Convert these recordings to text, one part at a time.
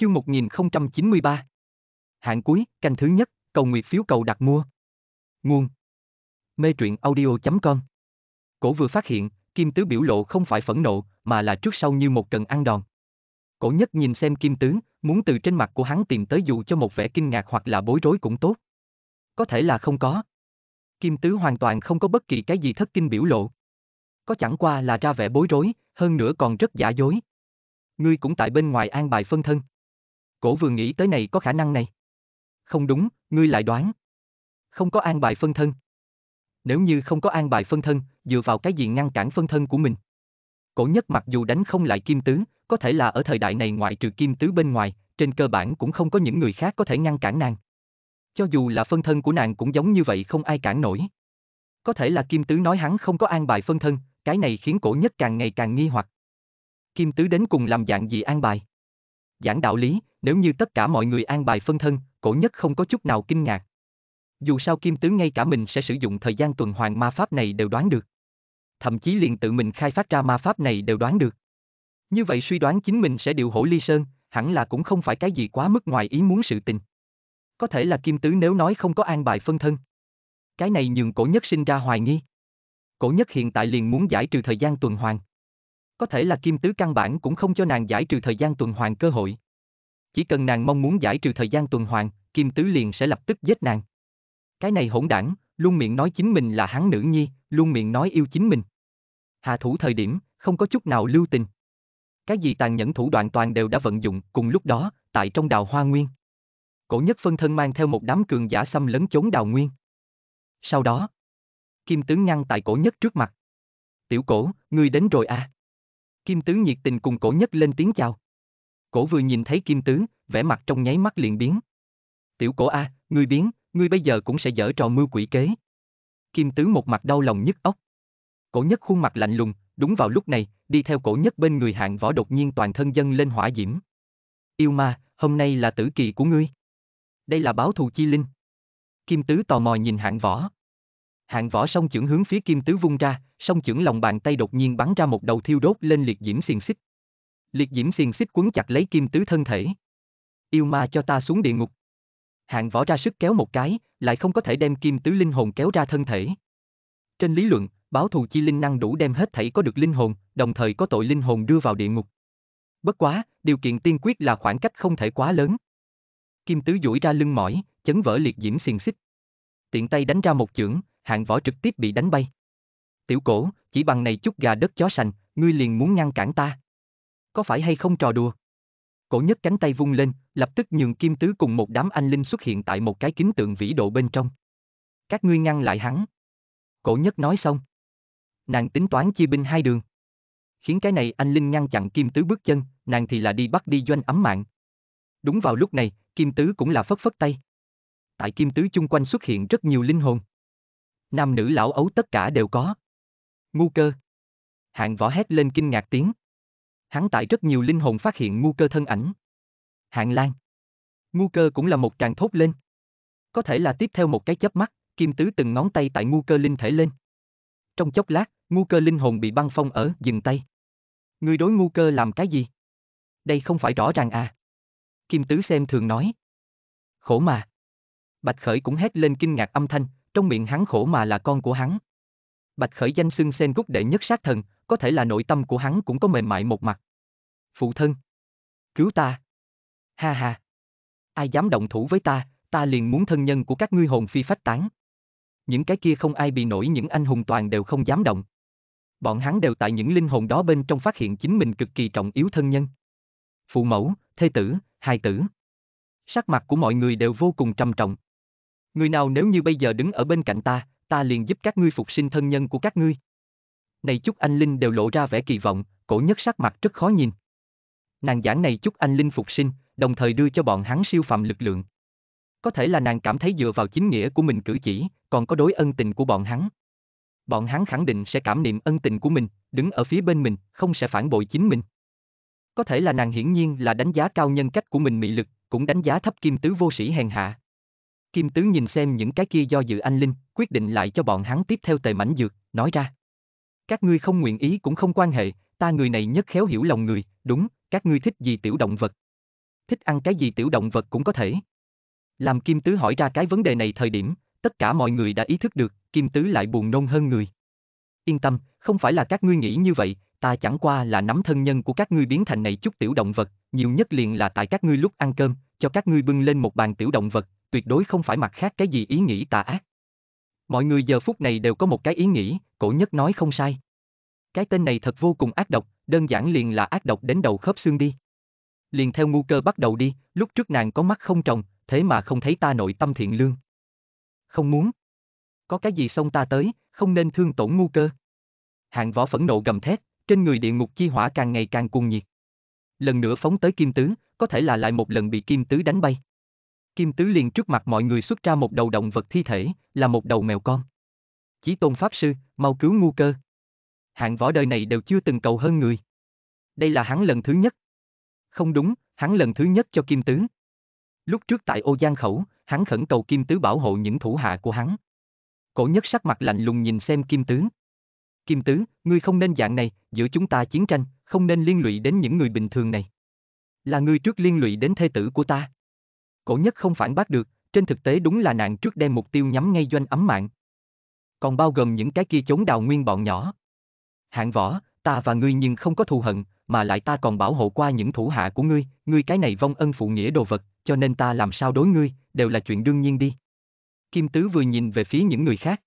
Chương 1093 Hạng cuối, canh thứ nhất, cầu nguyệt phiếu cầu đặt mua. Nguồn Mê truyện audio.com Cổ vừa phát hiện, Kim Tứ biểu lộ không phải phẫn nộ, mà là trước sau như một cần ăn đòn. Cổ nhất nhìn xem Kim Tứ, muốn từ trên mặt của hắn tìm tới dù cho một vẻ kinh ngạc hoặc là bối rối cũng tốt. Có thể là không có. Kim Tứ hoàn toàn không có bất kỳ cái gì thất kinh biểu lộ. Có chẳng qua là ra vẻ bối rối, hơn nữa còn rất giả dối. Ngươi cũng tại bên ngoài an bài phân thân. Cổ vừa nghĩ tới này có khả năng này. Không đúng, ngươi lại đoán. Không có an bài phân thân. Nếu như không có an bài phân thân, dựa vào cái gì ngăn cản phân thân của mình? Cổ nhất mặc dù đánh không lại kim tứ, có thể là ở thời đại này ngoại trừ kim tứ bên ngoài, trên cơ bản cũng không có những người khác có thể ngăn cản nàng. Cho dù là phân thân của nàng cũng giống như vậy không ai cản nổi. Có thể là Kim Tứ nói hắn không có an bài phân thân, cái này khiến cổ nhất càng ngày càng nghi hoặc. Kim Tứ đến cùng làm dạng gì an bài? giảng đạo lý, nếu như tất cả mọi người an bài phân thân, cổ nhất không có chút nào kinh ngạc. Dù sao Kim tướng ngay cả mình sẽ sử dụng thời gian tuần hoàn ma pháp này đều đoán được. Thậm chí liền tự mình khai phát ra ma pháp này đều đoán được. Như vậy suy đoán chính mình sẽ điều hổ ly sơn, hẳn là cũng không phải cái gì quá mức ngoài ý muốn sự tình. Có thể là Kim Tứ nếu nói không có an bài phân thân. Cái này nhường cổ nhất sinh ra hoài nghi. Cổ nhất hiện tại liền muốn giải trừ thời gian tuần hoàn. Có thể là kim tứ căn bản cũng không cho nàng giải trừ thời gian tuần hoàn cơ hội. Chỉ cần nàng mong muốn giải trừ thời gian tuần hoàn, kim tứ liền sẽ lập tức giết nàng. Cái này hỗn đảng, luôn miệng nói chính mình là hắn nữ nhi, luôn miệng nói yêu chính mình. Hạ thủ thời điểm, không có chút nào lưu tình. Cái gì tàn nhẫn thủ đoạn toàn đều đã vận dụng cùng lúc đó, tại trong đào hoa nguyên. Cổ nhất phân thân mang theo một đám cường giả xâm lấn chốn đào nguyên. Sau đó, Kim Tướng ngăn tại cổ nhất trước mặt. Tiểu cổ, ngươi đến rồi à? Kim Tứ nhiệt tình cùng cổ nhất lên tiếng chào. Cổ vừa nhìn thấy Kim Tứ, vẻ mặt trong nháy mắt liền biến. Tiểu cổ A, ngươi biến, ngươi bây giờ cũng sẽ dở trò mưu quỷ kế. Kim Tứ một mặt đau lòng nhức ốc. Cổ nhất khuôn mặt lạnh lùng, đúng vào lúc này, đi theo cổ nhất bên người hạng võ đột nhiên toàn thân dân lên hỏa diễm. Yêu ma, hôm nay là tử kỳ của ngươi. Đây là báo thù chi linh. Kim Tứ tò mò nhìn hạng võ. Hạng võ song chưởng hướng phía Kim Tứ vung ra, song chưởng lòng bàn tay đột nhiên bắn ra một đầu thiêu đốt lên liệt diễm xiềng xích. Liệt diễm xiềng xích quấn chặt lấy kim tứ thân thể. Yêu ma cho ta xuống địa ngục. Hạng võ ra sức kéo một cái, lại không có thể đem kim tứ linh hồn kéo ra thân thể. Trên lý luận, báo thù chi linh năng đủ đem hết thảy có được linh hồn, đồng thời có tội linh hồn đưa vào địa ngục. Bất quá, điều kiện tiên quyết là khoảng cách không thể quá lớn. Kim tứ duỗi ra lưng mỏi, chấn vỡ liệt diễm xiềng xích. Tiện tay đánh ra một chưởng, hạng võ trực tiếp bị đánh bay tiểu cổ, chỉ bằng này chút gà đất chó sành, ngươi liền muốn ngăn cản ta. Có phải hay không trò đùa? Cổ nhất cánh tay vung lên, lập tức nhường kim tứ cùng một đám anh linh xuất hiện tại một cái kính tượng vĩ độ bên trong. Các ngươi ngăn lại hắn. Cổ nhất nói xong. Nàng tính toán chia binh hai đường. Khiến cái này anh linh ngăn chặn kim tứ bước chân, nàng thì là đi bắt đi doanh ấm mạng. Đúng vào lúc này, kim tứ cũng là phất phất tay. Tại kim tứ chung quanh xuất hiện rất nhiều linh hồn. Nam nữ lão ấu tất cả đều có ngu cơ. Hạng võ hét lên kinh ngạc tiếng. Hắn tại rất nhiều linh hồn phát hiện ngu cơ thân ảnh. Hạng Lan. Ngu cơ cũng là một tràng thốt lên. Có thể là tiếp theo một cái chớp mắt, kim tứ từng ngón tay tại ngu cơ linh thể lên. Trong chốc lát, ngu cơ linh hồn bị băng phong ở, dừng tay. Người đối ngu cơ làm cái gì? Đây không phải rõ ràng à. Kim tứ xem thường nói. Khổ mà. Bạch Khởi cũng hét lên kinh ngạc âm thanh, trong miệng hắn khổ mà là con của hắn. Bạch Khởi danh xưng Sengoku đệ nhất sát thần, có thể là nội tâm của hắn cũng có mềm mại một mặt. Phụ thân! Cứu ta! Ha ha! Ai dám động thủ với ta, ta liền muốn thân nhân của các ngươi hồn phi phách tán. Những cái kia không ai bị nổi những anh hùng toàn đều không dám động. Bọn hắn đều tại những linh hồn đó bên trong phát hiện chính mình cực kỳ trọng yếu thân nhân. Phụ mẫu, thê tử, hài tử. Sắc mặt của mọi người đều vô cùng trầm trọng. Người nào nếu như bây giờ đứng ở bên cạnh ta, ta liền giúp các ngươi phục sinh thân nhân của các ngươi. Này chút anh Linh đều lộ ra vẻ kỳ vọng, cổ nhất sắc mặt rất khó nhìn. Nàng giảng này chút anh Linh phục sinh, đồng thời đưa cho bọn hắn siêu phàm lực lượng. Có thể là nàng cảm thấy dựa vào chính nghĩa của mình cử chỉ, còn có đối ân tình của bọn hắn. Bọn hắn khẳng định sẽ cảm niệm ân tình của mình, đứng ở phía bên mình, không sẽ phản bội chính mình. Có thể là nàng hiển nhiên là đánh giá cao nhân cách của mình mị lực, cũng đánh giá thấp kim tứ vô sĩ hèn hạ. Kim Tứ nhìn xem những cái kia do dự anh Linh, quyết định lại cho bọn hắn tiếp theo tề mảnh dược, nói ra. Các ngươi không nguyện ý cũng không quan hệ, ta người này nhất khéo hiểu lòng người, đúng, các ngươi thích gì tiểu động vật. Thích ăn cái gì tiểu động vật cũng có thể. Làm Kim Tứ hỏi ra cái vấn đề này thời điểm, tất cả mọi người đã ý thức được, Kim Tứ lại buồn nôn hơn người. Yên tâm, không phải là các ngươi nghĩ như vậy, ta chẳng qua là nắm thân nhân của các ngươi biến thành này chút tiểu động vật, nhiều nhất liền là tại các ngươi lúc ăn cơm, cho các ngươi bưng lên một bàn tiểu động vật, tuyệt đối không phải mặt khác cái gì ý nghĩ tà ác. Mọi người giờ phút này đều có một cái ý nghĩ, cổ nhất nói không sai. Cái tên này thật vô cùng ác độc, đơn giản liền là ác độc đến đầu khớp xương đi. Liền theo ngu cơ bắt đầu đi, lúc trước nàng có mắt không trồng, thế mà không thấy ta nội tâm thiện lương. Không muốn. Có cái gì xông ta tới, không nên thương tổn ngu cơ. Hạng võ phẫn nộ gầm thét, trên người địa ngục chi hỏa càng ngày càng cuồng nhiệt. Lần nữa phóng tới kim tứ, có thể là lại một lần bị kim tứ đánh bay. Kim Tứ liền trước mặt mọi người xuất ra một đầu động vật thi thể, là một đầu mèo con. Chí tôn Pháp Sư, mau cứu ngu cơ. Hạng võ đời này đều chưa từng cầu hơn người. Đây là hắn lần thứ nhất. Không đúng, hắn lần thứ nhất cho Kim Tứ. Lúc trước tại ô Giang Khẩu, hắn khẩn cầu Kim Tứ bảo hộ những thủ hạ của hắn. Cổ nhất sắc mặt lạnh lùng nhìn xem Kim Tứ. Kim Tứ, ngươi không nên dạng này, giữa chúng ta chiến tranh, không nên liên lụy đến những người bình thường này. Là ngươi trước liên lụy đến thê tử của ta cổ nhất không phản bác được, trên thực tế đúng là nạn trước đem mục tiêu nhắm ngay doanh ấm mạng. Còn bao gồm những cái kia chống đào nguyên bọn nhỏ. Hạng võ, ta và ngươi nhưng không có thù hận, mà lại ta còn bảo hộ qua những thủ hạ của ngươi, ngươi cái này vong ân phụ nghĩa đồ vật, cho nên ta làm sao đối ngươi, đều là chuyện đương nhiên đi. Kim Tứ vừa nhìn về phía những người khác.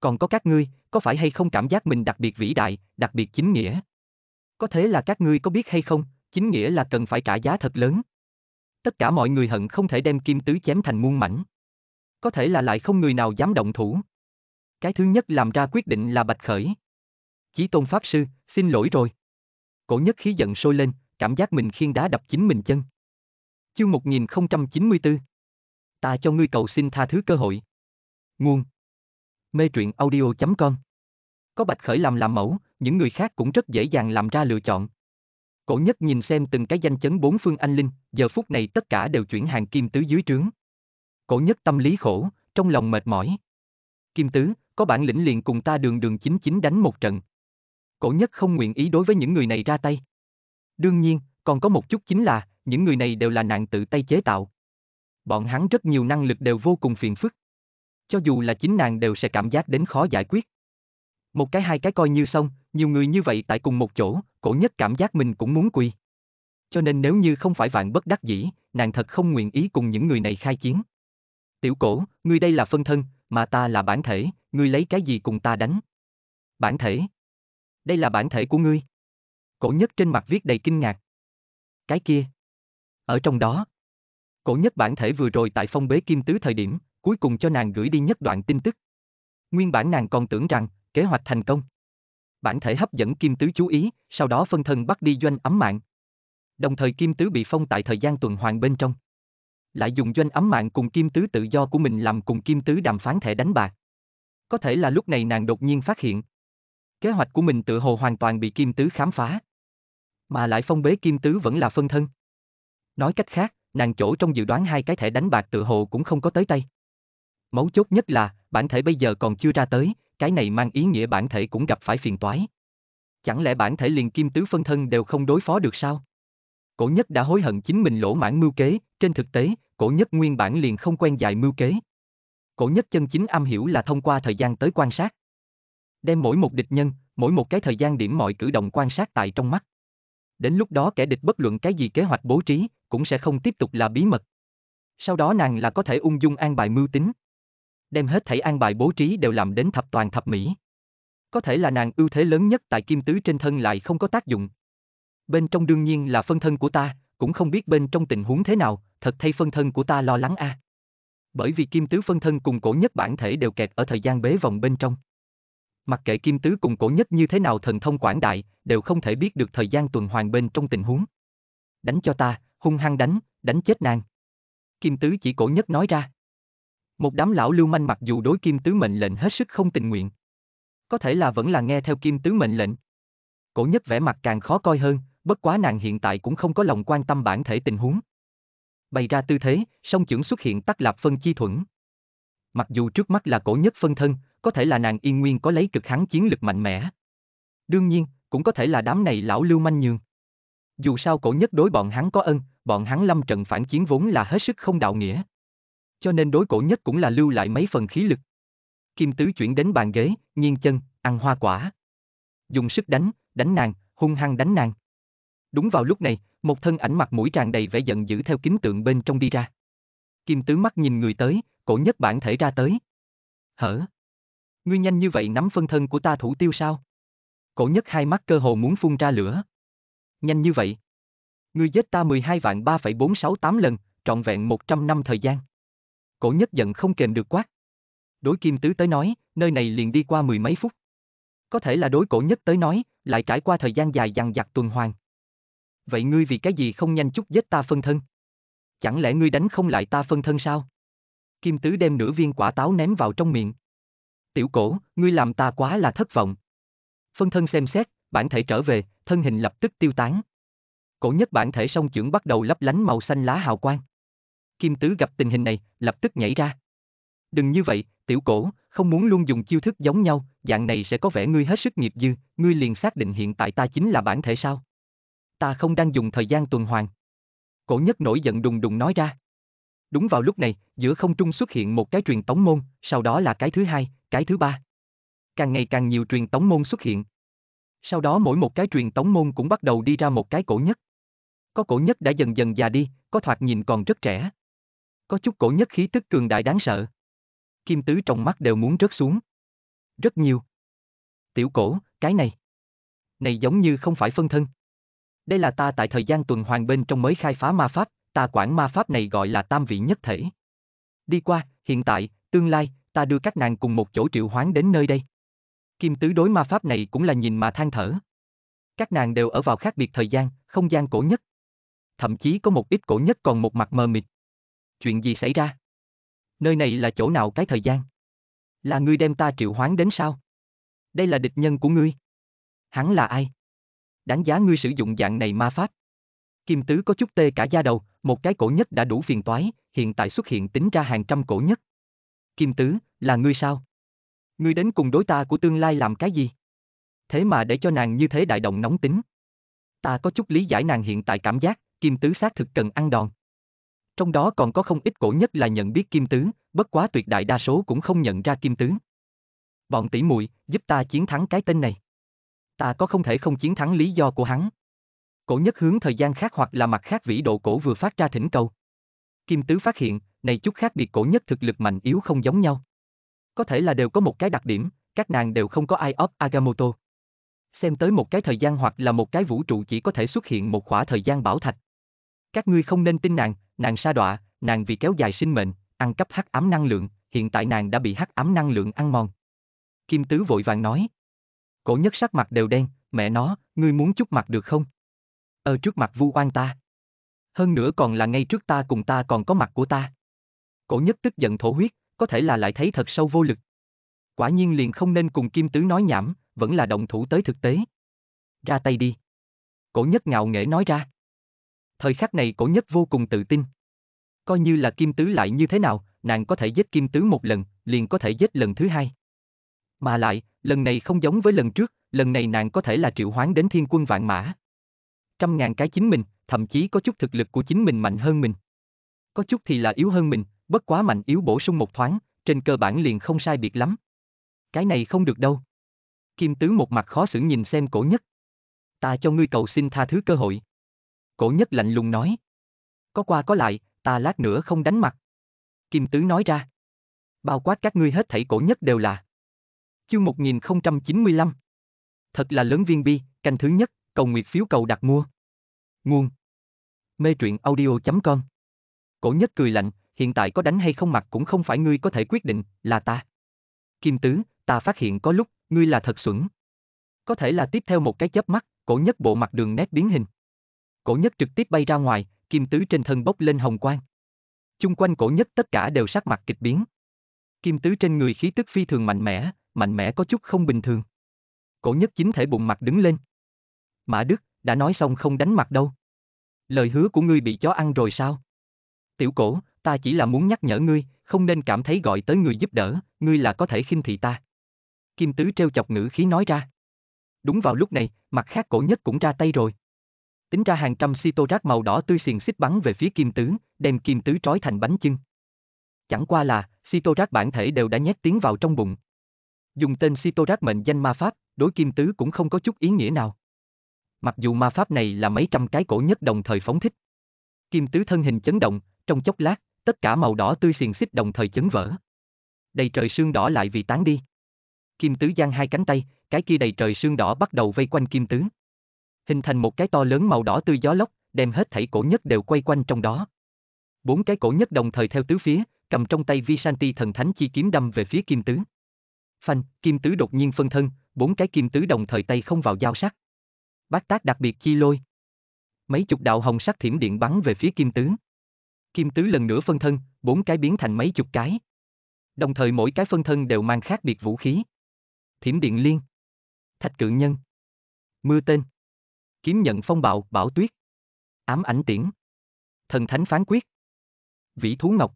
Còn có các ngươi, có phải hay không cảm giác mình đặc biệt vĩ đại, đặc biệt chính nghĩa? Có thế là các ngươi có biết hay không, chính nghĩa là cần phải trả giá thật lớn. Tất cả mọi người hận không thể đem kim tứ chém thành muôn mảnh. Có thể là lại không người nào dám động thủ. Cái thứ nhất làm ra quyết định là Bạch Khởi. Chí tôn pháp sư, xin lỗi rồi. Cổ nhất khí giận sôi lên, cảm giác mình khiên đá đập chính mình chân. Chương 1094 Ta cho ngươi cầu xin tha thứ cơ hội. Nguồn Mê truyện audio.com Có Bạch Khởi làm làm mẫu, những người khác cũng rất dễ dàng làm ra lựa chọn, Cổ nhất nhìn xem từng cái danh chấn bốn phương anh linh, giờ phút này tất cả đều chuyển hàng kim tứ dưới trướng. Cổ nhất tâm lý khổ, trong lòng mệt mỏi. Kim tứ, có bản lĩnh liền cùng ta đường đường chính chính đánh một trận. Cổ nhất không nguyện ý đối với những người này ra tay. Đương nhiên, còn có một chút chính là, những người này đều là nạn tự tay chế tạo. Bọn hắn rất nhiều năng lực đều vô cùng phiền phức. Cho dù là chính nàng đều sẽ cảm giác đến khó giải quyết. Một cái hai cái coi như xong, nhiều người như vậy tại cùng một chỗ, cổ nhất cảm giác mình cũng muốn quỳ. Cho nên nếu như không phải vạn bất đắc dĩ, nàng thật không nguyện ý cùng những người này khai chiến. Tiểu cổ, ngươi đây là phân thân, mà ta là bản thể, ngươi lấy cái gì cùng ta đánh? Bản thể. Đây là bản thể của ngươi. Cổ nhất trên mặt viết đầy kinh ngạc. Cái kia. Ở trong đó. Cổ nhất bản thể vừa rồi tại phong bế kim tứ thời điểm, cuối cùng cho nàng gửi đi nhất đoạn tin tức. Nguyên bản nàng còn tưởng rằng, kế hoạch thành công. Bản thể hấp dẫn Kim Tứ chú ý, sau đó phân thân bắt đi doanh ấm mạng. Đồng thời Kim Tứ bị phong tại thời gian tuần hoàn bên trong. Lại dùng doanh ấm mạng cùng Kim Tứ tự do của mình làm cùng Kim Tứ đàm phán thẻ đánh bạc. Có thể là lúc này nàng đột nhiên phát hiện. Kế hoạch của mình tự hồ hoàn toàn bị Kim Tứ khám phá. Mà lại phong bế Kim Tứ vẫn là phân thân. Nói cách khác, nàng chỗ trong dự đoán hai cái thẻ đánh bạc tự hồ cũng không có tới tay. Mấu chốt nhất là, bản thể bây giờ còn chưa ra tới, cái này mang ý nghĩa bản thể cũng gặp phải phiền toái. Chẳng lẽ bản thể liền kim tứ phân thân đều không đối phó được sao? Cổ nhất đã hối hận chính mình lỗ mãn mưu kế, trên thực tế, cổ nhất nguyên bản liền không quen dài mưu kế. Cổ nhất chân chính am hiểu là thông qua thời gian tới quan sát. Đem mỗi một địch nhân, mỗi một cái thời gian điểm mọi cử động quan sát tại trong mắt. Đến lúc đó kẻ địch bất luận cái gì kế hoạch bố trí, cũng sẽ không tiếp tục là bí mật. Sau đó nàng là có thể ung dung an bài mưu tính đem hết thảy an bài bố trí đều làm đến thập toàn thập mỹ. Có thể là nàng ưu thế lớn nhất tại kim tứ trên thân lại không có tác dụng. Bên trong đương nhiên là phân thân của ta, cũng không biết bên trong tình huống thế nào, thật thay phân thân của ta lo lắng a. À. Bởi vì kim tứ phân thân cùng cổ nhất bản thể đều kẹt ở thời gian bế vòng bên trong. Mặc kệ kim tứ cùng cổ nhất như thế nào thần thông quảng đại, đều không thể biết được thời gian tuần hoàn bên trong tình huống. Đánh cho ta, hung hăng đánh, đánh chết nàng. Kim tứ chỉ cổ nhất nói ra. Một đám lão lưu manh mặc dù đối kim tứ mệnh lệnh hết sức không tình nguyện. Có thể là vẫn là nghe theo kim tứ mệnh lệnh. Cổ nhất vẻ mặt càng khó coi hơn, bất quá nàng hiện tại cũng không có lòng quan tâm bản thể tình huống. Bày ra tư thế, song trưởng xuất hiện tắc lạp phân chi thuẫn. Mặc dù trước mắt là cổ nhất phân thân, có thể là nàng yên nguyên có lấy cực hắn chiến lực mạnh mẽ. Đương nhiên, cũng có thể là đám này lão lưu manh nhường. Dù sao cổ nhất đối bọn hắn có ân, bọn hắn lâm trận phản chiến vốn là hết sức không đạo nghĩa cho nên đối cổ nhất cũng là lưu lại mấy phần khí lực. Kim Tứ chuyển đến bàn ghế, nghiêng chân, ăn hoa quả. Dùng sức đánh, đánh nàng, hung hăng đánh nàng. Đúng vào lúc này, một thân ảnh mặt mũi tràn đầy vẻ giận dữ theo kính tượng bên trong đi ra. Kim Tứ mắt nhìn người tới, cổ nhất bản thể ra tới. Hở? Ngươi nhanh như vậy nắm phân thân của ta thủ tiêu sao? Cổ nhất hai mắt cơ hồ muốn phun ra lửa. Nhanh như vậy. Ngươi giết ta 12 vạn 3,468 lần, trọn vẹn 100 năm thời gian cổ nhất giận không kềm được quát. Đối kim tứ tới nói, nơi này liền đi qua mười mấy phút. Có thể là đối cổ nhất tới nói, lại trải qua thời gian dài dằn dặt tuần hoàn. Vậy ngươi vì cái gì không nhanh chút giết ta phân thân? Chẳng lẽ ngươi đánh không lại ta phân thân sao? Kim tứ đem nửa viên quả táo ném vào trong miệng. Tiểu cổ, ngươi làm ta quá là thất vọng. Phân thân xem xét, bản thể trở về, thân hình lập tức tiêu tán. Cổ nhất bản thể song trưởng bắt đầu lấp lánh màu xanh lá hào quang. Kim Tứ gặp tình hình này, lập tức nhảy ra. Đừng như vậy, tiểu cổ, không muốn luôn dùng chiêu thức giống nhau, dạng này sẽ có vẻ ngươi hết sức nghiệp dư, ngươi liền xác định hiện tại ta chính là bản thể sao. Ta không đang dùng thời gian tuần hoàn. Cổ nhất nổi giận đùng đùng nói ra. Đúng vào lúc này, giữa không trung xuất hiện một cái truyền tống môn, sau đó là cái thứ hai, cái thứ ba. Càng ngày càng nhiều truyền tống môn xuất hiện. Sau đó mỗi một cái truyền tống môn cũng bắt đầu đi ra một cái cổ nhất. Có cổ nhất đã dần dần già đi, có thoạt nhìn còn rất trẻ có chút cổ nhất khí tức cường đại đáng sợ. Kim tứ trong mắt đều muốn rớt xuống. Rất nhiều. Tiểu cổ, cái này. Này giống như không phải phân thân. Đây là ta tại thời gian tuần hoàn bên trong mới khai phá ma pháp, ta quản ma pháp này gọi là tam vị nhất thể. Đi qua, hiện tại, tương lai, ta đưa các nàng cùng một chỗ triệu hoán đến nơi đây. Kim tứ đối ma pháp này cũng là nhìn mà than thở. Các nàng đều ở vào khác biệt thời gian, không gian cổ nhất. Thậm chí có một ít cổ nhất còn một mặt mờ mịt chuyện gì xảy ra? Nơi này là chỗ nào cái thời gian? Là ngươi đem ta triệu hoán đến sao? Đây là địch nhân của ngươi. Hắn là ai? Đáng giá ngươi sử dụng dạng này ma pháp. Kim tứ có chút tê cả da đầu, một cái cổ nhất đã đủ phiền toái, hiện tại xuất hiện tính ra hàng trăm cổ nhất. Kim tứ, là ngươi sao? Ngươi đến cùng đối ta của tương lai làm cái gì? Thế mà để cho nàng như thế đại động nóng tính. Ta có chút lý giải nàng hiện tại cảm giác, kim tứ xác thực cần ăn đòn. Trong đó còn có không ít cổ nhất là nhận biết kim tứ, bất quá tuyệt đại đa số cũng không nhận ra kim tứ. Bọn tỷ muội giúp ta chiến thắng cái tên này. Ta có không thể không chiến thắng lý do của hắn. Cổ nhất hướng thời gian khác hoặc là mặt khác vĩ độ cổ vừa phát ra thỉnh cầu. Kim tứ phát hiện, này chút khác biệt cổ nhất thực lực mạnh yếu không giống nhau. Có thể là đều có một cái đặc điểm, các nàng đều không có ai ấp Agamotto. Xem tới một cái thời gian hoặc là một cái vũ trụ chỉ có thể xuất hiện một khỏa thời gian bảo thạch. Các ngươi không nên tin nàng, nàng sa đọa, nàng vì kéo dài sinh mệnh, ăn cắp hắc ám năng lượng, hiện tại nàng đã bị hắc ám năng lượng ăn mòn. Kim Tứ vội vàng nói. Cổ nhất sắc mặt đều đen, mẹ nó, ngươi muốn chút mặt được không? Ở ờ, trước mặt vu oan ta. Hơn nữa còn là ngay trước ta cùng ta còn có mặt của ta. Cổ nhất tức giận thổ huyết, có thể là lại thấy thật sâu vô lực. Quả nhiên liền không nên cùng Kim Tứ nói nhảm, vẫn là động thủ tới thực tế. Ra tay đi. Cổ nhất ngạo nghễ nói ra thời khắc này cổ nhất vô cùng tự tin. Coi như là kim tứ lại như thế nào, nàng có thể giết kim tứ một lần, liền có thể giết lần thứ hai. Mà lại, lần này không giống với lần trước, lần này nàng có thể là triệu hoán đến thiên quân vạn mã. Trăm ngàn cái chính mình, thậm chí có chút thực lực của chính mình mạnh hơn mình. Có chút thì là yếu hơn mình, bất quá mạnh yếu bổ sung một thoáng, trên cơ bản liền không sai biệt lắm. Cái này không được đâu. Kim tứ một mặt khó xử nhìn xem cổ nhất. Ta cho ngươi cầu xin tha thứ cơ hội cổ nhất lạnh lùng nói. Có qua có lại, ta lát nữa không đánh mặt. Kim Tứ nói ra. Bao quát các ngươi hết thảy cổ nhất đều là. Chương 1095 Thật là lớn viên bi, canh thứ nhất, cầu nguyệt phiếu cầu đặt mua. Nguồn Mê truyện audio.com Cổ nhất cười lạnh, hiện tại có đánh hay không mặt cũng không phải ngươi có thể quyết định, là ta. Kim Tứ, ta phát hiện có lúc, ngươi là thật xuẩn. Có thể là tiếp theo một cái chớp mắt, cổ nhất bộ mặt đường nét biến hình. Cổ nhất trực tiếp bay ra ngoài, kim tứ trên thân bốc lên hồng quang. Chung quanh cổ nhất tất cả đều sắc mặt kịch biến. Kim tứ trên người khí tức phi thường mạnh mẽ, mạnh mẽ có chút không bình thường. Cổ nhất chính thể bụng mặt đứng lên. Mã Đức, đã nói xong không đánh mặt đâu. Lời hứa của ngươi bị chó ăn rồi sao? Tiểu cổ, ta chỉ là muốn nhắc nhở ngươi, không nên cảm thấy gọi tới người giúp đỡ, ngươi là có thể khinh thị ta. Kim Tứ treo chọc ngữ khí nói ra. Đúng vào lúc này, mặt khác cổ nhất cũng ra tay rồi tính ra hàng trăm si tô rác màu đỏ tươi xiềng xích bắn về phía kim tứ, đem kim tứ trói thành bánh chưng. Chẳng qua là, si tô rác bản thể đều đã nhét tiến vào trong bụng. Dùng tên si tô rác mệnh danh ma pháp, đối kim tứ cũng không có chút ý nghĩa nào. Mặc dù ma pháp này là mấy trăm cái cổ nhất đồng thời phóng thích. Kim tứ thân hình chấn động, trong chốc lát, tất cả màu đỏ tươi xiềng xích đồng thời chấn vỡ. Đầy trời sương đỏ lại vì tán đi. Kim tứ giang hai cánh tay, cái kia đầy trời sương đỏ bắt đầu vây quanh kim tứ hình thành một cái to lớn màu đỏ tươi gió lốc, đem hết thảy cổ nhất đều quay quanh trong đó. Bốn cái cổ nhất đồng thời theo tứ phía, cầm trong tay Visanti thần thánh chi kiếm đâm về phía kim tứ. Phanh, kim tứ đột nhiên phân thân, bốn cái kim tứ đồng thời tay không vào giao sắc. Bát tác đặc biệt chi lôi. Mấy chục đạo hồng sắc thiểm điện bắn về phía kim tứ. Kim tứ lần nữa phân thân, bốn cái biến thành mấy chục cái. Đồng thời mỗi cái phân thân đều mang khác biệt vũ khí. Thiểm điện liên. Thạch cự nhân. Mưa tên. Kiếm nhận phong bạo, bảo tuyết. Ám ảnh tiễn. Thần thánh phán quyết. Vĩ thú ngọc.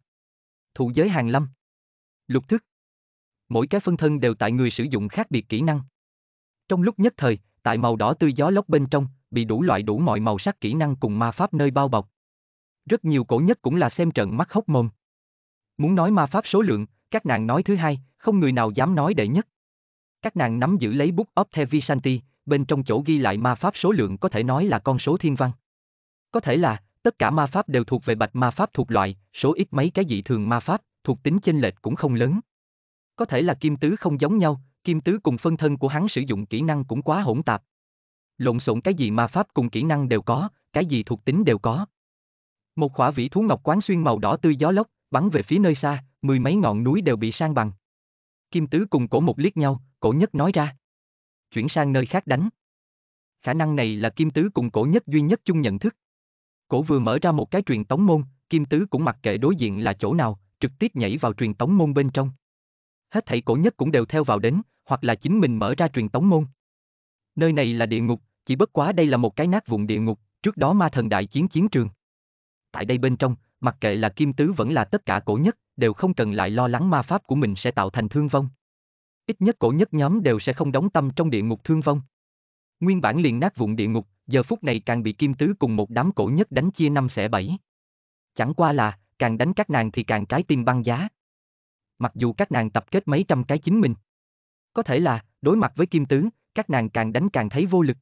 Thụ giới hàng lâm. Lục thức. Mỗi cái phân thân đều tại người sử dụng khác biệt kỹ năng. Trong lúc nhất thời, tại màu đỏ tươi gió lốc bên trong, bị đủ loại đủ mọi màu sắc kỹ năng cùng ma pháp nơi bao bọc. Rất nhiều cổ nhất cũng là xem trận mắt hốc mồm. Muốn nói ma pháp số lượng, các nàng nói thứ hai, không người nào dám nói đệ nhất. Các nàng nắm giữ lấy Book of Thevisanti, bên trong chỗ ghi lại ma pháp số lượng có thể nói là con số thiên văn. Có thể là, tất cả ma pháp đều thuộc về bạch ma pháp thuộc loại, số ít mấy cái dị thường ma pháp, thuộc tính chênh lệch cũng không lớn. Có thể là kim tứ không giống nhau, kim tứ cùng phân thân của hắn sử dụng kỹ năng cũng quá hỗn tạp. Lộn xộn cái gì ma pháp cùng kỹ năng đều có, cái gì thuộc tính đều có. Một khỏa vĩ thú ngọc quán xuyên màu đỏ tươi gió lốc, bắn về phía nơi xa, mười mấy ngọn núi đều bị sang bằng. Kim tứ cùng cổ một liếc nhau, cổ nhất nói ra chuyển sang nơi khác đánh. Khả năng này là Kim Tứ cùng cổ nhất duy nhất chung nhận thức. Cổ vừa mở ra một cái truyền tống môn, Kim Tứ cũng mặc kệ đối diện là chỗ nào, trực tiếp nhảy vào truyền tống môn bên trong. Hết thảy cổ nhất cũng đều theo vào đến, hoặc là chính mình mở ra truyền tống môn. Nơi này là địa ngục, chỉ bất quá đây là một cái nát vụn địa ngục, trước đó ma thần đại chiến chiến trường. Tại đây bên trong, mặc kệ là Kim Tứ vẫn là tất cả cổ nhất, đều không cần lại lo lắng ma pháp của mình sẽ tạo thành thương vong ít nhất cổ nhất nhóm đều sẽ không đóng tâm trong địa ngục thương vong. Nguyên bản liền nát vụn địa ngục, giờ phút này càng bị kim tứ cùng một đám cổ nhất đánh chia năm xẻ bảy. Chẳng qua là, càng đánh các nàng thì càng trái tim băng giá. Mặc dù các nàng tập kết mấy trăm cái chính mình. Có thể là, đối mặt với kim tứ, các nàng càng đánh càng thấy vô lực.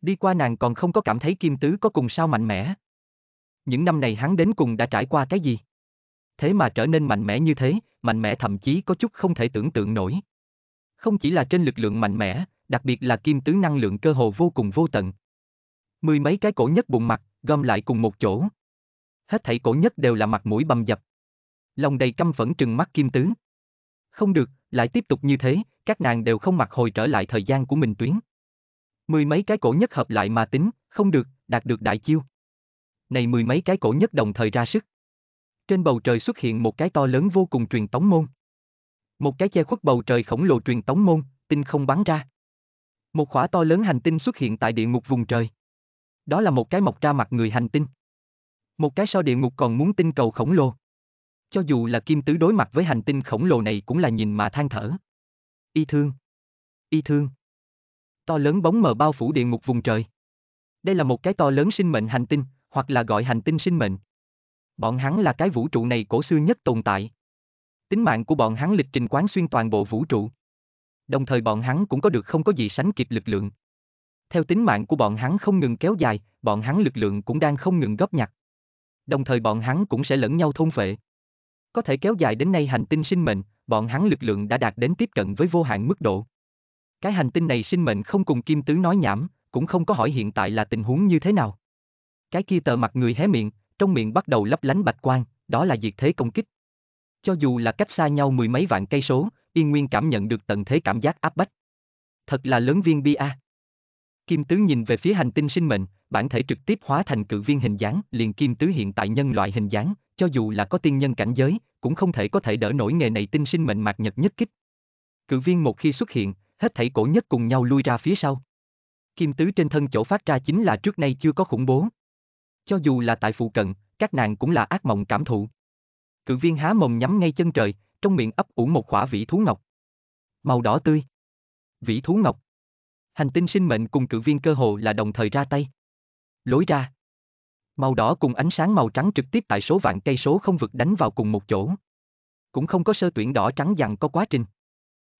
Đi qua nàng còn không có cảm thấy kim tứ có cùng sao mạnh mẽ. Những năm này hắn đến cùng đã trải qua cái gì? Thế mà trở nên mạnh mẽ như thế, mạnh mẽ thậm chí có chút không thể tưởng tượng nổi. Không chỉ là trên lực lượng mạnh mẽ, đặc biệt là kim tứ năng lượng cơ hồ vô cùng vô tận. Mười mấy cái cổ nhất bụng mặt, gom lại cùng một chỗ. Hết thảy cổ nhất đều là mặt mũi bầm dập. Lòng đầy căm phẫn trừng mắt kim tứ. Không được, lại tiếp tục như thế, các nàng đều không mặc hồi trở lại thời gian của mình tuyến. Mười mấy cái cổ nhất hợp lại mà tính, không được, đạt được đại chiêu. Này mười mấy cái cổ nhất đồng thời ra sức. Trên bầu trời xuất hiện một cái to lớn vô cùng truyền tống môn. Một cái che khuất bầu trời khổng lồ truyền tống môn, tinh không bắn ra. Một khỏa to lớn hành tinh xuất hiện tại địa ngục vùng trời. Đó là một cái mọc ra mặt người hành tinh. Một cái so địa ngục còn muốn tinh cầu khổng lồ. Cho dù là kim tứ đối mặt với hành tinh khổng lồ này cũng là nhìn mà than thở. Y thương. Y thương. To lớn bóng mờ bao phủ địa ngục vùng trời. Đây là một cái to lớn sinh mệnh hành tinh, hoặc là gọi hành tinh sinh mệnh. Bọn hắn là cái vũ trụ này cổ xưa nhất tồn tại. Tính mạng của bọn hắn lịch trình quán xuyên toàn bộ vũ trụ. Đồng thời bọn hắn cũng có được không có gì sánh kịp lực lượng. Theo tính mạng của bọn hắn không ngừng kéo dài, bọn hắn lực lượng cũng đang không ngừng góp nhặt. Đồng thời bọn hắn cũng sẽ lẫn nhau thôn phệ. Có thể kéo dài đến nay hành tinh sinh mệnh, bọn hắn lực lượng đã đạt đến tiếp cận với vô hạn mức độ. Cái hành tinh này sinh mệnh không cùng Kim Tứ nói nhảm, cũng không có hỏi hiện tại là tình huống như thế nào. Cái kia tờ mặt người hé miệng, trong miệng bắt đầu lấp lánh bạch quang, đó là diệt thế công kích cho dù là cách xa nhau mười mấy vạn cây số, Yên Nguyên cảm nhận được tận thế cảm giác áp bách. Thật là lớn viên bia. Kim Tứ nhìn về phía hành tinh sinh mệnh, bản thể trực tiếp hóa thành cự viên hình dáng, liền Kim Tứ hiện tại nhân loại hình dáng, cho dù là có tiên nhân cảnh giới, cũng không thể có thể đỡ nổi nghề này tinh sinh mệnh mạc nhật nhất kích. Cự viên một khi xuất hiện, hết thảy cổ nhất cùng nhau lui ra phía sau. Kim Tứ trên thân chỗ phát ra chính là trước nay chưa có khủng bố. Cho dù là tại phụ cận, các nàng cũng là ác mộng cảm thụ. Cự viên há mồm nhắm ngay chân trời, trong miệng ấp ủ một khỏa vĩ thú ngọc. Màu đỏ tươi. Vĩ thú ngọc. Hành tinh sinh mệnh cùng cự viên cơ hồ là đồng thời ra tay. Lối ra. Màu đỏ cùng ánh sáng màu trắng trực tiếp tại số vạn cây số không vực đánh vào cùng một chỗ. Cũng không có sơ tuyển đỏ trắng dặn có quá trình.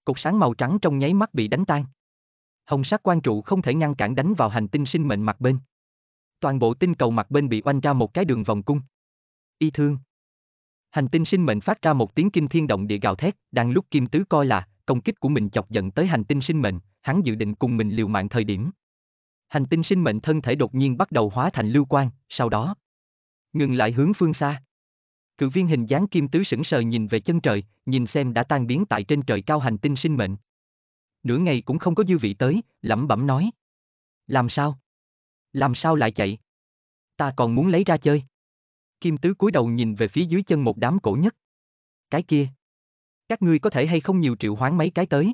Cột sáng màu trắng trong nháy mắt bị đánh tan. Hồng sắc quan trụ không thể ngăn cản đánh vào hành tinh sinh mệnh mặt bên. Toàn bộ tinh cầu mặt bên bị oanh ra một cái đường vòng cung. Y thương Hành tinh sinh mệnh phát ra một tiếng kinh thiên động địa gào thét, đang lúc Kim Tứ coi là, công kích của mình chọc giận tới hành tinh sinh mệnh, hắn dự định cùng mình liều mạng thời điểm. Hành tinh sinh mệnh thân thể đột nhiên bắt đầu hóa thành lưu quang, sau đó ngừng lại hướng phương xa. Cự viên hình dáng kim tứ sững sờ nhìn về chân trời, nhìn xem đã tan biến tại trên trời cao hành tinh sinh mệnh. Nửa ngày cũng không có dư vị tới, lẩm bẩm nói. Làm sao? Làm sao lại chạy? Ta còn muốn lấy ra chơi. Kim Tứ cúi đầu nhìn về phía dưới chân một đám cổ nhất. Cái kia. Các ngươi có thể hay không nhiều triệu hoán mấy cái tới.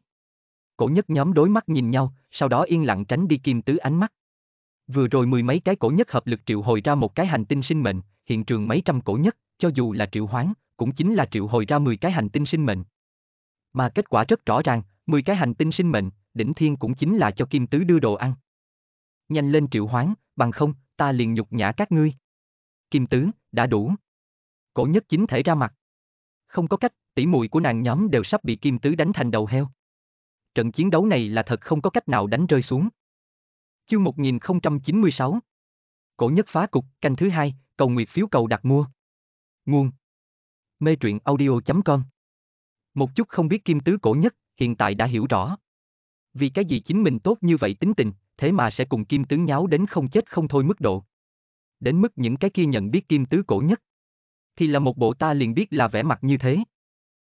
Cổ nhất nhóm đối mắt nhìn nhau, sau đó yên lặng tránh đi Kim Tứ ánh mắt. Vừa rồi mười mấy cái cổ nhất hợp lực triệu hồi ra một cái hành tinh sinh mệnh, hiện trường mấy trăm cổ nhất, cho dù là triệu hoán, cũng chính là triệu hồi ra mười cái hành tinh sinh mệnh. Mà kết quả rất rõ ràng, mười cái hành tinh sinh mệnh, đỉnh thiên cũng chính là cho Kim Tứ đưa đồ ăn. Nhanh lên triệu hoán, bằng không, ta liền nhục nhã các ngươi kim tứ, đã đủ. Cổ nhất chính thể ra mặt. Không có cách, tỉ mùi của nàng nhóm đều sắp bị kim tứ đánh thành đầu heo. Trận chiến đấu này là thật không có cách nào đánh rơi xuống. Chương 1096 Cổ nhất phá cục, canh thứ hai, cầu nguyệt phiếu cầu đặt mua. Nguồn Mê truyện audio.com Một chút không biết kim tứ cổ nhất, hiện tại đã hiểu rõ. Vì cái gì chính mình tốt như vậy tính tình, thế mà sẽ cùng kim tứ nháo đến không chết không thôi mức độ đến mức những cái kia nhận biết kim tứ cổ nhất. Thì là một bộ ta liền biết là vẻ mặt như thế.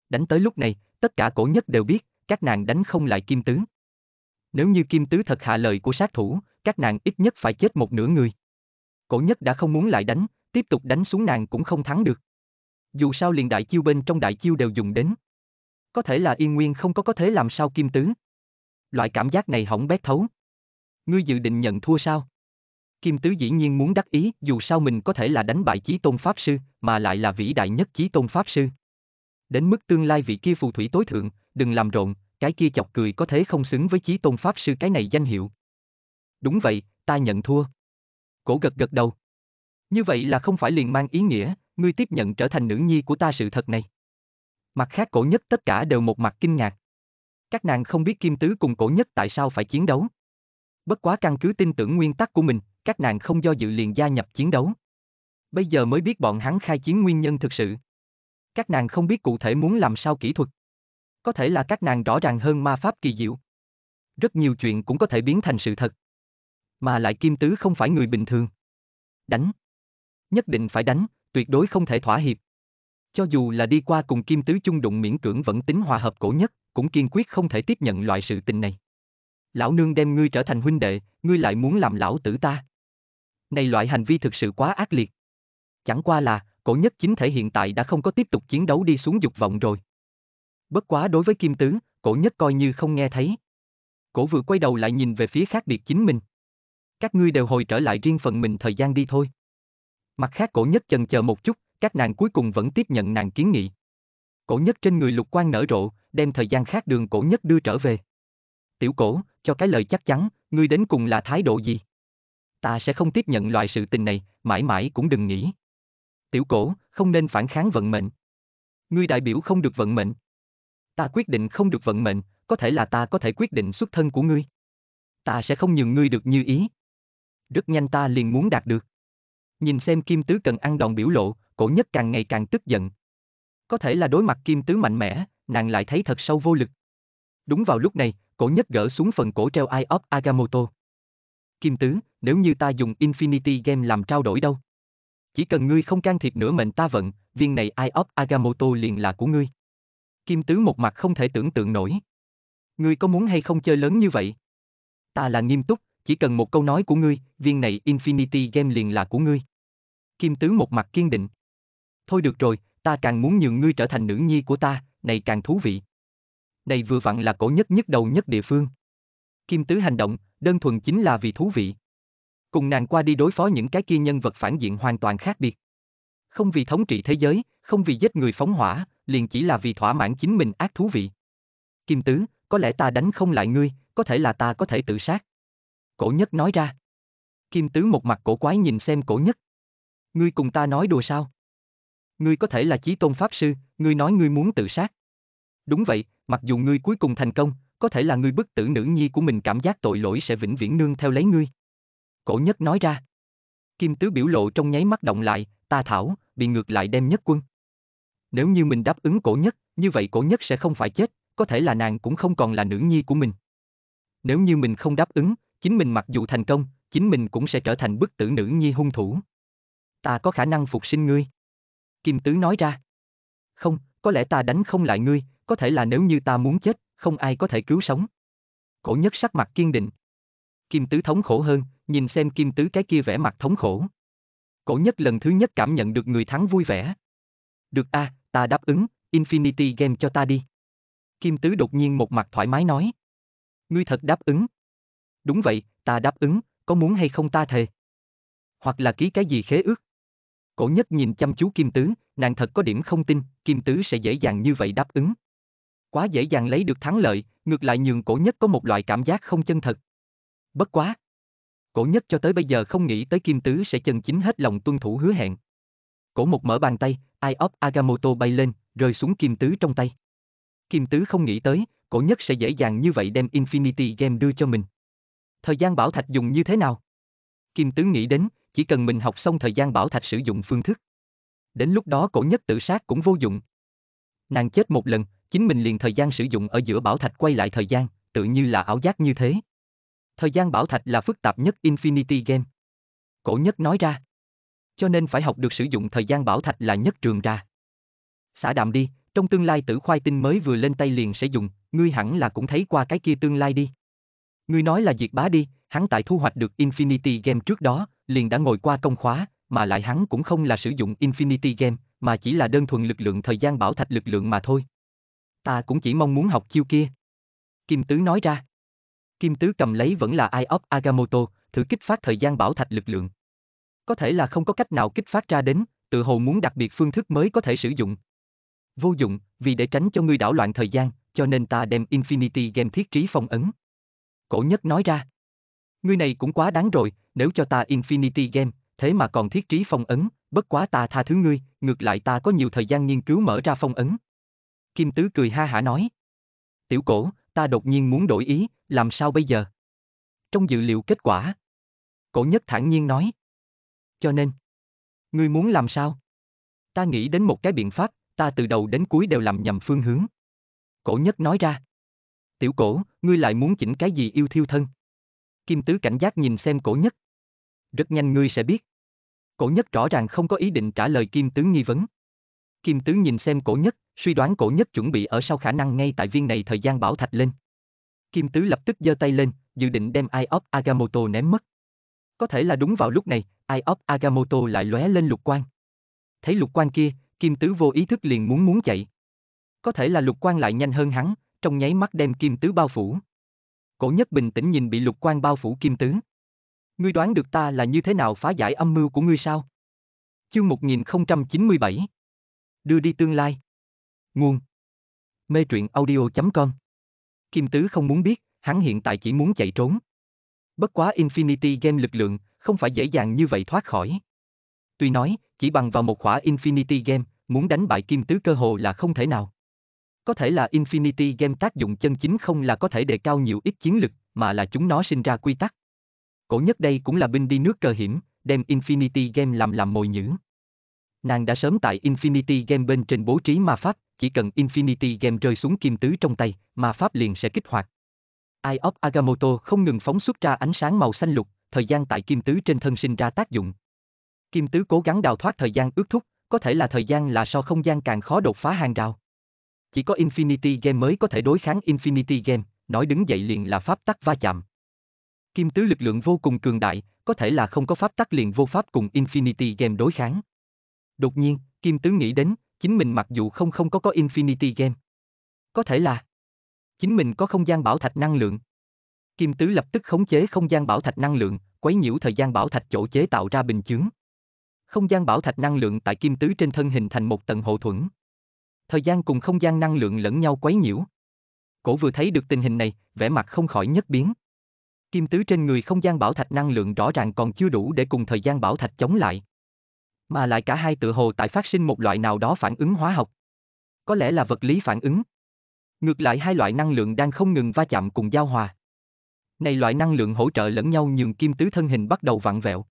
Đánh tới lúc này, tất cả cổ nhất đều biết, các nàng đánh không lại kim tứ. Nếu như kim tứ thật hạ lời của sát thủ, các nàng ít nhất phải chết một nửa người. Cổ nhất đã không muốn lại đánh, tiếp tục đánh xuống nàng cũng không thắng được. Dù sao liền đại chiêu bên trong đại chiêu đều dùng đến. Có thể là yên nguyên không có có thế làm sao kim tứ. Loại cảm giác này hỏng bét thấu. Ngươi dự định nhận thua sao? Kim Tứ dĩ nhiên muốn đắc ý, dù sao mình có thể là đánh bại Chí Tôn Pháp Sư, mà lại là vĩ đại nhất Chí Tôn Pháp Sư. Đến mức tương lai vị kia phù thủy tối thượng, đừng làm rộn, cái kia chọc cười có thế không xứng với Chí Tôn Pháp Sư cái này danh hiệu. Đúng vậy, ta nhận thua. Cổ gật gật đầu. Như vậy là không phải liền mang ý nghĩa, ngươi tiếp nhận trở thành nữ nhi của ta sự thật này. Mặt khác cổ nhất tất cả đều một mặt kinh ngạc. Các nàng không biết Kim Tứ cùng cổ nhất tại sao phải chiến đấu. Bất quá căn cứ tin tưởng nguyên tắc của mình, các nàng không do dự liền gia nhập chiến đấu. Bây giờ mới biết bọn hắn khai chiến nguyên nhân thực sự. Các nàng không biết cụ thể muốn làm sao kỹ thuật. Có thể là các nàng rõ ràng hơn ma pháp kỳ diệu. Rất nhiều chuyện cũng có thể biến thành sự thật. Mà lại Kim Tứ không phải người bình thường. Đánh. Nhất định phải đánh, tuyệt đối không thể thỏa hiệp. Cho dù là đi qua cùng Kim Tứ chung đụng miễn cưỡng vẫn tính hòa hợp cổ nhất, cũng kiên quyết không thể tiếp nhận loại sự tình này lão nương đem ngươi trở thành huynh đệ, ngươi lại muốn làm lão tử ta này loại hành vi thực sự quá ác liệt. Chẳng qua là, cổ nhất chính thể hiện tại đã không có tiếp tục chiến đấu đi xuống dục vọng rồi. Bất quá đối với Kim Tứ, cổ nhất coi như không nghe thấy. Cổ vừa quay đầu lại nhìn về phía khác biệt chính mình. Các ngươi đều hồi trở lại riêng phần mình thời gian đi thôi. Mặt khác cổ nhất chần chờ một chút, các nàng cuối cùng vẫn tiếp nhận nàng kiến nghị. Cổ nhất trên người lục quan nở rộ, đem thời gian khác đường cổ nhất đưa trở về. Tiểu cổ, cho cái lời chắc chắn, ngươi đến cùng là thái độ gì? Ta sẽ không tiếp nhận loại sự tình này, mãi mãi cũng đừng nghĩ. Tiểu cổ, không nên phản kháng vận mệnh. Ngươi đại biểu không được vận mệnh. Ta quyết định không được vận mệnh, có thể là ta có thể quyết định xuất thân của ngươi. Ta sẽ không nhường ngươi được như ý. Rất nhanh ta liền muốn đạt được. Nhìn xem Kim Tứ cần ăn đòn biểu lộ, cổ nhất càng ngày càng tức giận. Có thể là đối mặt Kim Tứ mạnh mẽ, nàng lại thấy thật sâu vô lực. Đúng vào lúc này, cổ nhất gỡ xuống phần cổ treo ai óp Agamotto. Kim Tứ, nếu như ta dùng Infinity Game làm trao đổi đâu? Chỉ cần ngươi không can thiệp nữa mệnh ta vận, viên này IOP Agamotto liền là của ngươi. Kim Tứ một mặt không thể tưởng tượng nổi. Ngươi có muốn hay không chơi lớn như vậy? Ta là nghiêm túc, chỉ cần một câu nói của ngươi, viên này Infinity Game liền là của ngươi. Kim Tứ một mặt kiên định. Thôi được rồi, ta càng muốn nhường ngươi trở thành nữ nhi của ta, này càng thú vị. Này vừa vặn là cổ nhất nhất đầu nhất địa phương. Kim Tứ hành động, đơn thuần chính là vì thú vị. Cùng nàng qua đi đối phó những cái kia nhân vật phản diện hoàn toàn khác biệt. Không vì thống trị thế giới, không vì giết người phóng hỏa, liền chỉ là vì thỏa mãn chính mình ác thú vị. Kim Tứ, có lẽ ta đánh không lại ngươi, có thể là ta có thể tự sát. Cổ nhất nói ra. Kim Tứ một mặt cổ quái nhìn xem cổ nhất. Ngươi cùng ta nói đùa sao? Ngươi có thể là chí tôn pháp sư, ngươi nói ngươi muốn tự sát. Đúng vậy, mặc dù ngươi cuối cùng thành công, có thể là ngươi bức tử nữ nhi của mình cảm giác tội lỗi sẽ vĩnh viễn nương theo lấy ngươi. Cổ nhất nói ra. Kim tứ biểu lộ trong nháy mắt động lại, ta thảo, bị ngược lại đem nhất quân. Nếu như mình đáp ứng cổ nhất, như vậy cổ nhất sẽ không phải chết, có thể là nàng cũng không còn là nữ nhi của mình. Nếu như mình không đáp ứng, chính mình mặc dù thành công, chính mình cũng sẽ trở thành bức tử nữ nhi hung thủ. Ta có khả năng phục sinh ngươi. Kim Tứ nói ra. Không, có lẽ ta đánh không lại ngươi, có thể là nếu như ta muốn chết, không ai có thể cứu sống. Cổ nhất sắc mặt kiên định. Kim tứ thống khổ hơn, nhìn xem kim tứ cái kia vẻ mặt thống khổ. Cổ nhất lần thứ nhất cảm nhận được người thắng vui vẻ. Được a, à, ta đáp ứng, Infinity Game cho ta đi. Kim tứ đột nhiên một mặt thoải mái nói. Ngươi thật đáp ứng. Đúng vậy, ta đáp ứng, có muốn hay không ta thề. Hoặc là ký cái gì khế ước. Cổ nhất nhìn chăm chú Kim Tứ, nàng thật có điểm không tin, Kim Tứ sẽ dễ dàng như vậy đáp ứng quá dễ dàng lấy được thắng lợi, ngược lại nhường cổ nhất có một loại cảm giác không chân thật. Bất quá. Cổ nhất cho tới bây giờ không nghĩ tới Kim Tứ sẽ chân chính hết lòng tuân thủ hứa hẹn. Cổ một mở bàn tay, Iop Agamoto bay lên, rơi xuống Kim Tứ trong tay. Kim Tứ không nghĩ tới, cổ nhất sẽ dễ dàng như vậy đem Infinity Game đưa cho mình. Thời gian bảo thạch dùng như thế nào? Kim Tứ nghĩ đến, chỉ cần mình học xong thời gian bảo thạch sử dụng phương thức. Đến lúc đó cổ nhất tự sát cũng vô dụng. Nàng chết một lần, chính mình liền thời gian sử dụng ở giữa bảo thạch quay lại thời gian, tự như là ảo giác như thế. Thời gian bảo thạch là phức tạp nhất Infinity Game. Cổ nhất nói ra. Cho nên phải học được sử dụng thời gian bảo thạch là nhất trường ra. Xả đạm đi, trong tương lai tử khoai tinh mới vừa lên tay liền sẽ dùng, ngươi hẳn là cũng thấy qua cái kia tương lai đi. Ngươi nói là diệt bá đi, hắn tại thu hoạch được Infinity Game trước đó, liền đã ngồi qua công khóa, mà lại hắn cũng không là sử dụng Infinity Game, mà chỉ là đơn thuần lực lượng thời gian bảo thạch lực lượng mà thôi. Ta cũng chỉ mong muốn học chiêu kia. Kim Tứ nói ra. Kim Tứ cầm lấy vẫn là IOP Agamotto, thử kích phát thời gian bảo thạch lực lượng. Có thể là không có cách nào kích phát ra đến, tự hồ muốn đặc biệt phương thức mới có thể sử dụng. Vô dụng, vì để tránh cho ngươi đảo loạn thời gian, cho nên ta đem Infinity Game thiết trí phong ấn. Cổ nhất nói ra. Ngươi này cũng quá đáng rồi, nếu cho ta Infinity Game, thế mà còn thiết trí phong ấn, bất quá ta tha thứ ngươi, ngược lại ta có nhiều thời gian nghiên cứu mở ra phong ấn. Kim Tứ cười ha hả nói. Tiểu cổ, ta đột nhiên muốn đổi ý, làm sao bây giờ? Trong dự liệu kết quả. Cổ nhất thản nhiên nói. Cho nên, ngươi muốn làm sao? Ta nghĩ đến một cái biện pháp, ta từ đầu đến cuối đều làm nhầm phương hướng. Cổ nhất nói ra. Tiểu cổ, ngươi lại muốn chỉnh cái gì yêu thiêu thân? Kim Tứ cảnh giác nhìn xem cổ nhất. Rất nhanh ngươi sẽ biết. Cổ nhất rõ ràng không có ý định trả lời Kim Tứ nghi vấn. Kim Tứ nhìn xem cổ nhất, suy đoán cổ nhất chuẩn bị ở sau khả năng ngay tại viên này thời gian bảo thạch lên. Kim Tứ lập tức giơ tay lên, dự định đem Iop Agamotto ném mất. Có thể là đúng vào lúc này, Iop Agamotto lại lóe lên lục quang. Thấy lục quang kia, Kim Tứ vô ý thức liền muốn muốn chạy. Có thể là lục quang lại nhanh hơn hắn, trong nháy mắt đem Kim Tứ bao phủ. Cổ nhất bình tĩnh nhìn bị lục quang bao phủ Kim Tứ. Ngươi đoán được ta là như thế nào phá giải âm mưu của ngươi sao? Chương 1097 Đưa đi tương lai. Nguồn. Mê truyện audio.com Kim Tứ không muốn biết, hắn hiện tại chỉ muốn chạy trốn. Bất quá Infinity Game lực lượng, không phải dễ dàng như vậy thoát khỏi. Tuy nói, chỉ bằng vào một khỏa Infinity Game, muốn đánh bại Kim Tứ cơ hồ là không thể nào. Có thể là Infinity Game tác dụng chân chính không là có thể đề cao nhiều ít chiến lực, mà là chúng nó sinh ra quy tắc. Cổ nhất đây cũng là binh đi nước cơ hiểm, đem Infinity Game làm làm mồi nhử. Nàng đã sớm tại Infinity Game bên trên bố trí ma pháp, chỉ cần Infinity Game rơi xuống kim tứ trong tay, ma pháp liền sẽ kích hoạt. Iop Agamotto không ngừng phóng xuất ra ánh sáng màu xanh lục, thời gian tại kim tứ trên thân sinh ra tác dụng. Kim tứ cố gắng đào thoát thời gian ước thúc, có thể là thời gian là so không gian càng khó đột phá hàng rào. Chỉ có Infinity Game mới có thể đối kháng Infinity Game, nói đứng dậy liền là pháp tắc va chạm. Kim tứ lực lượng vô cùng cường đại, có thể là không có pháp tắc liền vô pháp cùng Infinity Game đối kháng. Đột nhiên, Kim Tứ nghĩ đến, chính mình mặc dù không không có có Infinity Game. Có thể là chính mình có không gian bảo thạch năng lượng. Kim Tứ lập tức khống chế không gian bảo thạch năng lượng, quấy nhiễu thời gian bảo thạch chỗ chế tạo ra bình chướng. Không gian bảo thạch năng lượng tại Kim Tứ trên thân hình thành một tầng hộ thuẫn. Thời gian cùng không gian năng lượng lẫn nhau quấy nhiễu. Cổ vừa thấy được tình hình này, vẻ mặt không khỏi nhất biến. Kim Tứ trên người không gian bảo thạch năng lượng rõ ràng còn chưa đủ để cùng thời gian bảo thạch chống lại. Mà lại cả hai tự hồ tại phát sinh một loại nào đó phản ứng hóa học. Có lẽ là vật lý phản ứng. Ngược lại hai loại năng lượng đang không ngừng va chạm cùng giao hòa. Này loại năng lượng hỗ trợ lẫn nhau nhường kim tứ thân hình bắt đầu vặn vẹo.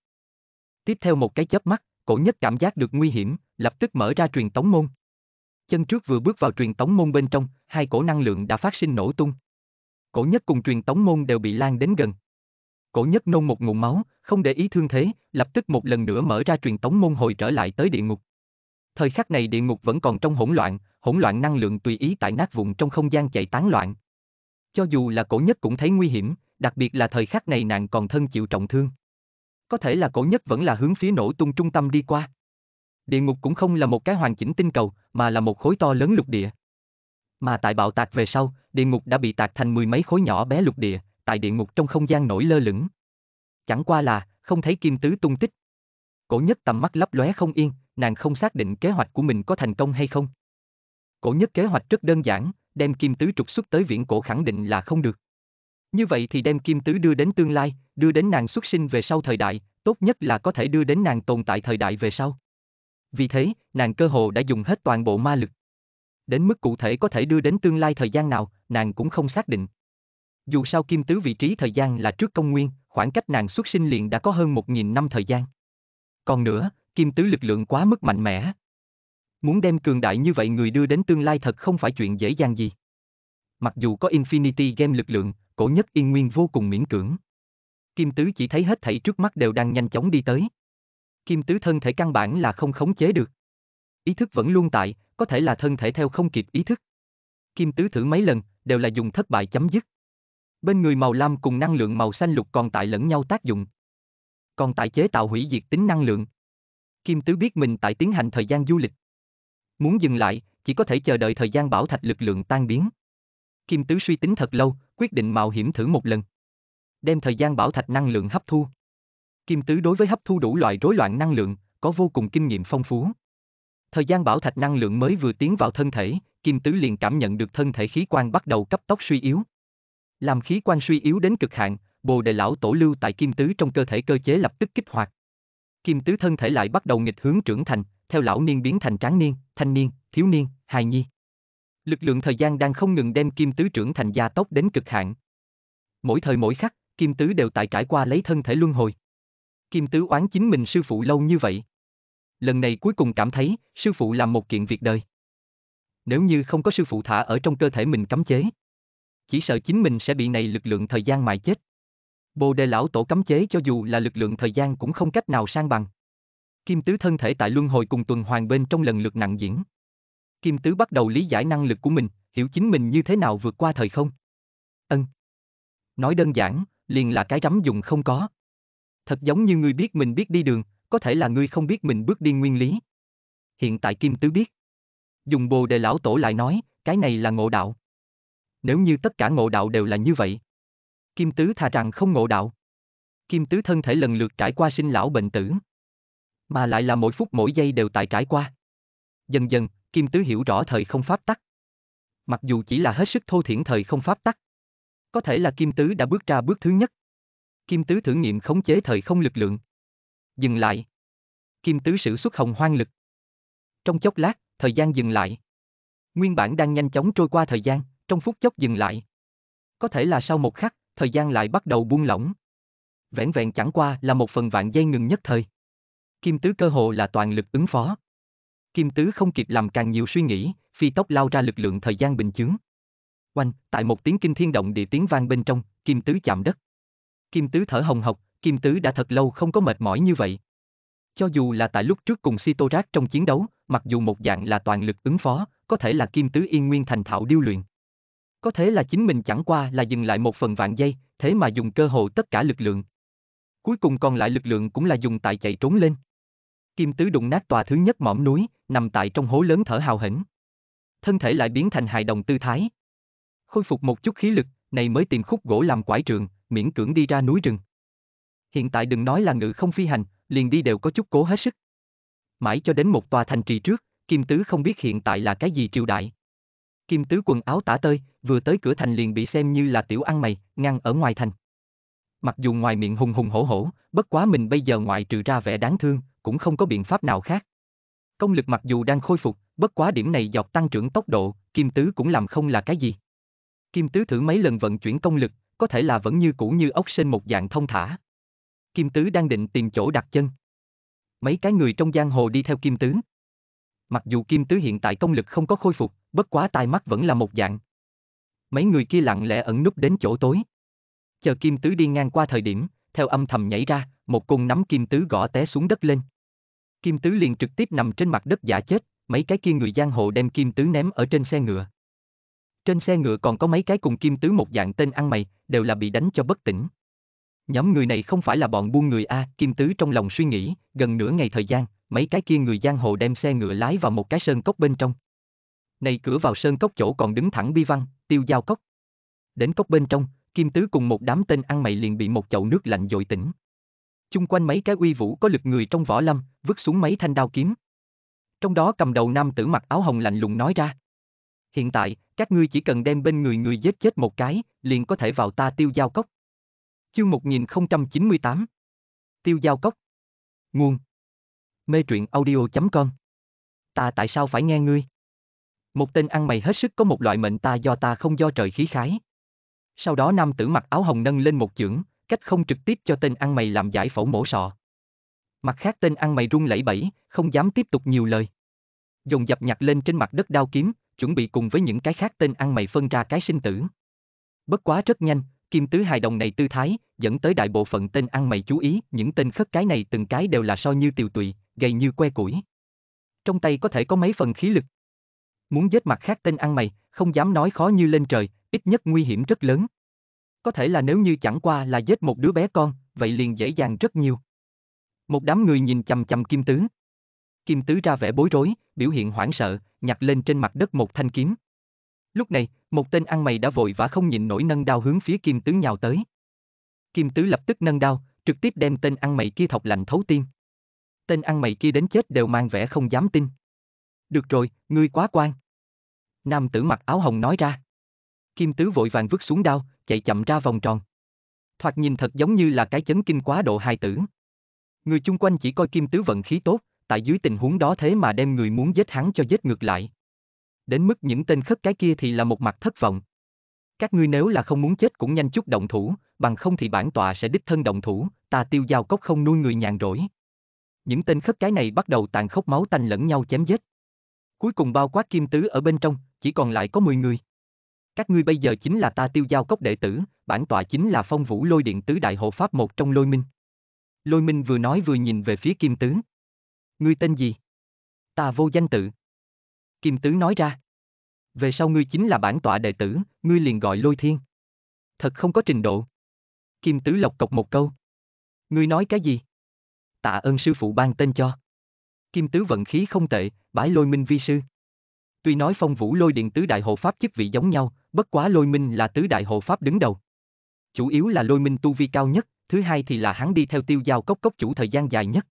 Tiếp theo một cái chớp mắt, cổ nhất cảm giác được nguy hiểm, lập tức mở ra truyền tống môn. Chân trước vừa bước vào truyền tống môn bên trong, hai cổ năng lượng đã phát sinh nổ tung. Cổ nhất cùng truyền tống môn đều bị lan đến gần. Cổ nhất nôn một ngụm máu, không để ý thương thế, lập tức một lần nữa mở ra truyền tống môn hồi trở lại tới địa ngục. Thời khắc này địa ngục vẫn còn trong hỗn loạn, hỗn loạn năng lượng tùy ý tại nát vụn trong không gian chạy tán loạn. Cho dù là cổ nhất cũng thấy nguy hiểm, đặc biệt là thời khắc này nàng còn thân chịu trọng thương. Có thể là cổ nhất vẫn là hướng phía nổ tung trung tâm đi qua. Địa ngục cũng không là một cái hoàn chỉnh tinh cầu, mà là một khối to lớn lục địa. Mà tại bạo tạc về sau, địa ngục đã bị tạc thành mười mấy khối nhỏ bé lục địa, tại địa ngục trong không gian nổi lơ lửng. Chẳng qua là, không thấy kim tứ tung tích. Cổ nhất tầm mắt lấp lóe không yên, nàng không xác định kế hoạch của mình có thành công hay không. Cổ nhất kế hoạch rất đơn giản, đem kim tứ trục xuất tới viễn cổ khẳng định là không được. Như vậy thì đem kim tứ đưa đến tương lai, đưa đến nàng xuất sinh về sau thời đại, tốt nhất là có thể đưa đến nàng tồn tại thời đại về sau. Vì thế, nàng cơ hồ đã dùng hết toàn bộ ma lực. Đến mức cụ thể có thể đưa đến tương lai thời gian nào, nàng cũng không xác định. Dù sao kim tứ vị trí thời gian là trước công nguyên, khoảng cách nàng xuất sinh liền đã có hơn 1.000 năm thời gian. Còn nữa, kim tứ lực lượng quá mức mạnh mẽ. Muốn đem cường đại như vậy người đưa đến tương lai thật không phải chuyện dễ dàng gì. Mặc dù có Infinity Game lực lượng, cổ nhất yên nguyên vô cùng miễn cưỡng. Kim tứ chỉ thấy hết thảy trước mắt đều đang nhanh chóng đi tới. Kim tứ thân thể căn bản là không khống chế được. Ý thức vẫn luôn tại, có thể là thân thể theo không kịp ý thức. Kim tứ thử mấy lần, đều là dùng thất bại chấm dứt. Bên người màu lam cùng năng lượng màu xanh lục còn tại lẫn nhau tác dụng. Còn tại chế tạo hủy diệt tính năng lượng. Kim Tứ biết mình tại tiến hành thời gian du lịch. Muốn dừng lại, chỉ có thể chờ đợi thời gian bảo thạch lực lượng tan biến. Kim Tứ suy tính thật lâu, quyết định mạo hiểm thử một lần. Đem thời gian bảo thạch năng lượng hấp thu. Kim Tứ đối với hấp thu đủ loại rối loạn năng lượng, có vô cùng kinh nghiệm phong phú. Thời gian bảo thạch năng lượng mới vừa tiến vào thân thể, Kim Tứ liền cảm nhận được thân thể khí quan bắt đầu cấp tốc suy yếu. Làm khí quan suy yếu đến cực hạn, bồ đề lão tổ lưu tại kim tứ trong cơ thể cơ chế lập tức kích hoạt. Kim tứ thân thể lại bắt đầu nghịch hướng trưởng thành, theo lão niên biến thành tráng niên, thanh niên, thiếu niên, hài nhi. Lực lượng thời gian đang không ngừng đem kim tứ trưởng thành gia tốc đến cực hạn. Mỗi thời mỗi khắc, kim tứ đều tại trải qua lấy thân thể luân hồi. Kim tứ oán chính mình sư phụ lâu như vậy. Lần này cuối cùng cảm thấy, sư phụ làm một kiện việc đời. Nếu như không có sư phụ thả ở trong cơ thể mình cấm chế, chỉ sợ chính mình sẽ bị này lực lượng thời gian mài chết. Bồ đề lão tổ cấm chế cho dù là lực lượng thời gian cũng không cách nào sang bằng. Kim tứ thân thể tại luân hồi cùng tuần hoàn bên trong lần lượt nặng diễn. Kim tứ bắt đầu lý giải năng lực của mình, hiểu chính mình như thế nào vượt qua thời không. Ân. Nói đơn giản, liền là cái rắm dùng không có. Thật giống như ngươi biết mình biết đi đường, có thể là ngươi không biết mình bước đi nguyên lý. Hiện tại Kim Tứ biết. Dùng bồ đề lão tổ lại nói, cái này là ngộ đạo nếu như tất cả ngộ đạo đều là như vậy. Kim Tứ thà rằng không ngộ đạo. Kim Tứ thân thể lần lượt trải qua sinh lão bệnh tử. Mà lại là mỗi phút mỗi giây đều tại trải qua. Dần dần, Kim Tứ hiểu rõ thời không pháp tắc. Mặc dù chỉ là hết sức thô thiển thời không pháp tắc. Có thể là Kim Tứ đã bước ra bước thứ nhất. Kim Tứ thử nghiệm khống chế thời không lực lượng. Dừng lại. Kim Tứ sử xuất hồng hoang lực. Trong chốc lát, thời gian dừng lại. Nguyên bản đang nhanh chóng trôi qua thời gian trong phút chốc dừng lại. Có thể là sau một khắc, thời gian lại bắt đầu buông lỏng. Vẹn vẹn chẳng qua là một phần vạn giây ngừng nhất thời. Kim tứ cơ hồ là toàn lực ứng phó. Kim tứ không kịp làm càng nhiều suy nghĩ, phi tốc lao ra lực lượng thời gian bình chứng. Oanh, tại một tiếng kinh thiên động địa tiếng vang bên trong, kim tứ chạm đất. Kim tứ thở hồng hộc, kim tứ đã thật lâu không có mệt mỏi như vậy. Cho dù là tại lúc trước cùng Sitorak trong chiến đấu, mặc dù một dạng là toàn lực ứng phó, có thể là kim tứ yên nguyên thành thạo điêu luyện. Có thể là chính mình chẳng qua là dừng lại một phần vạn giây, thế mà dùng cơ hồ tất cả lực lượng. Cuối cùng còn lại lực lượng cũng là dùng tại chạy trốn lên. Kim Tứ đụng nát tòa thứ nhất mỏm núi, nằm tại trong hố lớn thở hào hỉnh. Thân thể lại biến thành hài đồng tư thái. Khôi phục một chút khí lực, này mới tìm khúc gỗ làm quải trường, miễn cưỡng đi ra núi rừng. Hiện tại đừng nói là ngự không phi hành, liền đi đều có chút cố hết sức. Mãi cho đến một tòa thành trì trước, Kim Tứ không biết hiện tại là cái gì triều đại kim tứ quần áo tả tơi, vừa tới cửa thành liền bị xem như là tiểu ăn mày, ngăn ở ngoài thành. Mặc dù ngoài miệng hùng hùng hổ hổ, bất quá mình bây giờ ngoại trừ ra vẻ đáng thương, cũng không có biện pháp nào khác. Công lực mặc dù đang khôi phục, bất quá điểm này dọc tăng trưởng tốc độ, kim tứ cũng làm không là cái gì. Kim tứ thử mấy lần vận chuyển công lực, có thể là vẫn như cũ như ốc sên một dạng thông thả. Kim tứ đang định tìm chỗ đặt chân. Mấy cái người trong giang hồ đi theo kim tứ, Mặc dù Kim Tứ hiện tại công lực không có khôi phục, bất quá tai mắt vẫn là một dạng. Mấy người kia lặng lẽ ẩn núp đến chỗ tối. Chờ Kim Tứ đi ngang qua thời điểm, theo âm thầm nhảy ra, một cung nắm Kim Tứ gõ té xuống đất lên. Kim Tứ liền trực tiếp nằm trên mặt đất giả chết, mấy cái kia người giang hồ đem Kim Tứ ném ở trên xe ngựa. Trên xe ngựa còn có mấy cái cùng Kim Tứ một dạng tên ăn mày, đều là bị đánh cho bất tỉnh. Nhóm người này không phải là bọn buôn người A, Kim Tứ trong lòng suy nghĩ, gần nửa ngày thời gian, mấy cái kia người giang hồ đem xe ngựa lái vào một cái sơn cốc bên trong. Này cửa vào sơn cốc chỗ còn đứng thẳng bi văn, tiêu giao cốc. Đến cốc bên trong, Kim Tứ cùng một đám tên ăn mày liền bị một chậu nước lạnh dội tỉnh. Chung quanh mấy cái uy vũ có lực người trong võ lâm, vứt xuống mấy thanh đao kiếm. Trong đó cầm đầu nam tử mặc áo hồng lạnh lùng nói ra. Hiện tại, các ngươi chỉ cần đem bên người người giết chết một cái, liền có thể vào ta tiêu giao cốc. Chương 1098 Tiêu giao cốc Nguồn mê truyện audio.com. Ta tại sao phải nghe ngươi? Một tên ăn mày hết sức có một loại mệnh ta do ta không do trời khí khái. Sau đó nam tử mặc áo hồng nâng lên một chưởng, cách không trực tiếp cho tên ăn mày làm giải phẫu mổ sọ. Mặt khác tên ăn mày run lẩy bẩy, không dám tiếp tục nhiều lời. Dùng dập nhặt lên trên mặt đất đao kiếm, chuẩn bị cùng với những cái khác tên ăn mày phân ra cái sinh tử. Bất quá rất nhanh, kim tứ hài đồng này tư thái, dẫn tới đại bộ phận tên ăn mày chú ý, những tên khất cái này từng cái đều là so như tiều tụy, gầy như que củi. Trong tay có thể có mấy phần khí lực. Muốn giết mặt khác tên ăn mày, không dám nói khó như lên trời, ít nhất nguy hiểm rất lớn. Có thể là nếu như chẳng qua là giết một đứa bé con, vậy liền dễ dàng rất nhiều. Một đám người nhìn chằm chằm Kim Tứ. Kim Tứ ra vẻ bối rối, biểu hiện hoảng sợ, nhặt lên trên mặt đất một thanh kiếm. Lúc này, một tên ăn mày đã vội vã không nhịn nổi nâng đao hướng phía Kim Tứ nhào tới. Kim Tứ lập tức nâng đao, trực tiếp đem tên ăn mày kia thọc lạnh thấu tim tên ăn mày kia đến chết đều mang vẻ không dám tin. Được rồi, ngươi quá quan. Nam tử mặc áo hồng nói ra. Kim tứ vội vàng vứt xuống đao, chạy chậm ra vòng tròn. Thoạt nhìn thật giống như là cái chấn kinh quá độ hài tử. Người chung quanh chỉ coi kim tứ vận khí tốt, tại dưới tình huống đó thế mà đem người muốn giết hắn cho giết ngược lại. Đến mức những tên khất cái kia thì là một mặt thất vọng. Các ngươi nếu là không muốn chết cũng nhanh chút động thủ, bằng không thì bản tọa sẽ đích thân động thủ, ta tiêu giao cốc không nuôi người nhàn rỗi những tên khất cái này bắt đầu tàn khốc máu tanh lẫn nhau chém giết. Cuối cùng bao quát kim tứ ở bên trong, chỉ còn lại có 10 người. Các ngươi bây giờ chính là ta tiêu giao cốc đệ tử, bản tọa chính là phong vũ lôi điện tứ đại hộ pháp một trong lôi minh. Lôi minh vừa nói vừa nhìn về phía kim tứ. Ngươi tên gì? Ta vô danh tự. Kim tứ nói ra. Về sau ngươi chính là bản tọa đệ tử, ngươi liền gọi lôi thiên. Thật không có trình độ. Kim tứ lộc cọc một câu. Ngươi nói cái gì? tạ ơn sư phụ ban tên cho. Kim tứ vận khí không tệ, bái lôi minh vi sư. Tuy nói phong vũ lôi điện tứ đại hộ pháp chức vị giống nhau, bất quá lôi minh là tứ đại hộ pháp đứng đầu. Chủ yếu là lôi minh tu vi cao nhất, thứ hai thì là hắn đi theo tiêu giao cốc cốc chủ thời gian dài nhất.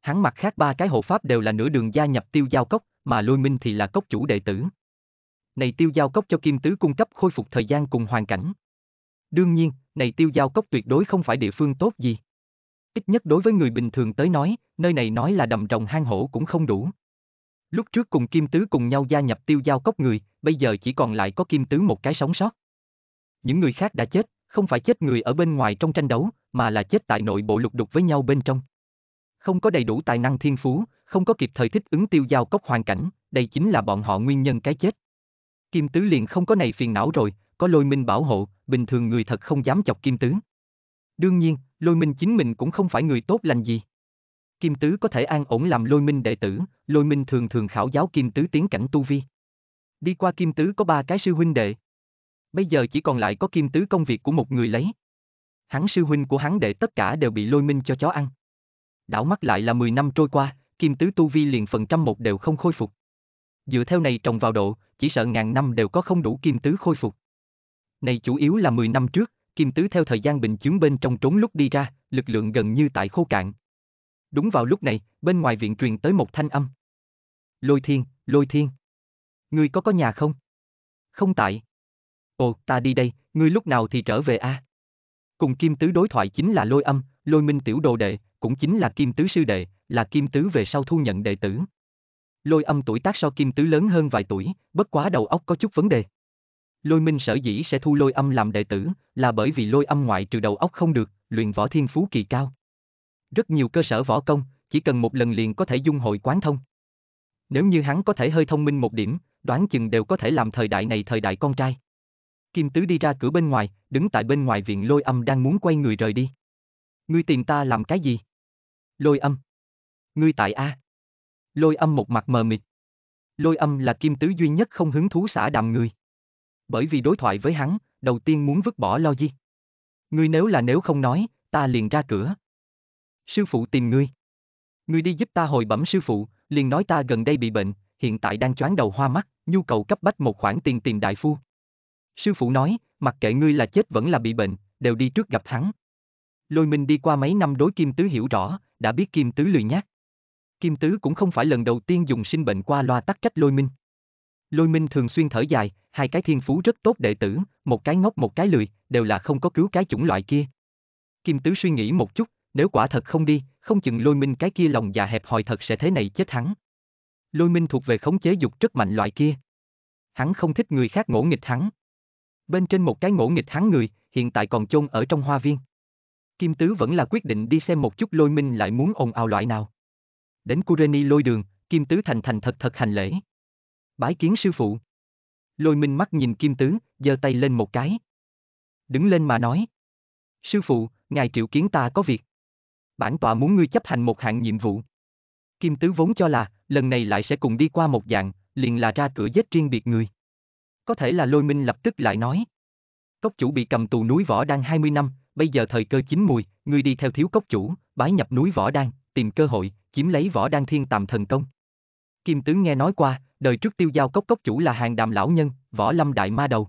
Hắn mặt khác ba cái hộ pháp đều là nửa đường gia nhập tiêu giao cốc, mà lôi minh thì là cốc chủ đệ tử. Này tiêu giao cốc cho kim tứ cung cấp khôi phục thời gian cùng hoàn cảnh. Đương nhiên, này tiêu giao cốc tuyệt đối không phải địa phương tốt gì. Ít nhất đối với người bình thường tới nói, nơi này nói là đầm rồng hang hổ cũng không đủ. Lúc trước cùng Kim Tứ cùng nhau gia nhập tiêu giao cốc người, bây giờ chỉ còn lại có Kim Tứ một cái sống sót. Những người khác đã chết, không phải chết người ở bên ngoài trong tranh đấu, mà là chết tại nội bộ lục đục với nhau bên trong. Không có đầy đủ tài năng thiên phú, không có kịp thời thích ứng tiêu giao cốc hoàn cảnh, đây chính là bọn họ nguyên nhân cái chết. Kim Tứ liền không có này phiền não rồi, có lôi minh bảo hộ, bình thường người thật không dám chọc Kim Tứ. Đương nhiên, lôi minh chính mình cũng không phải người tốt lành gì. Kim Tứ có thể an ổn làm lôi minh đệ tử, lôi minh thường thường khảo giáo Kim Tứ tiến cảnh tu vi. Đi qua Kim Tứ có ba cái sư huynh đệ. Bây giờ chỉ còn lại có Kim Tứ công việc của một người lấy. Hắn sư huynh của hắn đệ tất cả đều bị lôi minh cho chó ăn. Đảo mắt lại là 10 năm trôi qua, Kim Tứ tu vi liền phần trăm một đều không khôi phục. Dựa theo này trồng vào độ, chỉ sợ ngàn năm đều có không đủ Kim Tứ khôi phục. Này chủ yếu là 10 năm trước, Kim Tứ theo thời gian bình chướng bên trong trốn lúc đi ra, lực lượng gần như tại khô cạn. Đúng vào lúc này, bên ngoài viện truyền tới một thanh âm. Lôi thiên, lôi thiên. Ngươi có có nhà không? Không tại. Ồ, ta đi đây, ngươi lúc nào thì trở về a? À? Cùng Kim Tứ đối thoại chính là lôi âm, lôi minh tiểu đồ đệ, cũng chính là Kim Tứ sư đệ, là Kim Tứ về sau thu nhận đệ tử. Lôi âm tuổi tác so Kim Tứ lớn hơn vài tuổi, bất quá đầu óc có chút vấn đề. Lôi Minh sở dĩ sẽ thu lôi âm làm đệ tử, là bởi vì lôi âm ngoại trừ đầu óc không được, luyện võ thiên phú kỳ cao. Rất nhiều cơ sở võ công, chỉ cần một lần liền có thể dung hội quán thông. Nếu như hắn có thể hơi thông minh một điểm, đoán chừng đều có thể làm thời đại này thời đại con trai. Kim Tứ đi ra cửa bên ngoài, đứng tại bên ngoài viện lôi âm đang muốn quay người rời đi. Ngươi tìm ta làm cái gì? Lôi âm. Ngươi tại A. Lôi âm một mặt mờ mịt. Lôi âm là kim tứ duy nhất không hứng thú xả đàm người bởi vì đối thoại với hắn, đầu tiên muốn vứt bỏ lo di. Ngươi nếu là nếu không nói, ta liền ra cửa. Sư phụ tìm ngươi. Ngươi đi giúp ta hồi bẩm sư phụ, liền nói ta gần đây bị bệnh, hiện tại đang choáng đầu hoa mắt, nhu cầu cấp bách một khoản tiền tìm đại phu. Sư phụ nói, mặc kệ ngươi là chết vẫn là bị bệnh, đều đi trước gặp hắn. Lôi Minh đi qua mấy năm đối Kim Tứ hiểu rõ, đã biết Kim Tứ lười nhác. Kim Tứ cũng không phải lần đầu tiên dùng sinh bệnh qua loa tắc trách Lôi Minh. Lôi Minh thường xuyên thở dài, hai cái thiên phú rất tốt đệ tử, một cái ngốc một cái lười, đều là không có cứu cái chủng loại kia. Kim Tứ suy nghĩ một chút, nếu quả thật không đi, không chừng lôi minh cái kia lòng già hẹp hòi thật sẽ thế này chết hắn. Lôi minh thuộc về khống chế dục rất mạnh loại kia. Hắn không thích người khác ngỗ nghịch hắn. Bên trên một cái ngỗ nghịch hắn người, hiện tại còn chôn ở trong hoa viên. Kim Tứ vẫn là quyết định đi xem một chút lôi minh lại muốn ồn ào loại nào. Đến Kureni lôi đường, Kim Tứ thành thành thật thật hành lễ. Bái kiến sư phụ. Lôi minh mắt nhìn kim tứ, giơ tay lên một cái. Đứng lên mà nói. Sư phụ, ngài triệu kiến ta có việc. Bản tọa muốn ngươi chấp hành một hạng nhiệm vụ. Kim tứ vốn cho là, lần này lại sẽ cùng đi qua một dạng, liền là ra cửa giết riêng biệt người. Có thể là lôi minh lập tức lại nói. Cốc chủ bị cầm tù núi võ đang 20 năm, bây giờ thời cơ chín mùi, ngươi đi theo thiếu cốc chủ, bái nhập núi võ đang, tìm cơ hội, chiếm lấy võ đan thiên tàm thần công. Kim tướng nghe nói qua, đời trước tiêu giao cốc cốc chủ là hàng đàm lão nhân, võ lâm đại ma đầu.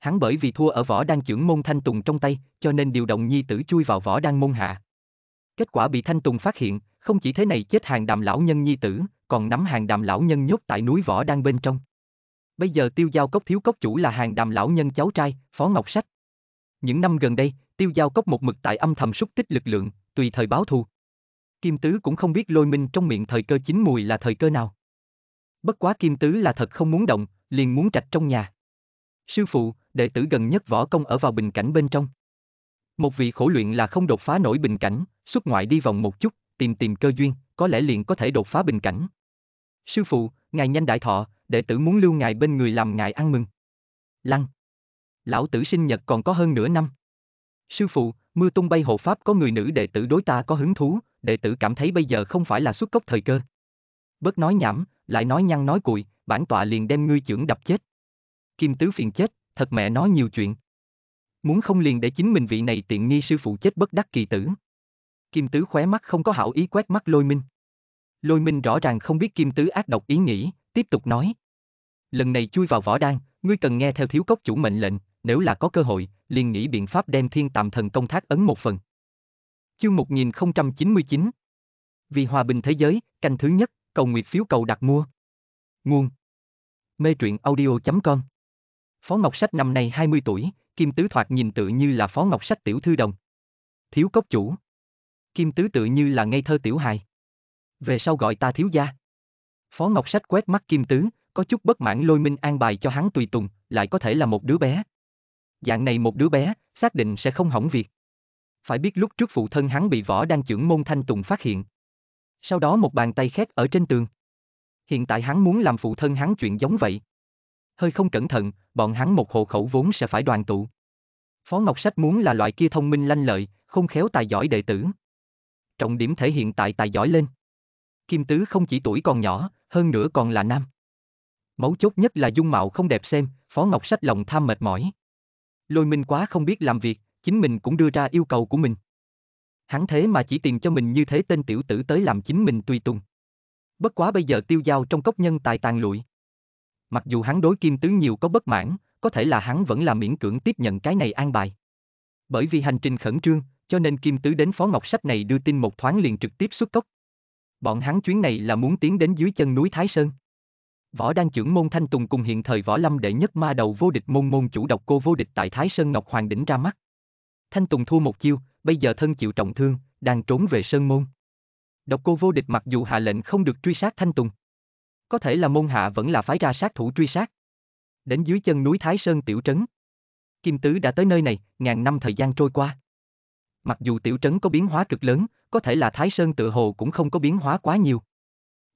Hắn bởi vì thua ở võ đang trưởng môn Thanh Tùng trong tay, cho nên điều động nhi tử chui vào võ đang môn hạ. Kết quả bị Thanh Tùng phát hiện, không chỉ thế này chết hàng đàm lão nhân nhi tử, còn nắm hàng đàm lão nhân nhốt tại núi võ đang bên trong. Bây giờ tiêu giao cốc thiếu cốc chủ là hàng đàm lão nhân cháu trai, Phó Ngọc Sách. Những năm gần đây, tiêu giao cốc một mực tại âm thầm xúc tích lực lượng, tùy thời báo thù. Kim Tứ cũng không biết lôi minh trong miệng thời cơ chín mùi là thời cơ nào. Bất quá Kim Tứ là thật không muốn động, liền muốn trạch trong nhà. Sư phụ, đệ tử gần nhất võ công ở vào bình cảnh bên trong. Một vị khổ luyện là không đột phá nổi bình cảnh, xuất ngoại đi vòng một chút, tìm tìm cơ duyên, có lẽ liền có thể đột phá bình cảnh. Sư phụ, ngài nhanh đại thọ, đệ tử muốn lưu ngài bên người làm ngài ăn mừng. Lăng. Lão tử sinh nhật còn có hơn nửa năm. Sư phụ, mưa tung bay hộ pháp có người nữ đệ tử đối ta có hứng thú, đệ tử cảm thấy bây giờ không phải là xuất cốc thời cơ. Bớt nói nhảm, lại nói nhăn nói cùi, bản tọa liền đem ngươi trưởng đập chết. Kim tứ phiền chết, thật mẹ nói nhiều chuyện. Muốn không liền để chính mình vị này tiện nghi sư phụ chết bất đắc kỳ tử. Kim tứ khóe mắt không có hảo ý quét mắt lôi minh. Lôi minh rõ ràng không biết kim tứ ác độc ý nghĩ, tiếp tục nói. Lần này chui vào võ đan, ngươi cần nghe theo thiếu cốc chủ mệnh lệnh, nếu là có cơ hội, liền nghĩ biện pháp đem thiên tạm thần công thác ấn một phần. Chương 1099 Vì hòa bình thế giới, canh thứ nhất, cầu nguyệt phiếu cầu đặt mua. Nguồn Mê truyện audio.com Phó Ngọc Sách năm nay 20 tuổi, Kim Tứ Thoạt nhìn tự như là Phó Ngọc Sách tiểu thư đồng. Thiếu cốc chủ Kim Tứ tự như là ngây thơ tiểu hài. Về sau gọi ta thiếu gia. Phó Ngọc Sách quét mắt Kim Tứ, có chút bất mãn lôi minh an bài cho hắn tùy tùng, lại có thể là một đứa bé, dạng này một đứa bé, xác định sẽ không hỏng việc. Phải biết lúc trước phụ thân hắn bị võ đang trưởng môn thanh tùng phát hiện. Sau đó một bàn tay khét ở trên tường. Hiện tại hắn muốn làm phụ thân hắn chuyện giống vậy. Hơi không cẩn thận, bọn hắn một hộ khẩu vốn sẽ phải đoàn tụ. Phó Ngọc Sách muốn là loại kia thông minh lanh lợi, không khéo tài giỏi đệ tử. Trọng điểm thể hiện tại tài giỏi lên. Kim Tứ không chỉ tuổi còn nhỏ, hơn nữa còn là nam. Mấu chốt nhất là dung mạo không đẹp xem, Phó Ngọc Sách lòng tham mệt mỏi. Lôi Minh quá không biết làm việc, chính mình cũng đưa ra yêu cầu của mình. Hắn thế mà chỉ tìm cho mình như thế tên tiểu tử tới làm chính mình tùy tùng. Bất quá bây giờ tiêu giao trong cốc nhân tài tàn lụi. Mặc dù hắn đối kim tứ nhiều có bất mãn, có thể là hắn vẫn là miễn cưỡng tiếp nhận cái này an bài. Bởi vì hành trình khẩn trương, cho nên kim tứ đến phó ngọc sách này đưa tin một thoáng liền trực tiếp xuất cốc. Bọn hắn chuyến này là muốn tiến đến dưới chân núi Thái Sơn. Võ đang trưởng môn Thanh Tùng cùng hiện thời võ lâm đệ nhất ma đầu vô địch môn môn chủ độc cô vô địch tại Thái Sơn Ngọc Hoàng đỉnh ra mắt. Thanh Tùng thua một chiêu, bây giờ thân chịu trọng thương, đang trốn về Sơn Môn. Độc cô vô địch mặc dù hạ lệnh không được truy sát Thanh Tùng. Có thể là môn hạ vẫn là phái ra sát thủ truy sát. Đến dưới chân núi Thái Sơn Tiểu Trấn. Kim Tứ đã tới nơi này, ngàn năm thời gian trôi qua. Mặc dù Tiểu Trấn có biến hóa cực lớn, có thể là Thái Sơn tự hồ cũng không có biến hóa quá nhiều.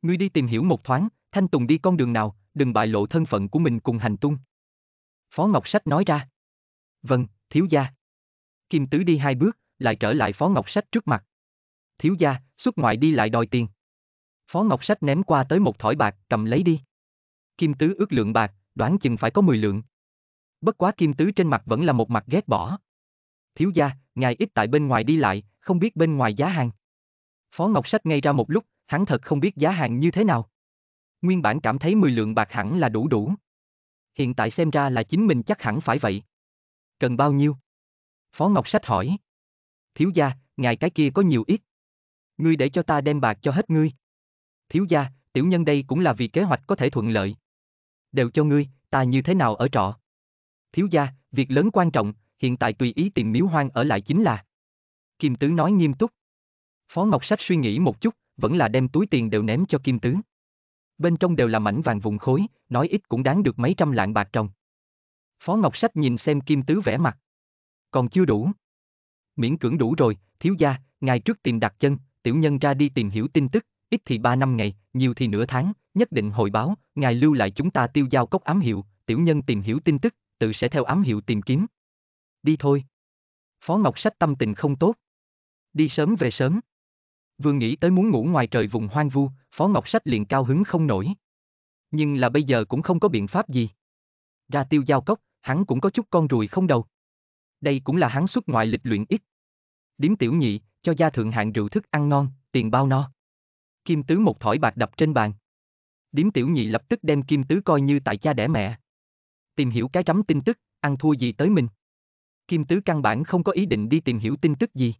Ngươi đi tìm hiểu một thoáng, Thanh Tùng đi con đường nào, đừng bại lộ thân phận của mình cùng hành tung. Phó Ngọc Sách nói ra. Vâng, thiếu gia. Kim Tứ đi hai bước, lại trở lại Phó Ngọc Sách trước mặt. Thiếu gia, xuất ngoại đi lại đòi tiền. Phó Ngọc Sách ném qua tới một thỏi bạc, cầm lấy đi. Kim Tứ ước lượng bạc, đoán chừng phải có 10 lượng. Bất quá Kim Tứ trên mặt vẫn là một mặt ghét bỏ. Thiếu gia, ngài ít tại bên ngoài đi lại, không biết bên ngoài giá hàng. Phó Ngọc Sách ngay ra một lúc, hắn thật không biết giá hàng như thế nào nguyên bản cảm thấy 10 lượng bạc hẳn là đủ đủ. Hiện tại xem ra là chính mình chắc hẳn phải vậy. Cần bao nhiêu? Phó Ngọc Sách hỏi. Thiếu gia, ngài cái kia có nhiều ít. Ngươi để cho ta đem bạc cho hết ngươi. Thiếu gia, tiểu nhân đây cũng là vì kế hoạch có thể thuận lợi. Đều cho ngươi, ta như thế nào ở trọ? Thiếu gia, việc lớn quan trọng, hiện tại tùy ý tìm miếu hoang ở lại chính là. Kim Tứ nói nghiêm túc. Phó Ngọc Sách suy nghĩ một chút, vẫn là đem túi tiền đều ném cho Kim Tứ bên trong đều là mảnh vàng vụn khối, nói ít cũng đáng được mấy trăm lạng bạc trồng. Phó Ngọc Sách nhìn xem Kim Tứ vẻ mặt. Còn chưa đủ. Miễn cưỡng đủ rồi, thiếu gia, ngày trước tìm đặt chân, tiểu nhân ra đi tìm hiểu tin tức, ít thì ba năm ngày, nhiều thì nửa tháng, nhất định hồi báo, ngài lưu lại chúng ta tiêu giao cốc ám hiệu, tiểu nhân tìm hiểu tin tức, tự sẽ theo ám hiệu tìm kiếm. Đi thôi. Phó Ngọc Sách tâm tình không tốt. Đi sớm về sớm. Vừa nghĩ tới muốn ngủ ngoài trời vùng hoang vu, Phó Ngọc Sách liền cao hứng không nổi. Nhưng là bây giờ cũng không có biện pháp gì. Ra tiêu giao cốc, hắn cũng có chút con ruồi không đầu. Đây cũng là hắn xuất ngoại lịch luyện ít. Điếm tiểu nhị, cho gia thượng hạng rượu thức ăn ngon, tiền bao no. Kim tứ một thỏi bạc đập trên bàn. Điếm tiểu nhị lập tức đem kim tứ coi như tại cha đẻ mẹ. Tìm hiểu cái rắm tin tức, ăn thua gì tới mình. Kim tứ căn bản không có ý định đi tìm hiểu tin tức gì.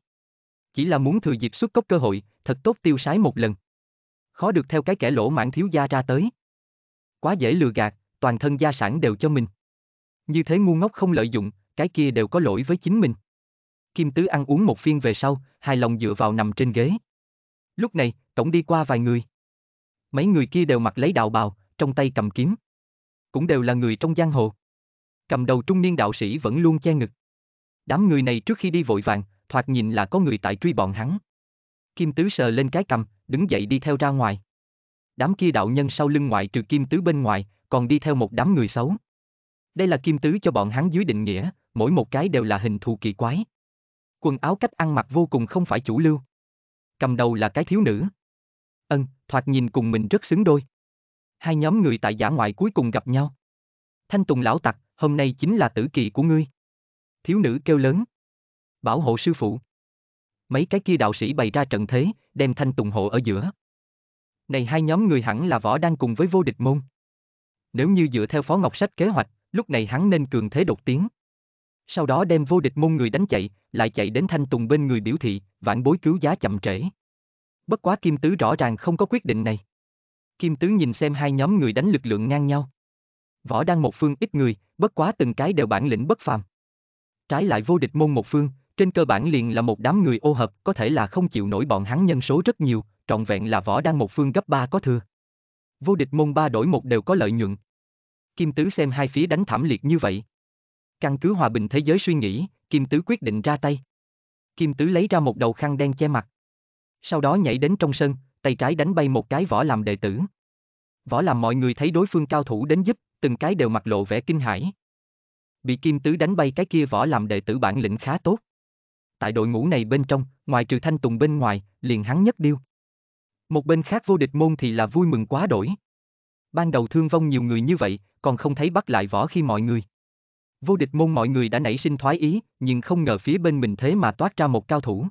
Chỉ là muốn thừa dịp xuất cốc cơ hội, thật tốt tiêu sái một lần khó được theo cái kẻ lỗ mãn thiếu gia ra tới. Quá dễ lừa gạt, toàn thân gia sản đều cho mình. Như thế ngu ngốc không lợi dụng, cái kia đều có lỗi với chính mình. Kim Tứ ăn uống một phiên về sau, hài lòng dựa vào nằm trên ghế. Lúc này, cổng đi qua vài người. Mấy người kia đều mặc lấy đạo bào, trong tay cầm kiếm. Cũng đều là người trong giang hồ. Cầm đầu trung niên đạo sĩ vẫn luôn che ngực. Đám người này trước khi đi vội vàng, thoạt nhìn là có người tại truy bọn hắn. Kim Tứ sờ lên cái cầm, đứng dậy đi theo ra ngoài. Đám kia đạo nhân sau lưng ngoại trừ kim tứ bên ngoài, còn đi theo một đám người xấu. Đây là kim tứ cho bọn hắn dưới định nghĩa, mỗi một cái đều là hình thù kỳ quái. Quần áo cách ăn mặc vô cùng không phải chủ lưu. Cầm đầu là cái thiếu nữ. Ân, thoạt nhìn cùng mình rất xứng đôi. Hai nhóm người tại giả ngoại cuối cùng gặp nhau. Thanh Tùng lão tặc, hôm nay chính là tử kỳ của ngươi. Thiếu nữ kêu lớn. Bảo hộ sư phụ mấy cái kia đạo sĩ bày ra trận thế, đem thanh tùng hộ ở giữa. Này hai nhóm người hẳn là võ đang cùng với vô địch môn. Nếu như dựa theo phó ngọc sách kế hoạch, lúc này hắn nên cường thế đột tiến. Sau đó đem vô địch môn người đánh chạy, lại chạy đến thanh tùng bên người biểu thị, vãn bối cứu giá chậm trễ. Bất quá Kim Tứ rõ ràng không có quyết định này. Kim Tứ nhìn xem hai nhóm người đánh lực lượng ngang nhau. Võ đang một phương ít người, bất quá từng cái đều bản lĩnh bất phàm. Trái lại vô địch môn một phương, trên cơ bản liền là một đám người ô hợp, có thể là không chịu nổi bọn hắn nhân số rất nhiều, trọn vẹn là võ đang một phương gấp ba có thừa. Vô địch môn ba đổi một đều có lợi nhuận. Kim Tứ xem hai phía đánh thảm liệt như vậy. Căn cứ hòa bình thế giới suy nghĩ, Kim Tứ quyết định ra tay. Kim Tứ lấy ra một đầu khăn đen che mặt. Sau đó nhảy đến trong sân, tay trái đánh bay một cái võ làm đệ tử. Võ làm mọi người thấy đối phương cao thủ đến giúp, từng cái đều mặt lộ vẻ kinh hãi. Bị Kim Tứ đánh bay cái kia võ làm đệ tử bản lĩnh khá tốt tại đội ngũ này bên trong, ngoài trừ Thanh Tùng bên ngoài, liền hắn nhất điêu. Một bên khác vô địch môn thì là vui mừng quá đổi. Ban đầu thương vong nhiều người như vậy, còn không thấy bắt lại võ khi mọi người. Vô địch môn mọi người đã nảy sinh thoái ý, nhưng không ngờ phía bên mình thế mà toát ra một cao thủ.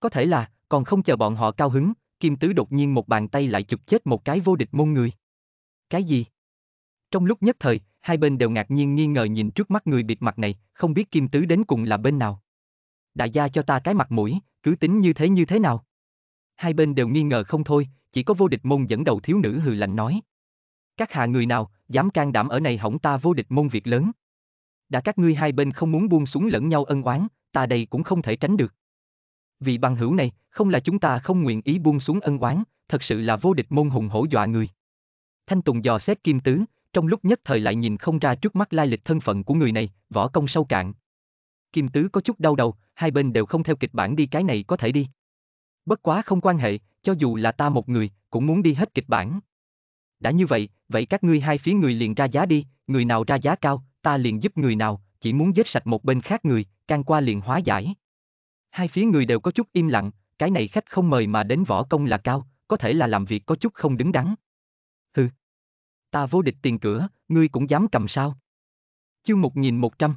Có thể là, còn không chờ bọn họ cao hứng, Kim Tứ đột nhiên một bàn tay lại chụp chết một cái vô địch môn người. Cái gì? Trong lúc nhất thời, hai bên đều ngạc nhiên nghi ngờ nhìn trước mắt người biệt mặt này, không biết Kim Tứ đến cùng là bên nào đại gia cho ta cái mặt mũi, cứ tính như thế như thế nào? Hai bên đều nghi ngờ không thôi, chỉ có vô địch môn dẫn đầu thiếu nữ hừ lạnh nói. Các hạ người nào, dám can đảm ở này hỏng ta vô địch môn việc lớn. Đã các ngươi hai bên không muốn buông xuống lẫn nhau ân oán, ta đây cũng không thể tránh được. Vì bằng hữu này, không là chúng ta không nguyện ý buông xuống ân oán, thật sự là vô địch môn hùng hổ dọa người. Thanh Tùng dò xét kim tứ, trong lúc nhất thời lại nhìn không ra trước mắt lai lịch thân phận của người này, võ công sâu cạn, Kim Tứ có chút đau đầu, hai bên đều không theo kịch bản đi cái này có thể đi. Bất quá không quan hệ, cho dù là ta một người, cũng muốn đi hết kịch bản. Đã như vậy, vậy các ngươi hai phía người liền ra giá đi, người nào ra giá cao, ta liền giúp người nào, chỉ muốn giết sạch một bên khác người, can qua liền hóa giải. Hai phía người đều có chút im lặng, cái này khách không mời mà đến võ công là cao, có thể là làm việc có chút không đứng đắn. Hừ. Ta vô địch tiền cửa, ngươi cũng dám cầm sao? Chương 1100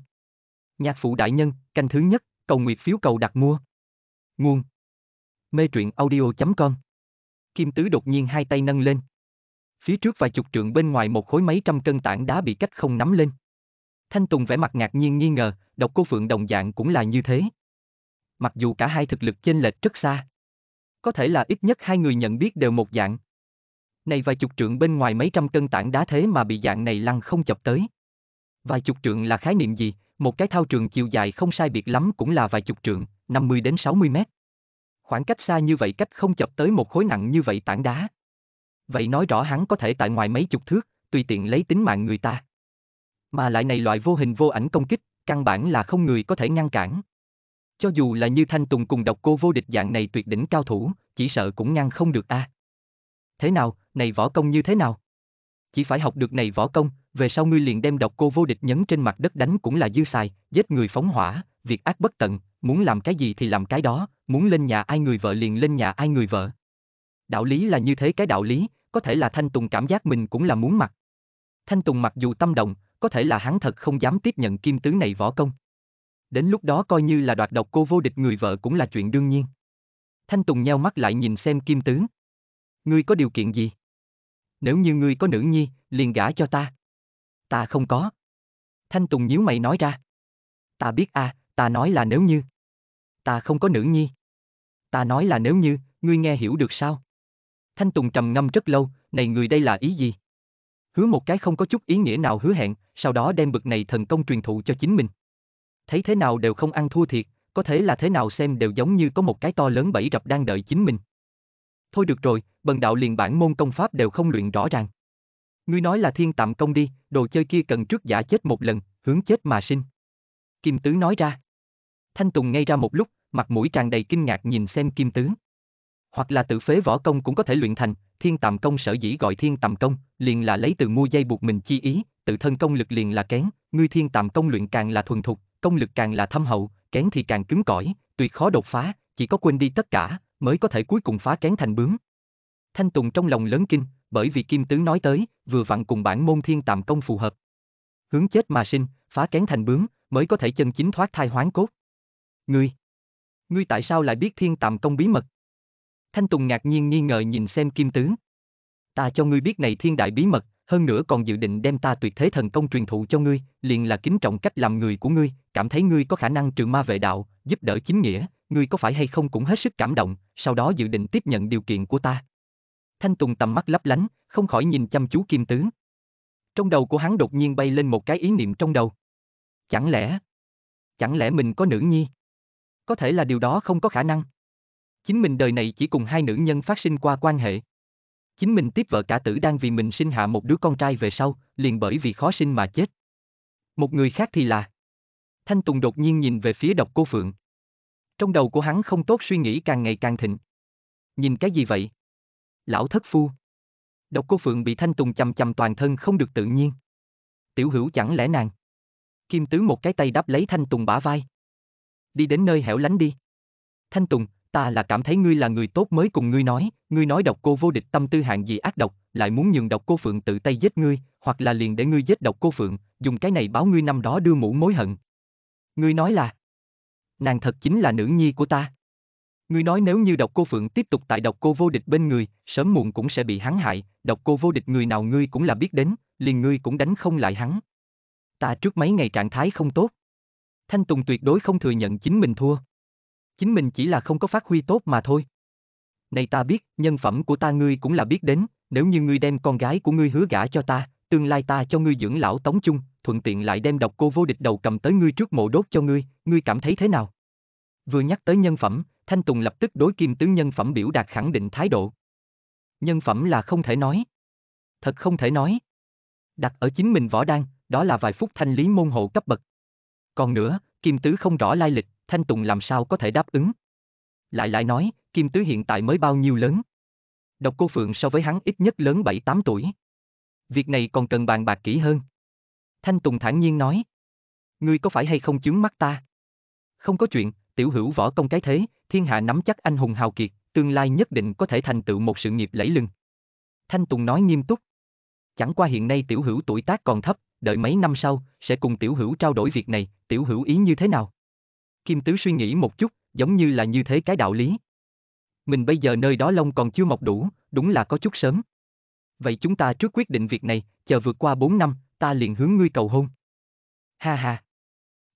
Nhạc phụ đại nhân, canh thứ nhất, cầu nguyệt phiếu cầu đặt mua. Nguồn. Mê truyện audio.com Kim Tứ đột nhiên hai tay nâng lên. Phía trước vài chục trượng bên ngoài một khối mấy trăm cân tảng đá bị cách không nắm lên. Thanh Tùng vẻ mặt ngạc nhiên nghi ngờ, độc cô Phượng đồng dạng cũng là như thế. Mặc dù cả hai thực lực chênh lệch rất xa. Có thể là ít nhất hai người nhận biết đều một dạng. Này vài chục trượng bên ngoài mấy trăm cân tảng đá thế mà bị dạng này lăn không chọc tới. Vài chục trượng là khái niệm gì, một cái thao trường chiều dài không sai biệt lắm cũng là vài chục trượng, 50 đến 60 mét. Khoảng cách xa như vậy cách không chập tới một khối nặng như vậy tảng đá. Vậy nói rõ hắn có thể tại ngoài mấy chục thước, tùy tiện lấy tính mạng người ta. Mà lại này loại vô hình vô ảnh công kích, căn bản là không người có thể ngăn cản. Cho dù là như Thanh Tùng cùng độc cô vô địch dạng này tuyệt đỉnh cao thủ, chỉ sợ cũng ngăn không được a. À. Thế nào, này võ công như thế nào? chỉ phải học được này võ công, về sau ngươi liền đem độc cô vô địch nhấn trên mặt đất đánh cũng là dư xài, giết người phóng hỏa, việc ác bất tận, muốn làm cái gì thì làm cái đó, muốn lên nhà ai người vợ liền lên nhà ai người vợ. Đạo lý là như thế cái đạo lý, có thể là Thanh Tùng cảm giác mình cũng là muốn mặt Thanh Tùng mặc dù tâm động, có thể là hắn thật không dám tiếp nhận kim tứ này võ công. Đến lúc đó coi như là đoạt độc cô vô địch người vợ cũng là chuyện đương nhiên. Thanh Tùng nheo mắt lại nhìn xem kim tứ. Ngươi có điều kiện gì? nếu như ngươi có nữ nhi, liền gả cho ta. Ta không có. Thanh Tùng nhíu mày nói ra. Ta biết a, à, ta nói là nếu như. Ta không có nữ nhi. Ta nói là nếu như, ngươi nghe hiểu được sao? Thanh Tùng trầm ngâm rất lâu, này người đây là ý gì? Hứa một cái không có chút ý nghĩa nào hứa hẹn, sau đó đem bực này thần công truyền thụ cho chính mình. Thấy thế nào đều không ăn thua thiệt, có thế là thế nào xem đều giống như có một cái to lớn bẫy rập đang đợi chính mình thôi được rồi, bần đạo liền bản môn công pháp đều không luyện rõ ràng. Ngươi nói là thiên tạm công đi, đồ chơi kia cần trước giả chết một lần, hướng chết mà sinh. Kim Tứ nói ra. Thanh Tùng ngay ra một lúc, mặt mũi tràn đầy kinh ngạc nhìn xem Kim Tứ. Hoặc là tự phế võ công cũng có thể luyện thành, thiên tạm công sở dĩ gọi thiên tạm công, liền là lấy từ mua dây buộc mình chi ý, tự thân công lực liền là kén, ngươi thiên tạm công luyện càng là thuần thục, công lực càng là thâm hậu, kén thì càng cứng cỏi, tuyệt khó đột phá, chỉ có quên đi tất cả, mới có thể cuối cùng phá kén thành bướm. Thanh Tùng trong lòng lớn kinh, bởi vì Kim Tứ nói tới, vừa vặn cùng bản môn thiên tạm công phù hợp. Hướng chết mà sinh, phá kén thành bướm, mới có thể chân chính thoát thai hoán cốt. Ngươi, ngươi tại sao lại biết thiên tạm công bí mật? Thanh Tùng ngạc nhiên nghi ngờ nhìn xem Kim Tứ. Ta cho ngươi biết này thiên đại bí mật, hơn nữa còn dự định đem ta tuyệt thế thần công truyền thụ cho ngươi, liền là kính trọng cách làm người của ngươi, cảm thấy ngươi có khả năng trừ ma vệ đạo, giúp đỡ chính nghĩa, ngươi có phải hay không cũng hết sức cảm động, sau đó dự định tiếp nhận điều kiện của ta. Thanh Tùng tầm mắt lấp lánh, không khỏi nhìn chăm chú Kim Tứ. Trong đầu của hắn đột nhiên bay lên một cái ý niệm trong đầu. Chẳng lẽ, chẳng lẽ mình có nữ nhi? Có thể là điều đó không có khả năng. Chính mình đời này chỉ cùng hai nữ nhân phát sinh qua quan hệ. Chính mình tiếp vợ cả tử đang vì mình sinh hạ một đứa con trai về sau, liền bởi vì khó sinh mà chết. Một người khác thì là. Thanh Tùng đột nhiên nhìn về phía độc cô Phượng. Trong đầu của hắn không tốt suy nghĩ càng ngày càng thịnh. Nhìn cái gì vậy? Lão thất phu. Độc cô Phượng bị Thanh Tùng chầm chầm toàn thân không được tự nhiên. Tiểu hữu chẳng lẽ nàng. Kim Tứ một cái tay đáp lấy Thanh Tùng bả vai. Đi đến nơi hẻo lánh đi. Thanh Tùng, ta là cảm thấy ngươi là người tốt mới cùng ngươi nói, ngươi nói độc cô vô địch tâm tư hạng gì ác độc, lại muốn nhường độc cô Phượng tự tay giết ngươi, hoặc là liền để ngươi giết độc cô Phượng, dùng cái này báo ngươi năm đó đưa mũ mối hận. Ngươi nói là nàng thật chính là nữ nhi của ta. Ngươi nói nếu như độc cô Phượng tiếp tục tại độc cô vô địch bên người, sớm muộn cũng sẽ bị hắn hại, độc cô vô địch người nào ngươi cũng là biết đến, liền ngươi cũng đánh không lại hắn. Ta trước mấy ngày trạng thái không tốt. Thanh Tùng tuyệt đối không thừa nhận chính mình thua. Chính mình chỉ là không có phát huy tốt mà thôi. Này ta biết, nhân phẩm của ta ngươi cũng là biết đến, nếu như ngươi đem con gái của ngươi hứa gả cho ta, tương lai ta cho ngươi dưỡng lão tống chung, thuận tiện lại đem độc cô vô địch đầu cầm tới ngươi trước mộ đốt cho ngươi, ngươi cảm thấy thế nào? Vừa nhắc tới nhân phẩm, Thanh Tùng lập tức đối kim tướng nhân phẩm biểu đạt khẳng định thái độ. Nhân phẩm là không thể nói. Thật không thể nói. Đặt ở chính mình võ đan, đó là vài phút thanh lý môn hộ cấp bậc. Còn nữa, kim tứ không rõ lai lịch, Thanh Tùng làm sao có thể đáp ứng. Lại lại nói, kim tứ hiện tại mới bao nhiêu lớn. Độc cô Phượng so với hắn ít nhất lớn 7-8 tuổi. Việc này còn cần bàn bạc kỹ hơn. Thanh Tùng thản nhiên nói. Ngươi có phải hay không chướng mắt ta? Không có chuyện, tiểu hữu võ công cái thế, thiên hạ nắm chắc anh hùng hào kiệt, tương lai nhất định có thể thành tựu một sự nghiệp lẫy lừng. Thanh Tùng nói nghiêm túc. Chẳng qua hiện nay tiểu hữu tuổi tác còn thấp, đợi mấy năm sau, sẽ cùng tiểu hữu trao đổi việc này, tiểu hữu ý như thế nào? Kim Tứ suy nghĩ một chút, giống như là như thế cái đạo lý. Mình bây giờ nơi đó lông còn chưa mọc đủ, đúng là có chút sớm. Vậy chúng ta trước quyết định việc này, chờ vượt qua 4 năm, ta liền hướng ngươi cầu hôn. Ha ha.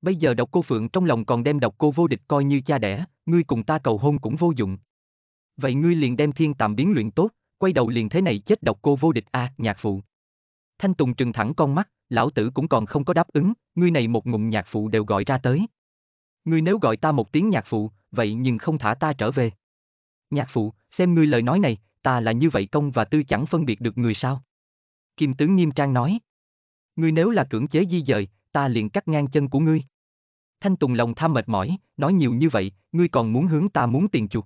Bây giờ độc cô Phượng trong lòng còn đem độc cô vô địch coi như cha đẻ, ngươi cùng ta cầu hôn cũng vô dụng. Vậy ngươi liền đem thiên tạm biến luyện tốt, quay đầu liền thế này chết độc cô vô địch a à, nhạc phụ. Thanh Tùng trừng thẳng con mắt, lão tử cũng còn không có đáp ứng, ngươi này một ngụm nhạc phụ đều gọi ra tới. Ngươi nếu gọi ta một tiếng nhạc phụ, vậy nhưng không thả ta trở về. Nhạc phụ, xem ngươi lời nói này, ta là như vậy công và tư chẳng phân biệt được người sao. Kim tướng nghiêm trang nói. Ngươi nếu là cưỡng chế di dời, ta liền cắt ngang chân của ngươi. Thanh Tùng lòng tham mệt mỏi, nói nhiều như vậy, ngươi còn muốn hướng ta muốn tiền chuộc.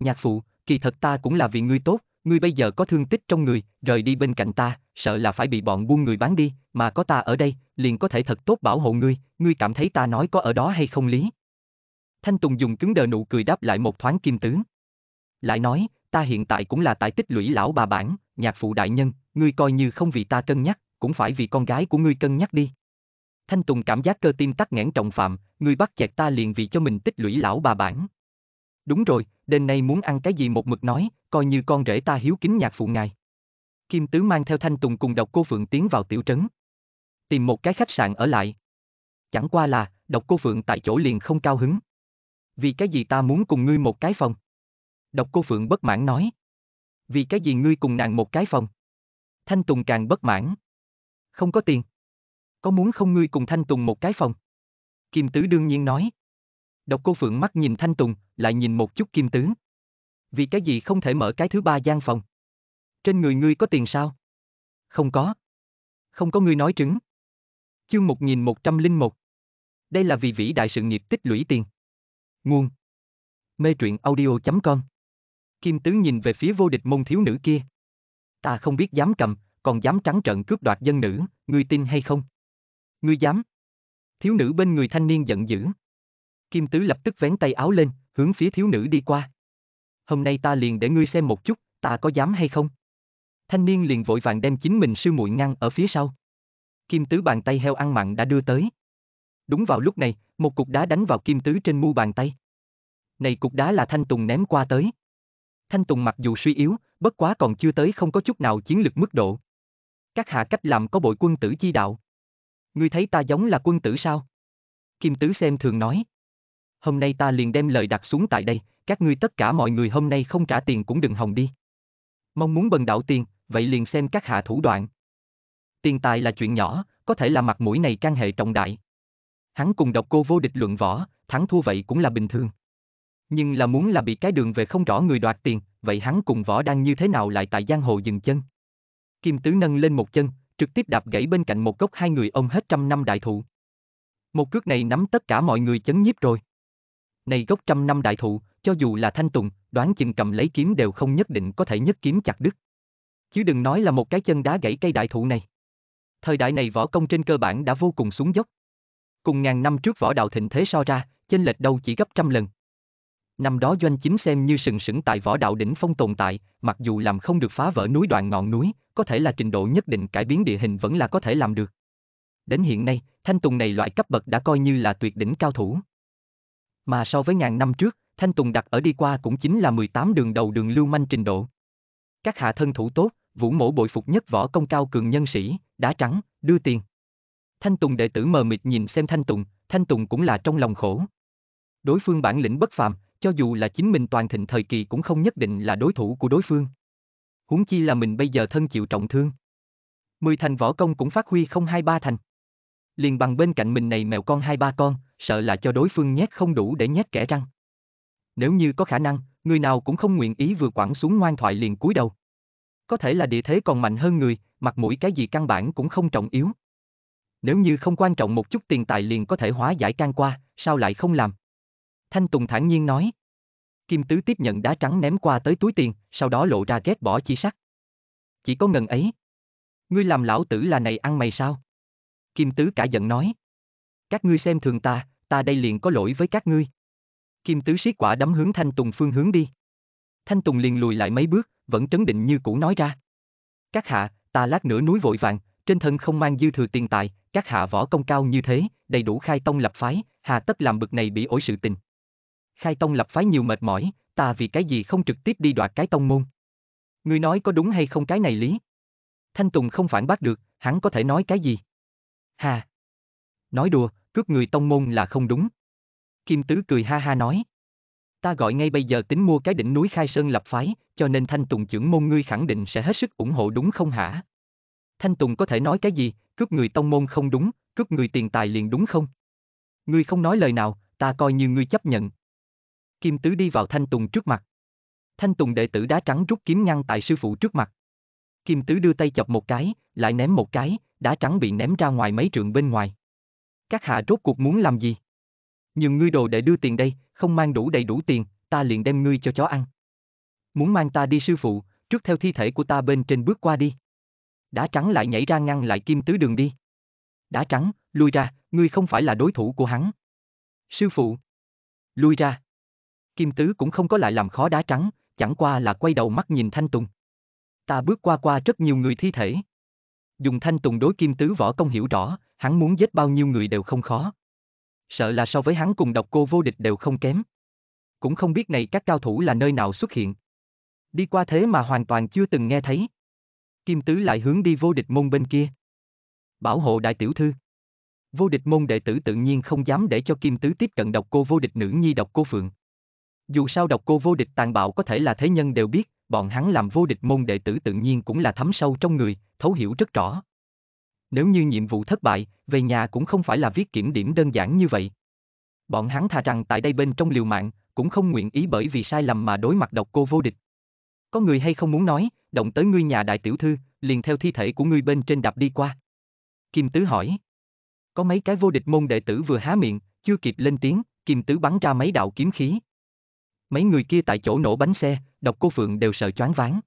Nhạc phụ, kỳ thật ta cũng là vì ngươi tốt, ngươi bây giờ có thương tích trong người, rời đi bên cạnh ta, sợ là phải bị bọn buôn người bán đi, mà có ta ở đây, liền có thể thật tốt bảo hộ ngươi, ngươi cảm thấy ta nói có ở đó hay không lý. Thanh Tùng dùng cứng đờ nụ cười đáp lại một thoáng kim tứ. Lại nói, ta hiện tại cũng là tại tích lũy lão bà bản, nhạc phụ đại nhân, ngươi coi như không vì ta cân nhắc, cũng phải vì con gái của ngươi cân nhắc đi. Thanh Tùng cảm giác cơ tim tắc nghẽn trọng phạm, ngươi bắt chẹt ta liền vì cho mình tích lũy lão bà bản. Đúng rồi, đêm nay muốn ăn cái gì một mực nói, coi như con rể ta hiếu kính nhạc phụ ngài. Kim Tứ mang theo Thanh Tùng cùng độc cô Phượng tiến vào tiểu trấn. Tìm một cái khách sạn ở lại. Chẳng qua là, độc cô Phượng tại chỗ liền không cao hứng. Vì cái gì ta muốn cùng ngươi một cái phòng? Độc cô Phượng bất mãn nói. Vì cái gì ngươi cùng nàng một cái phòng? Thanh Tùng càng bất mãn. Không có tiền. Có muốn không ngươi cùng Thanh Tùng một cái phòng? Kim Tứ đương nhiên nói. Độc cô Phượng mắt nhìn Thanh Tùng, lại nhìn một chút Kim Tứ. Vì cái gì không thể mở cái thứ ba gian phòng? Trên người ngươi có tiền sao? Không có. Không có ngươi nói trứng. Chương 1101 Đây là vì vĩ đại sự nghiệp tích lũy tiền. Nguồn Mê truyện audio.com Kim Tứ nhìn về phía vô địch môn thiếu nữ kia. Ta không biết dám cầm, còn dám trắng trợn cướp đoạt dân nữ, ngươi tin hay không? Ngươi dám? Thiếu nữ bên người thanh niên giận dữ. Kim Tứ lập tức vén tay áo lên, hướng phía thiếu nữ đi qua. Hôm nay ta liền để ngươi xem một chút, ta có dám hay không? Thanh niên liền vội vàng đem chính mình sư muội ngăn ở phía sau. Kim Tứ bàn tay heo ăn mặn đã đưa tới. Đúng vào lúc này, một cục đá đánh vào Kim Tứ trên mu bàn tay. Này cục đá là Thanh Tùng ném qua tới. Thanh Tùng mặc dù suy yếu, bất quá còn chưa tới không có chút nào chiến lực mức độ. Các hạ cách làm có bội quân tử chi đạo. Ngươi thấy ta giống là quân tử sao? Kim Tứ xem thường nói. Hôm nay ta liền đem lời đặt xuống tại đây, các ngươi tất cả mọi người hôm nay không trả tiền cũng đừng hòng đi. Mong muốn bần đạo tiền, vậy liền xem các hạ thủ đoạn. Tiền tài là chuyện nhỏ, có thể là mặt mũi này can hệ trọng đại. Hắn cùng độc cô vô địch luận võ, thắng thua vậy cũng là bình thường. Nhưng là muốn là bị cái đường về không rõ người đoạt tiền, vậy hắn cùng võ đang như thế nào lại tại giang hồ dừng chân? Kim Tứ nâng lên một chân, trực tiếp đạp gãy bên cạnh một gốc hai người ông hết trăm năm đại thụ. Một cước này nắm tất cả mọi người chấn nhiếp rồi. Này gốc trăm năm đại thụ, cho dù là thanh tùng, đoán chừng cầm lấy kiếm đều không nhất định có thể nhất kiếm chặt đứt. Chứ đừng nói là một cái chân đá gãy cây đại thụ này. Thời đại này võ công trên cơ bản đã vô cùng xuống dốc. Cùng ngàn năm trước võ đạo thịnh thế so ra, chênh lệch đâu chỉ gấp trăm lần. Năm đó doanh chính xem như sừng sững tại võ đạo đỉnh phong tồn tại, mặc dù làm không được phá vỡ núi đoạn ngọn núi, có thể là trình độ nhất định cải biến địa hình vẫn là có thể làm được. Đến hiện nay, thanh tùng này loại cấp bậc đã coi như là tuyệt đỉnh cao thủ. Mà so với ngàn năm trước, thanh tùng đặt ở đi qua cũng chính là 18 đường đầu đường lưu manh trình độ. Các hạ thân thủ tốt, vũ mổ bội phục nhất võ công cao cường nhân sĩ, đá trắng, đưa tiền. Thanh Tùng đệ tử mờ mịt nhìn xem Thanh Tùng, Thanh Tùng cũng là trong lòng khổ. Đối phương bản lĩnh bất phàm, cho dù là chính mình toàn thịnh thời kỳ cũng không nhất định là đối thủ của đối phương. Huống chi là mình bây giờ thân chịu trọng thương. Mười thành võ công cũng phát huy không hai ba thành. Liền bằng bên cạnh mình này mèo con hai ba con, sợ là cho đối phương nhét không đủ để nhét kẻ răng. Nếu như có khả năng, người nào cũng không nguyện ý vừa quẳng xuống ngoan thoại liền cúi đầu. Có thể là địa thế còn mạnh hơn người, mặt mũi cái gì căn bản cũng không trọng yếu. Nếu như không quan trọng một chút tiền tài liền có thể hóa giải can qua, sao lại không làm? Thanh Tùng thản nhiên nói. Kim Tứ tiếp nhận đá trắng ném qua tới túi tiền, sau đó lộ ra ghét bỏ chi sắc. Chỉ có ngần ấy. Ngươi làm lão tử là này ăn mày sao? Kim Tứ cả giận nói. Các ngươi xem thường ta, ta đây liền có lỗi với các ngươi. Kim Tứ siết quả đấm hướng Thanh Tùng phương hướng đi. Thanh Tùng liền lùi lại mấy bước, vẫn trấn định như cũ nói ra. Các hạ, ta lát nữa núi vội vàng, trên thân không mang dư thừa tiền tài, các hạ võ công cao như thế, đầy đủ khai tông lập phái, hà tất làm bực này bị ổi sự tình khai tông lập phái nhiều mệt mỏi, ta vì cái gì không trực tiếp đi đoạt cái tông môn. Ngươi nói có đúng hay không cái này lý? Thanh Tùng không phản bác được, hắn có thể nói cái gì? Hà! Nói đùa, cướp người tông môn là không đúng. Kim Tứ cười ha ha nói. Ta gọi ngay bây giờ tính mua cái đỉnh núi Khai Sơn lập phái, cho nên Thanh Tùng trưởng môn ngươi khẳng định sẽ hết sức ủng hộ đúng không hả? Thanh Tùng có thể nói cái gì, cướp người tông môn không đúng, cướp người tiền tài liền đúng không? Ngươi không nói lời nào, ta coi như ngươi chấp nhận, Kim Tứ đi vào Thanh Tùng trước mặt. Thanh Tùng đệ tử đá trắng rút kiếm ngăn tại sư phụ trước mặt. Kim Tứ đưa tay chọc một cái, lại ném một cái, đá trắng bị ném ra ngoài mấy trường bên ngoài. Các hạ rốt cuộc muốn làm gì? Nhưng ngươi đồ để đưa tiền đây, không mang đủ đầy đủ tiền, ta liền đem ngươi cho chó ăn. Muốn mang ta đi sư phụ, trước theo thi thể của ta bên trên bước qua đi. Đá trắng lại nhảy ra ngăn lại Kim Tứ đường đi. Đá trắng, lui ra, ngươi không phải là đối thủ của hắn. Sư phụ. Lui ra. Kim Tứ cũng không có lại làm khó đá trắng, chẳng qua là quay đầu mắt nhìn Thanh Tùng. Ta bước qua qua rất nhiều người thi thể. Dùng Thanh Tùng đối Kim Tứ võ công hiểu rõ, hắn muốn giết bao nhiêu người đều không khó. Sợ là so với hắn cùng độc cô vô địch đều không kém. Cũng không biết này các cao thủ là nơi nào xuất hiện. Đi qua thế mà hoàn toàn chưa từng nghe thấy. Kim Tứ lại hướng đi vô địch môn bên kia. Bảo hộ đại tiểu thư. Vô địch môn đệ tử tự nhiên không dám để cho Kim Tứ tiếp cận độc cô vô địch nữ nhi độc cô phượng. Dù sao độc cô vô địch tàn bạo có thể là thế nhân đều biết, bọn hắn làm vô địch môn đệ tử tự nhiên cũng là thấm sâu trong người, thấu hiểu rất rõ. Nếu như nhiệm vụ thất bại, về nhà cũng không phải là viết kiểm điểm đơn giản như vậy. Bọn hắn thà rằng tại đây bên trong liều mạng, cũng không nguyện ý bởi vì sai lầm mà đối mặt độc cô vô địch. Có người hay không muốn nói, động tới ngươi nhà đại tiểu thư, liền theo thi thể của ngươi bên trên đạp đi qua. Kim Tứ hỏi. Có mấy cái vô địch môn đệ tử vừa há miệng, chưa kịp lên tiếng, Kim Tứ bắn ra mấy đạo kiếm khí mấy người kia tại chỗ nổ bánh xe, độc cô Phượng đều sợ choáng váng.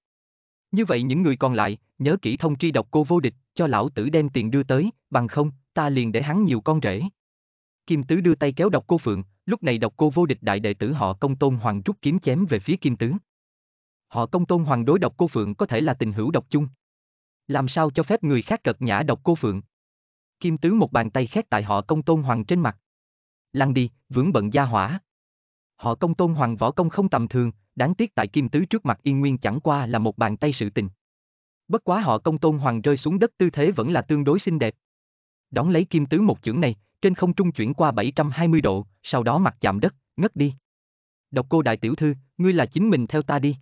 Như vậy những người còn lại, nhớ kỹ thông tri độc cô vô địch, cho lão tử đem tiền đưa tới, bằng không, ta liền để hắn nhiều con rể. Kim Tứ đưa tay kéo độc cô Phượng, lúc này độc cô vô địch đại đệ tử họ công tôn hoàng rút kiếm chém về phía Kim Tứ. Họ công tôn hoàng đối độc cô Phượng có thể là tình hữu độc chung. Làm sao cho phép người khác cật nhã độc cô Phượng? Kim Tứ một bàn tay khét tại họ công tôn hoàng trên mặt. Lăn đi, vướng bận gia hỏa, họ công tôn hoàng võ công không tầm thường, đáng tiếc tại kim tứ trước mặt yên nguyên chẳng qua là một bàn tay sự tình. Bất quá họ công tôn hoàng rơi xuống đất tư thế vẫn là tương đối xinh đẹp. Đón lấy kim tứ một chưởng này, trên không trung chuyển qua 720 độ, sau đó mặt chạm đất, ngất đi. Độc cô đại tiểu thư, ngươi là chính mình theo ta đi.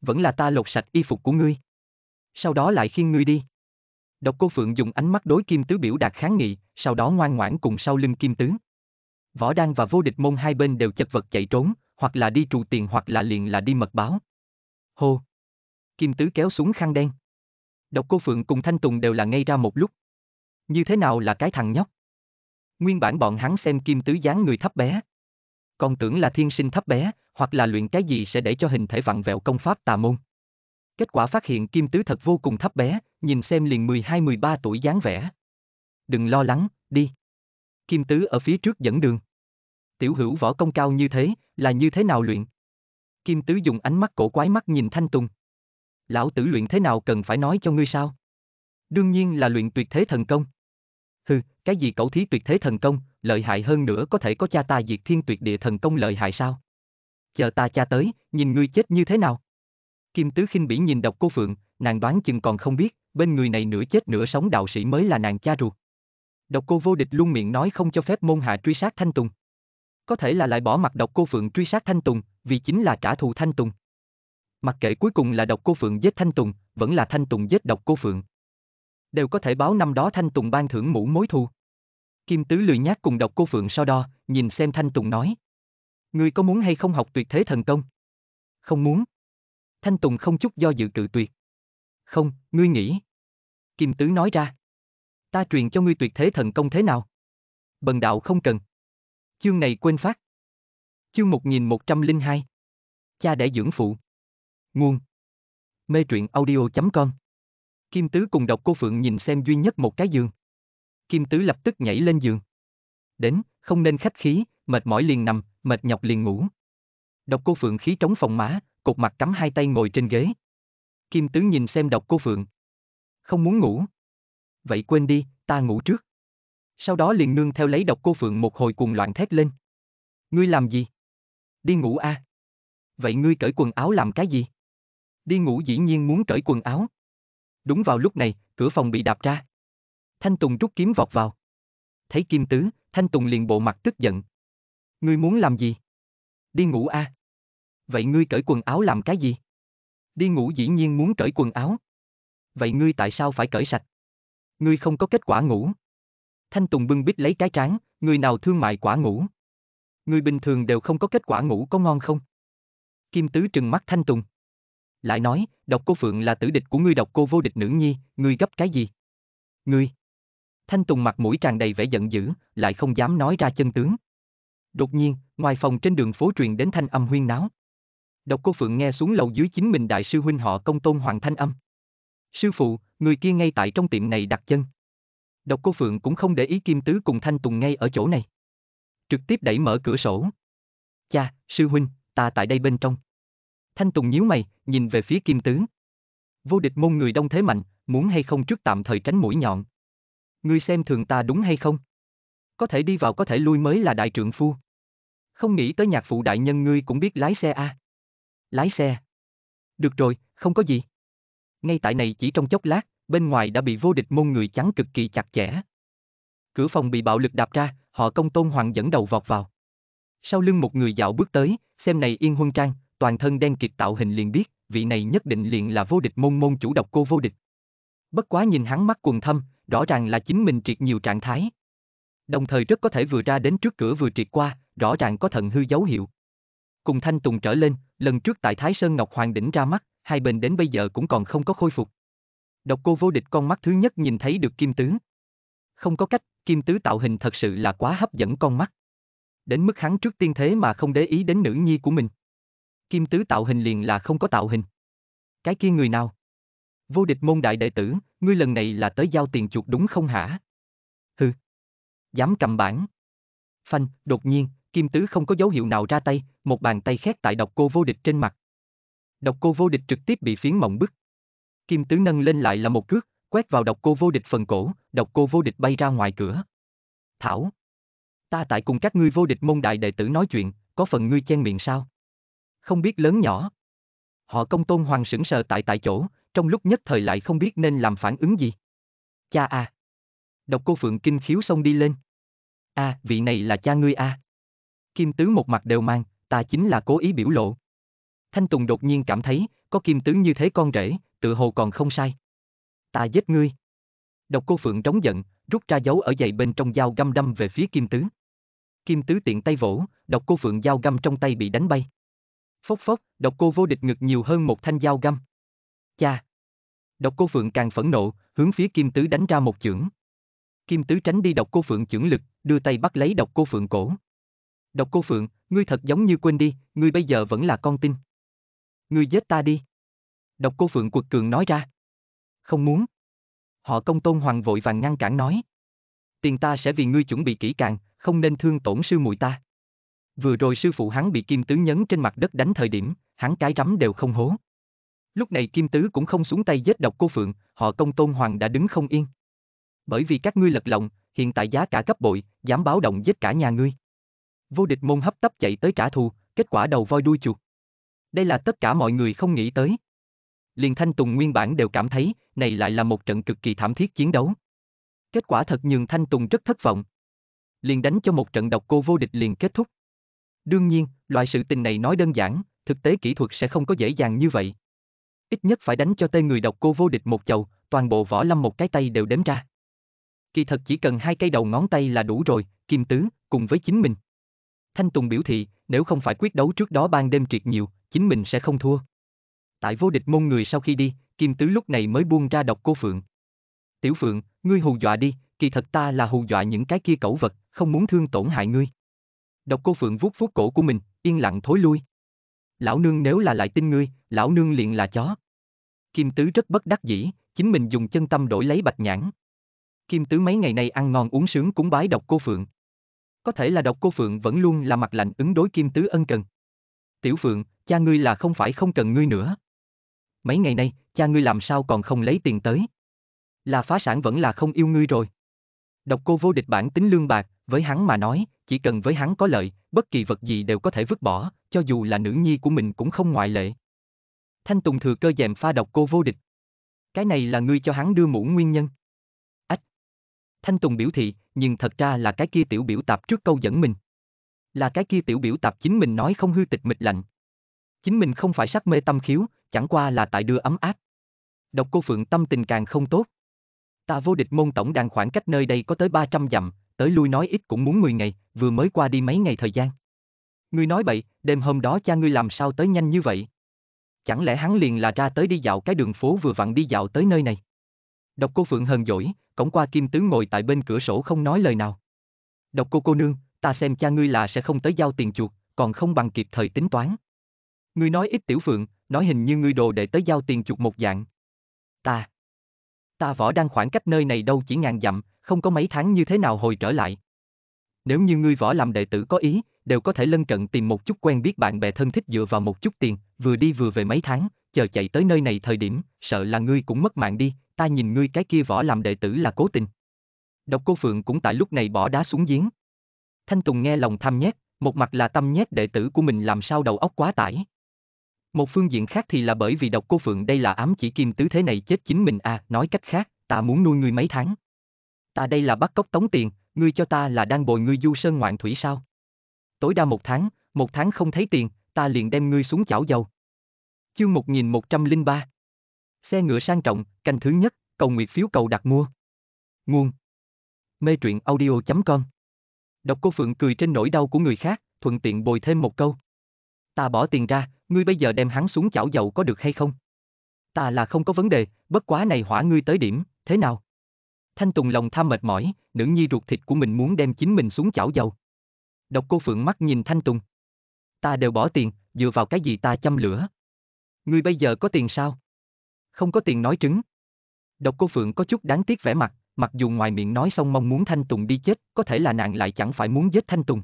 Vẫn là ta lột sạch y phục của ngươi. Sau đó lại khiêng ngươi đi. Độc cô Phượng dùng ánh mắt đối kim tứ biểu đạt kháng nghị, sau đó ngoan ngoãn cùng sau lưng kim tứ. Võ Đan và vô địch môn hai bên đều chật vật chạy trốn, hoặc là đi trụ tiền hoặc là liền là đi mật báo. Hô! Kim Tứ kéo xuống khăn đen. Độc Cô Phượng cùng Thanh Tùng đều là ngay ra một lúc. Như thế nào là cái thằng nhóc? Nguyên bản bọn hắn xem Kim Tứ dáng người thấp bé. Còn tưởng là thiên sinh thấp bé, hoặc là luyện cái gì sẽ để cho hình thể vặn vẹo công pháp tà môn. Kết quả phát hiện Kim Tứ thật vô cùng thấp bé, nhìn xem liền 12-13 tuổi dáng vẻ. Đừng lo lắng, đi. Kim Tứ ở phía trước dẫn đường. Tiểu hữu võ công cao như thế, là như thế nào luyện? Kim Tứ dùng ánh mắt cổ quái mắt nhìn Thanh Tùng. Lão tử luyện thế nào cần phải nói cho ngươi sao? Đương nhiên là luyện tuyệt thế thần công. Hừ, cái gì cậu thí tuyệt thế thần công, lợi hại hơn nữa có thể có cha ta diệt thiên tuyệt địa thần công lợi hại sao? Chờ ta cha tới, nhìn ngươi chết như thế nào? Kim Tứ khinh bỉ nhìn độc cô Phượng, nàng đoán chừng còn không biết, bên người này nửa chết nửa sống đạo sĩ mới là nàng cha ruột. Độc cô vô địch luôn miệng nói không cho phép môn hạ truy sát Thanh Tùng. Có thể là lại bỏ mặt độc cô Phượng truy sát Thanh Tùng, vì chính là trả thù Thanh Tùng. Mặc kệ cuối cùng là độc cô Phượng giết Thanh Tùng, vẫn là Thanh Tùng giết độc cô Phượng. Đều có thể báo năm đó Thanh Tùng ban thưởng mũ mối thù. Kim Tứ lười nhác cùng độc cô Phượng so đo, nhìn xem Thanh Tùng nói. người có muốn hay không học tuyệt thế thần công? Không muốn. Thanh Tùng không chút do dự cự tuyệt. Không, ngươi nghĩ. Kim Tứ nói ra ta truyền cho ngươi tuyệt thế thần công thế nào? Bần đạo không cần. Chương này quên phát. Chương 1102. Cha đẻ dưỡng phụ. Nguồn. Mê truyện audio.com Kim Tứ cùng đọc cô Phượng nhìn xem duy nhất một cái giường. Kim Tứ lập tức nhảy lên giường. Đến, không nên khách khí, mệt mỏi liền nằm, mệt nhọc liền ngủ. Độc cô Phượng khí trống phòng má, cột mặt cắm hai tay ngồi trên ghế. Kim Tứ nhìn xem độc cô Phượng. Không muốn ngủ, vậy quên đi, ta ngủ trước. Sau đó liền nương theo lấy độc cô Phượng một hồi cuồng loạn thét lên. Ngươi làm gì? Đi ngủ a. À? Vậy ngươi cởi quần áo làm cái gì? Đi ngủ dĩ nhiên muốn cởi quần áo. Đúng vào lúc này, cửa phòng bị đạp ra. Thanh Tùng rút kiếm vọt vào. Thấy Kim Tứ, Thanh Tùng liền bộ mặt tức giận. Ngươi muốn làm gì? Đi ngủ a. À? Vậy ngươi cởi quần áo làm cái gì? Đi ngủ dĩ nhiên muốn cởi quần áo. Vậy ngươi tại sao phải cởi sạch? ngươi không có kết quả ngủ. Thanh Tùng bưng bít lấy cái tráng, người nào thương mại quả ngủ. Người bình thường đều không có kết quả ngủ có ngon không? Kim Tứ trừng mắt Thanh Tùng. Lại nói, độc cô Phượng là tử địch của ngươi độc cô vô địch nữ nhi, ngươi gấp cái gì? Ngươi! Thanh Tùng mặt mũi tràn đầy vẻ giận dữ, lại không dám nói ra chân tướng. Đột nhiên, ngoài phòng trên đường phố truyền đến thanh âm huyên náo. Độc cô Phượng nghe xuống lầu dưới chính mình đại sư huynh họ công tôn hoàng thanh âm. Sư phụ, người kia ngay tại trong tiệm này đặt chân. Độc cô Phượng cũng không để ý Kim Tứ cùng Thanh Tùng ngay ở chỗ này. Trực tiếp đẩy mở cửa sổ. Cha, sư huynh, ta tại đây bên trong. Thanh Tùng nhíu mày, nhìn về phía Kim Tứ. Vô địch môn người đông thế mạnh, muốn hay không trước tạm thời tránh mũi nhọn. Ngươi xem thường ta đúng hay không? Có thể đi vào có thể lui mới là đại trưởng phu. Không nghĩ tới nhạc phụ đại nhân ngươi cũng biết lái xe À? Lái xe. Được rồi, không có gì ngay tại này chỉ trong chốc lát, bên ngoài đã bị vô địch môn người chắn cực kỳ chặt chẽ. Cửa phòng bị bạo lực đạp ra, họ công tôn hoàng dẫn đầu vọt vào. Sau lưng một người dạo bước tới, xem này yên huân trang, toàn thân đen kiệt tạo hình liền biết, vị này nhất định liền là vô địch môn môn chủ độc cô vô địch. Bất quá nhìn hắn mắt quần thâm, rõ ràng là chính mình triệt nhiều trạng thái. Đồng thời rất có thể vừa ra đến trước cửa vừa triệt qua, rõ ràng có thận hư dấu hiệu. Cùng Thanh Tùng trở lên, lần trước tại Thái Sơn Ngọc Hoàng đỉnh ra mắt, hai bên đến bây giờ cũng còn không có khôi phục. Độc cô vô địch con mắt thứ nhất nhìn thấy được kim tứ. Không có cách, kim tứ tạo hình thật sự là quá hấp dẫn con mắt. Đến mức hắn trước tiên thế mà không để ý đến nữ nhi của mình. Kim tứ tạo hình liền là không có tạo hình. Cái kia người nào? Vô địch môn đại đệ tử, ngươi lần này là tới giao tiền chuột đúng không hả? Hừ. Dám cầm bản. Phanh, đột nhiên, Kim Tứ không có dấu hiệu nào ra tay, một bàn tay khét tại độc cô vô địch trên mặt. Độc cô vô địch trực tiếp bị phiến mộng bức. Kim tứ nâng lên lại là một cước, quét vào độc cô vô địch phần cổ, độc cô vô địch bay ra ngoài cửa. Thảo. Ta tại cùng các ngươi vô địch môn đại đệ tử nói chuyện, có phần ngươi chen miệng sao? Không biết lớn nhỏ. Họ công tôn hoàng sững sờ tại tại chỗ, trong lúc nhất thời lại không biết nên làm phản ứng gì. Cha a. À. Độc cô Phượng kinh khiếu xông đi lên. A, à, vị này là cha ngươi a. À. Kim tứ một mặt đều mang, ta chính là cố ý biểu lộ. Thanh Tùng đột nhiên cảm thấy, có kim tướng như thế con rể, tự hồ còn không sai. Ta giết ngươi. Độc cô Phượng trống giận, rút ra dấu ở giày bên trong dao găm đâm về phía kim tứ. Kim tứ tiện tay vỗ, độc cô Phượng dao găm trong tay bị đánh bay. Phốc phốc, độc cô vô địch ngực nhiều hơn một thanh dao găm. Cha! Độc cô Phượng càng phẫn nộ, hướng phía kim tứ đánh ra một chưởng. Kim tứ tránh đi độc cô Phượng chưởng lực, đưa tay bắt lấy độc cô Phượng cổ. Độc cô Phượng, ngươi thật giống như quên đi, ngươi bây giờ vẫn là con tin ngươi giết ta đi. Độc cô Phượng quật cường nói ra. Không muốn. Họ công tôn hoàng vội vàng ngăn cản nói. Tiền ta sẽ vì ngươi chuẩn bị kỹ càng, không nên thương tổn sư muội ta. Vừa rồi sư phụ hắn bị kim tứ nhấn trên mặt đất đánh thời điểm, hắn cái rắm đều không hố. Lúc này kim tứ cũng không xuống tay giết độc cô Phượng, họ công tôn hoàng đã đứng không yên. Bởi vì các ngươi lật lòng, hiện tại giá cả cấp bội, dám báo động giết cả nhà ngươi. Vô địch môn hấp tấp chạy tới trả thù, kết quả đầu voi đuôi chuột. Đây là tất cả mọi người không nghĩ tới. Liền Thanh Tùng nguyên bản đều cảm thấy, này lại là một trận cực kỳ thảm thiết chiến đấu. Kết quả thật nhường Thanh Tùng rất thất vọng. Liền đánh cho một trận độc cô vô địch liền kết thúc. Đương nhiên, loại sự tình này nói đơn giản, thực tế kỹ thuật sẽ không có dễ dàng như vậy. Ít nhất phải đánh cho tê người độc cô vô địch một chầu, toàn bộ võ lâm một cái tay đều đếm ra. Kỳ thật chỉ cần hai cây đầu ngón tay là đủ rồi, kim tứ, cùng với chính mình. Thanh Tùng biểu thị, nếu không phải quyết đấu trước đó ban đêm triệt nhiều, chính mình sẽ không thua. Tại vô địch môn người sau khi đi, Kim Tứ lúc này mới buông ra độc cô Phượng. Tiểu Phượng, ngươi hù dọa đi, kỳ thật ta là hù dọa những cái kia cẩu vật, không muốn thương tổn hại ngươi. Độc cô Phượng vuốt vuốt cổ của mình, yên lặng thối lui. Lão nương nếu là lại tin ngươi, lão nương liền là chó. Kim Tứ rất bất đắc dĩ, chính mình dùng chân tâm đổi lấy bạch nhãn. Kim Tứ mấy ngày nay ăn ngon uống sướng cúng bái độc cô Phượng. Có thể là độc cô Phượng vẫn luôn là mặt lạnh ứng đối Kim Tứ ân cần. Tiểu Phượng, cha ngươi là không phải không cần ngươi nữa. Mấy ngày nay, cha ngươi làm sao còn không lấy tiền tới? Là phá sản vẫn là không yêu ngươi rồi. Độc cô vô địch bản tính lương bạc, với hắn mà nói, chỉ cần với hắn có lợi, bất kỳ vật gì đều có thể vứt bỏ, cho dù là nữ nhi của mình cũng không ngoại lệ. Thanh Tùng thừa cơ dèm pha độc cô vô địch. Cái này là ngươi cho hắn đưa mũ nguyên nhân. Ách. Thanh Tùng biểu thị, nhưng thật ra là cái kia tiểu biểu tạp trước câu dẫn mình là cái kia tiểu biểu tạp chính mình nói không hư tịch mịch lạnh. Chính mình không phải sắc mê tâm khiếu, chẳng qua là tại đưa ấm áp. Độc cô Phượng tâm tình càng không tốt. Ta vô địch môn tổng đang khoảng cách nơi đây có tới 300 dặm, tới lui nói ít cũng muốn 10 ngày, vừa mới qua đi mấy ngày thời gian. Ngươi nói bậy, đêm hôm đó cha ngươi làm sao tới nhanh như vậy? Chẳng lẽ hắn liền là ra tới đi dạo cái đường phố vừa vặn đi dạo tới nơi này? Độc cô Phượng hờn dỗi, cổng qua Kim tướng ngồi tại bên cửa sổ không nói lời nào. Độc cô cô nương, ta xem cha ngươi là sẽ không tới giao tiền chuột, còn không bằng kịp thời tính toán. Ngươi nói ít tiểu phượng, nói hình như ngươi đồ để tới giao tiền chuột một dạng. Ta. Ta võ đang khoảng cách nơi này đâu chỉ ngàn dặm, không có mấy tháng như thế nào hồi trở lại. Nếu như ngươi võ làm đệ tử có ý, đều có thể lân cận tìm một chút quen biết bạn bè thân thích dựa vào một chút tiền, vừa đi vừa về mấy tháng, chờ chạy tới nơi này thời điểm, sợ là ngươi cũng mất mạng đi, ta nhìn ngươi cái kia võ làm đệ tử là cố tình. Độc cô Phượng cũng tại lúc này bỏ đá xuống giếng. Thanh Tùng nghe lòng tham nhét, một mặt là tâm nhét đệ tử của mình làm sao đầu óc quá tải. Một phương diện khác thì là bởi vì độc cô Phượng đây là ám chỉ kim tứ thế này chết chính mình à, nói cách khác, ta muốn nuôi ngươi mấy tháng. Ta đây là bắt cóc tống tiền, ngươi cho ta là đang bồi ngươi du sơn ngoạn thủy sao? Tối đa một tháng, một tháng không thấy tiền, ta liền đem ngươi xuống chảo dầu. Chương 1103 Xe ngựa sang trọng, canh thứ nhất, cầu nguyệt phiếu cầu đặt mua. Nguồn Mê truyện audio.com Độc cô Phượng cười trên nỗi đau của người khác, thuận tiện bồi thêm một câu. Ta bỏ tiền ra, ngươi bây giờ đem hắn xuống chảo dầu có được hay không? Ta là không có vấn đề, bất quá này hỏa ngươi tới điểm, thế nào? Thanh Tùng lòng tham mệt mỏi, nữ nhi ruột thịt của mình muốn đem chính mình xuống chảo dầu. Độc cô Phượng mắt nhìn Thanh Tùng. Ta đều bỏ tiền, dựa vào cái gì ta châm lửa? Ngươi bây giờ có tiền sao? Không có tiền nói trứng. Độc cô Phượng có chút đáng tiếc vẻ mặt, mặc dù ngoài miệng nói xong mong muốn Thanh Tùng đi chết, có thể là nàng lại chẳng phải muốn giết Thanh Tùng.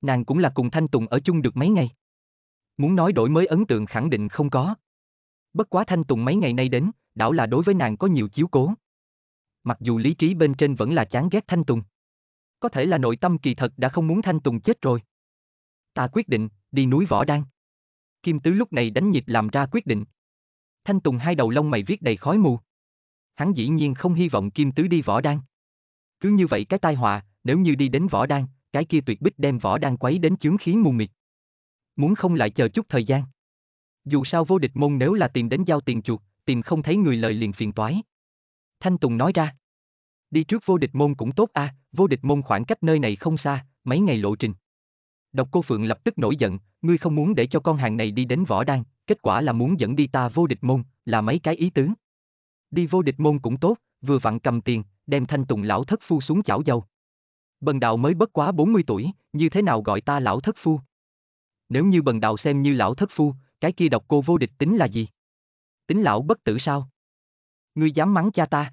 Nàng cũng là cùng Thanh Tùng ở chung được mấy ngày. Muốn nói đổi mới ấn tượng khẳng định không có. Bất quá Thanh Tùng mấy ngày nay đến, đảo là đối với nàng có nhiều chiếu cố. Mặc dù lý trí bên trên vẫn là chán ghét Thanh Tùng. Có thể là nội tâm kỳ thật đã không muốn Thanh Tùng chết rồi. Ta quyết định, đi núi Võ đăng. Kim Tứ lúc này đánh nhịp làm ra quyết định. Thanh Tùng hai đầu lông mày viết đầy khói mù hắn dĩ nhiên không hy vọng Kim Tứ đi võ đan. Cứ như vậy cái tai họa, nếu như đi đến võ đan, cái kia tuyệt bích đem võ đan quấy đến chướng khí mù mịt. Muốn không lại chờ chút thời gian. Dù sao vô địch môn nếu là tìm đến giao tiền chuột, tìm không thấy người lời liền phiền toái. Thanh Tùng nói ra. Đi trước vô địch môn cũng tốt a, à, vô địch môn khoảng cách nơi này không xa, mấy ngày lộ trình. Độc cô Phượng lập tức nổi giận, ngươi không muốn để cho con hàng này đi đến võ đan, kết quả là muốn dẫn đi ta vô địch môn, là mấy cái ý tứ đi vô địch môn cũng tốt, vừa vặn cầm tiền, đem thanh tùng lão thất phu xuống chảo dầu. Bần đạo mới bất quá 40 tuổi, như thế nào gọi ta lão thất phu? Nếu như bần đạo xem như lão thất phu, cái kia độc cô vô địch tính là gì? Tính lão bất tử sao? Ngươi dám mắng cha ta?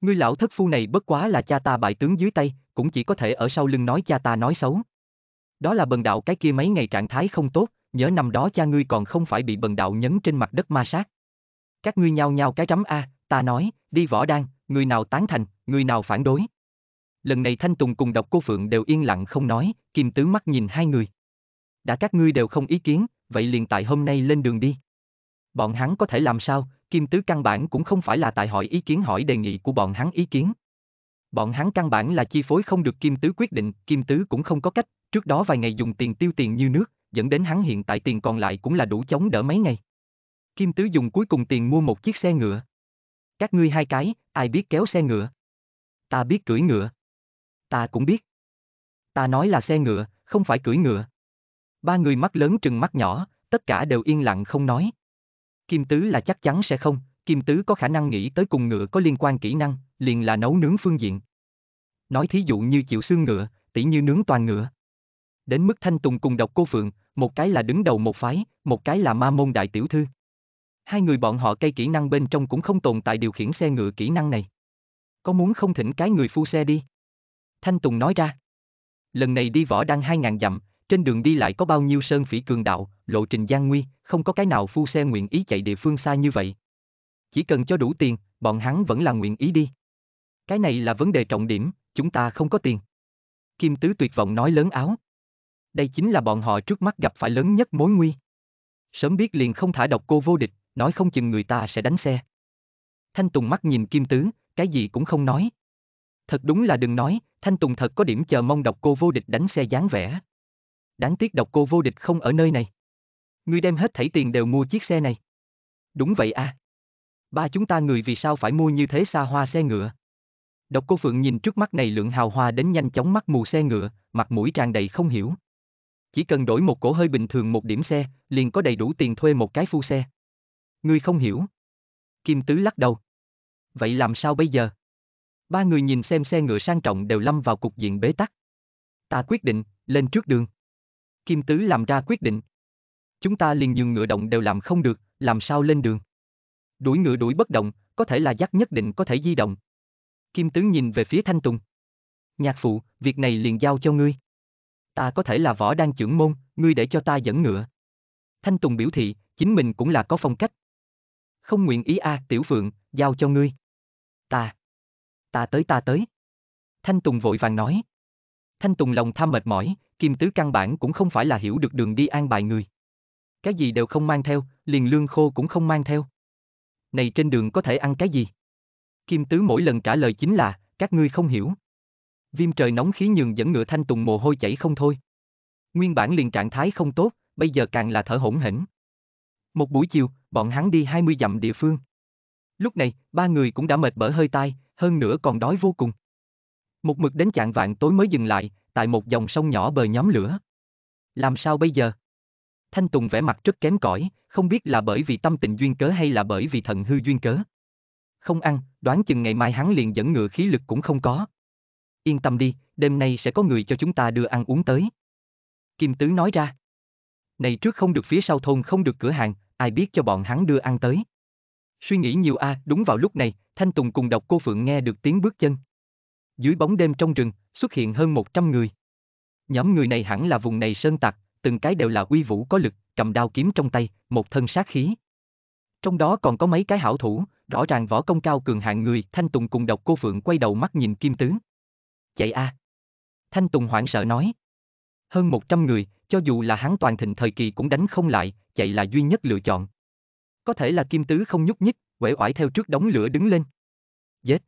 Ngươi lão thất phu này bất quá là cha ta bại tướng dưới tay, cũng chỉ có thể ở sau lưng nói cha ta nói xấu. Đó là bần đạo cái kia mấy ngày trạng thái không tốt, nhớ năm đó cha ngươi còn không phải bị bần đạo nhấn trên mặt đất ma sát. Các ngươi nhao nhao cái rắm a, à, ta nói, đi võ đan, người nào tán thành, người nào phản đối. Lần này Thanh Tùng cùng độc cô Phượng đều yên lặng không nói, Kim Tứ mắt nhìn hai người. Đã các ngươi đều không ý kiến, vậy liền tại hôm nay lên đường đi. Bọn hắn có thể làm sao, Kim Tứ căn bản cũng không phải là tại hỏi ý kiến hỏi đề nghị của bọn hắn ý kiến. Bọn hắn căn bản là chi phối không được Kim Tứ quyết định, Kim Tứ cũng không có cách, trước đó vài ngày dùng tiền tiêu tiền như nước, dẫn đến hắn hiện tại tiền còn lại cũng là đủ chống đỡ mấy ngày. Kim Tứ dùng cuối cùng tiền mua một chiếc xe ngựa. Các ngươi hai cái, ai biết kéo xe ngựa? Ta biết cưỡi ngựa. Ta cũng biết. Ta nói là xe ngựa, không phải cưỡi ngựa. Ba người mắt lớn trừng mắt nhỏ, tất cả đều yên lặng không nói. Kim tứ là chắc chắn sẽ không, kim tứ có khả năng nghĩ tới cùng ngựa có liên quan kỹ năng, liền là nấu nướng phương diện. Nói thí dụ như chịu xương ngựa, tỉ như nướng toàn ngựa. Đến mức thanh tùng cùng độc cô phượng, một cái là đứng đầu một phái, một cái là ma môn đại tiểu thư hai người bọn họ cây kỹ năng bên trong cũng không tồn tại điều khiển xe ngựa kỹ năng này. Có muốn không thỉnh cái người phu xe đi? Thanh Tùng nói ra. Lần này đi võ đăng hai ngàn dặm, trên đường đi lại có bao nhiêu sơn phỉ cường đạo, lộ trình gian nguy, không có cái nào phu xe nguyện ý chạy địa phương xa như vậy. Chỉ cần cho đủ tiền, bọn hắn vẫn là nguyện ý đi. Cái này là vấn đề trọng điểm, chúng ta không có tiền. Kim Tứ tuyệt vọng nói lớn áo. Đây chính là bọn họ trước mắt gặp phải lớn nhất mối nguy. Sớm biết liền không thả độc cô vô địch, nói không chừng người ta sẽ đánh xe. Thanh Tùng mắt nhìn Kim Tứ, cái gì cũng không nói. Thật đúng là đừng nói, Thanh Tùng thật có điểm chờ mong độc cô vô địch đánh xe dáng vẻ. Đáng tiếc độc cô vô địch không ở nơi này. Ngươi đem hết thảy tiền đều mua chiếc xe này. Đúng vậy à. Ba chúng ta người vì sao phải mua như thế xa hoa xe ngựa? Độc cô Phượng nhìn trước mắt này lượng hào hoa đến nhanh chóng mắt mù xe ngựa, mặt mũi tràn đầy không hiểu. Chỉ cần đổi một cổ hơi bình thường một điểm xe, liền có đầy đủ tiền thuê một cái phu xe. Ngươi không hiểu. Kim Tứ lắc đầu. Vậy làm sao bây giờ? Ba người nhìn xem xe ngựa sang trọng đều lâm vào cục diện bế tắc. Ta quyết định, lên trước đường. Kim Tứ làm ra quyết định. Chúng ta liền nhường ngựa động đều làm không được, làm sao lên đường? Đuổi ngựa đuổi bất động, có thể là giác nhất định có thể di động. Kim Tứ nhìn về phía Thanh Tùng. Nhạc phụ, việc này liền giao cho ngươi. Ta có thể là võ đang trưởng môn, ngươi để cho ta dẫn ngựa. Thanh Tùng biểu thị, chính mình cũng là có phong cách, không nguyện ý a à, tiểu phượng, giao cho ngươi. Ta. Ta tới ta tới. Thanh Tùng vội vàng nói. Thanh Tùng lòng tham mệt mỏi, Kim Tứ căn bản cũng không phải là hiểu được đường đi an bài người. Cái gì đều không mang theo, liền lương khô cũng không mang theo. Này trên đường có thể ăn cái gì? Kim Tứ mỗi lần trả lời chính là, các ngươi không hiểu. Viêm trời nóng khí nhường dẫn ngựa Thanh Tùng mồ hôi chảy không thôi. Nguyên bản liền trạng thái không tốt, bây giờ càng là thở hổn hển. Một buổi chiều, bọn hắn đi 20 dặm địa phương. Lúc này, ba người cũng đã mệt bở hơi tai, hơn nữa còn đói vô cùng. Một mực đến chạng vạn tối mới dừng lại, tại một dòng sông nhỏ bờ nhóm lửa. Làm sao bây giờ? Thanh Tùng vẻ mặt rất kém cỏi, không biết là bởi vì tâm tình duyên cớ hay là bởi vì thận hư duyên cớ. Không ăn, đoán chừng ngày mai hắn liền dẫn ngựa khí lực cũng không có. Yên tâm đi, đêm nay sẽ có người cho chúng ta đưa ăn uống tới. Kim Tứ nói ra. Này trước không được phía sau thôn không được cửa hàng, ai biết cho bọn hắn đưa ăn tới. Suy nghĩ nhiều a, à, đúng vào lúc này, Thanh Tùng cùng độc cô Phượng nghe được tiếng bước chân. Dưới bóng đêm trong rừng, xuất hiện hơn 100 người. Nhóm người này hẳn là vùng này sơn tặc, từng cái đều là uy vũ có lực, cầm đao kiếm trong tay, một thân sát khí. Trong đó còn có mấy cái hảo thủ, rõ ràng võ công cao cường hạng người, Thanh Tùng cùng độc cô Phượng quay đầu mắt nhìn Kim Tứ. Chạy a! À. Thanh Tùng hoảng sợ nói hơn 100 người, cho dù là hắn toàn thịnh thời kỳ cũng đánh không lại, chạy là duy nhất lựa chọn. Có thể là kim tứ không nhúc nhích, quể oải theo trước đống lửa đứng lên. Dết!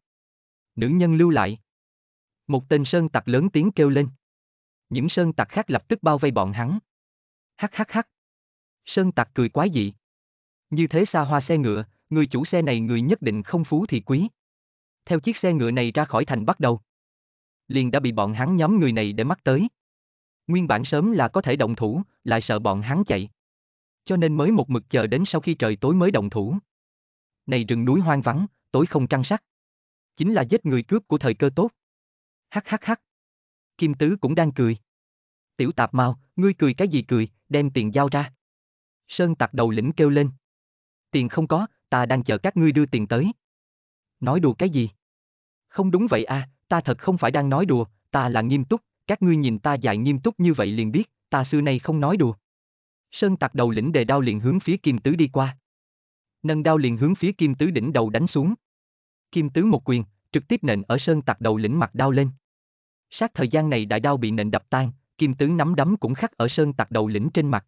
Nữ nhân lưu lại. Một tên sơn tặc lớn tiếng kêu lên. Những sơn tặc khác lập tức bao vây bọn hắn. Hắc hắc hắc. Sơn tặc cười quái dị. Như thế xa hoa xe ngựa, người chủ xe này người nhất định không phú thì quý. Theo chiếc xe ngựa này ra khỏi thành bắt đầu. Liền đã bị bọn hắn nhóm người này để mắt tới. Nguyên bản sớm là có thể động thủ, lại sợ bọn hắn chạy. Cho nên mới một mực chờ đến sau khi trời tối mới động thủ. Này rừng núi hoang vắng, tối không trăng sắc. Chính là giết người cướp của thời cơ tốt. Hắc hắc hắc. Kim Tứ cũng đang cười. Tiểu tạp mau, ngươi cười cái gì cười, đem tiền giao ra. Sơn Tặc đầu lĩnh kêu lên. Tiền không có, ta đang chờ các ngươi đưa tiền tới. Nói đùa cái gì? Không đúng vậy à, ta thật không phải đang nói đùa, ta là nghiêm túc, các ngươi nhìn ta dạy nghiêm túc như vậy liền biết, ta xưa nay không nói đùa. Sơn tặc đầu lĩnh đề đao liền hướng phía kim tứ đi qua. Nâng đao liền hướng phía kim tứ đỉnh đầu đánh xuống. Kim tứ một quyền, trực tiếp nện ở sơn tặc đầu lĩnh mặt đao lên. Sát thời gian này đại đao bị nện đập tan, kim tứ nắm đấm cũng khắc ở sơn tặc đầu lĩnh trên mặt.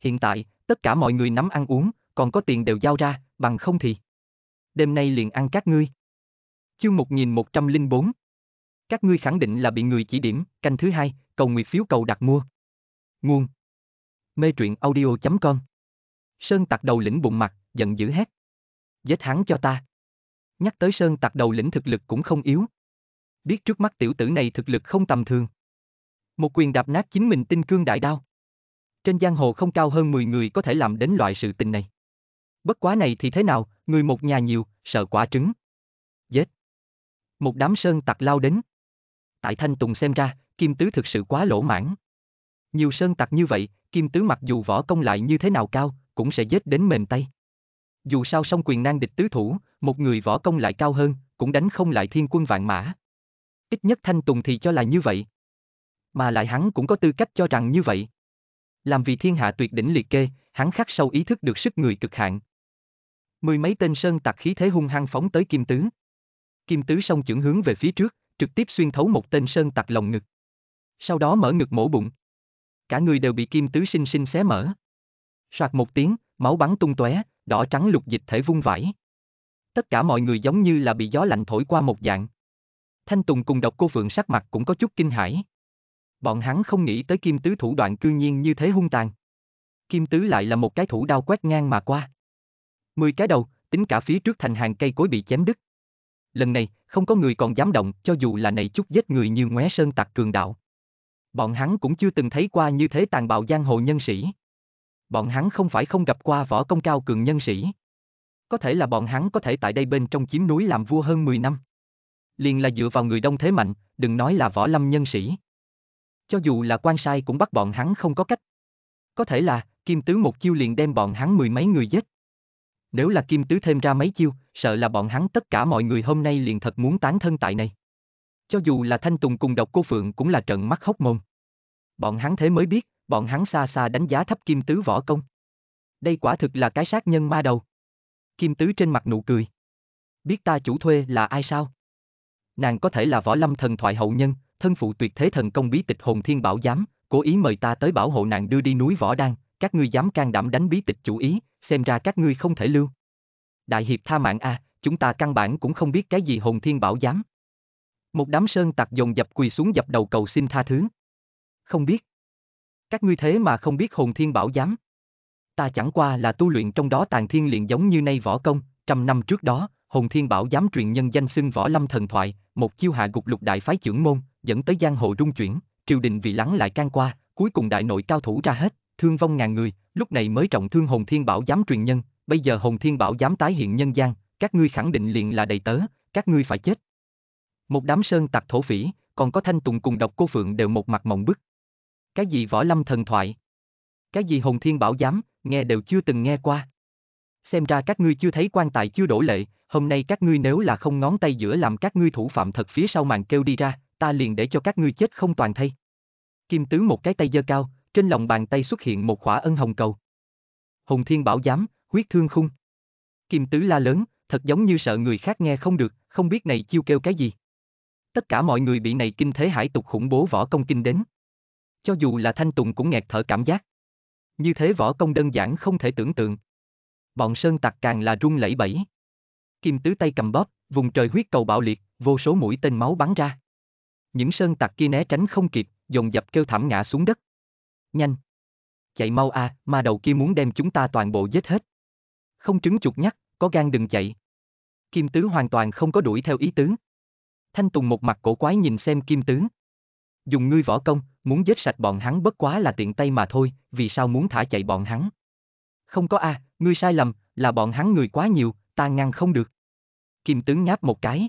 Hiện tại, tất cả mọi người nắm ăn uống, còn có tiền đều giao ra, bằng không thì. Đêm nay liền ăn các ngươi. Chương 1104 các ngươi khẳng định là bị người chỉ điểm, canh thứ hai, cầu nguyệt phiếu cầu đặt mua. Nguồn Mê truyện audio.com Sơn tặc đầu lĩnh bụng mặt, giận dữ hét. Giết hắn cho ta. Nhắc tới Sơn tặc đầu lĩnh thực lực cũng không yếu. Biết trước mắt tiểu tử này thực lực không tầm thường. Một quyền đạp nát chính mình tinh cương đại đao. Trên giang hồ không cao hơn 10 người có thể làm đến loại sự tình này. Bất quá này thì thế nào, người một nhà nhiều, sợ quả trứng. Giết. Một đám sơn tặc lao đến tại Thanh Tùng xem ra, Kim Tứ thực sự quá lỗ mãn. Nhiều sơn tặc như vậy, Kim Tứ mặc dù võ công lại như thế nào cao, cũng sẽ giết đến mềm tay. Dù sao song quyền nan địch tứ thủ, một người võ công lại cao hơn, cũng đánh không lại thiên quân vạn mã. Ít nhất Thanh Tùng thì cho là như vậy. Mà lại hắn cũng có tư cách cho rằng như vậy. Làm vì thiên hạ tuyệt đỉnh liệt kê, hắn khắc sâu ý thức được sức người cực hạn. Mười mấy tên sơn tặc khí thế hung hăng phóng tới Kim Tứ. Kim Tứ song chưởng hướng về phía trước, trực tiếp xuyên thấu một tên sơn tặc lồng ngực. Sau đó mở ngực mổ bụng. Cả người đều bị kim tứ sinh sinh xé mở. Soạt một tiếng, máu bắn tung tóe, đỏ trắng lục dịch thể vung vãi. Tất cả mọi người giống như là bị gió lạnh thổi qua một dạng. Thanh Tùng cùng độc cô Phượng sắc mặt cũng có chút kinh hãi. Bọn hắn không nghĩ tới kim tứ thủ đoạn cư nhiên như thế hung tàn. Kim tứ lại là một cái thủ đao quét ngang mà qua. Mười cái đầu, tính cả phía trước thành hàng cây cối bị chém đứt lần này, không có người còn dám động cho dù là này chút giết người như ngóe sơn tặc cường đạo. Bọn hắn cũng chưa từng thấy qua như thế tàn bạo giang hồ nhân sĩ. Bọn hắn không phải không gặp qua võ công cao cường nhân sĩ. Có thể là bọn hắn có thể tại đây bên trong chiếm núi làm vua hơn 10 năm. Liền là dựa vào người đông thế mạnh, đừng nói là võ lâm nhân sĩ. Cho dù là quan sai cũng bắt bọn hắn không có cách. Có thể là, kim tứ một chiêu liền đem bọn hắn mười mấy người giết nếu là Kim Tứ thêm ra mấy chiêu, sợ là bọn hắn tất cả mọi người hôm nay liền thật muốn tán thân tại này. Cho dù là Thanh Tùng cùng độc cô Phượng cũng là trận mắt hốc mồm. Bọn hắn thế mới biết, bọn hắn xa xa đánh giá thấp Kim Tứ võ công. Đây quả thực là cái sát nhân ma đầu. Kim Tứ trên mặt nụ cười. Biết ta chủ thuê là ai sao? Nàng có thể là võ lâm thần thoại hậu nhân, thân phụ tuyệt thế thần công bí tịch hồn thiên bảo giám, cố ý mời ta tới bảo hộ nàng đưa đi núi võ đan, các ngươi dám can đảm đánh bí tịch chủ ý, xem ra các ngươi không thể lưu. Đại hiệp tha mạng a, à, chúng ta căn bản cũng không biết cái gì hồn thiên bảo giám. Một đám sơn tặc dồn dập quỳ xuống dập đầu cầu xin tha thứ. Không biết. Các ngươi thế mà không biết hồn thiên bảo giám. Ta chẳng qua là tu luyện trong đó tàn thiên liền giống như nay võ công, trăm năm trước đó, hồn thiên bảo giám truyền nhân danh xưng võ lâm thần thoại, một chiêu hạ gục lục đại phái trưởng môn, dẫn tới giang hồ rung chuyển, triều đình vì lắng lại can qua, cuối cùng đại nội cao thủ ra hết, thương vong ngàn người, lúc này mới trọng thương Hồng thiên bảo dám truyền nhân, bây giờ Hồng thiên bảo dám tái hiện nhân gian, các ngươi khẳng định liền là đầy tớ, các ngươi phải chết. Một đám sơn tặc thổ phỉ, còn có thanh tùng cùng độc cô phượng đều một mặt mộng bức. Cái gì võ lâm thần thoại? Cái gì Hồng thiên bảo dám, nghe đều chưa từng nghe qua. Xem ra các ngươi chưa thấy quan tài chưa đổ lệ, hôm nay các ngươi nếu là không ngón tay giữa làm các ngươi thủ phạm thật phía sau màn kêu đi ra, ta liền để cho các ngươi chết không toàn thây. Kim tứ một cái tay giơ cao, trên lòng bàn tay xuất hiện một khỏa ân hồng cầu. Hồng Thiên Bảo giám, huyết thương khung. Kim Tứ la lớn, thật giống như sợ người khác nghe không được, không biết này chiêu kêu cái gì. Tất cả mọi người bị này kinh thế hải tục khủng bố võ công kinh đến. Cho dù là Thanh Tùng cũng nghẹt thở cảm giác. Như thế võ công đơn giản không thể tưởng tượng. Bọn sơn tặc càng là rung lẩy bẩy. Kim Tứ tay cầm bóp, vùng trời huyết cầu bạo liệt, vô số mũi tên máu bắn ra. Những sơn tặc kia né tránh không kịp, dồn dập kêu thảm ngã xuống đất nhanh. Chạy mau à, ma đầu kia muốn đem chúng ta toàn bộ giết hết. Không trứng chuột nhắc, có gan đừng chạy. Kim Tứ hoàn toàn không có đuổi theo ý tứ. Thanh Tùng một mặt cổ quái nhìn xem Kim Tứ. Dùng ngươi võ công, muốn giết sạch bọn hắn bất quá là tiện tay mà thôi, vì sao muốn thả chạy bọn hắn? Không có a, à, ngươi sai lầm, là bọn hắn người quá nhiều, ta ngăn không được. Kim Tứ ngáp một cái.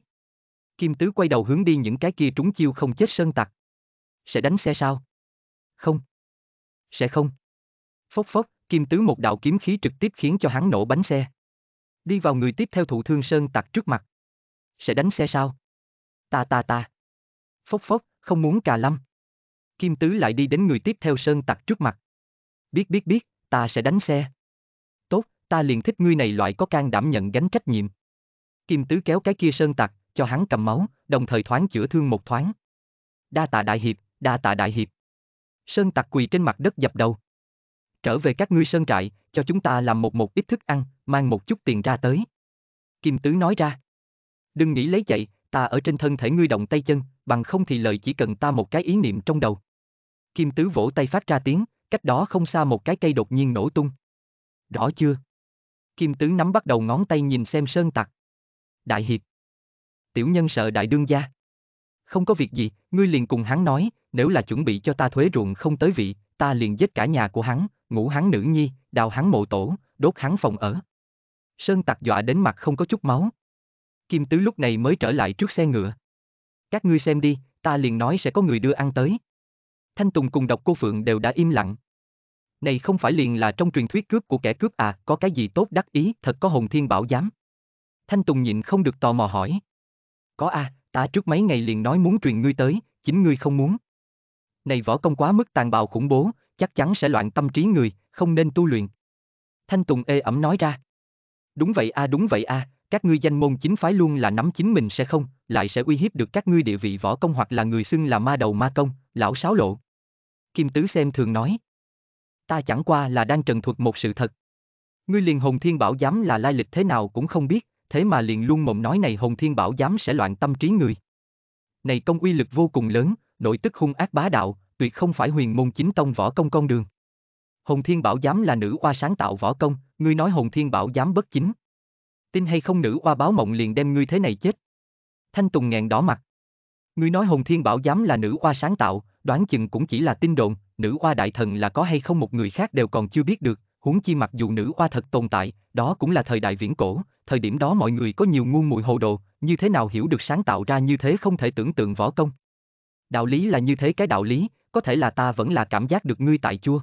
Kim Tứ quay đầu hướng đi những cái kia trúng chiêu không chết sơn tặc. Sẽ đánh xe sao? Không sẽ không. Phốc phốc, kim tứ một đạo kiếm khí trực tiếp khiến cho hắn nổ bánh xe. Đi vào người tiếp theo thụ thương sơn tặc trước mặt. Sẽ đánh xe sao? Ta ta ta. Phốc phốc, không muốn cà lâm. Kim tứ lại đi đến người tiếp theo sơn tặc trước mặt. Biết biết biết, ta sẽ đánh xe. Tốt, ta liền thích ngươi này loại có can đảm nhận gánh trách nhiệm. Kim tứ kéo cái kia sơn tặc, cho hắn cầm máu, đồng thời thoáng chữa thương một thoáng. Đa tạ đại hiệp, đa tạ đại hiệp. Sơn tặc quỳ trên mặt đất dập đầu. Trở về các ngươi sơn trại, cho chúng ta làm một một ít thức ăn, mang một chút tiền ra tới. Kim Tứ nói ra. Đừng nghĩ lấy chạy, ta ở trên thân thể ngươi động tay chân, bằng không thì lời chỉ cần ta một cái ý niệm trong đầu. Kim Tứ vỗ tay phát ra tiếng, cách đó không xa một cái cây đột nhiên nổ tung. Rõ chưa? Kim Tứ nắm bắt đầu ngón tay nhìn xem sơn tặc. Đại hiệp. Tiểu nhân sợ đại đương gia. Không có việc gì, ngươi liền cùng hắn nói, nếu là chuẩn bị cho ta thuế ruộng không tới vị, ta liền giết cả nhà của hắn, ngủ hắn nữ nhi, đào hắn mộ tổ, đốt hắn phòng ở. Sơn tặc dọa đến mặt không có chút máu. Kim Tứ lúc này mới trở lại trước xe ngựa. Các ngươi xem đi, ta liền nói sẽ có người đưa ăn tới. Thanh Tùng cùng độc cô Phượng đều đã im lặng. Này không phải liền là trong truyền thuyết cướp của kẻ cướp à, có cái gì tốt đắc ý, thật có hồn thiên bảo giám. Thanh Tùng nhịn không được tò mò hỏi. Có à, ta trước mấy ngày liền nói muốn truyền ngươi tới, chính ngươi không muốn. Này võ công quá mức tàn bạo khủng bố, chắc chắn sẽ loạn tâm trí người, không nên tu luyện. Thanh Tùng ê ẩm nói ra. Đúng vậy a à, đúng vậy a, à, các ngươi danh môn chính phái luôn là nắm chính mình sẽ không, lại sẽ uy hiếp được các ngươi địa vị võ công hoặc là người xưng là ma đầu ma công, lão sáo lộ. Kim Tứ xem thường nói. Ta chẳng qua là đang trần thuật một sự thật. Ngươi liền hồn thiên bảo dám là lai lịch thế nào cũng không biết, thế mà liền luôn mộng nói này Hồng thiên bảo dám sẽ loạn tâm trí người. Này công uy lực vô cùng lớn, nội tức hung ác bá đạo, tuyệt không phải huyền môn chính tông võ công con đường. Hồng thiên bảo dám là nữ hoa sáng tạo võ công, ngươi nói Hồng thiên bảo dám bất chính. Tin hay không nữ hoa báo mộng liền đem ngươi thế này chết. Thanh Tùng ngẹn đỏ mặt. Ngươi nói Hồng thiên bảo dám là nữ hoa sáng tạo, đoán chừng cũng chỉ là tin đồn, nữ hoa đại thần là có hay không một người khác đều còn chưa biết được, huống chi mặc dù nữ hoa thật tồn tại, đó cũng là thời đại viễn cổ, thời điểm đó mọi người có nhiều ngu muội hồ đồ, như thế nào hiểu được sáng tạo ra như thế không thể tưởng tượng võ công. Đạo lý là như thế cái đạo lý, có thể là ta vẫn là cảm giác được ngươi tại chua.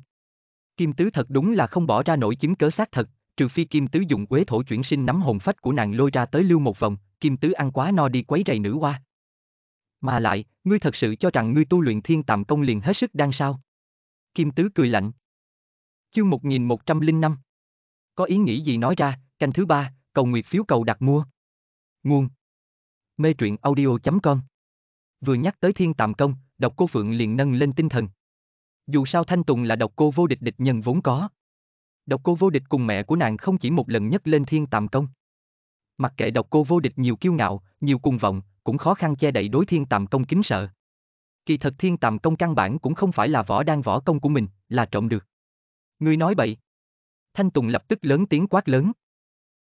Kim Tứ thật đúng là không bỏ ra nổi chứng cớ xác thật, trừ phi Kim Tứ dùng quế thổ chuyển sinh nắm hồn phách của nàng lôi ra tới lưu một vòng, Kim Tứ ăn quá no đi quấy rầy nữ hoa. Mà lại, ngươi thật sự cho rằng ngươi tu luyện thiên tàm công liền hết sức đang sao? Kim Tứ cười lạnh. Chương 1105 Có ý nghĩ gì nói ra, canh thứ ba, Cầu nguyệt phiếu cầu đặt mua. Nguồn. Mê truyện audio.com Vừa nhắc tới thiên tạm công, độc cô Phượng liền nâng lên tinh thần. Dù sao Thanh Tùng là độc cô vô địch địch nhân vốn có. Độc cô vô địch cùng mẹ của nàng không chỉ một lần nhất lên thiên tạm công. Mặc kệ độc cô vô địch nhiều kiêu ngạo, nhiều cùng vọng, cũng khó khăn che đậy đối thiên tạm công kính sợ. Kỳ thật thiên tạm công căn bản cũng không phải là võ đang võ công của mình, là trộm được. Ngươi nói bậy. Thanh Tùng lập tức lớn tiếng quát lớn.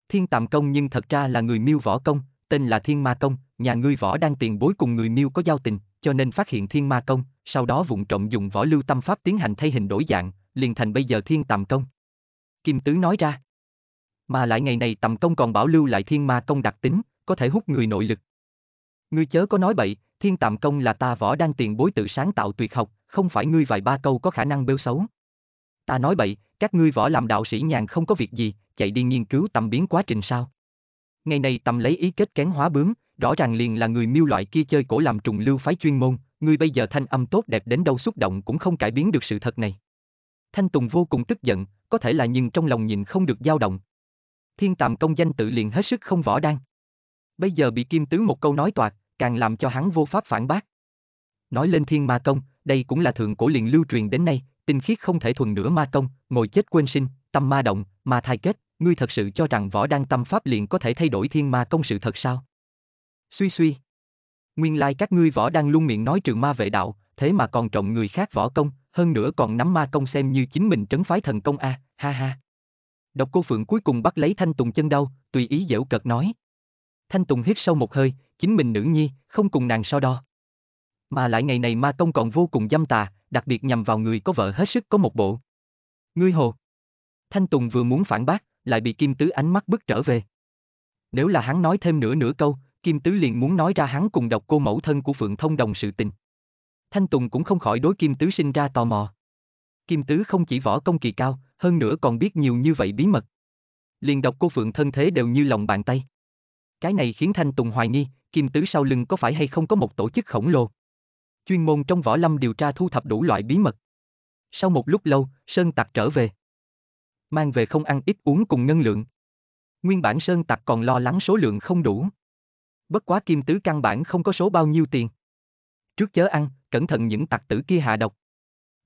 Thiên Tàm Công nhưng thật ra là người miêu võ công, tên là Thiên Ma Công, nhà ngươi võ đang tiền bối cùng người miêu có giao tình, cho nên phát hiện Thiên Ma Công, sau đó vụng trộm dùng võ lưu tâm pháp tiến hành thay hình đổi dạng, liền thành bây giờ Thiên Tàm Công. Kim Tứ nói ra, mà lại ngày này Tầm Công còn bảo lưu lại Thiên Ma Công đặc tính, có thể hút người nội lực. Ngươi chớ có nói bậy, Thiên Tàm Công là ta võ đang tiền bối tự sáng tạo tuyệt học, không phải ngươi vài ba câu có khả năng bêu xấu. Ta nói bậy, các ngươi võ làm đạo sĩ nhàn không có việc gì, chạy đi nghiên cứu tâm biến quá trình sao? Ngày nay tâm lấy ý kết kén hóa bướm, rõ ràng liền là người miêu loại kia chơi cổ làm trùng lưu phái chuyên môn, người bây giờ thanh âm tốt đẹp đến đâu xúc động cũng không cải biến được sự thật này. Thanh Tùng vô cùng tức giận, có thể là nhưng trong lòng nhìn không được dao động. Thiên tàm công danh tự liền hết sức không võ đang. Bây giờ bị kim tứ một câu nói toạc, càng làm cho hắn vô pháp phản bác. Nói lên thiên ma công, đây cũng là thượng cổ liền lưu truyền đến nay, tinh khiết không thể thuần nữa ma công, ngồi chết quên sinh, tâm ma động, ma thai kết ngươi thật sự cho rằng võ đăng tâm pháp liền có thể thay đổi thiên ma công sự thật sao? Suy suy. Nguyên lai like các ngươi võ đăng luôn miệng nói trừ ma vệ đạo, thế mà còn trọng người khác võ công, hơn nữa còn nắm ma công xem như chính mình trấn phái thần công a, à, ha ha. Độc cô Phượng cuối cùng bắt lấy Thanh Tùng chân đau, tùy ý dễu cợt nói. Thanh Tùng hít sâu một hơi, chính mình nữ nhi, không cùng nàng so đo. Mà lại ngày này ma công còn vô cùng dâm tà, đặc biệt nhằm vào người có vợ hết sức có một bộ. Ngươi hồ. Thanh Tùng vừa muốn phản bác, lại bị Kim Tứ ánh mắt bức trở về. Nếu là hắn nói thêm nửa nửa câu, Kim Tứ liền muốn nói ra hắn cùng độc cô mẫu thân của Phượng Thông đồng sự tình. Thanh Tùng cũng không khỏi đối Kim Tứ sinh ra tò mò. Kim Tứ không chỉ võ công kỳ cao, hơn nữa còn biết nhiều như vậy bí mật. Liền độc cô Phượng thân thế đều như lòng bàn tay. Cái này khiến Thanh Tùng hoài nghi, Kim Tứ sau lưng có phải hay không có một tổ chức khổng lồ. Chuyên môn trong võ lâm điều tra thu thập đủ loại bí mật. Sau một lúc lâu, Sơn Tặc trở về mang về không ăn ít uống cùng ngân lượng. Nguyên bản Sơn Tặc còn lo lắng số lượng không đủ. Bất quá kim tứ căn bản không có số bao nhiêu tiền. Trước chớ ăn, cẩn thận những tặc tử kia hạ độc.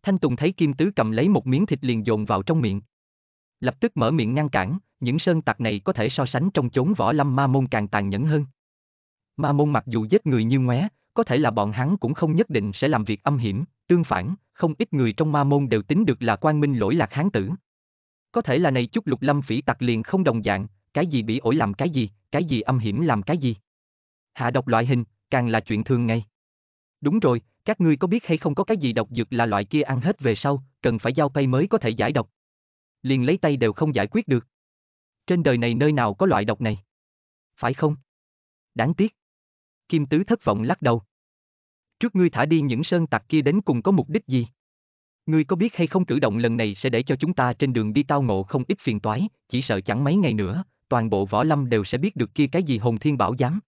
Thanh Tùng thấy kim tứ cầm lấy một miếng thịt liền dồn vào trong miệng. Lập tức mở miệng ngăn cản, những sơn tặc này có thể so sánh trong chốn võ lâm ma môn càng tàn nhẫn hơn. Ma môn mặc dù giết người như ngoé, có thể là bọn hắn cũng không nhất định sẽ làm việc âm hiểm, tương phản, không ít người trong ma môn đều tính được là quan minh lỗi lạc hán tử. Có thể là này chút lục lâm phỉ tặc liền không đồng dạng, cái gì bị ổi làm cái gì, cái gì âm hiểm làm cái gì. Hạ độc loại hình, càng là chuyện thường ngày. Đúng rồi, các ngươi có biết hay không có cái gì độc dược là loại kia ăn hết về sau, cần phải giao tay mới có thể giải độc. Liền lấy tay đều không giải quyết được. Trên đời này nơi nào có loại độc này? Phải không? Đáng tiếc. Kim Tứ thất vọng lắc đầu. Trước ngươi thả đi những sơn tặc kia đến cùng có mục đích gì? Ngươi có biết hay không cử động lần này sẽ để cho chúng ta trên đường đi tao ngộ không ít phiền toái, chỉ sợ chẳng mấy ngày nữa, toàn bộ võ lâm đều sẽ biết được kia cái gì hồn thiên bảo giám.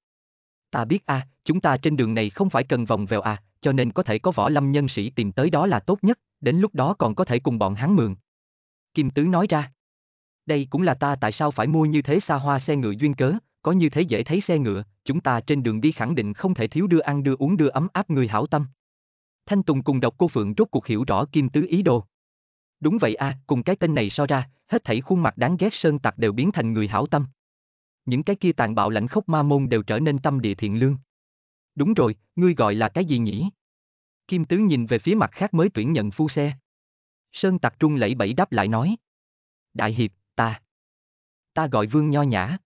Ta biết a, à, chúng ta trên đường này không phải cần vòng vèo à, cho nên có thể có võ lâm nhân sĩ tìm tới đó là tốt nhất, đến lúc đó còn có thể cùng bọn hắn mượn. Kim Tứ nói ra. Đây cũng là ta tại sao phải mua như thế xa hoa xe ngựa duyên cớ, có như thế dễ thấy xe ngựa, chúng ta trên đường đi khẳng định không thể thiếu đưa ăn đưa uống đưa ấm áp người hảo tâm. Thanh Tùng cùng độc cô Phượng rốt cuộc hiểu rõ Kim Tứ ý đồ. Đúng vậy a, à, cùng cái tên này so ra, hết thảy khuôn mặt đáng ghét sơn tặc đều biến thành người hảo tâm. Những cái kia tàn bạo lãnh khốc ma môn đều trở nên tâm địa thiện lương. Đúng rồi, ngươi gọi là cái gì nhỉ? Kim Tứ nhìn về phía mặt khác mới tuyển nhận phu xe. Sơn tặc trung lẫy bẫy đáp lại nói. Đại hiệp, ta. Ta gọi vương nho nhã.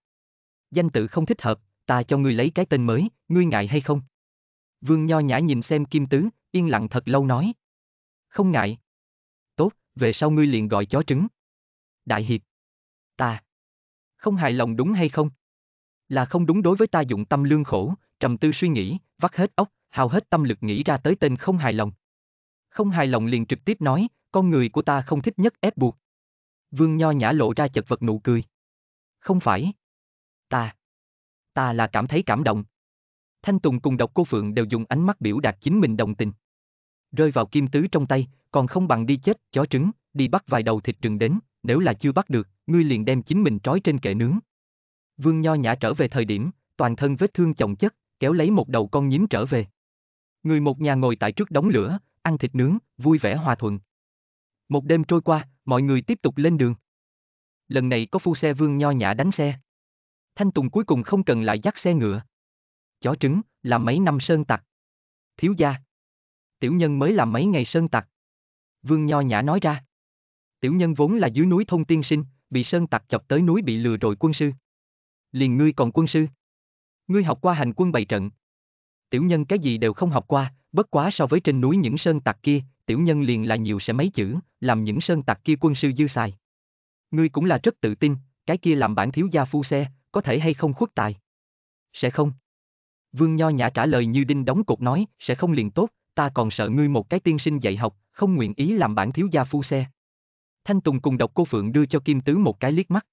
Danh tự không thích hợp, ta cho ngươi lấy cái tên mới, ngươi ngại hay không? Vương nho nhã nhìn xem Kim Tứ, yên lặng thật lâu nói. Không ngại. Tốt, về sau ngươi liền gọi chó trứng. Đại hiệp. Ta. Không hài lòng đúng hay không? Là không đúng đối với ta dụng tâm lương khổ, trầm tư suy nghĩ, vắt hết óc, hào hết tâm lực nghĩ ra tới tên không hài lòng. Không hài lòng liền trực tiếp nói, con người của ta không thích nhất ép buộc. Vương Nho nhã lộ ra chật vật nụ cười. Không phải. Ta. Ta là cảm thấy cảm động. Thanh Tùng cùng độc cô Phượng đều dùng ánh mắt biểu đạt chính mình đồng tình rơi vào kim tứ trong tay, còn không bằng đi chết, chó trứng, đi bắt vài đầu thịt rừng đến, nếu là chưa bắt được, ngươi liền đem chính mình trói trên kệ nướng. Vương Nho Nhã trở về thời điểm, toàn thân vết thương chồng chất, kéo lấy một đầu con nhím trở về. Người một nhà ngồi tại trước đống lửa, ăn thịt nướng, vui vẻ hòa thuận. Một đêm trôi qua, mọi người tiếp tục lên đường. Lần này có phu xe Vương Nho Nhã đánh xe. Thanh Tùng cuối cùng không cần lại dắt xe ngựa. Chó trứng, là mấy năm sơn tặc. Thiếu gia, tiểu nhân mới làm mấy ngày sơn tặc. Vương Nho Nhã nói ra. Tiểu nhân vốn là dưới núi thông tiên sinh, bị sơn tặc chọc tới núi bị lừa rồi quân sư. Liền ngươi còn quân sư. Ngươi học qua hành quân bày trận. Tiểu nhân cái gì đều không học qua, bất quá so với trên núi những sơn tặc kia, tiểu nhân liền là nhiều sẽ mấy chữ, làm những sơn tặc kia quân sư dư xài. Ngươi cũng là rất tự tin, cái kia làm bản thiếu gia phu xe, có thể hay không khuất tài. Sẽ không. Vương Nho Nhã trả lời như đinh đóng cột nói, sẽ không liền tốt, ta còn sợ ngươi một cái tiên sinh dạy học, không nguyện ý làm bản thiếu gia phu xe. Thanh Tùng cùng độc cô Phượng đưa cho Kim Tứ một cái liếc mắt.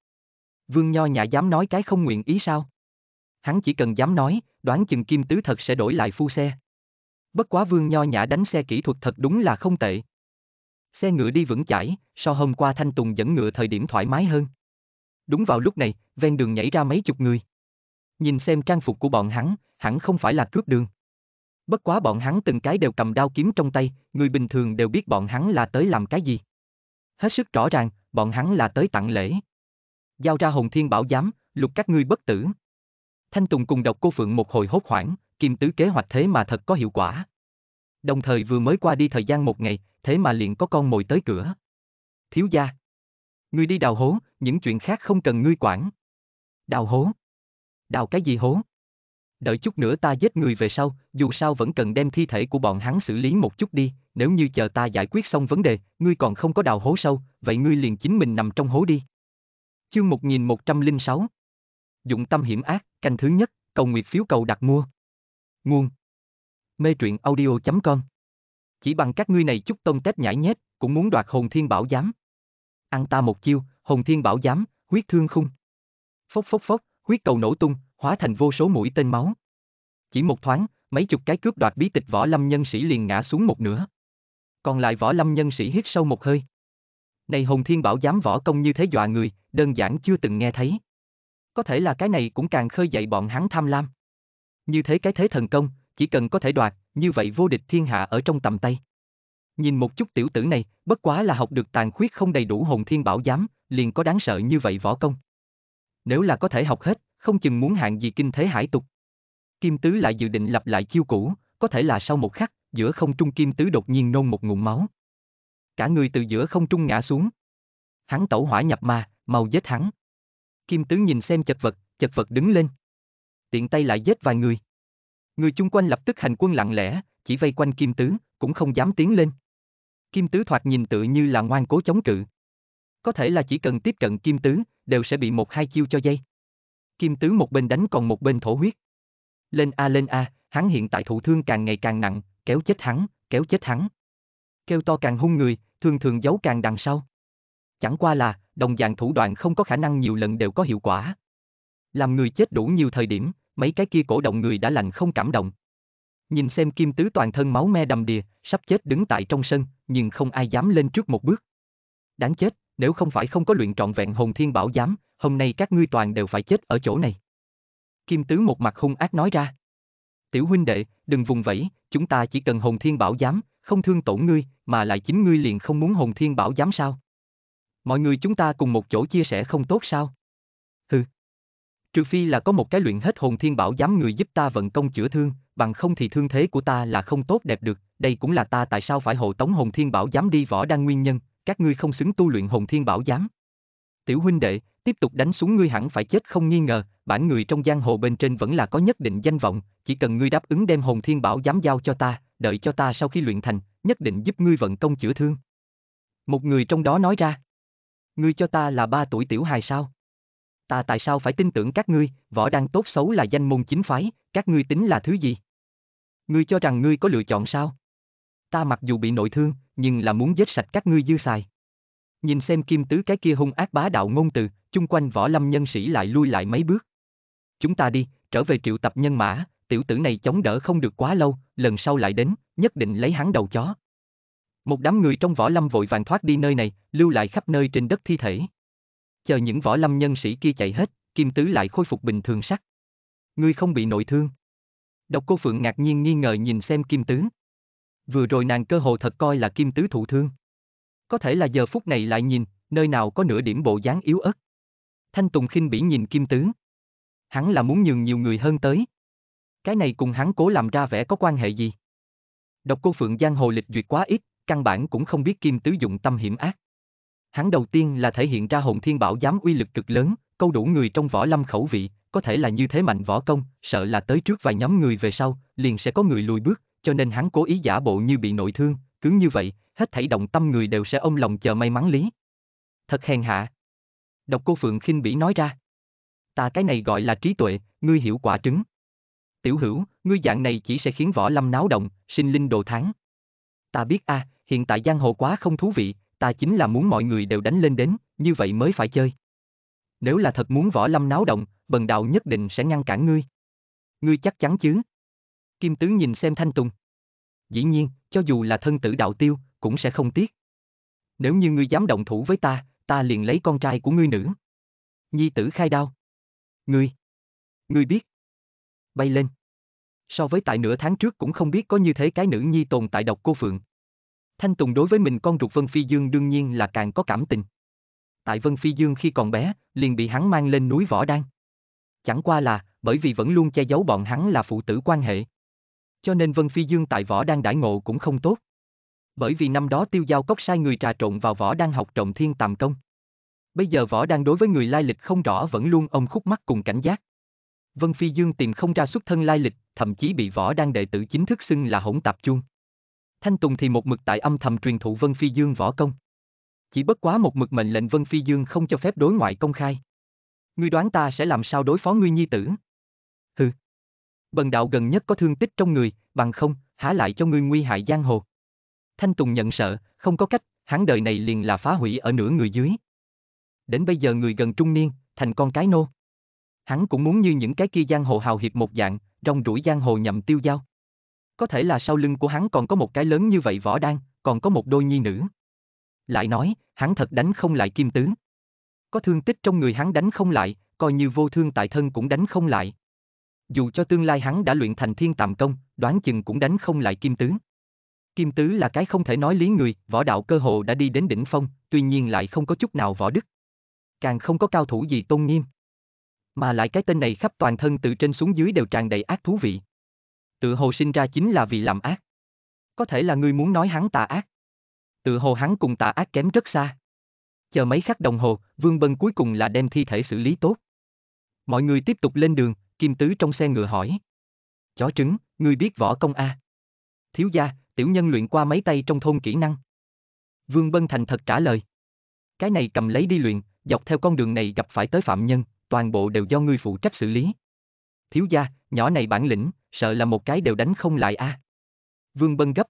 Vương Nho Nhã dám nói cái không nguyện ý sao? Hắn chỉ cần dám nói, đoán chừng Kim Tứ thật sẽ đổi lại phu xe. Bất quá Vương Nho Nhã đánh xe kỹ thuật thật đúng là không tệ. Xe ngựa đi vững chãi, so hôm qua Thanh Tùng dẫn ngựa thời điểm thoải mái hơn. Đúng vào lúc này, ven đường nhảy ra mấy chục người. Nhìn xem trang phục của bọn hắn, hẳn không phải là cướp đường. Bất quá bọn hắn từng cái đều cầm đao kiếm trong tay, người bình thường đều biết bọn hắn là tới làm cái gì. Hết sức rõ ràng, bọn hắn là tới tặng lễ. Giao ra hồn thiên bảo giám, lục các ngươi bất tử. Thanh Tùng cùng độc cô Phượng một hồi hốt hoảng, kim tứ kế hoạch thế mà thật có hiệu quả. Đồng thời vừa mới qua đi thời gian một ngày, thế mà liền có con mồi tới cửa. Thiếu gia. Ngươi đi đào hố, những chuyện khác không cần ngươi quản. Đào hố. Đào cái gì hố? đợi chút nữa ta giết người về sau, dù sao vẫn cần đem thi thể của bọn hắn xử lý một chút đi, nếu như chờ ta giải quyết xong vấn đề, ngươi còn không có đào hố sâu, vậy ngươi liền chính mình nằm trong hố đi. Chương 1106 Dụng tâm hiểm ác, canh thứ nhất, cầu nguyệt phiếu cầu đặt mua. Nguồn Mê truyện audio.com Chỉ bằng các ngươi này chút tông tép nhảy nhét, cũng muốn đoạt hồn thiên bảo giám. Ăn ta một chiêu, hồn thiên bảo giám, huyết thương khung. Phốc phốc phốc, huyết cầu nổ tung, hóa thành vô số mũi tên máu. Chỉ một thoáng, mấy chục cái cướp đoạt bí tịch võ lâm nhân sĩ liền ngã xuống một nửa. Còn lại võ lâm nhân sĩ hít sâu một hơi. Này hồn thiên bảo dám võ công như thế dọa người, đơn giản chưa từng nghe thấy. Có thể là cái này cũng càng khơi dậy bọn hắn tham lam. Như thế cái thế thần công, chỉ cần có thể đoạt, như vậy vô địch thiên hạ ở trong tầm tay. Nhìn một chút tiểu tử này, bất quá là học được tàn khuyết không đầy đủ hồn thiên bảo giám, liền có đáng sợ như vậy võ công. Nếu là có thể học hết, không chừng muốn hạng gì kinh thế hải tục. Kim Tứ lại dự định lặp lại chiêu cũ, có thể là sau một khắc, giữa không trung Kim Tứ đột nhiên nôn một ngụm máu. Cả người từ giữa không trung ngã xuống. Hắn tẩu hỏa nhập ma, mau giết hắn. Kim Tứ nhìn xem chật vật, chật vật đứng lên. Tiện tay lại giết vài người. Người chung quanh lập tức hành quân lặng lẽ, chỉ vây quanh Kim Tứ, cũng không dám tiến lên. Kim Tứ thoạt nhìn tự như là ngoan cố chống cự. Có thể là chỉ cần tiếp cận Kim Tứ, đều sẽ bị một hai chiêu cho dây kim tứ một bên đánh còn một bên thổ huyết. Lên a lên a, hắn hiện tại thụ thương càng ngày càng nặng, kéo chết hắn, kéo chết hắn. Kêu to càng hung người, thường thường giấu càng đằng sau. Chẳng qua là, đồng dạng thủ đoạn không có khả năng nhiều lần đều có hiệu quả. Làm người chết đủ nhiều thời điểm, mấy cái kia cổ động người đã lành không cảm động. Nhìn xem kim tứ toàn thân máu me đầm đìa, sắp chết đứng tại trong sân, nhưng không ai dám lên trước một bước. Đáng chết, nếu không phải không có luyện trọn vẹn hồn thiên bảo giám, hôm nay các ngươi toàn đều phải chết ở chỗ này. Kim Tứ một mặt hung ác nói ra. Tiểu huynh đệ, đừng vùng vẫy, chúng ta chỉ cần hồn thiên bảo giám, không thương tổn ngươi, mà lại chính ngươi liền không muốn hồn thiên bảo giám sao. Mọi người chúng ta cùng một chỗ chia sẻ không tốt sao? Hừ. Trừ phi là có một cái luyện hết hồn thiên bảo giám người giúp ta vận công chữa thương, bằng không thì thương thế của ta là không tốt đẹp được, đây cũng là ta tại sao phải hộ tống hồn thiên bảo giám đi võ đang nguyên nhân, các ngươi không xứng tu luyện hồn thiên bảo giám. Tiểu huynh đệ, tiếp tục đánh xuống ngươi hẳn phải chết không nghi ngờ, bản người trong giang hồ bên trên vẫn là có nhất định danh vọng, chỉ cần ngươi đáp ứng đem hồn thiên bảo dám giao cho ta, đợi cho ta sau khi luyện thành, nhất định giúp ngươi vận công chữa thương. Một người trong đó nói ra, ngươi cho ta là ba tuổi tiểu hài sao? Ta tại sao phải tin tưởng các ngươi, võ đang tốt xấu là danh môn chính phái, các ngươi tính là thứ gì? Ngươi cho rằng ngươi có lựa chọn sao? Ta mặc dù bị nội thương, nhưng là muốn giết sạch các ngươi dư xài. Nhìn xem kim tứ cái kia hung ác bá đạo ngôn từ, chung quanh võ lâm nhân sĩ lại lui lại mấy bước. Chúng ta đi, trở về triệu tập nhân mã, tiểu tử này chống đỡ không được quá lâu, lần sau lại đến, nhất định lấy hắn đầu chó. Một đám người trong võ lâm vội vàng thoát đi nơi này, lưu lại khắp nơi trên đất thi thể. Chờ những võ lâm nhân sĩ kia chạy hết, Kim Tứ lại khôi phục bình thường sắc. Ngươi không bị nội thương. Độc cô Phượng ngạc nhiên nghi ngờ nhìn xem Kim Tứ. Vừa rồi nàng cơ hồ thật coi là Kim Tứ thụ thương có thể là giờ phút này lại nhìn, nơi nào có nửa điểm bộ dáng yếu ớt. Thanh Tùng khinh bỉ nhìn Kim Tứ. Hắn là muốn nhường nhiều người hơn tới. Cái này cùng hắn cố làm ra vẻ có quan hệ gì? Độc cô Phượng Giang hồ lịch duyệt quá ít, căn bản cũng không biết Kim Tứ dụng tâm hiểm ác. Hắn đầu tiên là thể hiện ra hồn thiên bảo dám uy lực cực lớn, câu đủ người trong võ lâm khẩu vị, có thể là như thế mạnh võ công, sợ là tới trước vài nhóm người về sau, liền sẽ có người lùi bước, cho nên hắn cố ý giả bộ như bị nội thương, cứ như vậy, hết thảy động tâm người đều sẽ ôm lòng chờ may mắn lý. Thật hèn hạ. Độc cô Phượng khinh bỉ nói ra. Ta cái này gọi là trí tuệ, ngươi hiểu quả trứng. Tiểu hữu, ngươi dạng này chỉ sẽ khiến võ lâm náo động, sinh linh đồ thắng. Ta biết a, à, hiện tại giang hồ quá không thú vị, ta chính là muốn mọi người đều đánh lên đến, như vậy mới phải chơi. Nếu là thật muốn võ lâm náo động, bần đạo nhất định sẽ ngăn cản ngươi. Ngươi chắc chắn chứ? Kim tướng nhìn xem Thanh Tùng dĩ nhiên, cho dù là thân tử đạo tiêu, cũng sẽ không tiếc. Nếu như ngươi dám động thủ với ta, ta liền lấy con trai của ngươi nữ. Nhi tử khai đao. Ngươi. Ngươi biết. Bay lên. So với tại nửa tháng trước cũng không biết có như thế cái nữ nhi tồn tại độc cô Phượng. Thanh Tùng đối với mình con ruột Vân Phi Dương đương nhiên là càng có cảm tình. Tại Vân Phi Dương khi còn bé, liền bị hắn mang lên núi Võ Đan. Chẳng qua là, bởi vì vẫn luôn che giấu bọn hắn là phụ tử quan hệ, cho nên Vân Phi Dương tại võ đang đãi ngộ cũng không tốt. Bởi vì năm đó tiêu giao cốc sai người trà trộn vào võ đang học trọng thiên tàm công. Bây giờ võ đang đối với người lai lịch không rõ vẫn luôn ông khúc mắt cùng cảnh giác. Vân Phi Dương tìm không ra xuất thân lai lịch, thậm chí bị võ đang đệ tử chính thức xưng là hỗn tạp chuông. Thanh Tùng thì một mực tại âm thầm truyền thụ Vân Phi Dương võ công. Chỉ bất quá một mực mệnh lệnh Vân Phi Dương không cho phép đối ngoại công khai. Ngươi đoán ta sẽ làm sao đối phó ngươi nhi tử? bần đạo gần nhất có thương tích trong người, bằng không, há lại cho ngươi nguy hại giang hồ. Thanh Tùng nhận sợ, không có cách, hắn đời này liền là phá hủy ở nửa người dưới. Đến bây giờ người gần trung niên, thành con cái nô. Hắn cũng muốn như những cái kia giang hồ hào hiệp một dạng, rong rủi giang hồ nhậm tiêu giao. Có thể là sau lưng của hắn còn có một cái lớn như vậy võ đan, còn có một đôi nhi nữ. Lại nói, hắn thật đánh không lại kim tứ. Có thương tích trong người hắn đánh không lại, coi như vô thương tại thân cũng đánh không lại. Dù cho tương lai hắn đã luyện thành thiên tàm công, đoán chừng cũng đánh không lại Kim Tứ. Kim Tứ là cái không thể nói lý người, võ đạo cơ hồ đã đi đến đỉnh phong, tuy nhiên lại không có chút nào võ đức. Càng không có cao thủ gì tôn nghiêm. Mà lại cái tên này khắp toàn thân từ trên xuống dưới đều tràn đầy ác thú vị. Tự hồ sinh ra chính là vì làm ác. Có thể là ngươi muốn nói hắn tà ác. Tự hồ hắn cùng tà ác kém rất xa. Chờ mấy khắc đồng hồ, Vương Bân cuối cùng là đem thi thể xử lý tốt. Mọi người tiếp tục lên đường, Kim Tứ trong xe ngựa hỏi. Chó trứng, ngươi biết võ công a? Thiếu gia, tiểu nhân luyện qua mấy tay trong thôn kỹ năng. Vương Bân Thành thật trả lời. Cái này cầm lấy đi luyện, dọc theo con đường này gặp phải tới phạm nhân, toàn bộ đều do ngươi phụ trách xử lý. Thiếu gia, nhỏ này bản lĩnh, sợ là một cái đều đánh không lại a. Vương Bân gấp.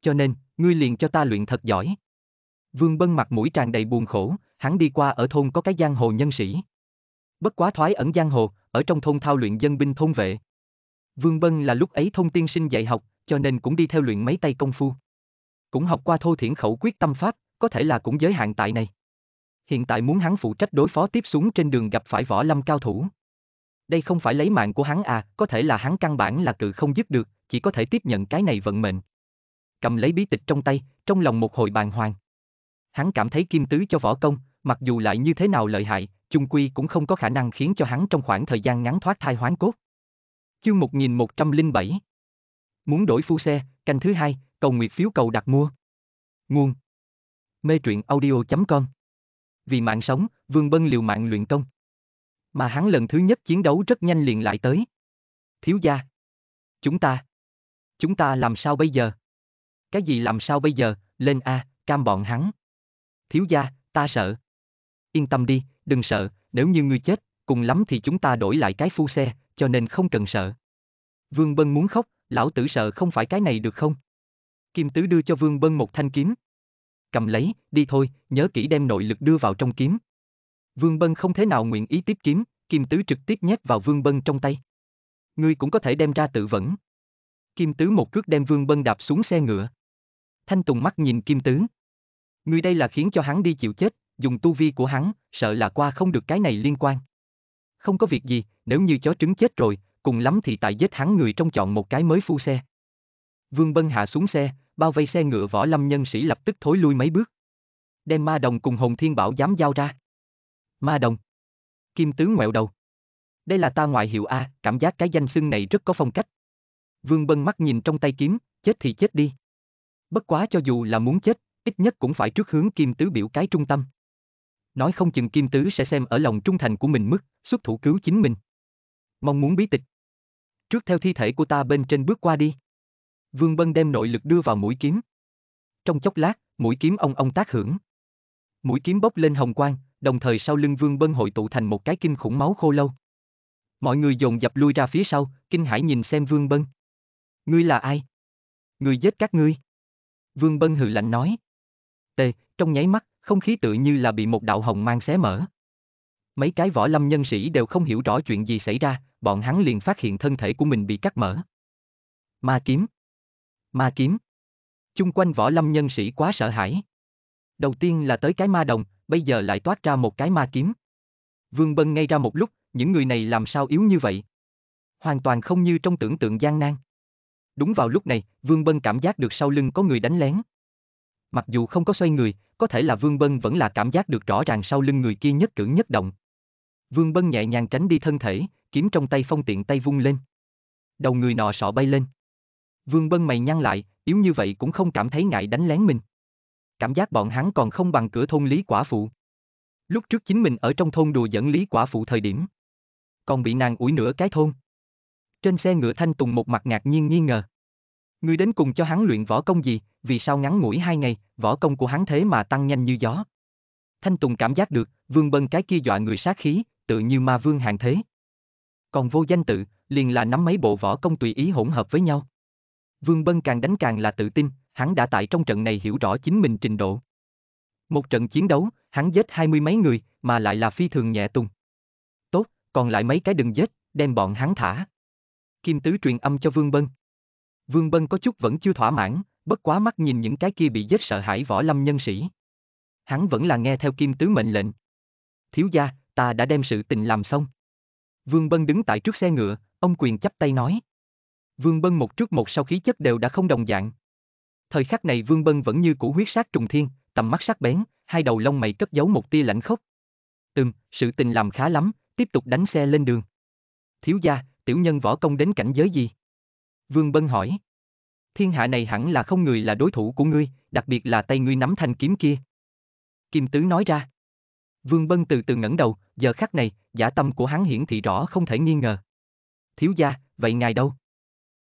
Cho nên, ngươi liền cho ta luyện thật giỏi. Vương Bân mặt mũi tràn đầy buồn khổ, hắn đi qua ở thôn có cái giang hồ nhân sĩ. Bất quá thoái ẩn giang hồ, ở trong thôn thao luyện dân binh thôn vệ. Vương Bân là lúc ấy thông tiên sinh dạy học, cho nên cũng đi theo luyện mấy tay công phu. Cũng học qua thô thiển khẩu quyết tâm pháp, có thể là cũng giới hạn tại này. Hiện tại muốn hắn phụ trách đối phó tiếp xuống trên đường gặp phải võ lâm cao thủ. Đây không phải lấy mạng của hắn à, có thể là hắn căn bản là cự không giúp được, chỉ có thể tiếp nhận cái này vận mệnh. Cầm lấy bí tịch trong tay, trong lòng một hồi bàn hoàng. Hắn cảm thấy kim tứ cho võ công, mặc dù lại như thế nào lợi hại, chung quy cũng không có khả năng khiến cho hắn trong khoảng thời gian ngắn thoát thai hoán cốt. Chương 1107 Muốn đổi phu xe, canh thứ hai, cầu nguyệt phiếu cầu đặt mua. Nguồn Mê truyện audio.com Vì mạng sống, Vương Bân liều mạng luyện công. Mà hắn lần thứ nhất chiến đấu rất nhanh liền lại tới. Thiếu gia Chúng ta Chúng ta làm sao bây giờ? Cái gì làm sao bây giờ? Lên A, cam bọn hắn. Thiếu gia, ta sợ. Yên tâm đi, đừng sợ, nếu như ngươi chết, cùng lắm thì chúng ta đổi lại cái phu xe, cho nên không cần sợ. Vương Bân muốn khóc, lão tử sợ không phải cái này được không? Kim Tứ đưa cho Vương Bân một thanh kiếm. Cầm lấy, đi thôi, nhớ kỹ đem nội lực đưa vào trong kiếm. Vương Bân không thể nào nguyện ý tiếp kiếm, Kim Tứ trực tiếp nhét vào Vương Bân trong tay. Ngươi cũng có thể đem ra tự vẫn. Kim Tứ một cước đem Vương Bân đạp xuống xe ngựa. Thanh Tùng mắt nhìn Kim Tứ. Ngươi đây là khiến cho hắn đi chịu chết, dùng tu vi của hắn, sợ là qua không được cái này liên quan. Không có việc gì, nếu như chó trứng chết rồi, cùng lắm thì tại giết hắn người trong chọn một cái mới phu xe. Vương Bân hạ xuống xe, bao vây xe ngựa võ lâm nhân sĩ lập tức thối lui mấy bước. Đem ma đồng cùng hồn thiên bảo dám giao ra. Ma đồng. Kim tướng ngoẹo đầu. Đây là ta ngoại hiệu A, cảm giác cái danh xưng này rất có phong cách. Vương Bân mắt nhìn trong tay kiếm, chết thì chết đi. Bất quá cho dù là muốn chết, ít nhất cũng phải trước hướng kim tứ biểu cái trung tâm nói không chừng Kim Tứ sẽ xem ở lòng trung thành của mình mức, xuất thủ cứu chính mình. Mong muốn bí tịch. Trước theo thi thể của ta bên trên bước qua đi. Vương Bân đem nội lực đưa vào mũi kiếm. Trong chốc lát, mũi kiếm ông ông tác hưởng. Mũi kiếm bốc lên hồng quang, đồng thời sau lưng Vương Bân hội tụ thành một cái kinh khủng máu khô lâu. Mọi người dồn dập lui ra phía sau, kinh hãi nhìn xem Vương Bân. Ngươi là ai? Ngươi giết các ngươi. Vương Bân hừ lạnh nói. Tề, trong nháy mắt, không khí tự như là bị một đạo hồng mang xé mở. Mấy cái võ lâm nhân sĩ đều không hiểu rõ chuyện gì xảy ra, bọn hắn liền phát hiện thân thể của mình bị cắt mở. Ma kiếm. Ma kiếm. Chung quanh võ lâm nhân sĩ quá sợ hãi. Đầu tiên là tới cái ma đồng, bây giờ lại toát ra một cái ma kiếm. Vương Bân ngay ra một lúc, những người này làm sao yếu như vậy? Hoàn toàn không như trong tưởng tượng gian nan. Đúng vào lúc này, Vương Bân cảm giác được sau lưng có người đánh lén. Mặc dù không có xoay người, có thể là Vương Bân vẫn là cảm giác được rõ ràng sau lưng người kia nhất cử nhất động. Vương Bân nhẹ nhàng tránh đi thân thể, kiếm trong tay phong tiện tay vung lên. Đầu người nọ sọ bay lên. Vương Bân mày nhăn lại, yếu như vậy cũng không cảm thấy ngại đánh lén mình. Cảm giác bọn hắn còn không bằng cửa thôn Lý Quả Phụ. Lúc trước chính mình ở trong thôn đùa dẫn Lý Quả Phụ thời điểm. Còn bị nàng ủi nửa cái thôn. Trên xe ngựa Thanh Tùng một mặt ngạc nhiên nghi ngờ. Ngươi đến cùng cho hắn luyện võ công gì, vì sao ngắn ngủi hai ngày, võ công của hắn thế mà tăng nhanh như gió. Thanh Tùng cảm giác được, vương bân cái kia dọa người sát khí, tự như ma vương hàng thế. Còn vô danh tự, liền là nắm mấy bộ võ công tùy ý hỗn hợp với nhau. Vương Bân càng đánh càng là tự tin, hắn đã tại trong trận này hiểu rõ chính mình trình độ. Một trận chiến đấu, hắn giết hai mươi mấy người, mà lại là phi thường nhẹ tùng. Tốt, còn lại mấy cái đừng giết, đem bọn hắn thả. Kim Tứ truyền âm cho Vương Bân. Vương Bân có chút vẫn chưa thỏa mãn, bất quá mắt nhìn những cái kia bị giết sợ hãi võ lâm nhân sĩ. Hắn vẫn là nghe theo kim tứ mệnh lệnh. Thiếu gia, ta đã đem sự tình làm xong. Vương Bân đứng tại trước xe ngựa, ông quyền chắp tay nói. Vương Bân một trước một sau khí chất đều đã không đồng dạng. Thời khắc này Vương Bân vẫn như cũ huyết sát trùng thiên, tầm mắt sắc bén, hai đầu lông mày cất giấu một tia lạnh khốc. Từng, sự tình làm khá lắm, tiếp tục đánh xe lên đường. Thiếu gia, tiểu nhân võ công đến cảnh giới gì? Vương Bân hỏi. Thiên hạ này hẳn là không người là đối thủ của ngươi, đặc biệt là tay ngươi nắm thanh kiếm kia. Kim Tứ nói ra. Vương Bân từ từ ngẩng đầu, giờ khắc này, giả tâm của hắn hiển thị rõ không thể nghi ngờ. Thiếu gia, vậy ngài đâu?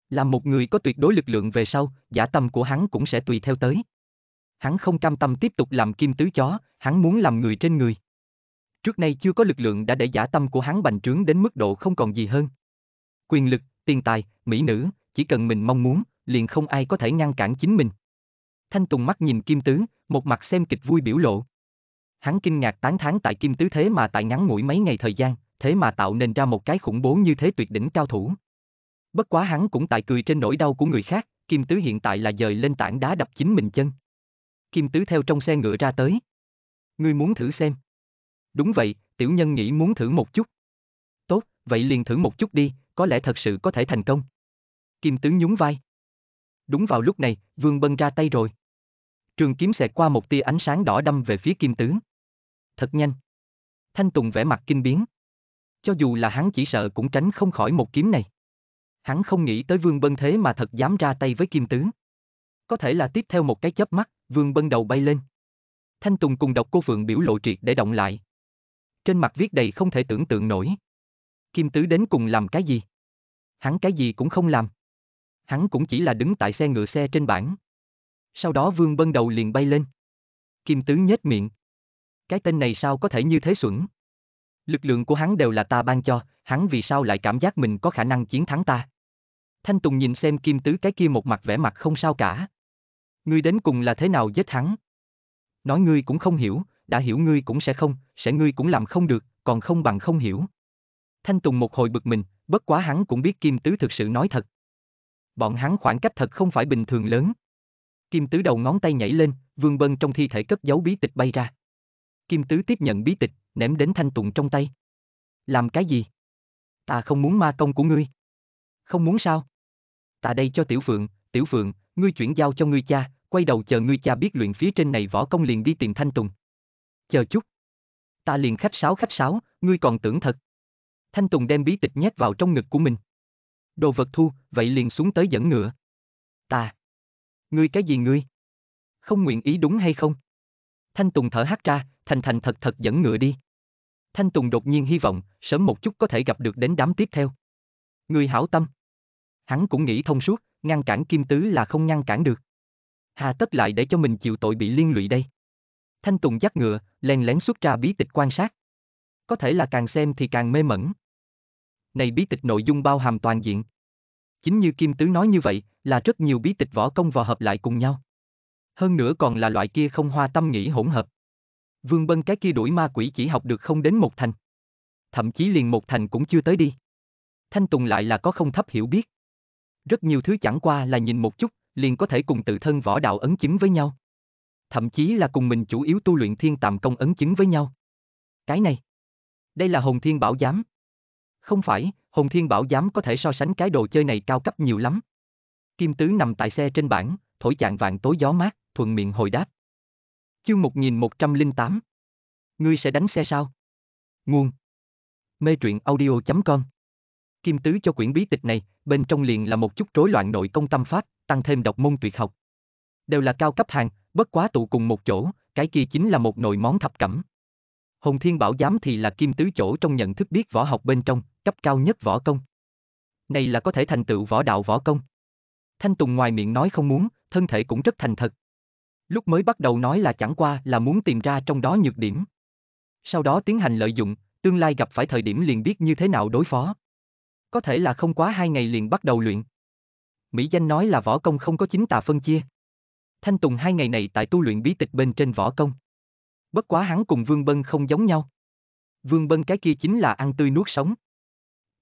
Là một người có tuyệt đối lực lượng về sau, giả tâm của hắn cũng sẽ tùy theo tới. Hắn không cam tâm tiếp tục làm kim tứ chó, hắn muốn làm người trên người. Trước nay chưa có lực lượng đã để giả tâm của hắn bành trướng đến mức độ không còn gì hơn. Quyền lực, tiền tài, mỹ nữ, chỉ cần mình mong muốn, liền không ai có thể ngăn cản chính mình. Thanh Tùng mắt nhìn Kim Tứ, một mặt xem kịch vui biểu lộ. Hắn kinh ngạc tán thán tại Kim Tứ thế mà tại ngắn ngủi mấy ngày thời gian, thế mà tạo nên ra một cái khủng bố như thế tuyệt đỉnh cao thủ. Bất quá hắn cũng tại cười trên nỗi đau của người khác, Kim Tứ hiện tại là dời lên tảng đá đập chính mình chân. Kim Tứ theo trong xe ngựa ra tới. Ngươi muốn thử xem. Đúng vậy, tiểu nhân nghĩ muốn thử một chút. Tốt, vậy liền thử một chút đi, có lẽ thật sự có thể thành công. Kim tướng nhún vai. Đúng vào lúc này, Vương Bân ra tay rồi. Trường kiếm xẹt qua một tia ánh sáng đỏ đâm về phía Kim tướng. Thật nhanh. Thanh Tùng vẻ mặt kinh biến. Cho dù là hắn chỉ sợ cũng tránh không khỏi một kiếm này. Hắn không nghĩ tới Vương Bân thế mà thật dám ra tay với Kim tướng. Có thể là tiếp theo một cái chớp mắt, Vương Bân đầu bay lên. Thanh Tùng cùng độc cô Phượng biểu lộ triệt để động lại. Trên mặt viết đầy không thể tưởng tượng nổi. Kim Tứ đến cùng làm cái gì? Hắn cái gì cũng không làm hắn cũng chỉ là đứng tại xe ngựa xe trên bảng. Sau đó Vương Bân đầu liền bay lên. Kim Tứ nhếch miệng. Cái tên này sao có thể như thế xuẩn? Lực lượng của hắn đều là ta ban cho, hắn vì sao lại cảm giác mình có khả năng chiến thắng ta? Thanh Tùng nhìn xem Kim Tứ cái kia một mặt vẻ mặt không sao cả. Ngươi đến cùng là thế nào giết hắn? Nói ngươi cũng không hiểu, đã hiểu ngươi cũng sẽ không, sẽ ngươi cũng làm không được, còn không bằng không hiểu. Thanh Tùng một hồi bực mình, bất quá hắn cũng biết Kim Tứ thực sự nói thật bọn hắn khoảng cách thật không phải bình thường lớn. Kim Tứ đầu ngón tay nhảy lên, Vương Bân trong thi thể cất giấu bí tịch bay ra. Kim Tứ tiếp nhận bí tịch, ném đến Thanh Tùng trong tay. Làm cái gì? Ta không muốn ma công của ngươi. Không muốn sao? Ta đây cho Tiểu Phượng, Tiểu Phượng, ngươi chuyển giao cho ngươi cha, quay đầu chờ ngươi cha biết luyện phía trên này võ công liền đi tìm Thanh Tùng. Chờ chút. Ta liền khách sáo khách sáo, ngươi còn tưởng thật. Thanh Tùng đem bí tịch nhét vào trong ngực của mình đồ vật thu, vậy liền xuống tới dẫn ngựa. Ta. Ngươi cái gì ngươi? Không nguyện ý đúng hay không? Thanh Tùng thở hắt ra, thành thành thật thật dẫn ngựa đi. Thanh Tùng đột nhiên hy vọng, sớm một chút có thể gặp được đến đám tiếp theo. Ngươi hảo tâm. Hắn cũng nghĩ thông suốt, ngăn cản Kim Tứ là không ngăn cản được. Hà tất lại để cho mình chịu tội bị liên lụy đây. Thanh Tùng dắt ngựa, len lén xuất ra bí tịch quan sát. Có thể là càng xem thì càng mê mẩn này bí tịch nội dung bao hàm toàn diện. Chính như Kim Tứ nói như vậy, là rất nhiều bí tịch võ công và hợp lại cùng nhau. Hơn nữa còn là loại kia không hoa tâm nghĩ hỗn hợp. Vương Bân cái kia đuổi ma quỷ chỉ học được không đến một thành. Thậm chí liền một thành cũng chưa tới đi. Thanh Tùng lại là có không thấp hiểu biết. Rất nhiều thứ chẳng qua là nhìn một chút, liền có thể cùng tự thân võ đạo ấn chứng với nhau. Thậm chí là cùng mình chủ yếu tu luyện thiên tàm công ấn chứng với nhau. Cái này, đây là Hồng thiên bảo giám. Không phải, Hồng Thiên Bảo Giám có thể so sánh cái đồ chơi này cao cấp nhiều lắm. Kim Tứ nằm tại xe trên bảng, thổi chạng vàng tối gió mát, thuận miệng hồi đáp. Chương 1108 Ngươi sẽ đánh xe sao? Nguồn Mê truyện audio.com Kim Tứ cho quyển bí tịch này, bên trong liền là một chút rối loạn nội công tâm pháp, tăng thêm độc môn tuyệt học. Đều là cao cấp hàng, bất quá tụ cùng một chỗ, cái kia chính là một nồi món thập cẩm, Hồn Thiên Bảo Giám thì là kim tứ chỗ trong nhận thức biết võ học bên trong, cấp cao nhất võ công. Này là có thể thành tựu võ đạo võ công. Thanh Tùng ngoài miệng nói không muốn, thân thể cũng rất thành thật. Lúc mới bắt đầu nói là chẳng qua là muốn tìm ra trong đó nhược điểm. Sau đó tiến hành lợi dụng, tương lai gặp phải thời điểm liền biết như thế nào đối phó. Có thể là không quá hai ngày liền bắt đầu luyện. Mỹ danh nói là võ công không có chính tà phân chia. Thanh Tùng hai ngày này tại tu luyện bí tịch bên trên võ công bất quá hắn cùng Vương Bân không giống nhau. Vương Bân cái kia chính là ăn tươi nuốt sống.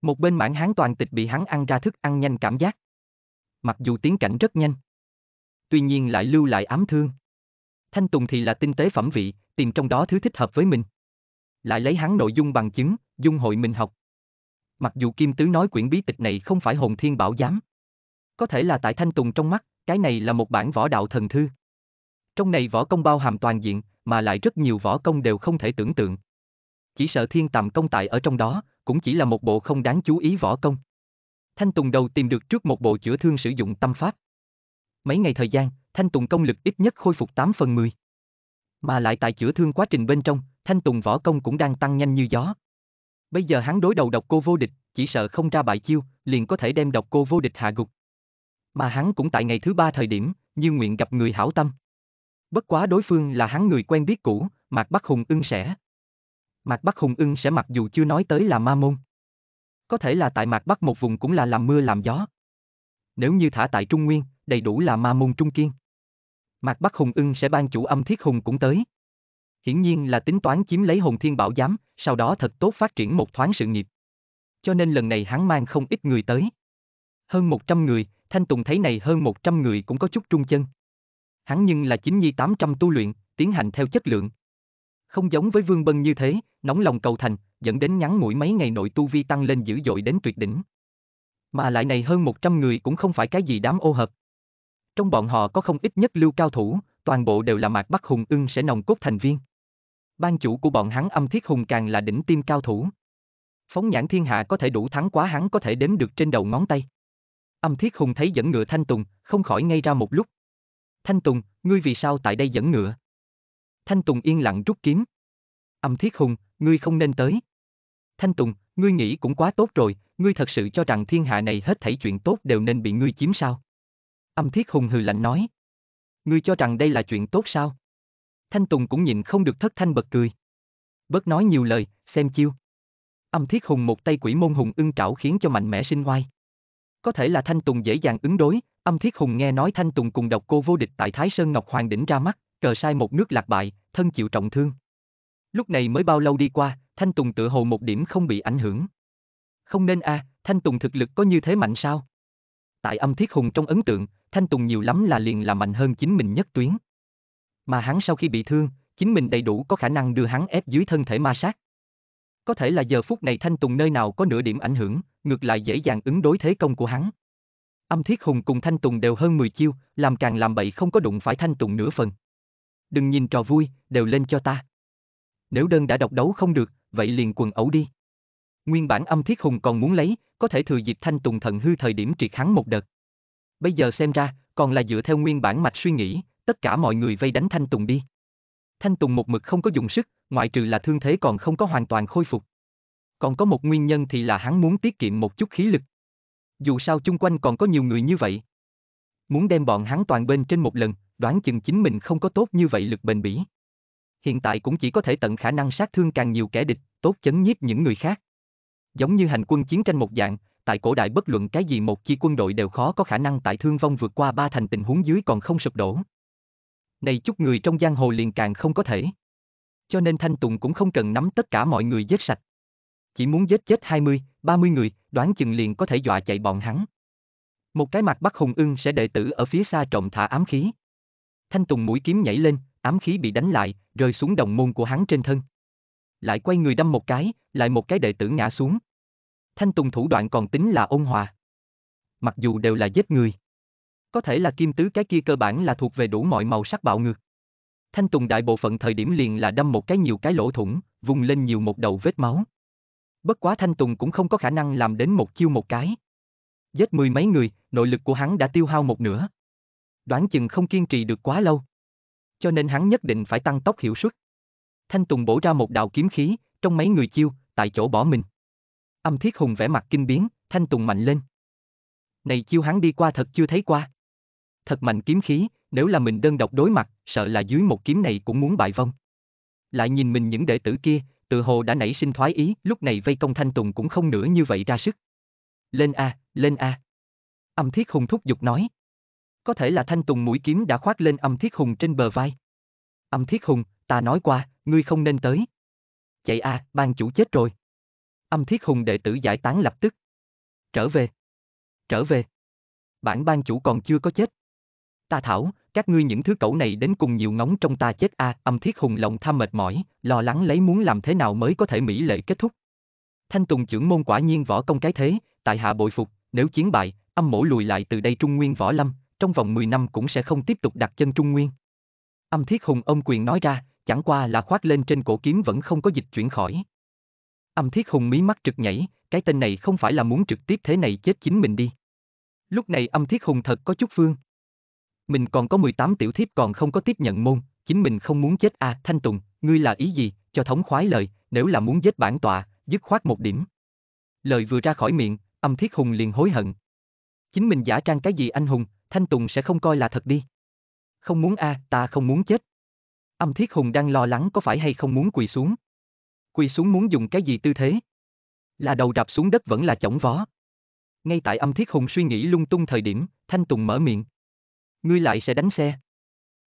Một bên mãn hán toàn tịch bị hắn ăn ra thức ăn nhanh cảm giác. Mặc dù tiến cảnh rất nhanh, tuy nhiên lại lưu lại ám thương. Thanh Tùng thì là tinh tế phẩm vị, tìm trong đó thứ thích hợp với mình. Lại lấy hắn nội dung bằng chứng, dung hội mình học. Mặc dù Kim Tứ nói quyển bí tịch này không phải hồn thiên bảo giám. Có thể là tại Thanh Tùng trong mắt, cái này là một bản võ đạo thần thư. Trong này võ công bao hàm toàn diện, mà lại rất nhiều võ công đều không thể tưởng tượng. Chỉ sợ thiên tàm công tại ở trong đó, cũng chỉ là một bộ không đáng chú ý võ công. Thanh Tùng đầu tìm được trước một bộ chữa thương sử dụng tâm pháp. Mấy ngày thời gian, Thanh Tùng công lực ít nhất khôi phục 8 phần 10. Mà lại tại chữa thương quá trình bên trong, Thanh Tùng võ công cũng đang tăng nhanh như gió. Bây giờ hắn đối đầu độc cô vô địch, chỉ sợ không ra bại chiêu, liền có thể đem độc cô vô địch hạ gục. Mà hắn cũng tại ngày thứ ba thời điểm, như nguyện gặp người hảo tâm. Bất quá đối phương là hắn người quen biết cũ, Mạc Bắc Hùng ưng sẽ. Mạc Bắc Hùng ưng sẽ mặc dù chưa nói tới là ma môn. Có thể là tại Mạc Bắc một vùng cũng là làm mưa làm gió. Nếu như thả tại Trung Nguyên, đầy đủ là ma môn Trung Kiên. Mạc Bắc Hùng ưng sẽ ban chủ âm thiết hùng cũng tới. Hiển nhiên là tính toán chiếm lấy hồn thiên bảo giám, sau đó thật tốt phát triển một thoáng sự nghiệp. Cho nên lần này hắn mang không ít người tới. Hơn 100 người, Thanh Tùng thấy này hơn 100 người cũng có chút trung chân hắn nhưng là chính nhi 800 tu luyện, tiến hành theo chất lượng. Không giống với Vương Bân như thế, nóng lòng cầu thành, dẫn đến ngắn mũi mấy ngày nội tu vi tăng lên dữ dội đến tuyệt đỉnh. Mà lại này hơn 100 người cũng không phải cái gì đám ô hợp. Trong bọn họ có không ít nhất lưu cao thủ, toàn bộ đều là Mạc Bắc Hùng ưng sẽ nồng cốt thành viên. Ban chủ của bọn hắn âm thiết hùng càng là đỉnh tim cao thủ. Phóng nhãn thiên hạ có thể đủ thắng quá hắn có thể đếm được trên đầu ngón tay. Âm thiết hùng thấy dẫn ngựa thanh tùng, không khỏi ngay ra một lúc. Thanh Tùng, ngươi vì sao tại đây dẫn ngựa? Thanh Tùng yên lặng rút kiếm. Âm Thiết Hùng, ngươi không nên tới. Thanh Tùng, ngươi nghĩ cũng quá tốt rồi, ngươi thật sự cho rằng thiên hạ này hết thảy chuyện tốt đều nên bị ngươi chiếm sao? Âm Thiết Hùng hừ lạnh nói. Ngươi cho rằng đây là chuyện tốt sao? Thanh Tùng cũng nhìn không được thất thanh bật cười. Bớt nói nhiều lời, xem chiêu. Âm Thiết Hùng một tay quỷ môn hùng ưng trảo khiến cho mạnh mẽ sinh oai có thể là Thanh Tùng dễ dàng ứng đối, âm thiết hùng nghe nói Thanh Tùng cùng độc cô vô địch tại Thái Sơn Ngọc Hoàng đỉnh ra mắt, cờ sai một nước lạc bại, thân chịu trọng thương. Lúc này mới bao lâu đi qua, Thanh Tùng tự hồ một điểm không bị ảnh hưởng. Không nên a, à, Thanh Tùng thực lực có như thế mạnh sao? Tại âm thiết hùng trong ấn tượng, Thanh Tùng nhiều lắm là liền là mạnh hơn chính mình nhất tuyến. Mà hắn sau khi bị thương, chính mình đầy đủ có khả năng đưa hắn ép dưới thân thể ma sát. Có thể là giờ phút này Thanh Tùng nơi nào có nửa điểm ảnh hưởng, ngược lại dễ dàng ứng đối thế công của hắn. Âm Thiết Hùng cùng Thanh Tùng đều hơn 10 chiêu, làm càng làm bậy không có đụng phải Thanh Tùng nửa phần. Đừng nhìn trò vui, đều lên cho ta. Nếu đơn đã độc đấu không được, vậy liền quần ẩu đi. Nguyên bản Âm Thiết Hùng còn muốn lấy, có thể thừa dịp Thanh Tùng thận hư thời điểm triệt hắn một đợt. Bây giờ xem ra, còn là dựa theo nguyên bản mạch suy nghĩ, tất cả mọi người vây đánh Thanh Tùng đi. Thanh Tùng một mực không có dùng sức, ngoại trừ là thương thế còn không có hoàn toàn khôi phục. Còn có một nguyên nhân thì là hắn muốn tiết kiệm một chút khí lực. Dù sao chung quanh còn có nhiều người như vậy. Muốn đem bọn hắn toàn bên trên một lần, đoán chừng chính mình không có tốt như vậy lực bền bỉ. Hiện tại cũng chỉ có thể tận khả năng sát thương càng nhiều kẻ địch, tốt chấn nhiếp những người khác. Giống như hành quân chiến tranh một dạng, tại cổ đại bất luận cái gì một chi quân đội đều khó có khả năng tại thương vong vượt qua ba thành tình huống dưới còn không sụp đổ. Này chút người trong giang hồ liền càng không có thể cho nên Thanh Tùng cũng không cần nắm tất cả mọi người giết sạch. Chỉ muốn giết chết 20, 30 người, đoán chừng liền có thể dọa chạy bọn hắn. Một cái mặt bắt hùng ưng sẽ đệ tử ở phía xa trọng thả ám khí. Thanh Tùng mũi kiếm nhảy lên, ám khí bị đánh lại, rơi xuống đồng môn của hắn trên thân. Lại quay người đâm một cái, lại một cái đệ tử ngã xuống. Thanh Tùng thủ đoạn còn tính là ôn hòa. Mặc dù đều là giết người. Có thể là kim tứ cái kia cơ bản là thuộc về đủ mọi màu sắc bạo ngược. Thanh Tùng đại bộ phận thời điểm liền là đâm một cái nhiều cái lỗ thủng, vùng lên nhiều một đầu vết máu. Bất quá Thanh Tùng cũng không có khả năng làm đến một chiêu một cái. Giết mười mấy người, nội lực của hắn đã tiêu hao một nửa. Đoán chừng không kiên trì được quá lâu. Cho nên hắn nhất định phải tăng tốc hiệu suất. Thanh Tùng bổ ra một đạo kiếm khí, trong mấy người chiêu, tại chỗ bỏ mình. Âm Thiết Hùng vẻ mặt kinh biến, Thanh Tùng mạnh lên. Này chiêu hắn đi qua thật chưa thấy qua. Thật mạnh kiếm khí, nếu là mình đơn độc đối mặt, sợ là dưới một kiếm này cũng muốn bại vong. Lại nhìn mình những đệ tử kia, tự hồ đã nảy sinh thoái ý, lúc này vây công Thanh Tùng cũng không nữa như vậy ra sức. Lên a, lên a. Âm Thiết Hùng thúc giục nói. Có thể là Thanh Tùng mũi kiếm đã khoát lên Âm Thiết Hùng trên bờ vai. Âm Thiết Hùng, ta nói qua, ngươi không nên tới. Chạy a, à, ban chủ chết rồi. Âm Thiết Hùng đệ tử giải tán lập tức. Trở về. Trở về. Bản ban chủ còn chưa có chết. Ta thảo, các ngươi những thứ cẩu này đến cùng nhiều ngóng trong ta chết a à, âm thiết hùng lòng tham mệt mỏi lo lắng lấy muốn làm thế nào mới có thể mỹ lệ kết thúc thanh tùng trưởng môn quả nhiên võ công cái thế tại hạ bội phục nếu chiến bại âm mổ lùi lại từ đây trung nguyên võ lâm trong vòng 10 năm cũng sẽ không tiếp tục đặt chân trung nguyên âm thiết hùng ông quyền nói ra chẳng qua là khoác lên trên cổ kiếm vẫn không có dịch chuyển khỏi âm thiết hùng mí mắt trực nhảy cái tên này không phải là muốn trực tiếp thế này chết chính mình đi lúc này âm thiết hùng thật có chút phương mình còn có 18 tiểu thiếp còn không có tiếp nhận môn, chính mình không muốn chết à, Thanh Tùng, ngươi là ý gì, cho thống khoái lời, nếu là muốn giết bản tọa, dứt khoát một điểm. Lời vừa ra khỏi miệng, âm thiết hùng liền hối hận. Chính mình giả trang cái gì anh hùng, Thanh Tùng sẽ không coi là thật đi. Không muốn a, à, ta không muốn chết. Âm thiết hùng đang lo lắng có phải hay không muốn quỳ xuống. Quỳ xuống muốn dùng cái gì tư thế? Là đầu đạp xuống đất vẫn là chổng vó. Ngay tại âm thiết hùng suy nghĩ lung tung thời điểm, Thanh Tùng mở miệng ngươi lại sẽ đánh xe.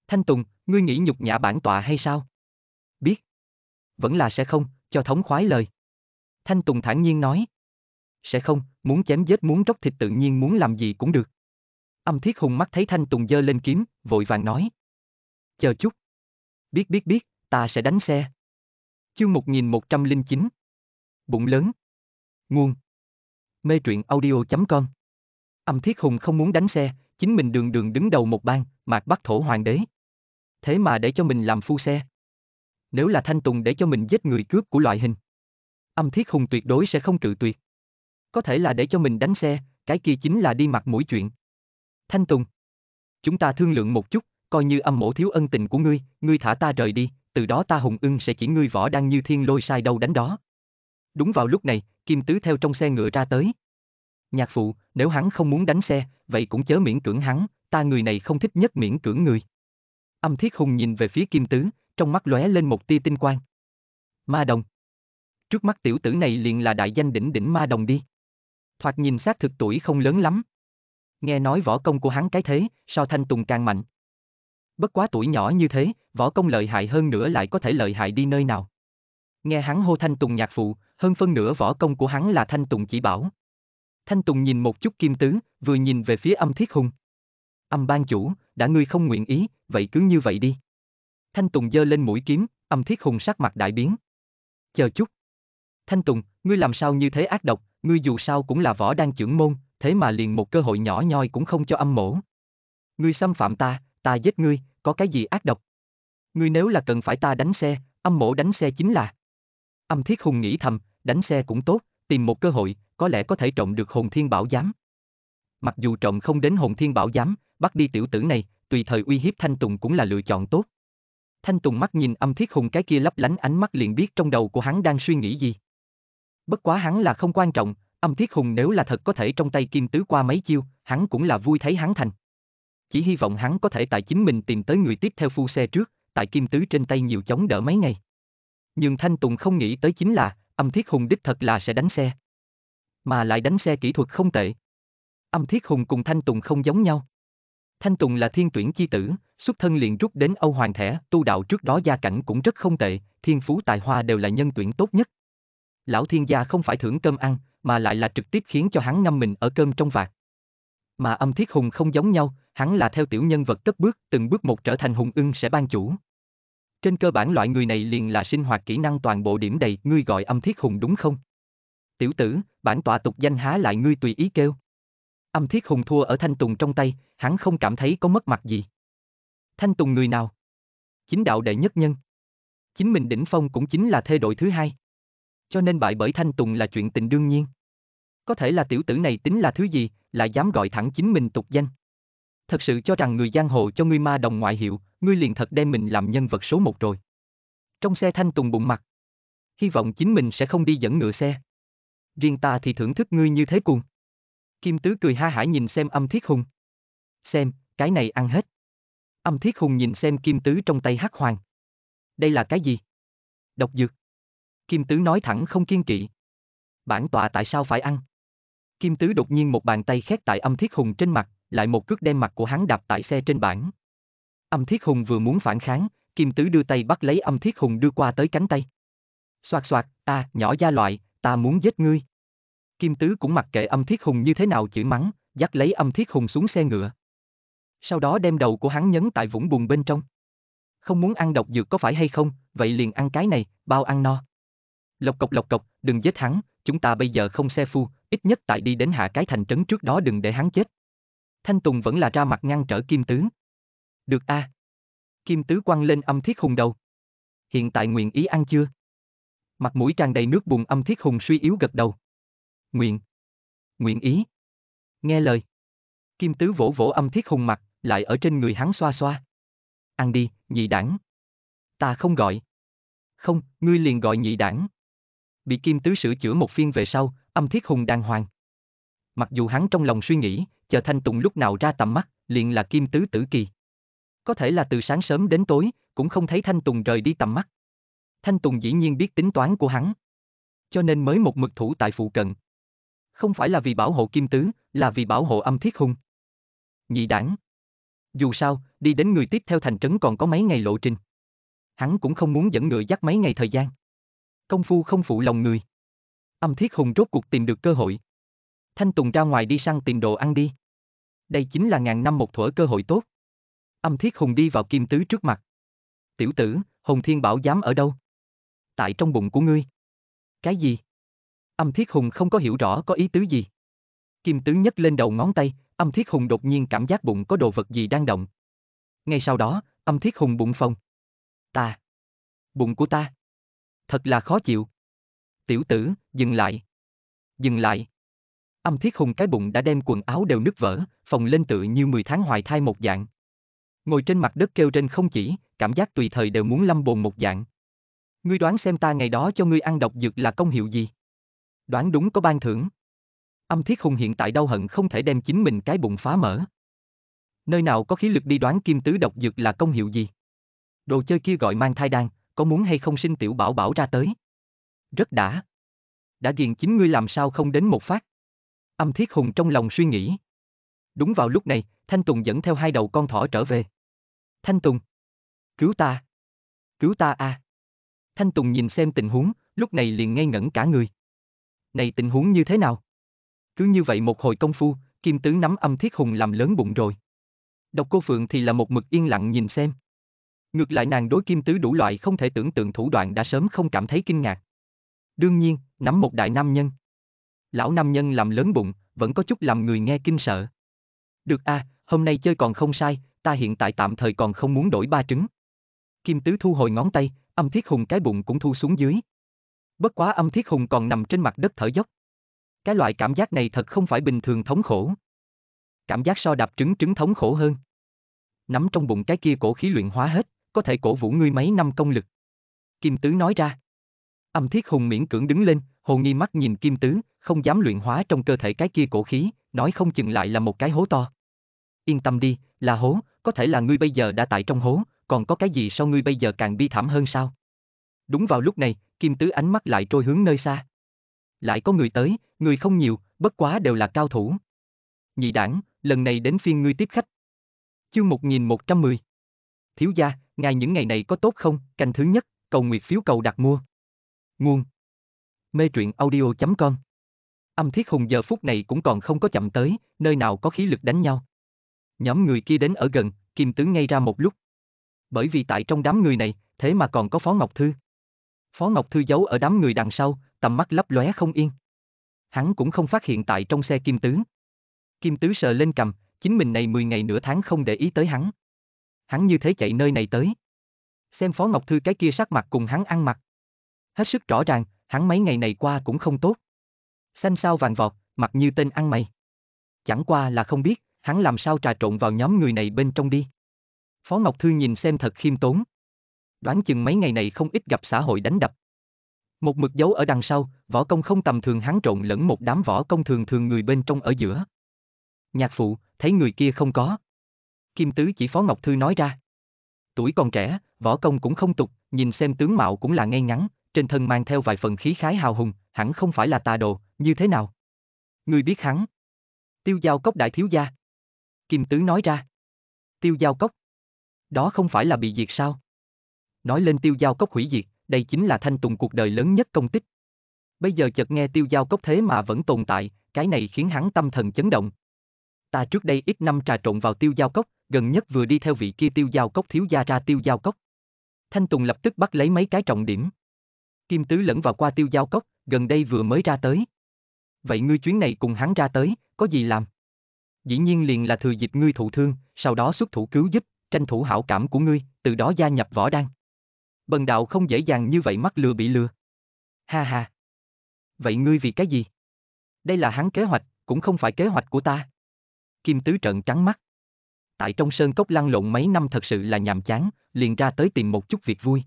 Thanh Tùng, ngươi nghĩ nhục nhã bản tọa hay sao? Biết. Vẫn là sẽ không, cho thống khoái lời. Thanh Tùng thản nhiên nói. Sẽ không, muốn chém giết muốn róc thịt tự nhiên muốn làm gì cũng được. Âm thiết hùng mắt thấy Thanh Tùng dơ lên kiếm, vội vàng nói. Chờ chút. Biết biết biết, ta sẽ đánh xe. Chương 1109 Bụng lớn Nguồn Mê truyện audio.com Âm thiết hùng không muốn đánh xe, chính mình đường đường đứng đầu một bang, mạc bắt thổ hoàng đế. Thế mà để cho mình làm phu xe. Nếu là Thanh Tùng để cho mình giết người cướp của loại hình. Âm thiết hùng tuyệt đối sẽ không cự tuyệt. Có thể là để cho mình đánh xe, cái kia chính là đi mặt mũi chuyện. Thanh Tùng. Chúng ta thương lượng một chút, coi như âm mổ thiếu ân tình của ngươi, ngươi thả ta rời đi, từ đó ta hùng ưng sẽ chỉ ngươi võ đang như thiên lôi sai đâu đánh đó. Đúng vào lúc này, Kim Tứ theo trong xe ngựa ra tới. Nhạc phụ, nếu hắn không muốn đánh xe, vậy cũng chớ miễn cưỡng hắn, ta người này không thích nhất miễn cưỡng người. Âm Thiết Hùng nhìn về phía Kim Tứ, trong mắt lóe lên một tia tinh quang. Ma đồng. Trước mắt tiểu tử này liền là đại danh đỉnh đỉnh ma đồng đi. Thoạt nhìn xác thực tuổi không lớn lắm. Nghe nói võ công của hắn cái thế, sao thanh tùng càng mạnh. Bất quá tuổi nhỏ như thế, võ công lợi hại hơn nữa lại có thể lợi hại đi nơi nào. Nghe hắn hô thanh tùng nhạc phụ, hơn phân nửa võ công của hắn là thanh tùng chỉ bảo. Thanh Tùng nhìn một chút kim tứ, vừa nhìn về phía âm thiết hùng. Âm ban chủ, đã ngươi không nguyện ý, vậy cứ như vậy đi. Thanh Tùng giơ lên mũi kiếm, âm thiết hùng sắc mặt đại biến. Chờ chút. Thanh Tùng, ngươi làm sao như thế ác độc, ngươi dù sao cũng là võ đang trưởng môn, thế mà liền một cơ hội nhỏ nhoi cũng không cho âm mổ. Ngươi xâm phạm ta, ta giết ngươi, có cái gì ác độc? Ngươi nếu là cần phải ta đánh xe, âm mổ đánh xe chính là. Âm thiết hùng nghĩ thầm, đánh xe cũng tốt, Tìm một cơ hội, có lẽ có thể trộm được hồn thiên bảo giám. Mặc dù trộm không đến hồn thiên bảo giám, bắt đi tiểu tử này, tùy thời uy hiếp Thanh Tùng cũng là lựa chọn tốt. Thanh Tùng mắt nhìn âm thiết hùng cái kia lấp lánh ánh mắt liền biết trong đầu của hắn đang suy nghĩ gì. Bất quá hắn là không quan trọng, âm thiết hùng nếu là thật có thể trong tay kim tứ qua mấy chiêu, hắn cũng là vui thấy hắn thành. Chỉ hy vọng hắn có thể tại chính mình tìm tới người tiếp theo phu xe trước, tại kim tứ trên tay nhiều chống đỡ mấy ngày. Nhưng Thanh Tùng không nghĩ tới chính là, Âm Thiết Hùng đích thật là sẽ đánh xe. Mà lại đánh xe kỹ thuật không tệ. Âm Thiết Hùng cùng Thanh Tùng không giống nhau. Thanh Tùng là thiên tuyển chi tử, xuất thân liền rút đến Âu Hoàng Thẻ, tu đạo trước đó gia cảnh cũng rất không tệ, thiên phú tài hoa đều là nhân tuyển tốt nhất. Lão thiên gia không phải thưởng cơm ăn, mà lại là trực tiếp khiến cho hắn ngâm mình ở cơm trong vạc. Mà âm thiết hùng không giống nhau, hắn là theo tiểu nhân vật cất bước, từng bước một trở thành hùng ưng sẽ ban chủ. Trên cơ bản loại người này liền là sinh hoạt kỹ năng toàn bộ điểm đầy, ngươi gọi âm thiết hùng đúng không? Tiểu tử, bản tọa tục danh há lại ngươi tùy ý kêu. Âm thiết hùng thua ở thanh tùng trong tay, hắn không cảm thấy có mất mặt gì. Thanh tùng người nào? Chính đạo đệ nhất nhân. Chính mình đỉnh phong cũng chính là thê đội thứ hai. Cho nên bại bởi thanh tùng là chuyện tình đương nhiên. Có thể là tiểu tử này tính là thứ gì, lại dám gọi thẳng chính mình tục danh. Thật sự cho rằng người giang hồ cho ngươi ma đồng ngoại hiệu, ngươi liền thật đem mình làm nhân vật số một rồi. Trong xe Thanh Tùng bụng mặt. Hy vọng chính mình sẽ không đi dẫn ngựa xe. Riêng ta thì thưởng thức ngươi như thế cuồng. Kim Tứ cười ha hả nhìn xem âm thiết hùng. Xem, cái này ăn hết. Âm thiết hùng nhìn xem Kim Tứ trong tay hắc hoàng. Đây là cái gì? Độc dược. Kim Tứ nói thẳng không kiên kỵ. Bản tọa tại sao phải ăn? Kim Tứ đột nhiên một bàn tay khét tại âm thiết hùng trên mặt, lại một cước đem mặt của hắn đạp tại xe trên bảng. Âm Thiết Hùng vừa muốn phản kháng, Kim Tứ đưa tay bắt lấy Âm Thiết Hùng đưa qua tới cánh tay. Xoạt xoạt, a, nhỏ gia loại, ta muốn giết ngươi. Kim Tứ cũng mặc kệ Âm Thiết Hùng như thế nào chửi mắng, dắt lấy Âm Thiết Hùng xuống xe ngựa. Sau đó đem đầu của hắn nhấn tại vũng bùn bên trong. Không muốn ăn độc dược có phải hay không, vậy liền ăn cái này, bao ăn no. Lộc cộc lộc cộc, đừng giết hắn, chúng ta bây giờ không xe phu, ít nhất tại đi đến hạ cái thành trấn trước đó đừng để hắn chết. Thanh Tùng vẫn là ra mặt ngăn trở Kim Tứ. Được a. À? Kim tứ quăng lên âm thiết hùng đầu. Hiện tại nguyện ý ăn chưa? Mặt mũi tràn đầy nước bùn âm thiết hùng suy yếu gật đầu. Nguyện. Nguyện ý. Nghe lời. Kim tứ vỗ vỗ âm thiết hùng mặt, lại ở trên người hắn xoa xoa. Ăn đi, nhị đảng. Ta không gọi. Không, ngươi liền gọi nhị đảng. Bị kim tứ sửa chữa một phiên về sau, âm thiết hùng đang hoàng. Mặc dù hắn trong lòng suy nghĩ, chờ thanh tùng lúc nào ra tầm mắt, liền là kim tứ tử kỳ có thể là từ sáng sớm đến tối, cũng không thấy Thanh Tùng rời đi tầm mắt. Thanh Tùng dĩ nhiên biết tính toán của hắn. Cho nên mới một mực thủ tại phụ cận. Không phải là vì bảo hộ kim tứ, là vì bảo hộ âm thiết hung. Nhị đảng. Dù sao, đi đến người tiếp theo thành trấn còn có mấy ngày lộ trình. Hắn cũng không muốn dẫn ngựa dắt mấy ngày thời gian. Công phu không phụ lòng người. Âm thiết hùng rốt cuộc tìm được cơ hội. Thanh Tùng ra ngoài đi săn tìm đồ ăn đi. Đây chính là ngàn năm một thuở cơ hội tốt. Âm Thiết Hùng đi vào Kim Tứ trước mặt. Tiểu tử, Hồng Thiên Bảo dám ở đâu? Tại trong bụng của ngươi. Cái gì? Âm Thiết Hùng không có hiểu rõ có ý tứ gì. Kim Tứ nhấc lên đầu ngón tay, Âm Thiết Hùng đột nhiên cảm giác bụng có đồ vật gì đang động. Ngay sau đó, Âm Thiết Hùng bụng phồng. Ta. Bụng của ta. Thật là khó chịu. Tiểu tử, dừng lại. Dừng lại. Âm Thiết Hùng cái bụng đã đem quần áo đều nứt vỡ, phồng lên tự như 10 tháng hoài thai một dạng. Ngồi trên mặt đất kêu trên không chỉ, cảm giác tùy thời đều muốn lâm bồn một dạng. Ngươi đoán xem ta ngày đó cho ngươi ăn độc dược là công hiệu gì? Đoán đúng có ban thưởng. Âm thiết hùng hiện tại đau hận không thể đem chính mình cái bụng phá mở. Nơi nào có khí lực đi đoán kim tứ độc dược là công hiệu gì? Đồ chơi kia gọi mang thai đan, có muốn hay không sinh tiểu bảo bảo ra tới? Rất đã. Đã ghiền chính ngươi làm sao không đến một phát? Âm thiết hùng trong lòng suy nghĩ. Đúng vào lúc này, Thanh Tùng dẫn theo hai đầu con thỏ trở về. Thanh Tùng! Cứu ta! Cứu ta a! À. Thanh Tùng nhìn xem tình huống, lúc này liền ngây ngẩn cả người. Này tình huống như thế nào? Cứ như vậy một hồi công phu, Kim Tứ nắm âm thiết hùng làm lớn bụng rồi. Độc cô Phượng thì là một mực yên lặng nhìn xem. Ngược lại nàng đối Kim Tứ đủ loại không thể tưởng tượng thủ đoạn đã sớm không cảm thấy kinh ngạc. Đương nhiên, nắm một đại nam nhân. Lão nam nhân làm lớn bụng, vẫn có chút làm người nghe kinh sợ. Được a, à, hôm nay chơi còn không sai, ta hiện tại tạm thời còn không muốn đổi ba trứng. Kim Tứ thu hồi ngón tay, âm thiết hùng cái bụng cũng thu xuống dưới. Bất quá âm thiết hùng còn nằm trên mặt đất thở dốc. Cái loại cảm giác này thật không phải bình thường thống khổ. Cảm giác so đạp trứng trứng thống khổ hơn. Nắm trong bụng cái kia cổ khí luyện hóa hết, có thể cổ vũ ngươi mấy năm công lực. Kim Tứ nói ra. Âm thiết hùng miễn cưỡng đứng lên, hồ nghi mắt nhìn Kim Tứ, không dám luyện hóa trong cơ thể cái kia cổ khí, nói không chừng lại là một cái hố to. Yên tâm đi, là hố, có thể là ngươi bây giờ đã tại trong hố, còn có cái gì sau ngươi bây giờ càng bi thảm hơn sao? Đúng vào lúc này, Kim Tứ ánh mắt lại trôi hướng nơi xa. Lại có người tới, người không nhiều, bất quá đều là cao thủ. Nhị đảng, lần này đến phiên ngươi tiếp khách. Chương 1110 Thiếu gia, ngài những ngày này có tốt không? Canh thứ nhất, cầu nguyệt phiếu cầu đặt mua. Nguồn Mê truyện audio.com Âm thiết hùng giờ phút này cũng còn không có chậm tới, nơi nào có khí lực đánh nhau. Nhóm người kia đến ở gần, Kim Tứ ngay ra một lúc. Bởi vì tại trong đám người này, thế mà còn có Phó Ngọc Thư. Phó Ngọc Thư giấu ở đám người đằng sau, tầm mắt lấp lóe không yên. Hắn cũng không phát hiện tại trong xe Kim Tứ. Kim Tứ sờ lên cầm, chính mình này 10 ngày nửa tháng không để ý tới hắn. Hắn như thế chạy nơi này tới. Xem Phó Ngọc Thư cái kia sắc mặt cùng hắn ăn mặc. Hết sức rõ ràng, hắn mấy ngày này qua cũng không tốt. Xanh sao vàng vọt, mặt như tên ăn mày. Chẳng qua là không biết, hắn làm sao trà trộn vào nhóm người này bên trong đi. Phó Ngọc Thư nhìn xem thật khiêm tốn. Đoán chừng mấy ngày này không ít gặp xã hội đánh đập. Một mực dấu ở đằng sau, võ công không tầm thường hắn trộn lẫn một đám võ công thường thường người bên trong ở giữa. Nhạc phụ, thấy người kia không có. Kim Tứ chỉ Phó Ngọc Thư nói ra. Tuổi còn trẻ, võ công cũng không tục, nhìn xem tướng mạo cũng là ngay ngắn, trên thân mang theo vài phần khí khái hào hùng, hẳn không phải là tà đồ, như thế nào? người biết hắn. Tiêu giao cốc đại thiếu gia. Kim Tứ nói ra. Tiêu Giao Cốc. Đó không phải là bị diệt sao? Nói lên Tiêu Giao Cốc hủy diệt, đây chính là thanh tùng cuộc đời lớn nhất công tích. Bây giờ chợt nghe Tiêu Giao Cốc thế mà vẫn tồn tại, cái này khiến hắn tâm thần chấn động. Ta trước đây ít năm trà trộn vào Tiêu Giao Cốc, gần nhất vừa đi theo vị kia Tiêu Giao Cốc thiếu gia ra Tiêu Giao Cốc. Thanh Tùng lập tức bắt lấy mấy cái trọng điểm. Kim Tứ lẫn vào qua Tiêu Giao Cốc, gần đây vừa mới ra tới. Vậy ngươi chuyến này cùng hắn ra tới, có gì làm? dĩ nhiên liền là thừa dịp ngươi thụ thương, sau đó xuất thủ cứu giúp, tranh thủ hảo cảm của ngươi, từ đó gia nhập võ đan. Bần đạo không dễ dàng như vậy mắc lừa bị lừa. Ha ha. Vậy ngươi vì cái gì? Đây là hắn kế hoạch, cũng không phải kế hoạch của ta. Kim Tứ trận trắng mắt. Tại trong sơn cốc lăn lộn mấy năm thật sự là nhàm chán, liền ra tới tìm một chút việc vui.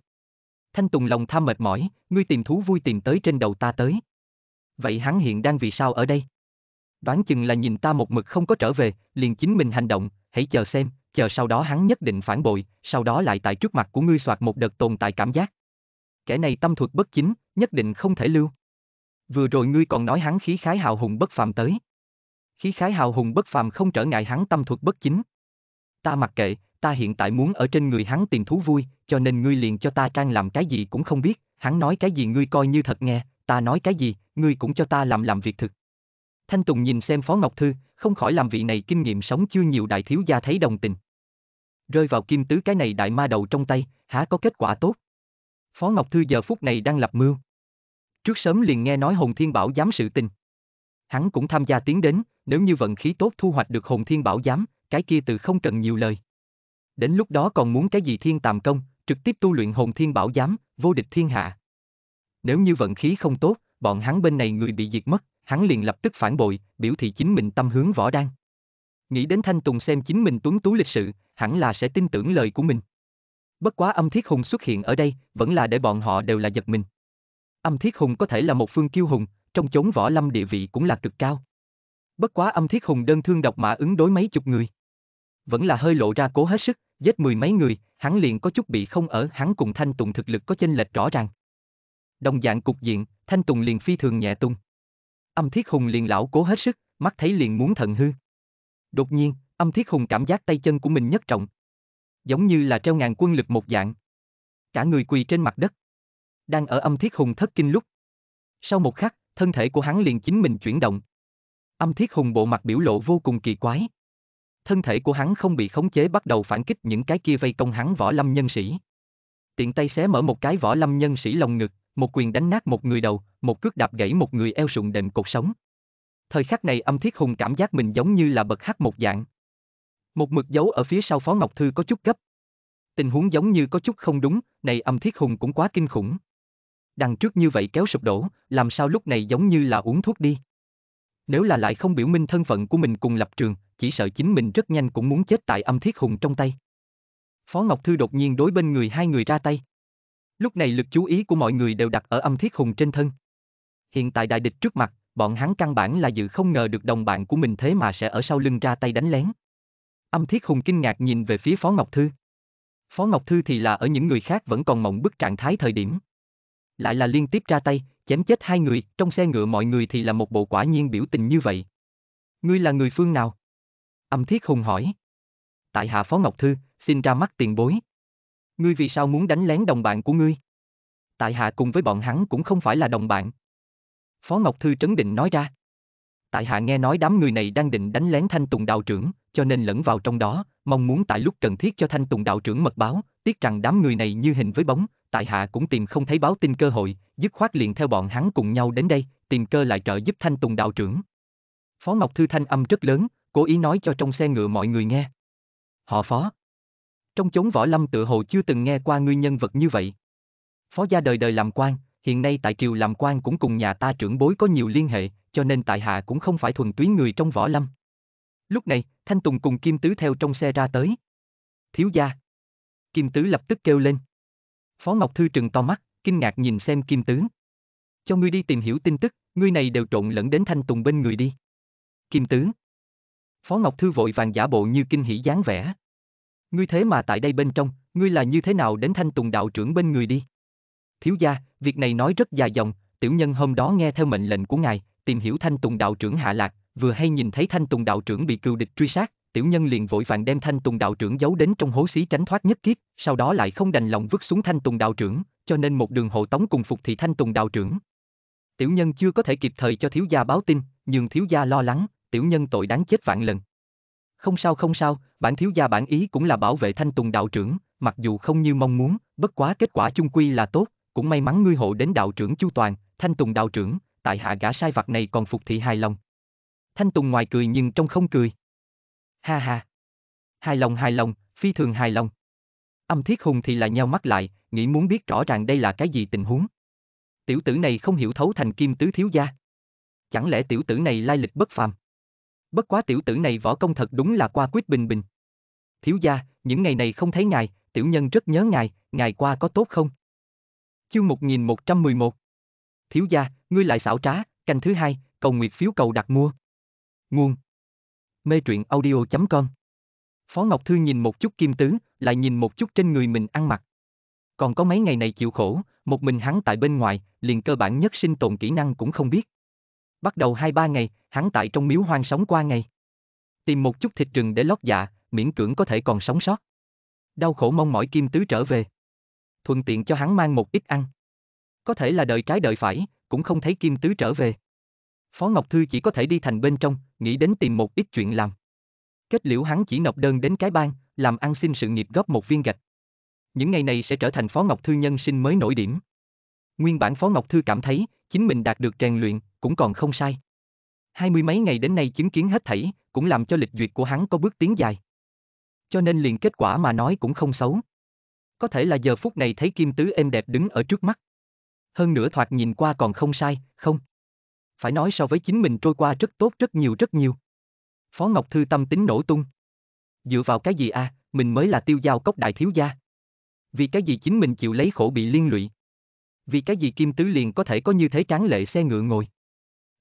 Thanh Tùng lòng tham mệt mỏi, ngươi tìm thú vui tìm tới trên đầu ta tới. Vậy hắn hiện đang vì sao ở đây? đoán chừng là nhìn ta một mực không có trở về, liền chính mình hành động, hãy chờ xem, chờ sau đó hắn nhất định phản bội, sau đó lại tại trước mặt của ngươi soạt một đợt tồn tại cảm giác. Kẻ này tâm thuật bất chính, nhất định không thể lưu. Vừa rồi ngươi còn nói hắn khí khái hào hùng bất phàm tới. Khí khái hào hùng bất phàm không trở ngại hắn tâm thuật bất chính. Ta mặc kệ, ta hiện tại muốn ở trên người hắn tìm thú vui, cho nên ngươi liền cho ta trang làm cái gì cũng không biết, hắn nói cái gì ngươi coi như thật nghe, ta nói cái gì, ngươi cũng cho ta làm làm việc thực. Thanh Tùng nhìn xem Phó Ngọc Thư, không khỏi làm vị này kinh nghiệm sống chưa nhiều đại thiếu gia thấy đồng tình. Rơi vào kim tứ cái này đại ma đầu trong tay, há có kết quả tốt. Phó Ngọc Thư giờ phút này đang lập mưu. Trước sớm liền nghe nói Hồn Thiên Bảo giám sự tình. Hắn cũng tham gia tiến đến, nếu như vận khí tốt thu hoạch được Hồn Thiên Bảo giám, cái kia từ không cần nhiều lời. Đến lúc đó còn muốn cái gì thiên tàm công, trực tiếp tu luyện Hồn Thiên Bảo giám, vô địch thiên hạ. Nếu như vận khí không tốt, bọn hắn bên này người bị diệt mất, hắn liền lập tức phản bội, biểu thị chính mình tâm hướng võ đan. Nghĩ đến Thanh Tùng xem chính mình tuấn tú lịch sự, hẳn là sẽ tin tưởng lời của mình. Bất quá âm thiết hùng xuất hiện ở đây, vẫn là để bọn họ đều là giật mình. Âm thiết hùng có thể là một phương kiêu hùng, trong chốn võ lâm địa vị cũng là cực cao. Bất quá âm thiết hùng đơn thương độc mã ứng đối mấy chục người. Vẫn là hơi lộ ra cố hết sức, giết mười mấy người, hắn liền có chút bị không ở hắn cùng Thanh Tùng thực lực có chênh lệch rõ ràng. Đồng dạng cục diện, Thanh Tùng liền phi thường nhẹ tung. Âm Thiết Hùng liền lão cố hết sức, mắt thấy liền muốn thận hư. Đột nhiên, Âm Thiết Hùng cảm giác tay chân của mình nhất trọng. Giống như là treo ngàn quân lực một dạng. Cả người quỳ trên mặt đất. Đang ở Âm Thiết Hùng thất kinh lúc. Sau một khắc, thân thể của hắn liền chính mình chuyển động. Âm Thiết Hùng bộ mặt biểu lộ vô cùng kỳ quái. Thân thể của hắn không bị khống chế bắt đầu phản kích những cái kia vây công hắn võ lâm nhân sĩ. Tiện tay xé mở một cái võ lâm nhân sĩ lồng ngực, một quyền đánh nát một người đầu, một cước đạp gãy một người eo sụn đệm cột sống. Thời khắc này âm thiết hùng cảm giác mình giống như là bậc hát một dạng. Một mực dấu ở phía sau Phó Ngọc Thư có chút gấp. Tình huống giống như có chút không đúng, này âm thiết hùng cũng quá kinh khủng. Đằng trước như vậy kéo sụp đổ, làm sao lúc này giống như là uống thuốc đi. Nếu là lại không biểu minh thân phận của mình cùng lập trường, chỉ sợ chính mình rất nhanh cũng muốn chết tại âm thiết hùng trong tay. Phó Ngọc Thư đột nhiên đối bên người hai người ra tay. Lúc này lực chú ý của mọi người đều đặt ở âm thiết hùng trên thân. Hiện tại đại địch trước mặt, bọn hắn căn bản là dự không ngờ được đồng bạn của mình thế mà sẽ ở sau lưng ra tay đánh lén. Âm thiết hùng kinh ngạc nhìn về phía Phó Ngọc Thư. Phó Ngọc Thư thì là ở những người khác vẫn còn mộng bức trạng thái thời điểm. Lại là liên tiếp ra tay, chém chết hai người, trong xe ngựa mọi người thì là một bộ quả nhiên biểu tình như vậy. Ngươi là người phương nào? Âm thiết hùng hỏi. Tại hạ Phó Ngọc Thư, xin ra mắt tiền bối ngươi vì sao muốn đánh lén đồng bạn của ngươi? Tại hạ cùng với bọn hắn cũng không phải là đồng bạn. Phó Ngọc Thư trấn định nói ra. Tại hạ nghe nói đám người này đang định đánh lén Thanh Tùng đạo trưởng, cho nên lẫn vào trong đó, mong muốn tại lúc cần thiết cho Thanh Tùng đạo trưởng mật báo, tiếc rằng đám người này như hình với bóng, tại hạ cũng tìm không thấy báo tin cơ hội, dứt khoát liền theo bọn hắn cùng nhau đến đây, tìm cơ lại trợ giúp Thanh Tùng đạo trưởng. Phó Ngọc Thư thanh âm rất lớn, cố ý nói cho trong xe ngựa mọi người nghe. Họ phó. Trong chốn võ lâm tự hồ chưa từng nghe qua ngươi nhân vật như vậy. Phó gia đời đời làm quan, hiện nay tại triều làm quan cũng cùng nhà ta trưởng bối có nhiều liên hệ, cho nên tại hạ cũng không phải thuần túy người trong võ lâm. Lúc này, Thanh Tùng cùng Kim Tứ theo trong xe ra tới. Thiếu gia. Kim Tứ lập tức kêu lên. Phó Ngọc Thư trừng to mắt, kinh ngạc nhìn xem Kim Tứ. Cho ngươi đi tìm hiểu tin tức, ngươi này đều trộn lẫn đến Thanh Tùng bên người đi. Kim Tứ. Phó Ngọc Thư vội vàng giả bộ như kinh hỉ dáng vẻ ngươi thế mà tại đây bên trong, ngươi là như thế nào đến thanh tùng đạo trưởng bên người đi? Thiếu gia, việc này nói rất dài dòng, tiểu nhân hôm đó nghe theo mệnh lệnh của ngài, tìm hiểu thanh tùng đạo trưởng hạ lạc, vừa hay nhìn thấy thanh tùng đạo trưởng bị cừu địch truy sát, tiểu nhân liền vội vàng đem thanh tùng đạo trưởng giấu đến trong hố xí tránh thoát nhất kiếp, sau đó lại không đành lòng vứt xuống thanh tùng đạo trưởng, cho nên một đường hộ tống cùng phục thị thanh tùng đạo trưởng. Tiểu nhân chưa có thể kịp thời cho thiếu gia báo tin, nhưng thiếu gia lo lắng, tiểu nhân tội đáng chết vạn lần. Không sao không sao, bản thiếu gia bản ý cũng là bảo vệ thanh tùng đạo trưởng, mặc dù không như mong muốn, bất quá kết quả chung quy là tốt, cũng may mắn ngươi hộ đến đạo trưởng Chu Toàn, thanh tùng đạo trưởng, tại hạ gã sai vặt này còn phục thị hài lòng. Thanh tùng ngoài cười nhưng trong không cười. Ha ha. Hài lòng hài lòng, phi thường hài lòng. Âm thiết hùng thì là nhau mắt lại, nghĩ muốn biết rõ ràng đây là cái gì tình huống. Tiểu tử này không hiểu thấu thành kim tứ thiếu gia. Chẳng lẽ tiểu tử này lai lịch bất phàm? bất quá tiểu tử này võ công thật đúng là qua quyết bình bình. Thiếu gia, những ngày này không thấy ngài, tiểu nhân rất nhớ ngài, ngài qua có tốt không? Chương 1111 Thiếu gia, ngươi lại xảo trá, canh thứ hai, cầu nguyệt phiếu cầu đặt mua. Nguồn Mê truyện audio.com Phó Ngọc Thư nhìn một chút kim tứ, lại nhìn một chút trên người mình ăn mặc. Còn có mấy ngày này chịu khổ, một mình hắn tại bên ngoài, liền cơ bản nhất sinh tồn kỹ năng cũng không biết. Bắt đầu hai ba ngày, hắn tại trong miếu hoang sống qua ngày. Tìm một chút thịt rừng để lót dạ, miễn cưỡng có thể còn sống sót. Đau khổ mong mỏi Kim Tứ trở về. Thuận tiện cho hắn mang một ít ăn. Có thể là đợi trái đợi phải, cũng không thấy Kim Tứ trở về. Phó Ngọc Thư chỉ có thể đi thành bên trong, nghĩ đến tìm một ít chuyện làm. Kết liễu hắn chỉ nộp đơn đến cái bang, làm ăn xin sự nghiệp góp một viên gạch. Những ngày này sẽ trở thành Phó Ngọc Thư nhân sinh mới nổi điểm. Nguyên bản Phó Ngọc Thư cảm thấy, chính mình đạt được rèn luyện, cũng còn không sai. Hai mươi mấy ngày đến nay chứng kiến hết thảy, cũng làm cho lịch duyệt của hắn có bước tiến dài. Cho nên liền kết quả mà nói cũng không xấu. Có thể là giờ phút này thấy Kim Tứ êm đẹp đứng ở trước mắt. Hơn nữa thoạt nhìn qua còn không sai, không. Phải nói so với chính mình trôi qua rất tốt rất nhiều rất nhiều. Phó Ngọc Thư tâm tính nổ tung. Dựa vào cái gì à, mình mới là tiêu giao cốc đại thiếu gia. Vì cái gì chính mình chịu lấy khổ bị liên lụy. Vì cái gì Kim Tứ liền có thể có như thế tráng lệ xe ngựa ngồi.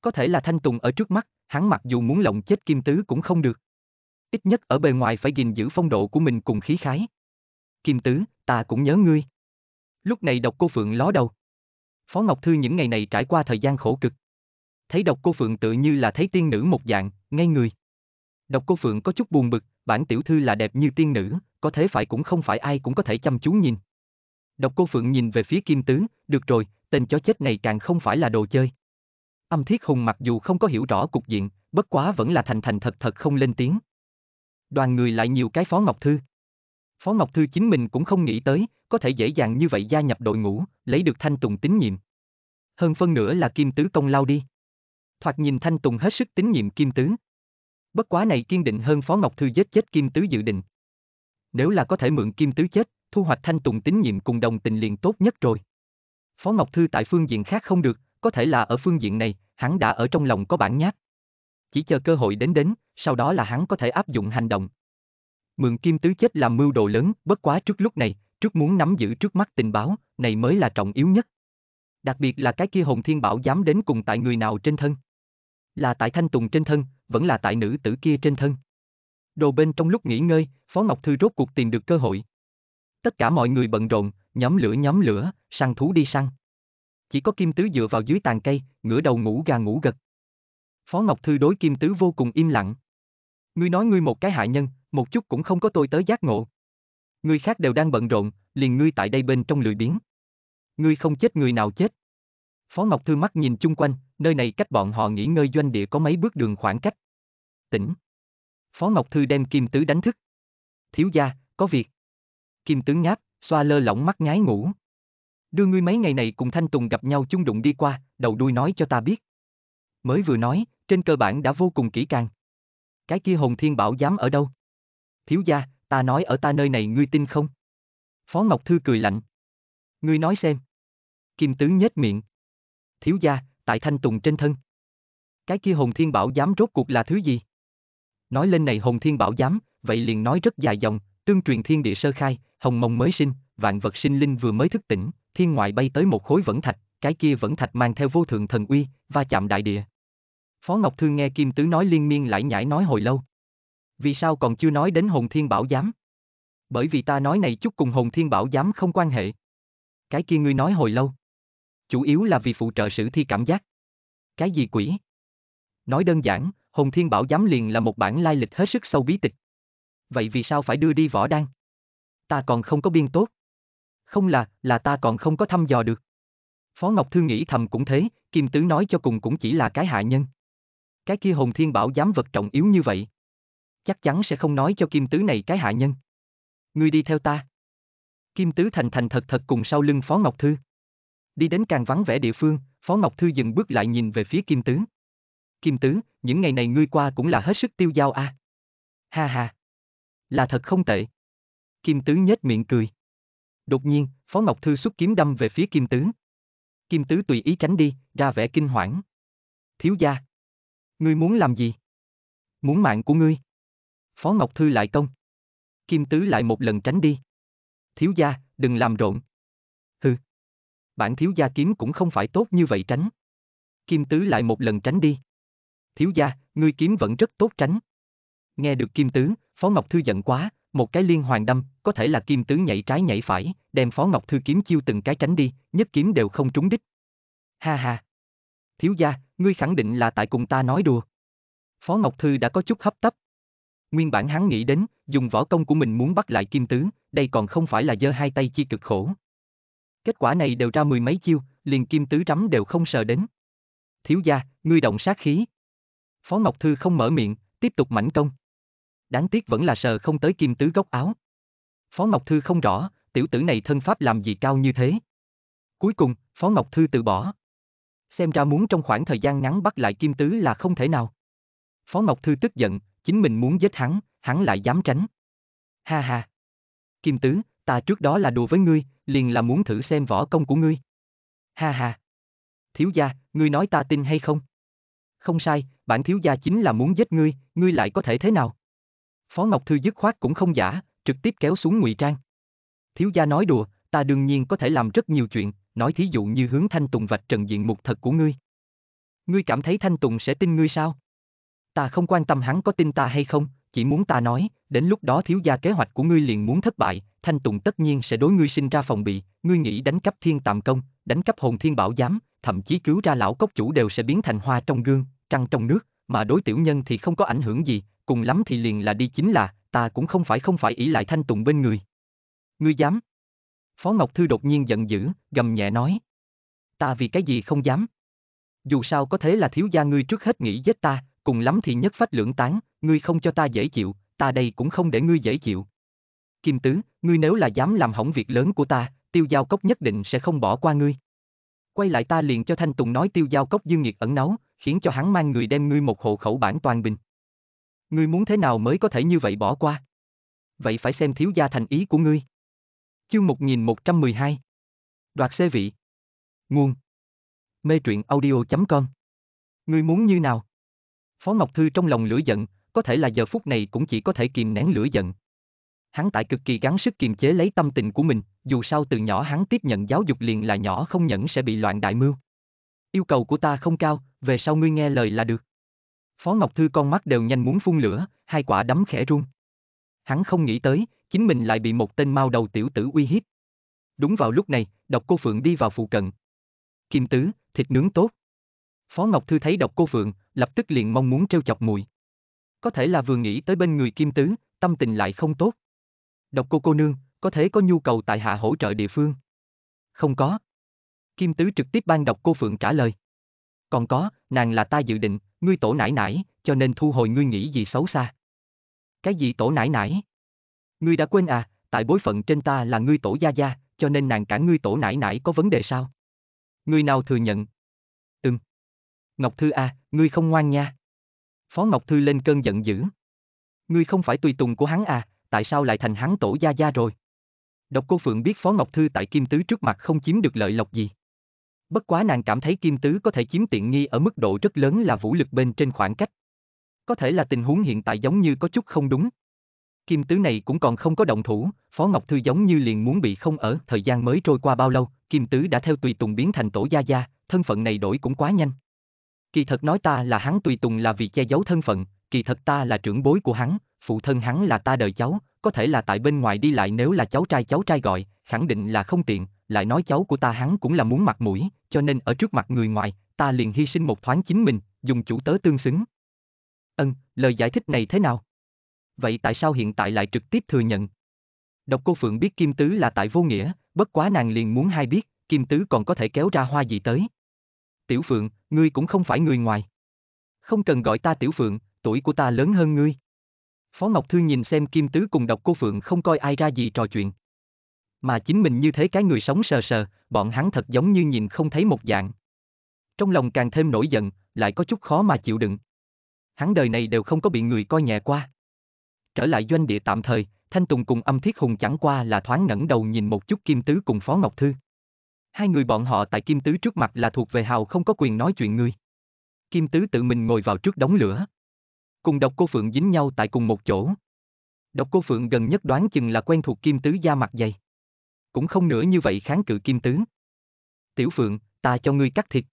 Có thể là Thanh Tùng ở trước mắt, hắn mặc dù muốn lộng chết Kim Tứ cũng không được. Ít nhất ở bề ngoài phải gìn giữ phong độ của mình cùng khí khái. Kim Tứ, ta cũng nhớ ngươi. Lúc này độc cô Phượng ló đầu. Phó Ngọc Thư những ngày này trải qua thời gian khổ cực. Thấy độc cô Phượng tự như là thấy tiên nữ một dạng, ngay người. Độc cô Phượng có chút buồn bực, bản tiểu thư là đẹp như tiên nữ, có thế phải cũng không phải ai cũng có thể chăm chú nhìn. Độc cô Phượng nhìn về phía Kim Tứ, được rồi, tên chó chết này càng không phải là đồ chơi. Âm Thiết Hùng mặc dù không có hiểu rõ cục diện, bất quá vẫn là thành thành thật thật không lên tiếng. Đoàn người lại nhiều cái Phó Ngọc Thư. Phó Ngọc Thư chính mình cũng không nghĩ tới, có thể dễ dàng như vậy gia nhập đội ngũ, lấy được Thanh Tùng tín nhiệm. Hơn phân nữa là Kim Tứ công lao đi. Thoạt nhìn Thanh Tùng hết sức tín nhiệm Kim Tứ. Bất quá này kiên định hơn Phó Ngọc Thư giết chết Kim Tứ dự định. Nếu là có thể mượn Kim Tứ chết, thu hoạch Thanh Tùng tín nhiệm cùng đồng tình liền tốt nhất rồi. Phó Ngọc Thư tại phương diện khác không được, có thể là ở phương diện này, hắn đã ở trong lòng có bản nhát Chỉ chờ cơ hội đến đến, sau đó là hắn có thể áp dụng hành động. Mượn kim tứ chết làm mưu đồ lớn, bất quá trước lúc này, trước muốn nắm giữ trước mắt tình báo, này mới là trọng yếu nhất. Đặc biệt là cái kia hồn thiên bảo dám đến cùng tại người nào trên thân. Là tại thanh tùng trên thân, vẫn là tại nữ tử kia trên thân. Đồ bên trong lúc nghỉ ngơi, Phó Ngọc Thư rốt cuộc tìm được cơ hội. Tất cả mọi người bận rộn, nhóm lửa nhóm lửa, săn thú đi săn. Chỉ có Kim Tứ dựa vào dưới tàn cây, ngửa đầu ngủ gà ngủ gật. Phó Ngọc Thư đối Kim Tứ vô cùng im lặng. Ngươi nói ngươi một cái hại nhân, một chút cũng không có tôi tới giác ngộ. Ngươi khác đều đang bận rộn, liền ngươi tại đây bên trong lười biếng. Ngươi không chết người nào chết. Phó Ngọc Thư mắt nhìn chung quanh, nơi này cách bọn họ nghỉ ngơi doanh địa có mấy bước đường khoảng cách. Tỉnh. Phó Ngọc Thư đem Kim Tứ đánh thức. Thiếu gia, có việc. Kim Tứ ngáp, xoa lơ lỏng mắt nhái ngủ. Đưa ngươi mấy ngày này cùng Thanh Tùng gặp nhau chung đụng đi qua, đầu đuôi nói cho ta biết. Mới vừa nói, trên cơ bản đã vô cùng kỹ càng. Cái kia hồn thiên bảo dám ở đâu? Thiếu gia, ta nói ở ta nơi này ngươi tin không? Phó Ngọc Thư cười lạnh. Ngươi nói xem. Kim Tứ nhếch miệng. Thiếu gia, tại Thanh Tùng trên thân. Cái kia hồn thiên bảo dám rốt cuộc là thứ gì? Nói lên này hồn thiên bảo dám, vậy liền nói rất dài dòng, tương truyền thiên địa sơ khai, hồng mông mới sinh, vạn vật sinh linh vừa mới thức tỉnh, thiên ngoại bay tới một khối vẫn thạch, cái kia vẫn thạch mang theo vô thượng thần uy, và chạm đại địa. Phó Ngọc Thương nghe Kim Tứ nói liên miên lại nhảy nói hồi lâu. Vì sao còn chưa nói đến hồn thiên bảo giám? Bởi vì ta nói này chút cùng hồn thiên bảo giám không quan hệ. Cái kia ngươi nói hồi lâu. Chủ yếu là vì phụ trợ sử thi cảm giác. Cái gì quỷ? Nói đơn giản, hồn thiên bảo giám liền là một bản lai lịch hết sức sâu bí tịch. Vậy vì sao phải đưa đi võ đan? Ta còn không có biên tốt. Không là, là ta còn không có thăm dò được. Phó Ngọc Thư nghĩ thầm cũng thế, Kim Tứ nói cho cùng cũng chỉ là cái hạ nhân. Cái kia hồn thiên bảo dám vật trọng yếu như vậy. Chắc chắn sẽ không nói cho Kim Tứ này cái hạ nhân. Ngươi đi theo ta. Kim Tứ thành thành thật thật cùng sau lưng Phó Ngọc Thư. Đi đến càng vắng vẻ địa phương, Phó Ngọc Thư dừng bước lại nhìn về phía Kim Tứ. Kim Tứ, những ngày này ngươi qua cũng là hết sức tiêu dao a. À? Ha ha. Là thật không tệ. Kim Tứ nhếch miệng cười. Đột nhiên, Phó Ngọc Thư xuất kiếm đâm về phía Kim Tứ. Kim Tứ tùy ý tránh đi, ra vẻ kinh hoảng. Thiếu gia. Ngươi muốn làm gì? Muốn mạng của ngươi. Phó Ngọc Thư lại công. Kim Tứ lại một lần tránh đi. Thiếu gia, đừng làm rộn. Hừ. Bản thiếu gia kiếm cũng không phải tốt như vậy tránh. Kim Tứ lại một lần tránh đi. Thiếu gia, ngươi kiếm vẫn rất tốt tránh. Nghe được Kim Tứ, Phó Ngọc Thư giận quá, một cái liên hoàn đâm, có thể là kim tướng nhảy trái nhảy phải, đem Phó Ngọc Thư kiếm chiêu từng cái tránh đi, nhất kiếm đều không trúng đích. Ha ha. Thiếu gia, ngươi khẳng định là tại cùng ta nói đùa. Phó Ngọc Thư đã có chút hấp tấp. Nguyên bản hắn nghĩ đến, dùng võ công của mình muốn bắt lại kim tứ, đây còn không phải là giơ hai tay chi cực khổ. Kết quả này đều ra mười mấy chiêu, liền kim tứ rắm đều không sờ đến. Thiếu gia, ngươi động sát khí. Phó Ngọc Thư không mở miệng, tiếp tục mảnh công đáng tiếc vẫn là sờ không tới kim tứ góc áo. Phó Ngọc Thư không rõ, tiểu tử này thân pháp làm gì cao như thế. Cuối cùng, Phó Ngọc Thư từ bỏ. Xem ra muốn trong khoảng thời gian ngắn bắt lại kim tứ là không thể nào. Phó Ngọc Thư tức giận, chính mình muốn giết hắn, hắn lại dám tránh. Ha ha. Kim tứ, ta trước đó là đùa với ngươi, liền là muốn thử xem võ công của ngươi. Ha ha. Thiếu gia, ngươi nói ta tin hay không? Không sai, bản thiếu gia chính là muốn giết ngươi, ngươi lại có thể thế nào? Phó Ngọc Thư dứt khoát cũng không giả, trực tiếp kéo xuống ngụy trang. Thiếu gia nói đùa, ta đương nhiên có thể làm rất nhiều chuyện, nói thí dụ như hướng Thanh Tùng vạch trần diện mục thật của ngươi. Ngươi cảm thấy Thanh Tùng sẽ tin ngươi sao? Ta không quan tâm hắn có tin ta hay không, chỉ muốn ta nói, đến lúc đó thiếu gia kế hoạch của ngươi liền muốn thất bại, Thanh Tùng tất nhiên sẽ đối ngươi sinh ra phòng bị, ngươi nghĩ đánh cắp thiên tạm công, đánh cắp hồn thiên bảo giám, thậm chí cứu ra lão cốc chủ đều sẽ biến thành hoa trong gương, trăng trong nước, mà đối tiểu nhân thì không có ảnh hưởng gì, cùng lắm thì liền là đi chính là, ta cũng không phải không phải ý lại thanh tùng bên người. Ngươi dám? Phó Ngọc Thư đột nhiên giận dữ, gầm nhẹ nói. Ta vì cái gì không dám? Dù sao có thế là thiếu gia ngươi trước hết nghĩ giết ta, cùng lắm thì nhất phách lưỡng tán, ngươi không cho ta dễ chịu, ta đây cũng không để ngươi dễ chịu. Kim Tứ, ngươi nếu là dám làm hỏng việc lớn của ta, tiêu giao cốc nhất định sẽ không bỏ qua ngươi. Quay lại ta liền cho Thanh Tùng nói tiêu giao cốc dương nghiệt ẩn nấu, khiến cho hắn mang người đem ngươi một hộ khẩu bản toàn bình. Ngươi muốn thế nào mới có thể như vậy bỏ qua? Vậy phải xem thiếu gia thành ý của ngươi. Chương 1112 Đoạt xe vị Nguồn Mê truyện audio.com Ngươi muốn như nào? Phó Ngọc Thư trong lòng lửa giận, có thể là giờ phút này cũng chỉ có thể kìm nén lửa giận. Hắn tại cực kỳ gắng sức kiềm chế lấy tâm tình của mình, dù sao từ nhỏ hắn tiếp nhận giáo dục liền là nhỏ không nhẫn sẽ bị loạn đại mưu. Yêu cầu của ta không cao, về sau ngươi nghe lời là được. Phó Ngọc Thư con mắt đều nhanh muốn phun lửa, hai quả đấm khẽ run. Hắn không nghĩ tới, chính mình lại bị một tên mau đầu tiểu tử uy hiếp. Đúng vào lúc này, độc cô Phượng đi vào phụ cận. Kim tứ, thịt nướng tốt. Phó Ngọc Thư thấy độc cô Phượng, lập tức liền mong muốn trêu chọc mùi. Có thể là vừa nghĩ tới bên người Kim tứ, tâm tình lại không tốt. Độc cô cô nương, có thể có nhu cầu tại hạ hỗ trợ địa phương. Không có. Kim tứ trực tiếp ban độc cô Phượng trả lời. Còn có, nàng là ta dự định, ngươi tổ nải nải, cho nên thu hồi ngươi nghĩ gì xấu xa. Cái gì tổ nải nải? Ngươi đã quên à, tại bối phận trên ta là ngươi tổ gia gia, cho nên nàng cả ngươi tổ nải nải có vấn đề sao? Ngươi nào thừa nhận? Ừm. Ngọc Thư à, ngươi không ngoan nha. Phó Ngọc Thư lên cơn giận dữ. Ngươi không phải tùy tùng của hắn à, tại sao lại thành hắn tổ gia gia rồi? Độc cô Phượng biết Phó Ngọc Thư tại Kim Tứ trước mặt không chiếm được lợi lộc gì. Bất quá nàng cảm thấy Kim Tứ có thể chiếm tiện nghi ở mức độ rất lớn là vũ lực bên trên khoảng cách. Có thể là tình huống hiện tại giống như có chút không đúng. Kim Tứ này cũng còn không có động thủ, Phó Ngọc Thư giống như liền muốn bị không ở, thời gian mới trôi qua bao lâu, Kim Tứ đã theo tùy tùng biến thành tổ gia gia, thân phận này đổi cũng quá nhanh. Kỳ thật nói ta là hắn tùy tùng là vì che giấu thân phận, kỳ thật ta là trưởng bối của hắn, phụ thân hắn là ta đời cháu, có thể là tại bên ngoài đi lại nếu là cháu trai cháu trai gọi, khẳng định là không tiện, lại nói cháu của ta hắn cũng là muốn mặt mũi, cho nên ở trước mặt người ngoài, ta liền hy sinh một thoáng chính mình, dùng chủ tớ tương xứng. Ân, lời giải thích này thế nào? Vậy tại sao hiện tại lại trực tiếp thừa nhận? Độc cô Phượng biết Kim Tứ là tại vô nghĩa, bất quá nàng liền muốn hai biết, Kim Tứ còn có thể kéo ra hoa gì tới. Tiểu Phượng, ngươi cũng không phải người ngoài. Không cần gọi ta Tiểu Phượng, tuổi của ta lớn hơn ngươi. Phó Ngọc Thư nhìn xem Kim Tứ cùng độc cô Phượng không coi ai ra gì trò chuyện mà chính mình như thế cái người sống sờ sờ, bọn hắn thật giống như nhìn không thấy một dạng. Trong lòng càng thêm nổi giận, lại có chút khó mà chịu đựng. Hắn đời này đều không có bị người coi nhẹ qua. Trở lại doanh địa tạm thời, Thanh Tùng cùng âm thiết hùng chẳng qua là thoáng ngẩng đầu nhìn một chút Kim Tứ cùng Phó Ngọc Thư. Hai người bọn họ tại Kim Tứ trước mặt là thuộc về hào không có quyền nói chuyện ngươi. Kim Tứ tự mình ngồi vào trước đống lửa. Cùng độc cô Phượng dính nhau tại cùng một chỗ. Độc cô Phượng gần nhất đoán chừng là quen thuộc Kim Tứ da mặt dày cũng không nữa như vậy kháng cự kim tứ. Tiểu Phượng, ta cho ngươi cắt thịt.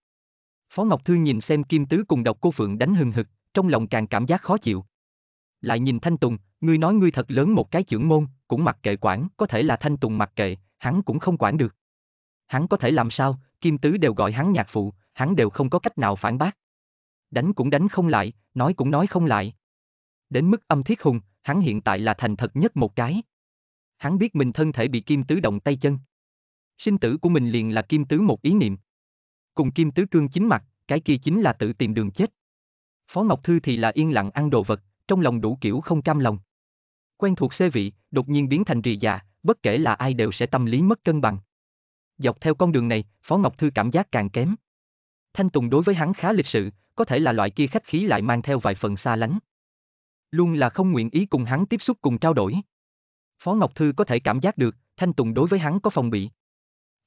Phó Ngọc Thư nhìn xem kim tứ cùng độc cô Phượng đánh hừng hực, trong lòng càng cảm giác khó chịu. Lại nhìn Thanh Tùng, ngươi nói ngươi thật lớn một cái trưởng môn, cũng mặc kệ quản, có thể là Thanh Tùng mặc kệ, hắn cũng không quản được. Hắn có thể làm sao, kim tứ đều gọi hắn nhạc phụ, hắn đều không có cách nào phản bác. Đánh cũng đánh không lại, nói cũng nói không lại. Đến mức âm thiết hùng, hắn hiện tại là thành thật nhất một cái hắn biết mình thân thể bị kim tứ động tay chân. Sinh tử của mình liền là kim tứ một ý niệm. Cùng kim tứ cương chính mặt, cái kia chính là tự tìm đường chết. Phó Ngọc Thư thì là yên lặng ăn đồ vật, trong lòng đủ kiểu không cam lòng. Quen thuộc xê vị, đột nhiên biến thành rì già, bất kể là ai đều sẽ tâm lý mất cân bằng. Dọc theo con đường này, Phó Ngọc Thư cảm giác càng kém. Thanh Tùng đối với hắn khá lịch sự, có thể là loại kia khách khí lại mang theo vài phần xa lánh. Luôn là không nguyện ý cùng hắn tiếp xúc cùng trao đổi. Phó Ngọc Thư có thể cảm giác được, Thanh Tùng đối với hắn có phòng bị.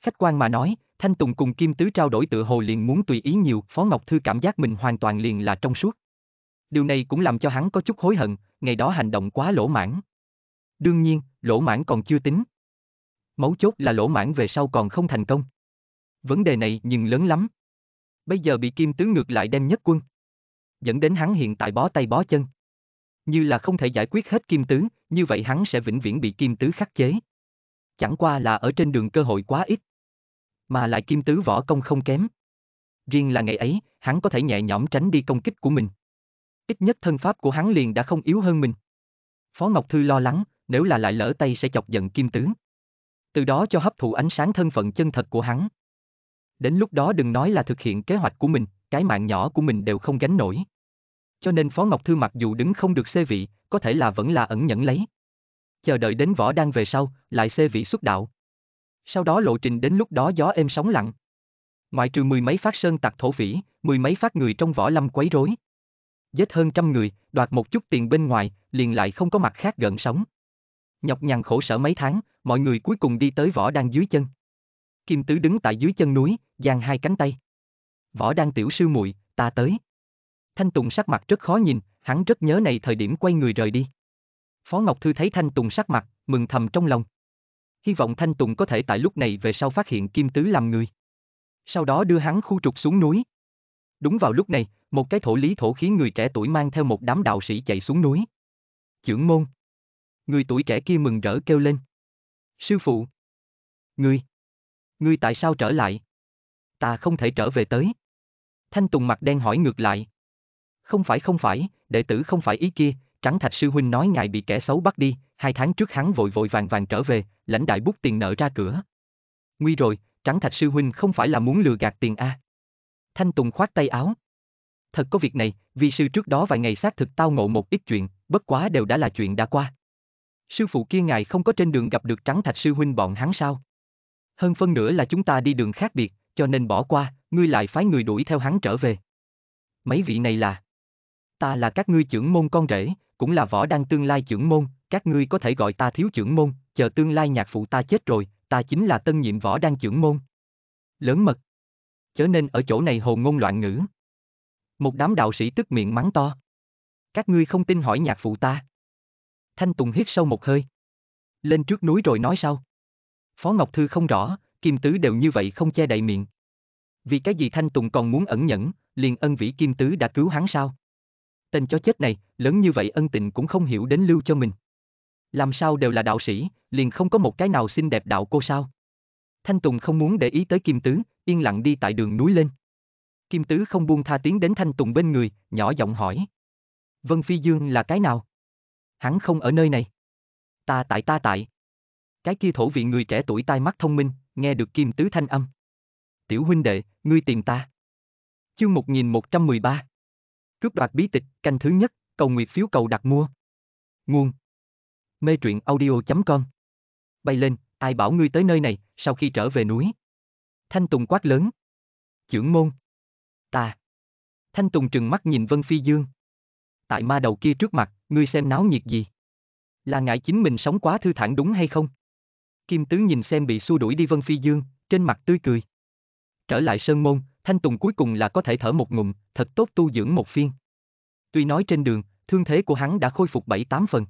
Khách quan mà nói, Thanh Tùng cùng Kim Tứ trao đổi tự hồ liền muốn tùy ý nhiều, Phó Ngọc Thư cảm giác mình hoàn toàn liền là trong suốt. Điều này cũng làm cho hắn có chút hối hận, ngày đó hành động quá lỗ mãn. Đương nhiên, lỗ mãn còn chưa tính. Mấu chốt là lỗ mãn về sau còn không thành công. Vấn đề này nhưng lớn lắm. Bây giờ bị Kim Tứ ngược lại đem nhất quân. Dẫn đến hắn hiện tại bó tay bó chân như là không thể giải quyết hết kim tứ, như vậy hắn sẽ vĩnh viễn bị kim tứ khắc chế. Chẳng qua là ở trên đường cơ hội quá ít, mà lại kim tứ võ công không kém. Riêng là ngày ấy, hắn có thể nhẹ nhõm tránh đi công kích của mình. Ít nhất thân pháp của hắn liền đã không yếu hơn mình. Phó Ngọc Thư lo lắng, nếu là lại lỡ tay sẽ chọc giận kim tứ. Từ đó cho hấp thụ ánh sáng thân phận chân thật của hắn. Đến lúc đó đừng nói là thực hiện kế hoạch của mình, cái mạng nhỏ của mình đều không gánh nổi cho nên Phó Ngọc Thư mặc dù đứng không được xê vị, có thể là vẫn là ẩn nhẫn lấy. Chờ đợi đến võ đang về sau, lại xê vị xuất đạo. Sau đó lộ trình đến lúc đó gió êm sóng lặng. Ngoại trừ mười mấy phát sơn tặc thổ phỉ, mười mấy phát người trong võ lâm quấy rối. Giết hơn trăm người, đoạt một chút tiền bên ngoài, liền lại không có mặt khác gần sóng. Nhọc nhằn khổ sở mấy tháng, mọi người cuối cùng đi tới võ đang dưới chân. Kim Tứ đứng tại dưới chân núi, giang hai cánh tay. Võ đang tiểu sư muội, ta tới. Thanh Tùng sắc mặt rất khó nhìn, hắn rất nhớ này thời điểm quay người rời đi. Phó Ngọc Thư thấy Thanh Tùng sắc mặt, mừng thầm trong lòng. Hy vọng Thanh Tùng có thể tại lúc này về sau phát hiện Kim Tứ làm người. Sau đó đưa hắn khu trục xuống núi. Đúng vào lúc này, một cái thổ lý thổ khí người trẻ tuổi mang theo một đám đạo sĩ chạy xuống núi. Chưởng môn. Người tuổi trẻ kia mừng rỡ kêu lên. Sư phụ. Ngươi. Ngươi tại sao trở lại? Ta không thể trở về tới. Thanh Tùng mặt đen hỏi ngược lại. Không phải không phải, đệ tử không phải ý kia, Trắng Thạch Sư Huynh nói ngài bị kẻ xấu bắt đi, hai tháng trước hắn vội vội vàng vàng trở về, lãnh đại bút tiền nợ ra cửa. Nguy rồi, Trắng Thạch Sư Huynh không phải là muốn lừa gạt tiền A. Thanh Tùng khoát tay áo. Thật có việc này, vì sư trước đó vài ngày xác thực tao ngộ một ít chuyện, bất quá đều đã là chuyện đã qua. Sư phụ kia ngài không có trên đường gặp được Trắng Thạch Sư Huynh bọn hắn sao? Hơn phân nửa là chúng ta đi đường khác biệt, cho nên bỏ qua, ngươi lại phái người đuổi theo hắn trở về. Mấy vị này là... Ta là các ngươi trưởng môn con rể, cũng là võ đăng tương lai trưởng môn, các ngươi có thể gọi ta thiếu trưởng môn, chờ tương lai nhạc phụ ta chết rồi, ta chính là tân nhiệm võ đăng trưởng môn. Lớn mật. Chớ nên ở chỗ này hồ ngôn loạn ngữ. Một đám đạo sĩ tức miệng mắng to. Các ngươi không tin hỏi nhạc phụ ta. Thanh Tùng hít sâu một hơi. Lên trước núi rồi nói sau. Phó Ngọc Thư không rõ, Kim Tứ đều như vậy không che đậy miệng. Vì cái gì Thanh Tùng còn muốn ẩn nhẫn, liền ân vĩ Kim Tứ đã cứu hắn sao? tên chó chết này, lớn như vậy ân tình cũng không hiểu đến lưu cho mình. Làm sao đều là đạo sĩ, liền không có một cái nào xinh đẹp đạo cô sao? Thanh Tùng không muốn để ý tới Kim Tứ, yên lặng đi tại đường núi lên. Kim Tứ không buông tha tiếng đến Thanh Tùng bên người, nhỏ giọng hỏi. Vân Phi Dương là cái nào? Hắn không ở nơi này. Ta tại ta tại. Cái kia thổ vị người trẻ tuổi tai mắt thông minh, nghe được Kim Tứ thanh âm. Tiểu huynh đệ, ngươi tìm ta. Chương 1113 Cướp đoạt bí tịch, canh thứ nhất, cầu nguyệt phiếu cầu đặt mua. Nguồn Mê truyện audio.com Bay lên, ai bảo ngươi tới nơi này, sau khi trở về núi. Thanh Tùng quát lớn. trưởng môn. Ta. Thanh Tùng trừng mắt nhìn Vân Phi Dương. Tại ma đầu kia trước mặt, ngươi xem náo nhiệt gì? Là ngại chính mình sống quá thư thản đúng hay không? Kim Tứ nhìn xem bị xua đuổi đi Vân Phi Dương, trên mặt tươi cười. Trở lại sơn môn, thanh tùng cuối cùng là có thể thở một ngụm, thật tốt tu dưỡng một phiên. Tuy nói trên đường, thương thế của hắn đã khôi phục 7-8 phần.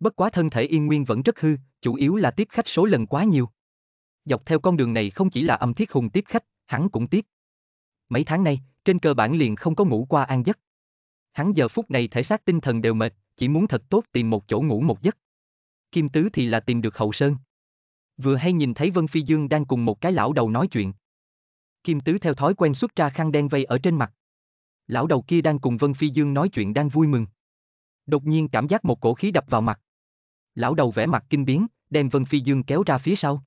Bất quá thân thể yên nguyên vẫn rất hư, chủ yếu là tiếp khách số lần quá nhiều. Dọc theo con đường này không chỉ là âm thiết hùng tiếp khách, hắn cũng tiếp. Mấy tháng nay, trên cơ bản liền không có ngủ qua an giấc. Hắn giờ phút này thể xác tinh thần đều mệt, chỉ muốn thật tốt tìm một chỗ ngủ một giấc. Kim Tứ thì là tìm được hậu sơn. Vừa hay nhìn thấy Vân Phi Dương đang cùng một cái lão đầu nói chuyện. Kim Tứ theo thói quen xuất ra khăn đen vây ở trên mặt. Lão đầu kia đang cùng Vân Phi Dương nói chuyện đang vui mừng. Đột nhiên cảm giác một cổ khí đập vào mặt. Lão đầu vẽ mặt kinh biến, đem Vân Phi Dương kéo ra phía sau.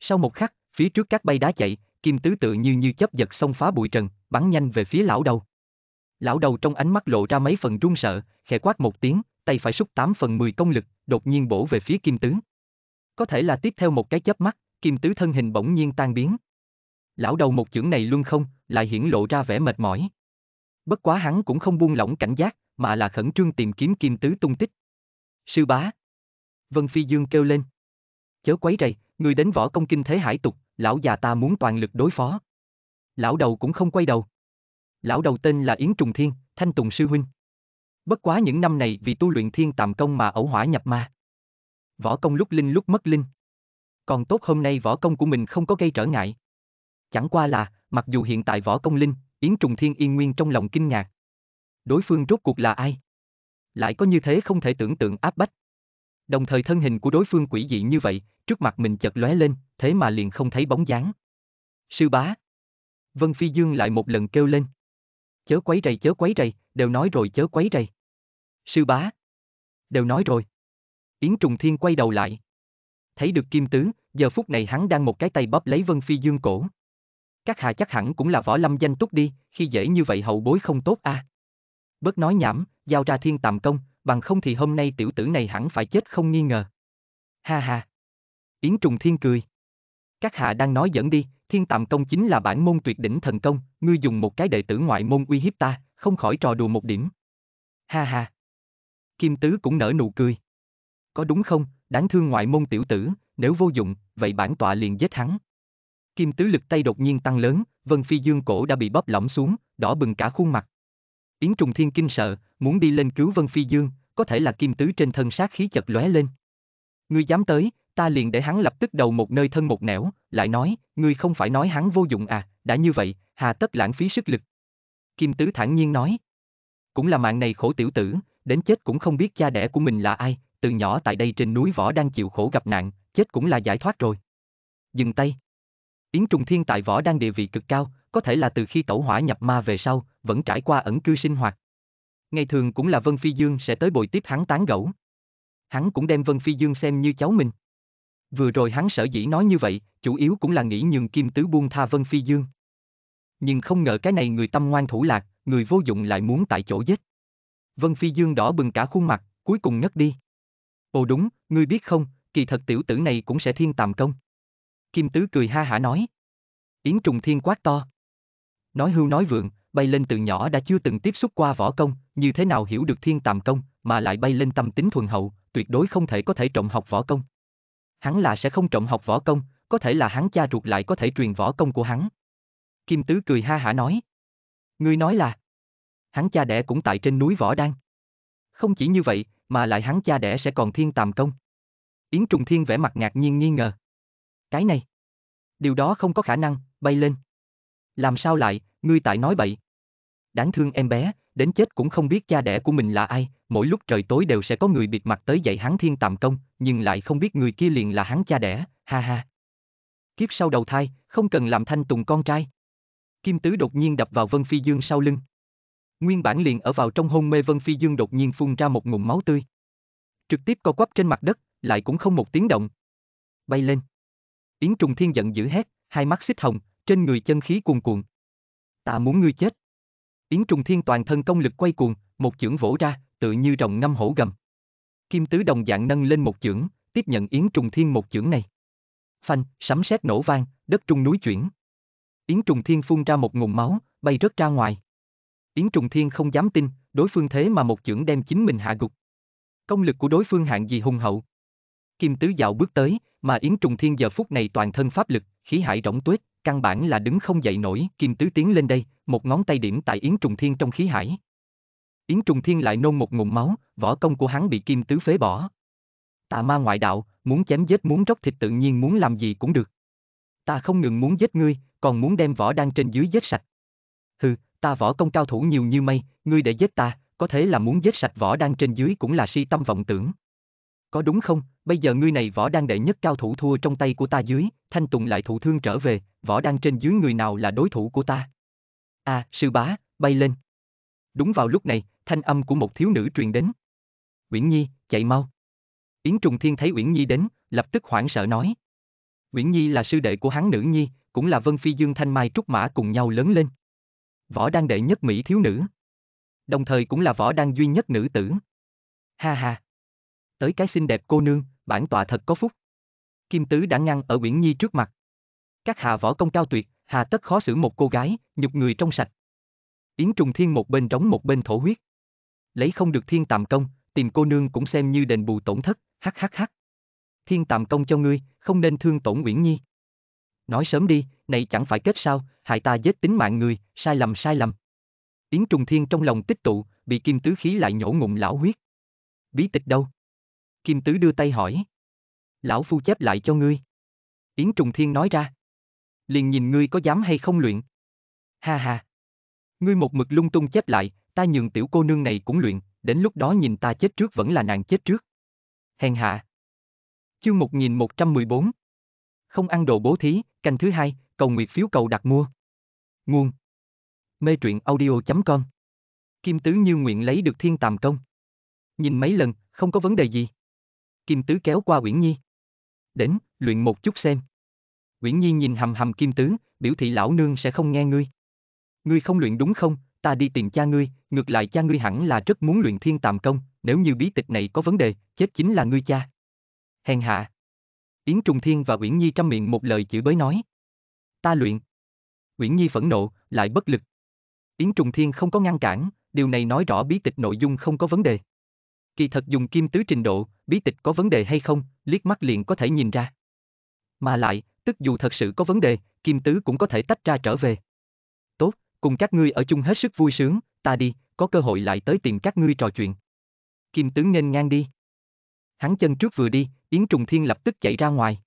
Sau một khắc, phía trước các bay đá chạy, Kim Tứ tự như như chấp giật xông phá bụi trần, bắn nhanh về phía lão đầu. Lão đầu trong ánh mắt lộ ra mấy phần run sợ, khẽ quát một tiếng, tay phải xúc 8 phần 10 công lực, đột nhiên bổ về phía Kim Tứ. Có thể là tiếp theo một cái chớp mắt, Kim Tứ thân hình bỗng nhiên tan biến, lão đầu một chưởng này luôn không, lại hiển lộ ra vẻ mệt mỏi. Bất quá hắn cũng không buông lỏng cảnh giác, mà là khẩn trương tìm kiếm kim tứ tung tích. Sư bá. Vân Phi Dương kêu lên. Chớ quấy rầy, người đến võ công kinh thế hải tục, lão già ta muốn toàn lực đối phó. Lão đầu cũng không quay đầu. Lão đầu tên là Yến Trùng Thiên, Thanh Tùng Sư Huynh. Bất quá những năm này vì tu luyện thiên tàm công mà ẩu hỏa nhập ma. Võ công lúc linh lúc mất linh. Còn tốt hôm nay võ công của mình không có gây trở ngại, Chẳng qua là, mặc dù hiện tại võ công linh, Yến Trùng Thiên yên nguyên trong lòng kinh ngạc. Đối phương rốt cuộc là ai? Lại có như thế không thể tưởng tượng áp bách. Đồng thời thân hình của đối phương quỷ dị như vậy, trước mặt mình chợt lóe lên, thế mà liền không thấy bóng dáng. Sư bá. Vân Phi Dương lại một lần kêu lên. Chớ quấy rầy chớ quấy rầy, đều nói rồi chớ quấy rầy. Sư bá. Đều nói rồi. Yến Trùng Thiên quay đầu lại. Thấy được Kim Tứ, giờ phút này hắn đang một cái tay bóp lấy Vân Phi Dương cổ. Các hạ chắc hẳn cũng là võ lâm danh túc đi, khi dễ như vậy hậu bối không tốt a. À. Bớt nói nhảm, giao ra thiên tàm công, bằng không thì hôm nay tiểu tử này hẳn phải chết không nghi ngờ. Ha ha. Yến Trùng Thiên cười. Các hạ đang nói dẫn đi, thiên tàm công chính là bản môn tuyệt đỉnh thần công, ngươi dùng một cái đệ tử ngoại môn uy hiếp ta, không khỏi trò đùa một điểm. Ha ha. Kim Tứ cũng nở nụ cười. Có đúng không, đáng thương ngoại môn tiểu tử, nếu vô dụng, vậy bản tọa liền giết hắn. Kim tứ lực tay đột nhiên tăng lớn, Vân Phi Dương cổ đã bị bóp lỏng xuống, đỏ bừng cả khuôn mặt. Yến Trùng Thiên kinh sợ, muốn đi lên cứu Vân Phi Dương, có thể là kim tứ trên thân sát khí chật lóe lên. Ngươi dám tới, ta liền để hắn lập tức đầu một nơi thân một nẻo, lại nói, ngươi không phải nói hắn vô dụng à, đã như vậy, hà tất lãng phí sức lực. Kim tứ thản nhiên nói, cũng là mạng này khổ tiểu tử, đến chết cũng không biết cha đẻ của mình là ai, từ nhỏ tại đây trên núi võ đang chịu khổ gặp nạn, chết cũng là giải thoát rồi. Dừng tay, Yến Trùng Thiên tại võ đang địa vị cực cao, có thể là từ khi tẩu hỏa nhập ma về sau, vẫn trải qua ẩn cư sinh hoạt. Ngày thường cũng là Vân Phi Dương sẽ tới bồi tiếp hắn tán gẫu. Hắn cũng đem Vân Phi Dương xem như cháu mình. Vừa rồi hắn sở dĩ nói như vậy, chủ yếu cũng là nghĩ nhường Kim Tứ buông tha Vân Phi Dương. Nhưng không ngờ cái này người tâm ngoan thủ lạc, người vô dụng lại muốn tại chỗ giết. Vân Phi Dương đỏ bừng cả khuôn mặt, cuối cùng ngất đi. Ồ đúng, ngươi biết không, kỳ thật tiểu tử này cũng sẽ thiên tàm công. Kim Tứ cười ha hả nói. Yến Trùng Thiên quát to. Nói hưu nói vượng, bay lên từ nhỏ đã chưa từng tiếp xúc qua võ công, như thế nào hiểu được thiên tàm công, mà lại bay lên tâm tính thuần hậu, tuyệt đối không thể có thể trọng học võ công. Hắn là sẽ không trọng học võ công, có thể là hắn cha ruột lại có thể truyền võ công của hắn. Kim Tứ cười ha hả nói. Ngươi nói là, hắn cha đẻ cũng tại trên núi Võ Đan. Không chỉ như vậy, mà lại hắn cha đẻ sẽ còn thiên tàm công. Yến Trùng Thiên vẻ mặt ngạc nhiên nghi ngờ. Cái này. Điều đó không có khả năng, bay lên. Làm sao lại, ngươi tại nói bậy. Đáng thương em bé, đến chết cũng không biết cha đẻ của mình là ai, mỗi lúc trời tối đều sẽ có người biệt mặt tới dạy hắn thiên tạm công, nhưng lại không biết người kia liền là hắn cha đẻ, ha ha. Kiếp sau đầu thai, không cần làm thanh tùng con trai. Kim Tứ đột nhiên đập vào Vân Phi Dương sau lưng. Nguyên bản liền ở vào trong hôn mê Vân Phi Dương đột nhiên phun ra một ngụm máu tươi. Trực tiếp co quắp trên mặt đất, lại cũng không một tiếng động. Bay lên. Yến Trùng Thiên giận dữ hét, hai mắt xích hồng, trên người chân khí cuồn cuộn. Ta muốn ngươi chết. Yến Trùng Thiên toàn thân công lực quay cuồng, một chưởng vỗ ra, tự như rồng ngâm hổ gầm. Kim Tứ đồng dạng nâng lên một chưởng, tiếp nhận Yến Trùng Thiên một chưởng này. Phanh, sấm sét nổ vang, đất trung núi chuyển. Yến Trùng Thiên phun ra một ngụm máu, bay rớt ra ngoài. Yến Trùng Thiên không dám tin, đối phương thế mà một chưởng đem chính mình hạ gục. Công lực của đối phương hạng gì hùng hậu, Kim Tứ Dạo bước tới, mà Yến Trùng Thiên giờ phút này toàn thân pháp lực, khí hải rỗng tuyết, căn bản là đứng không dậy nổi, Kim Tứ tiến lên đây, một ngón tay điểm tại Yến Trùng Thiên trong khí hải. Yến Trùng Thiên lại nôn một ngụm máu, võ công của hắn bị Kim Tứ phế bỏ. Tà ma ngoại đạo, muốn chém giết muốn róc thịt tự nhiên muốn làm gì cũng được. Ta không ngừng muốn giết ngươi, còn muốn đem võ đang trên dưới giết sạch. Hừ, ta võ công cao thủ nhiều như mây, ngươi để giết ta, có thể là muốn giết sạch võ đang trên dưới cũng là si tâm vọng tưởng. Có đúng không, bây giờ ngươi này võ đang đệ nhất cao thủ thua trong tay của ta dưới, thanh tùng lại thụ thương trở về, võ đang trên dưới người nào là đối thủ của ta? À, sư bá, bay lên. Đúng vào lúc này, thanh âm của một thiếu nữ truyền đến. Uyển Nhi, chạy mau. Yến Trùng Thiên thấy Uyển Nhi đến, lập tức hoảng sợ nói. Uyển Nhi là sư đệ của hắn nữ Nhi, cũng là Vân Phi Dương Thanh Mai Trúc Mã cùng nhau lớn lên. Võ đang đệ nhất Mỹ thiếu nữ. Đồng thời cũng là võ đang duy nhất nữ tử. Ha ha tới cái xinh đẹp cô nương, bản tọa thật có phúc. Kim Tứ đã ngăn ở Uyển Nhi trước mặt. Các hạ võ công cao tuyệt, hà tất khó xử một cô gái, nhục người trong sạch. Yến Trùng Thiên một bên trống một bên thổ huyết. Lấy không được thiên Tạm công, tìm cô nương cũng xem như đền bù tổn thất, hắc hắc hắc. Thiên Tạm công cho ngươi, không nên thương tổn Uyển Nhi. Nói sớm đi, này chẳng phải kết sao, hại ta giết tính mạng người, sai lầm sai lầm. Yến Trùng Thiên trong lòng tích tụ, bị kim tứ khí lại nhổ ngụm lão huyết. Bí tịch đâu? Kim Tứ đưa tay hỏi. Lão phu chép lại cho ngươi. Yến Trùng Thiên nói ra. Liền nhìn ngươi có dám hay không luyện. Ha ha. Ngươi một mực lung tung chép lại, ta nhường tiểu cô nương này cũng luyện, đến lúc đó nhìn ta chết trước vẫn là nàng chết trước. Hèn hạ. Chương 1114 Không ăn đồ bố thí, canh thứ hai, cầu nguyệt phiếu cầu đặt mua. Nguồn Mê truyện audio.com Kim Tứ Như nguyện lấy được thiên tàm công. Nhìn mấy lần, không có vấn đề gì. Kim Tứ kéo qua Uyển Nhi. Đến, luyện một chút xem. Uyển Nhi nhìn hầm hầm Kim Tứ, biểu thị lão nương sẽ không nghe ngươi. Ngươi không luyện đúng không, ta đi tìm cha ngươi, ngược lại cha ngươi hẳn là rất muốn luyện thiên Tạm công, nếu như bí tịch này có vấn đề, chết chính là ngươi cha. Hèn hạ. Yến Trung Thiên và Uyển Nhi trăm miệng một lời chửi bới nói. Ta luyện. Uyển Nhi phẫn nộ, lại bất lực. Yến Trung Thiên không có ngăn cản, điều này nói rõ bí tịch nội dung không có vấn đề kỳ thật dùng kim tứ trình độ, bí tịch có vấn đề hay không, liếc mắt liền có thể nhìn ra. Mà lại, tức dù thật sự có vấn đề, kim tứ cũng có thể tách ra trở về. Tốt, cùng các ngươi ở chung hết sức vui sướng, ta đi, có cơ hội lại tới tìm các ngươi trò chuyện. Kim tứ nghênh ngang đi. Hắn chân trước vừa đi, Yến Trùng Thiên lập tức chạy ra ngoài.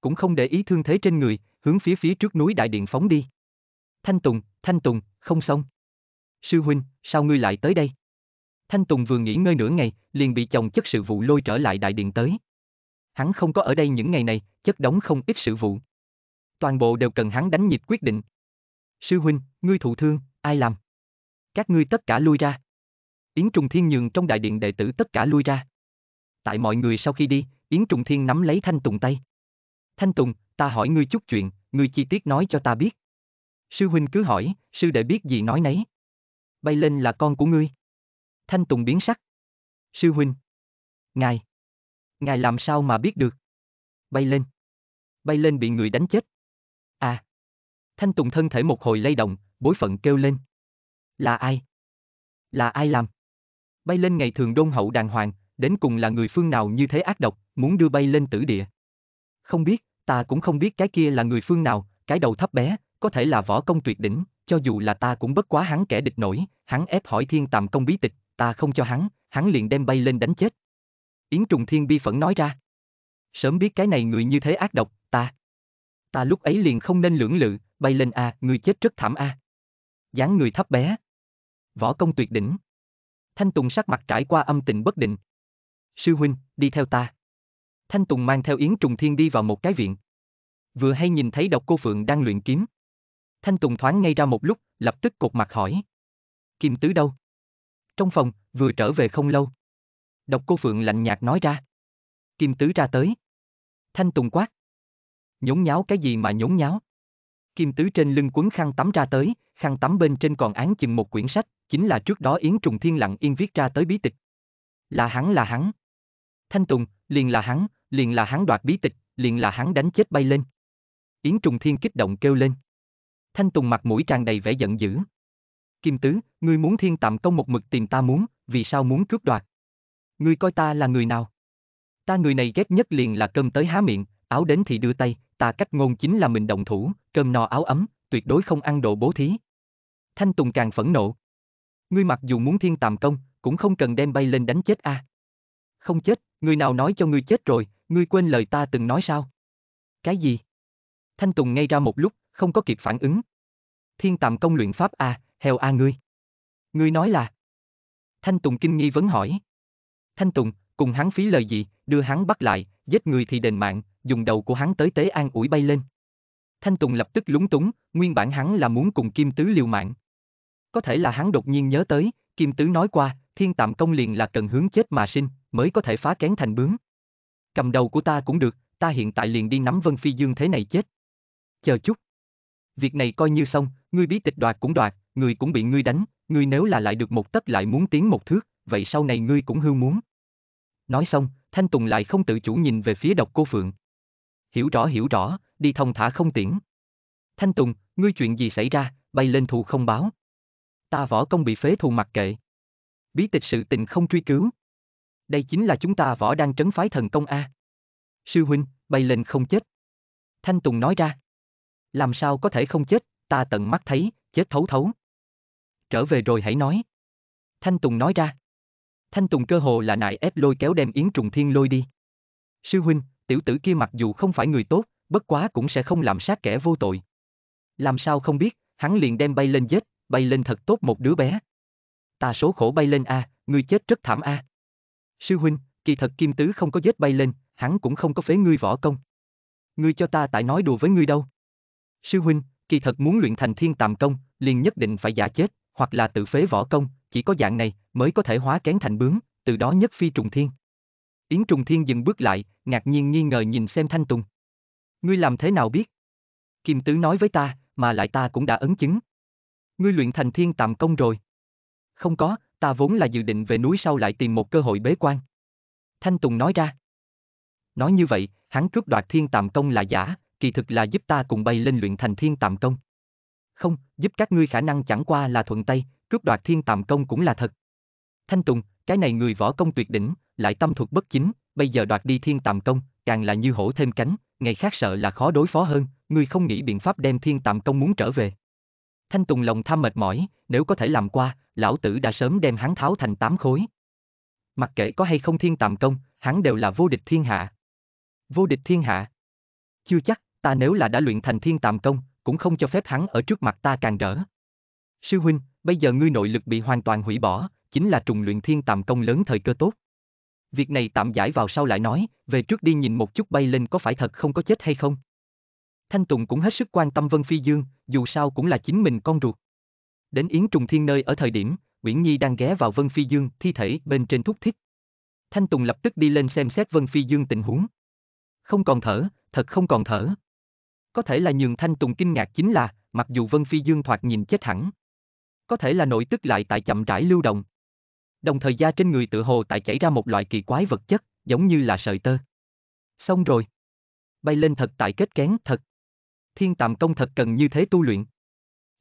Cũng không để ý thương thế trên người, hướng phía phía trước núi đại điện phóng đi. Thanh Tùng, Thanh Tùng, không xong. Sư huynh, sao ngươi lại tới đây? Thanh Tùng vừa nghỉ ngơi nửa ngày, liền bị chồng chất sự vụ lôi trở lại đại điện tới. Hắn không có ở đây những ngày này, chất đóng không ít sự vụ. Toàn bộ đều cần hắn đánh nhịp quyết định. Sư huynh, ngươi thụ thương, ai làm? Các ngươi tất cả lui ra. Yến Trùng Thiên nhường trong đại điện đệ tử tất cả lui ra. Tại mọi người sau khi đi, Yến Trùng Thiên nắm lấy Thanh Tùng tay. Thanh Tùng, ta hỏi ngươi chút chuyện, ngươi chi tiết nói cho ta biết. Sư huynh cứ hỏi, sư đệ biết gì nói nấy. Bay lên là con của ngươi. Thanh Tùng biến sắc. Sư huynh. Ngài. Ngài làm sao mà biết được? Bay lên. Bay lên bị người đánh chết. À. Thanh Tùng thân thể một hồi lay động, bối phận kêu lên. Là ai? Là ai làm? Bay lên ngày thường đôn hậu đàng hoàng, đến cùng là người phương nào như thế ác độc, muốn đưa bay lên tử địa. Không biết, ta cũng không biết cái kia là người phương nào, cái đầu thấp bé, có thể là võ công tuyệt đỉnh, cho dù là ta cũng bất quá hắn kẻ địch nổi, hắn ép hỏi thiên tàm công bí tịch, ta không cho hắn, hắn liền đem bay lên đánh chết. Yến Trùng Thiên bi phẫn nói ra. Sớm biết cái này người như thế ác độc, ta. Ta lúc ấy liền không nên lưỡng lự, bay lên a, à, người chết rất thảm a. À. dáng người thấp bé. Võ công tuyệt đỉnh. Thanh Tùng sắc mặt trải qua âm tình bất định. Sư huynh, đi theo ta. Thanh Tùng mang theo Yến Trùng Thiên đi vào một cái viện. Vừa hay nhìn thấy độc cô Phượng đang luyện kiếm. Thanh Tùng thoáng ngay ra một lúc, lập tức cột mặt hỏi. Kim Tứ đâu? trong phòng, vừa trở về không lâu. Độc cô Phượng lạnh nhạt nói ra. Kim Tứ ra tới. Thanh Tùng quát. Nhốn nháo cái gì mà nhốn nháo? Kim Tứ trên lưng quấn khăn tắm ra tới, khăn tắm bên trên còn án chừng một quyển sách, chính là trước đó Yến Trùng Thiên lặng yên viết ra tới bí tịch. Là hắn là hắn. Thanh Tùng, liền là hắn, liền là hắn đoạt bí tịch, liền là hắn đánh chết bay lên. Yến Trùng Thiên kích động kêu lên. Thanh Tùng mặt mũi tràn đầy vẻ giận dữ. Kim Tứ, ngươi muốn thiên tạm công một mực tìm ta muốn, vì sao muốn cướp đoạt? Ngươi coi ta là người nào? Ta người này ghét nhất liền là cơm tới há miệng, áo đến thì đưa tay, ta cách ngôn chính là mình đồng thủ, cơm no áo ấm, tuyệt đối không ăn đồ bố thí. Thanh Tùng càng phẫn nộ. Ngươi mặc dù muốn thiên tạm công, cũng không cần đem bay lên đánh chết a. À. Không chết, người nào nói cho ngươi chết rồi, ngươi quên lời ta từng nói sao? Cái gì? Thanh Tùng ngay ra một lúc, không có kịp phản ứng. Thiên tạm công luyện pháp a, à, heo a à ngươi. Ngươi nói là. Thanh Tùng kinh nghi vấn hỏi. Thanh Tùng, cùng hắn phí lời gì, đưa hắn bắt lại, giết người thì đền mạng, dùng đầu của hắn tới tế an ủi bay lên. Thanh Tùng lập tức lúng túng, nguyên bản hắn là muốn cùng Kim Tứ liều mạng. Có thể là hắn đột nhiên nhớ tới, Kim Tứ nói qua, thiên tạm công liền là cần hướng chết mà sinh, mới có thể phá kén thành bướm. Cầm đầu của ta cũng được, ta hiện tại liền đi nắm Vân Phi Dương thế này chết. Chờ chút. Việc này coi như xong, ngươi bí tịch đoạt cũng đoạt, người cũng bị ngươi đánh, ngươi nếu là lại được một tấc lại muốn tiến một thước, vậy sau này ngươi cũng hư muốn. Nói xong, Thanh Tùng lại không tự chủ nhìn về phía độc cô Phượng. Hiểu rõ hiểu rõ, đi thông thả không tiễn. Thanh Tùng, ngươi chuyện gì xảy ra, bay lên thù không báo. Ta võ công bị phế thù mặc kệ. Bí tịch sự tình không truy cứu. Đây chính là chúng ta võ đang trấn phái thần công A. Sư huynh, bay lên không chết. Thanh Tùng nói ra. Làm sao có thể không chết, ta tận mắt thấy, chết thấu thấu trở về rồi hãy nói. Thanh Tùng nói ra. Thanh Tùng cơ hồ là nại ép lôi kéo đem Yến Trùng Thiên lôi đi. Sư huynh, tiểu tử kia mặc dù không phải người tốt, bất quá cũng sẽ không làm sát kẻ vô tội. Làm sao không biết, hắn liền đem bay lên giết, bay lên thật tốt một đứa bé. Ta số khổ bay lên a, à, ngươi chết rất thảm a. À. Sư huynh, kỳ thật Kim Tứ không có giết bay lên, hắn cũng không có phế ngươi võ công. Ngươi cho ta tại nói đùa với ngươi đâu. Sư huynh, kỳ thật muốn luyện thành thiên tàm công, liền nhất định phải giả chết, hoặc là tự phế võ công, chỉ có dạng này mới có thể hóa kén thành bướm, từ đó nhất phi trùng thiên. Yến Trùng Thiên dừng bước lại, ngạc nhiên nghi ngờ nhìn xem Thanh Tùng. Ngươi làm thế nào biết? Kim Tứ nói với ta, mà lại ta cũng đã ấn chứng. Ngươi luyện thành thiên tạm công rồi. Không có, ta vốn là dự định về núi sau lại tìm một cơ hội bế quan. Thanh Tùng nói ra. Nói như vậy, hắn cướp đoạt thiên tạm công là giả, kỳ thực là giúp ta cùng bay lên luyện thành thiên tạm công không, giúp các ngươi khả năng chẳng qua là thuận tay, cướp đoạt thiên tàm công cũng là thật. Thanh Tùng, cái này người võ công tuyệt đỉnh, lại tâm thuật bất chính, bây giờ đoạt đi thiên tàm công, càng là như hổ thêm cánh, ngày khác sợ là khó đối phó hơn, ngươi không nghĩ biện pháp đem thiên tàm công muốn trở về. Thanh Tùng lòng tham mệt mỏi, nếu có thể làm qua, lão tử đã sớm đem hắn tháo thành tám khối. Mặc kệ có hay không thiên tàm công, hắn đều là vô địch thiên hạ. Vô địch thiên hạ. Chưa chắc, ta nếu là đã luyện thành thiên tàm công, cũng không cho phép hắn ở trước mặt ta càng rỡ. Sư huynh, bây giờ ngươi nội lực bị hoàn toàn hủy bỏ, chính là trùng luyện thiên tàm công lớn thời cơ tốt. Việc này tạm giải vào sau lại nói, về trước đi nhìn một chút bay lên có phải thật không có chết hay không. Thanh Tùng cũng hết sức quan tâm Vân Phi Dương, dù sao cũng là chính mình con ruột. Đến Yến Trùng Thiên nơi ở thời điểm, Nguyễn Nhi đang ghé vào Vân Phi Dương, thi thể bên trên thúc thích. Thanh Tùng lập tức đi lên xem xét Vân Phi Dương tình huống. Không còn thở, thật không còn thở. Có thể là nhường Thanh Tùng kinh ngạc chính là, mặc dù Vân Phi Dương thoạt nhìn chết hẳn. Có thể là nội tức lại tại chậm rãi lưu động. Đồng thời da trên người tự hồ tại chảy ra một loại kỳ quái vật chất, giống như là sợi tơ. Xong rồi. Bay lên thật tại kết kén thật. Thiên tàm công thật cần như thế tu luyện.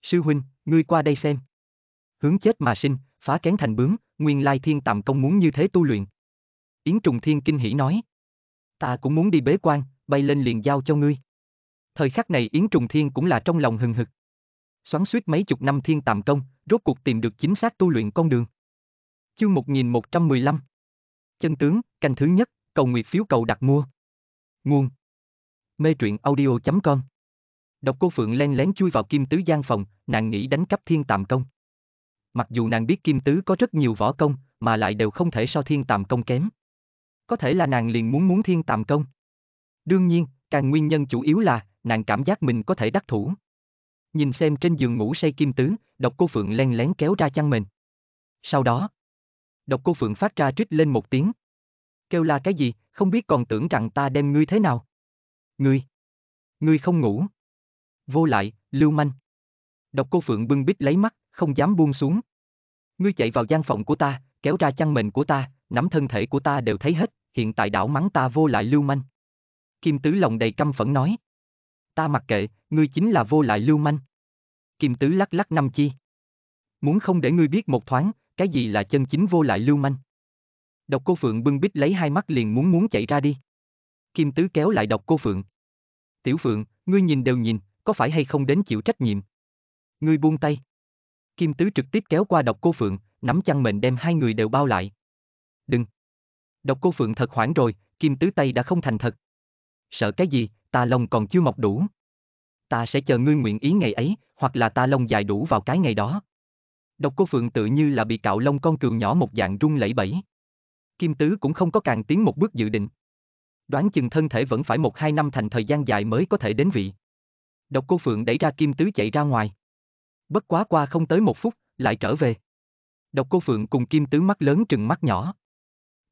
Sư huynh, ngươi qua đây xem. Hướng chết mà sinh, phá kén thành bướm, nguyên lai thiên tàm công muốn như thế tu luyện. Yến Trùng Thiên kinh hỉ nói. Ta cũng muốn đi bế quan, bay lên liền giao cho ngươi. Thời khắc này Yến Trùng Thiên cũng là trong lòng hừng hực. Xoắn suýt mấy chục năm thiên tạm công, rốt cuộc tìm được chính xác tu luyện con đường. Chương 1115 Chân tướng, canh thứ nhất, cầu nguyệt phiếu cầu đặt mua. Nguồn Mê truyện audio.com Độc cô Phượng len lén chui vào kim tứ gian phòng, nàng nghĩ đánh cắp thiên tạm công. Mặc dù nàng biết kim tứ có rất nhiều võ công, mà lại đều không thể so thiên tạm công kém. Có thể là nàng liền muốn muốn thiên tạm công. Đương nhiên, càng nguyên nhân chủ yếu là, nàng cảm giác mình có thể đắc thủ. Nhìn xem trên giường ngủ say kim tứ, độc cô Phượng len lén kéo ra chăn mình. Sau đó, độc cô Phượng phát ra trích lên một tiếng. Kêu là cái gì, không biết còn tưởng rằng ta đem ngươi thế nào. Ngươi, ngươi không ngủ. Vô lại, lưu manh. Độc cô Phượng bưng bít lấy mắt, không dám buông xuống. Ngươi chạy vào gian phòng của ta, kéo ra chăn mền của ta, nắm thân thể của ta đều thấy hết, hiện tại đảo mắng ta vô lại lưu manh. Kim Tứ lòng đầy căm phẫn nói ta mặc kệ, ngươi chính là vô lại lưu manh. Kim Tứ lắc lắc năm chi. Muốn không để ngươi biết một thoáng, cái gì là chân chính vô lại lưu manh. Độc cô Phượng bưng bít lấy hai mắt liền muốn muốn chạy ra đi. Kim Tứ kéo lại độc cô Phượng. Tiểu Phượng, ngươi nhìn đều nhìn, có phải hay không đến chịu trách nhiệm? Ngươi buông tay. Kim Tứ trực tiếp kéo qua độc cô Phượng, nắm chăn mền đem hai người đều bao lại. Đừng. Độc cô Phượng thật hoảng rồi, Kim Tứ tay đã không thành thật. Sợ cái gì, ta lông còn chưa mọc đủ. Ta sẽ chờ ngươi nguyện ý ngày ấy, hoặc là ta lông dài đủ vào cái ngày đó. Độc cô Phượng tự như là bị cạo lông con cừu nhỏ một dạng rung lẩy bẩy. Kim Tứ cũng không có càng tiến một bước dự định. Đoán chừng thân thể vẫn phải một hai năm thành thời gian dài mới có thể đến vị. Độc cô Phượng đẩy ra Kim Tứ chạy ra ngoài. Bất quá qua không tới một phút, lại trở về. Độc cô Phượng cùng Kim Tứ mắt lớn trừng mắt nhỏ.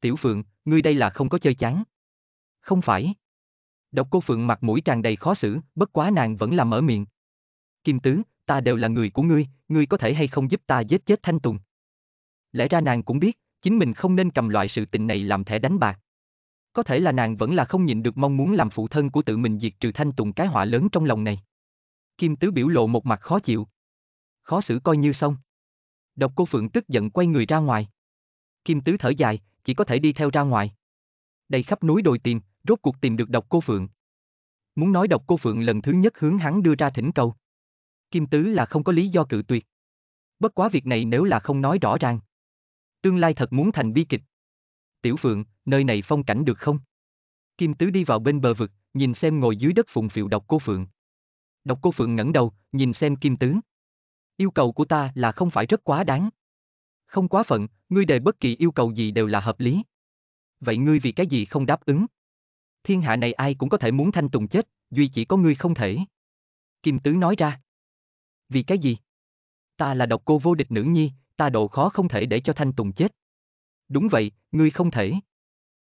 Tiểu Phượng, ngươi đây là không có chơi chán. Không phải. Độc cô Phượng mặt mũi tràn đầy khó xử, bất quá nàng vẫn làm mở miệng. Kim Tứ, ta đều là người của ngươi, ngươi có thể hay không giúp ta giết chết Thanh Tùng? Lẽ ra nàng cũng biết, chính mình không nên cầm loại sự tình này làm thẻ đánh bạc. Có thể là nàng vẫn là không nhịn được mong muốn làm phụ thân của tự mình diệt trừ Thanh Tùng cái họa lớn trong lòng này. Kim Tứ biểu lộ một mặt khó chịu. Khó xử coi như xong. Độc cô Phượng tức giận quay người ra ngoài. Kim Tứ thở dài, chỉ có thể đi theo ra ngoài. Đầy khắp núi đồi tìm, rốt cuộc tìm được độc cô Phượng. Muốn nói độc cô Phượng lần thứ nhất hướng hắn đưa ra thỉnh cầu. Kim Tứ là không có lý do cự tuyệt. Bất quá việc này nếu là không nói rõ ràng. Tương lai thật muốn thành bi kịch. Tiểu Phượng, nơi này phong cảnh được không? Kim Tứ đi vào bên bờ vực, nhìn xem ngồi dưới đất phùng phiệu độc cô Phượng. Độc cô Phượng ngẩng đầu, nhìn xem Kim Tứ. Yêu cầu của ta là không phải rất quá đáng. Không quá phận, ngươi đề bất kỳ yêu cầu gì đều là hợp lý. Vậy ngươi vì cái gì không đáp ứng? thiên hạ này ai cũng có thể muốn Thanh Tùng chết, duy chỉ có ngươi không thể. Kim Tứ nói ra. Vì cái gì? Ta là độc cô vô địch nữ nhi, ta độ khó không thể để cho Thanh Tùng chết. Đúng vậy, ngươi không thể.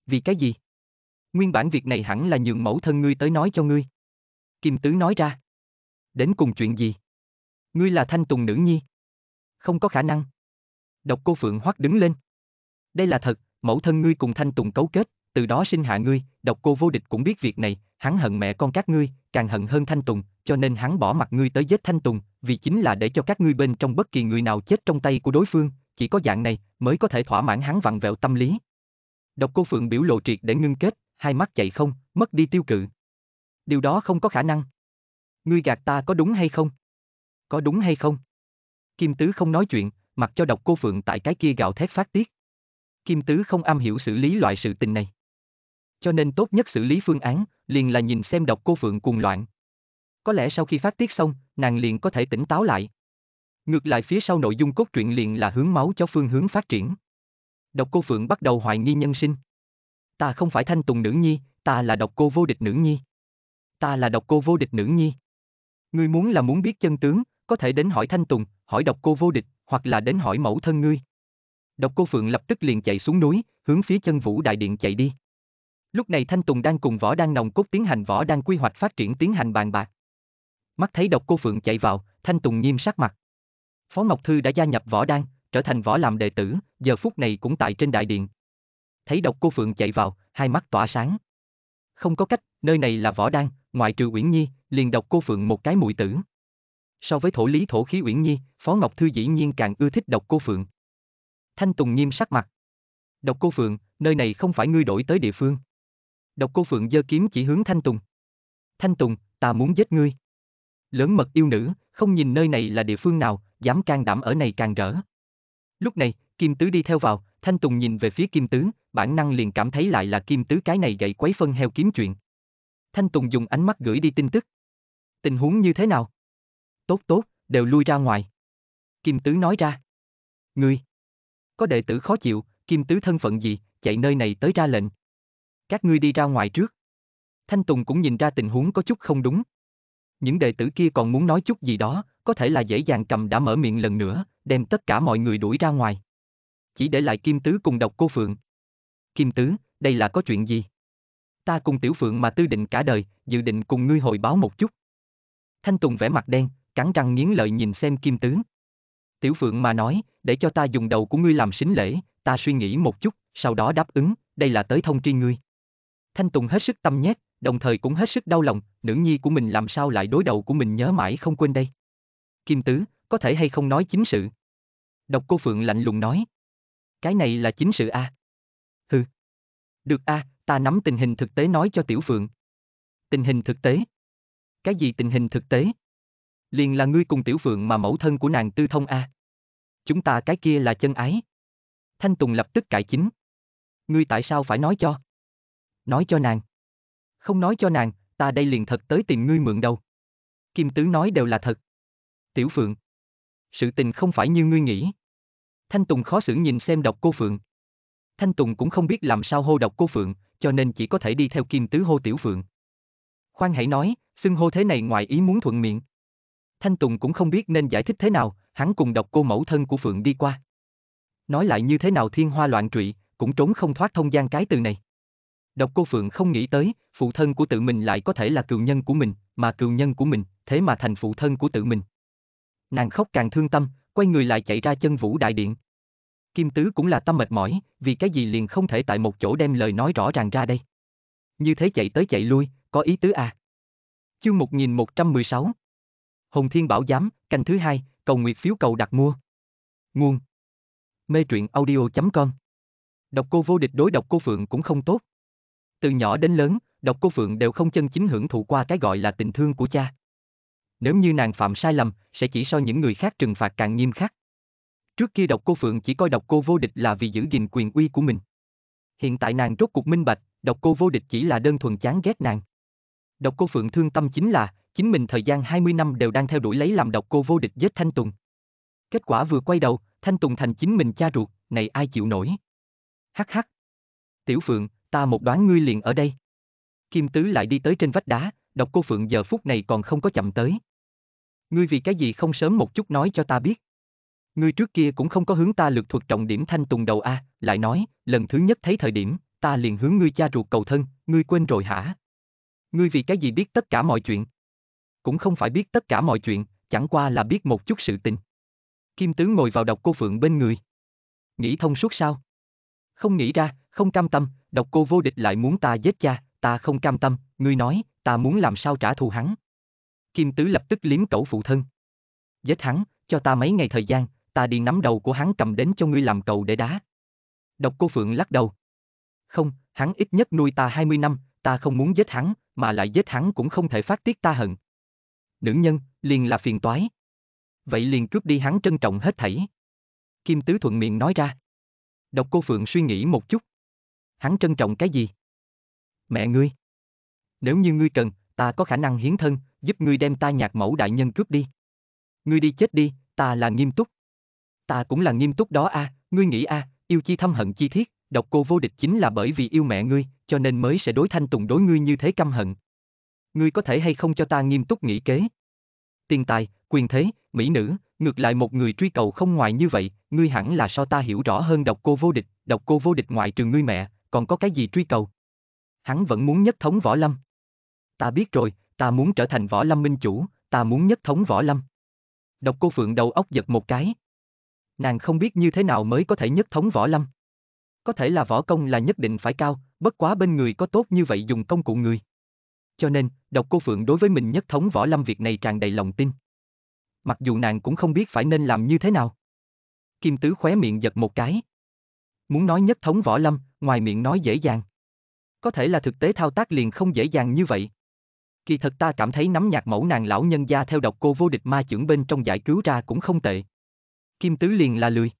Vì cái gì? Nguyên bản việc này hẳn là nhường mẫu thân ngươi tới nói cho ngươi. Kim Tứ nói ra. Đến cùng chuyện gì? Ngươi là Thanh Tùng nữ nhi. Không có khả năng. Độc cô Phượng hoắc đứng lên. Đây là thật, mẫu thân ngươi cùng Thanh Tùng cấu kết, từ đó sinh hạ ngươi, độc cô vô địch cũng biết việc này, hắn hận mẹ con các ngươi, càng hận hơn Thanh Tùng, cho nên hắn bỏ mặt ngươi tới giết Thanh Tùng, vì chính là để cho các ngươi bên trong bất kỳ người nào chết trong tay của đối phương, chỉ có dạng này mới có thể thỏa mãn hắn vặn vẹo tâm lý. Độc cô Phượng biểu lộ triệt để ngưng kết, hai mắt chạy không, mất đi tiêu cự. Điều đó không có khả năng. Ngươi gạt ta có đúng hay không? Có đúng hay không? Kim Tứ không nói chuyện, mặc cho độc cô Phượng tại cái kia gạo thét phát tiết. Kim Tứ không am hiểu xử lý loại sự tình này cho nên tốt nhất xử lý phương án, liền là nhìn xem độc cô Phượng cuồng loạn. Có lẽ sau khi phát tiết xong, nàng liền có thể tỉnh táo lại. Ngược lại phía sau nội dung cốt truyện liền là hướng máu cho phương hướng phát triển. Độc cô Phượng bắt đầu hoài nghi nhân sinh. Ta không phải thanh tùng nữ nhi, ta là độc cô vô địch nữ nhi. Ta là độc cô vô địch nữ nhi. Ngươi muốn là muốn biết chân tướng, có thể đến hỏi thanh tùng, hỏi độc cô vô địch, hoặc là đến hỏi mẫu thân ngươi. Độc cô Phượng lập tức liền chạy xuống núi, hướng phía chân vũ đại điện chạy đi. Lúc này Thanh Tùng đang cùng võ đang nồng cốt tiến hành võ đang quy hoạch phát triển tiến hành bàn bạc. Mắt thấy độc cô Phượng chạy vào, Thanh Tùng nghiêm sắc mặt. Phó Ngọc Thư đã gia nhập võ đang, trở thành võ làm đệ tử, giờ phút này cũng tại trên đại điện. Thấy độc cô Phượng chạy vào, hai mắt tỏa sáng. Không có cách, nơi này là võ đang, ngoại trừ Uyển Nhi, liền độc cô Phượng một cái mũi tử. So với thổ lý thổ khí Uyển Nhi, Phó Ngọc Thư dĩ nhiên càng ưa thích độc cô Phượng. Thanh Tùng nghiêm sắc mặt. Độc cô Phượng, nơi này không phải ngươi đổi tới địa phương. Độc cô Phượng giơ kiếm chỉ hướng Thanh Tùng. Thanh Tùng, ta muốn giết ngươi. Lớn mật yêu nữ, không nhìn nơi này là địa phương nào, dám can đảm ở này càng rỡ. Lúc này, Kim Tứ đi theo vào, Thanh Tùng nhìn về phía Kim Tứ, bản năng liền cảm thấy lại là Kim Tứ cái này gậy quấy phân heo kiếm chuyện. Thanh Tùng dùng ánh mắt gửi đi tin tức. Tình huống như thế nào? Tốt tốt, đều lui ra ngoài. Kim Tứ nói ra. Ngươi, có đệ tử khó chịu, Kim Tứ thân phận gì, chạy nơi này tới ra lệnh. Các ngươi đi ra ngoài trước. Thanh Tùng cũng nhìn ra tình huống có chút không đúng. Những đệ tử kia còn muốn nói chút gì đó, có thể là dễ dàng cầm đã mở miệng lần nữa, đem tất cả mọi người đuổi ra ngoài. Chỉ để lại Kim Tứ cùng độc cô Phượng. Kim Tứ, đây là có chuyện gì? Ta cùng Tiểu Phượng mà tư định cả đời, dự định cùng ngươi hồi báo một chút. Thanh Tùng vẽ mặt đen, cắn răng nghiến lợi nhìn xem Kim Tứ. Tiểu Phượng mà nói, để cho ta dùng đầu của ngươi làm xính lễ, ta suy nghĩ một chút, sau đó đáp ứng, đây là tới thông tri ngươi. Thanh Tùng hết sức tâm nhét, đồng thời cũng hết sức đau lòng, nữ nhi của mình làm sao lại đối đầu của mình nhớ mãi không quên đây. Kim Tứ, có thể hay không nói chính sự? Độc cô Phượng lạnh lùng nói. Cái này là chính sự a. À? Hừ. Được a, à, ta nắm tình hình thực tế nói cho Tiểu Phượng. Tình hình thực tế? Cái gì tình hình thực tế? Liền là ngươi cùng Tiểu Phượng mà mẫu thân của nàng tư thông a. À? Chúng ta cái kia là chân ái. Thanh Tùng lập tức cải chính. Ngươi tại sao phải nói cho? nói cho nàng. Không nói cho nàng, ta đây liền thật tới tìm ngươi mượn đâu. Kim Tứ nói đều là thật. Tiểu Phượng. Sự tình không phải như ngươi nghĩ. Thanh Tùng khó xử nhìn xem độc cô Phượng. Thanh Tùng cũng không biết làm sao hô độc cô Phượng, cho nên chỉ có thể đi theo Kim Tứ hô Tiểu Phượng. Khoan hãy nói, xưng hô thế này ngoài ý muốn thuận miệng. Thanh Tùng cũng không biết nên giải thích thế nào, hắn cùng độc cô mẫu thân của Phượng đi qua. Nói lại như thế nào thiên hoa loạn trụy, cũng trốn không thoát thông gian cái từ này. Độc Cô Phượng không nghĩ tới, phụ thân của tự mình lại có thể là cựu nhân của mình, mà cựu nhân của mình, thế mà thành phụ thân của tự mình. Nàng khóc càng thương tâm, quay người lại chạy ra chân vũ đại điện. Kim Tứ cũng là tâm mệt mỏi, vì cái gì liền không thể tại một chỗ đem lời nói rõ ràng ra đây. Như thế chạy tới chạy lui, có ý tứ à? Chương 1116 Hồng Thiên Bảo Giám, canh thứ hai, cầu nguyệt phiếu cầu đặt mua. Nguồn Mê truyện audio.com Độc cô vô địch đối độc cô Phượng cũng không tốt. Từ nhỏ đến lớn, độc cô Phượng đều không chân chính hưởng thụ qua cái gọi là tình thương của cha. Nếu như nàng phạm sai lầm, sẽ chỉ so những người khác trừng phạt càng nghiêm khắc. Trước kia độc cô Phượng chỉ coi độc cô vô địch là vì giữ gìn quyền uy của mình. Hiện tại nàng rốt cuộc minh bạch, độc cô vô địch chỉ là đơn thuần chán ghét nàng. Độc cô Phượng thương tâm chính là, chính mình thời gian 20 năm đều đang theo đuổi lấy làm độc cô vô địch giết Thanh Tùng. Kết quả vừa quay đầu, Thanh Tùng thành chính mình cha ruột, này ai chịu nổi. Hắc hắc. Tiểu Phượng, ta một đoán ngươi liền ở đây. Kim Tứ lại đi tới trên vách đá, độc cô Phượng giờ phút này còn không có chậm tới. Ngươi vì cái gì không sớm một chút nói cho ta biết. Ngươi trước kia cũng không có hướng ta lược thuật trọng điểm thanh tùng đầu a, à, lại nói, lần thứ nhất thấy thời điểm, ta liền hướng ngươi cha ruột cầu thân, ngươi quên rồi hả? Ngươi vì cái gì biết tất cả mọi chuyện? Cũng không phải biết tất cả mọi chuyện, chẳng qua là biết một chút sự tình. Kim Tứ ngồi vào độc cô Phượng bên người. Nghĩ thông suốt sao? Không nghĩ ra, không cam tâm, Độc cô vô địch lại muốn ta giết cha, ta không cam tâm, ngươi nói, ta muốn làm sao trả thù hắn. Kim Tứ lập tức liếm cẩu phụ thân. Giết hắn, cho ta mấy ngày thời gian, ta đi nắm đầu của hắn cầm đến cho ngươi làm cầu để đá. Độc cô Phượng lắc đầu. Không, hắn ít nhất nuôi ta 20 năm, ta không muốn giết hắn, mà lại giết hắn cũng không thể phát tiết ta hận. Nữ nhân, liền là phiền toái. Vậy liền cướp đi hắn trân trọng hết thảy. Kim Tứ thuận miệng nói ra. Độc cô Phượng suy nghĩ một chút hắn trân trọng cái gì? Mẹ ngươi. Nếu như ngươi cần, ta có khả năng hiến thân, giúp ngươi đem ta nhạc mẫu đại nhân cướp đi. Ngươi đi chết đi, ta là nghiêm túc. Ta cũng là nghiêm túc đó a, à, ngươi nghĩ a, à, yêu chi thâm hận chi thiết, độc cô vô địch chính là bởi vì yêu mẹ ngươi, cho nên mới sẽ đối thanh tùng đối ngươi như thế căm hận. Ngươi có thể hay không cho ta nghiêm túc nghĩ kế? Tiền tài, quyền thế, mỹ nữ, ngược lại một người truy cầu không ngoài như vậy, ngươi hẳn là so ta hiểu rõ hơn độc cô vô địch, độc cô vô địch ngoại trừ ngươi mẹ, còn có cái gì truy cầu? Hắn vẫn muốn nhất thống võ lâm. Ta biết rồi, ta muốn trở thành võ lâm minh chủ, ta muốn nhất thống võ lâm. Độc cô Phượng đầu óc giật một cái. Nàng không biết như thế nào mới có thể nhất thống võ lâm. Có thể là võ công là nhất định phải cao, bất quá bên người có tốt như vậy dùng công cụ người. Cho nên, độc cô Phượng đối với mình nhất thống võ lâm việc này tràn đầy lòng tin. Mặc dù nàng cũng không biết phải nên làm như thế nào. Kim Tứ khóe miệng giật một cái. Muốn nói nhất thống võ lâm, ngoài miệng nói dễ dàng. Có thể là thực tế thao tác liền không dễ dàng như vậy. Kỳ thật ta cảm thấy nắm nhạc mẫu nàng lão nhân gia theo độc cô vô địch ma trưởng bên trong giải cứu ra cũng không tệ. Kim tứ liền là lười.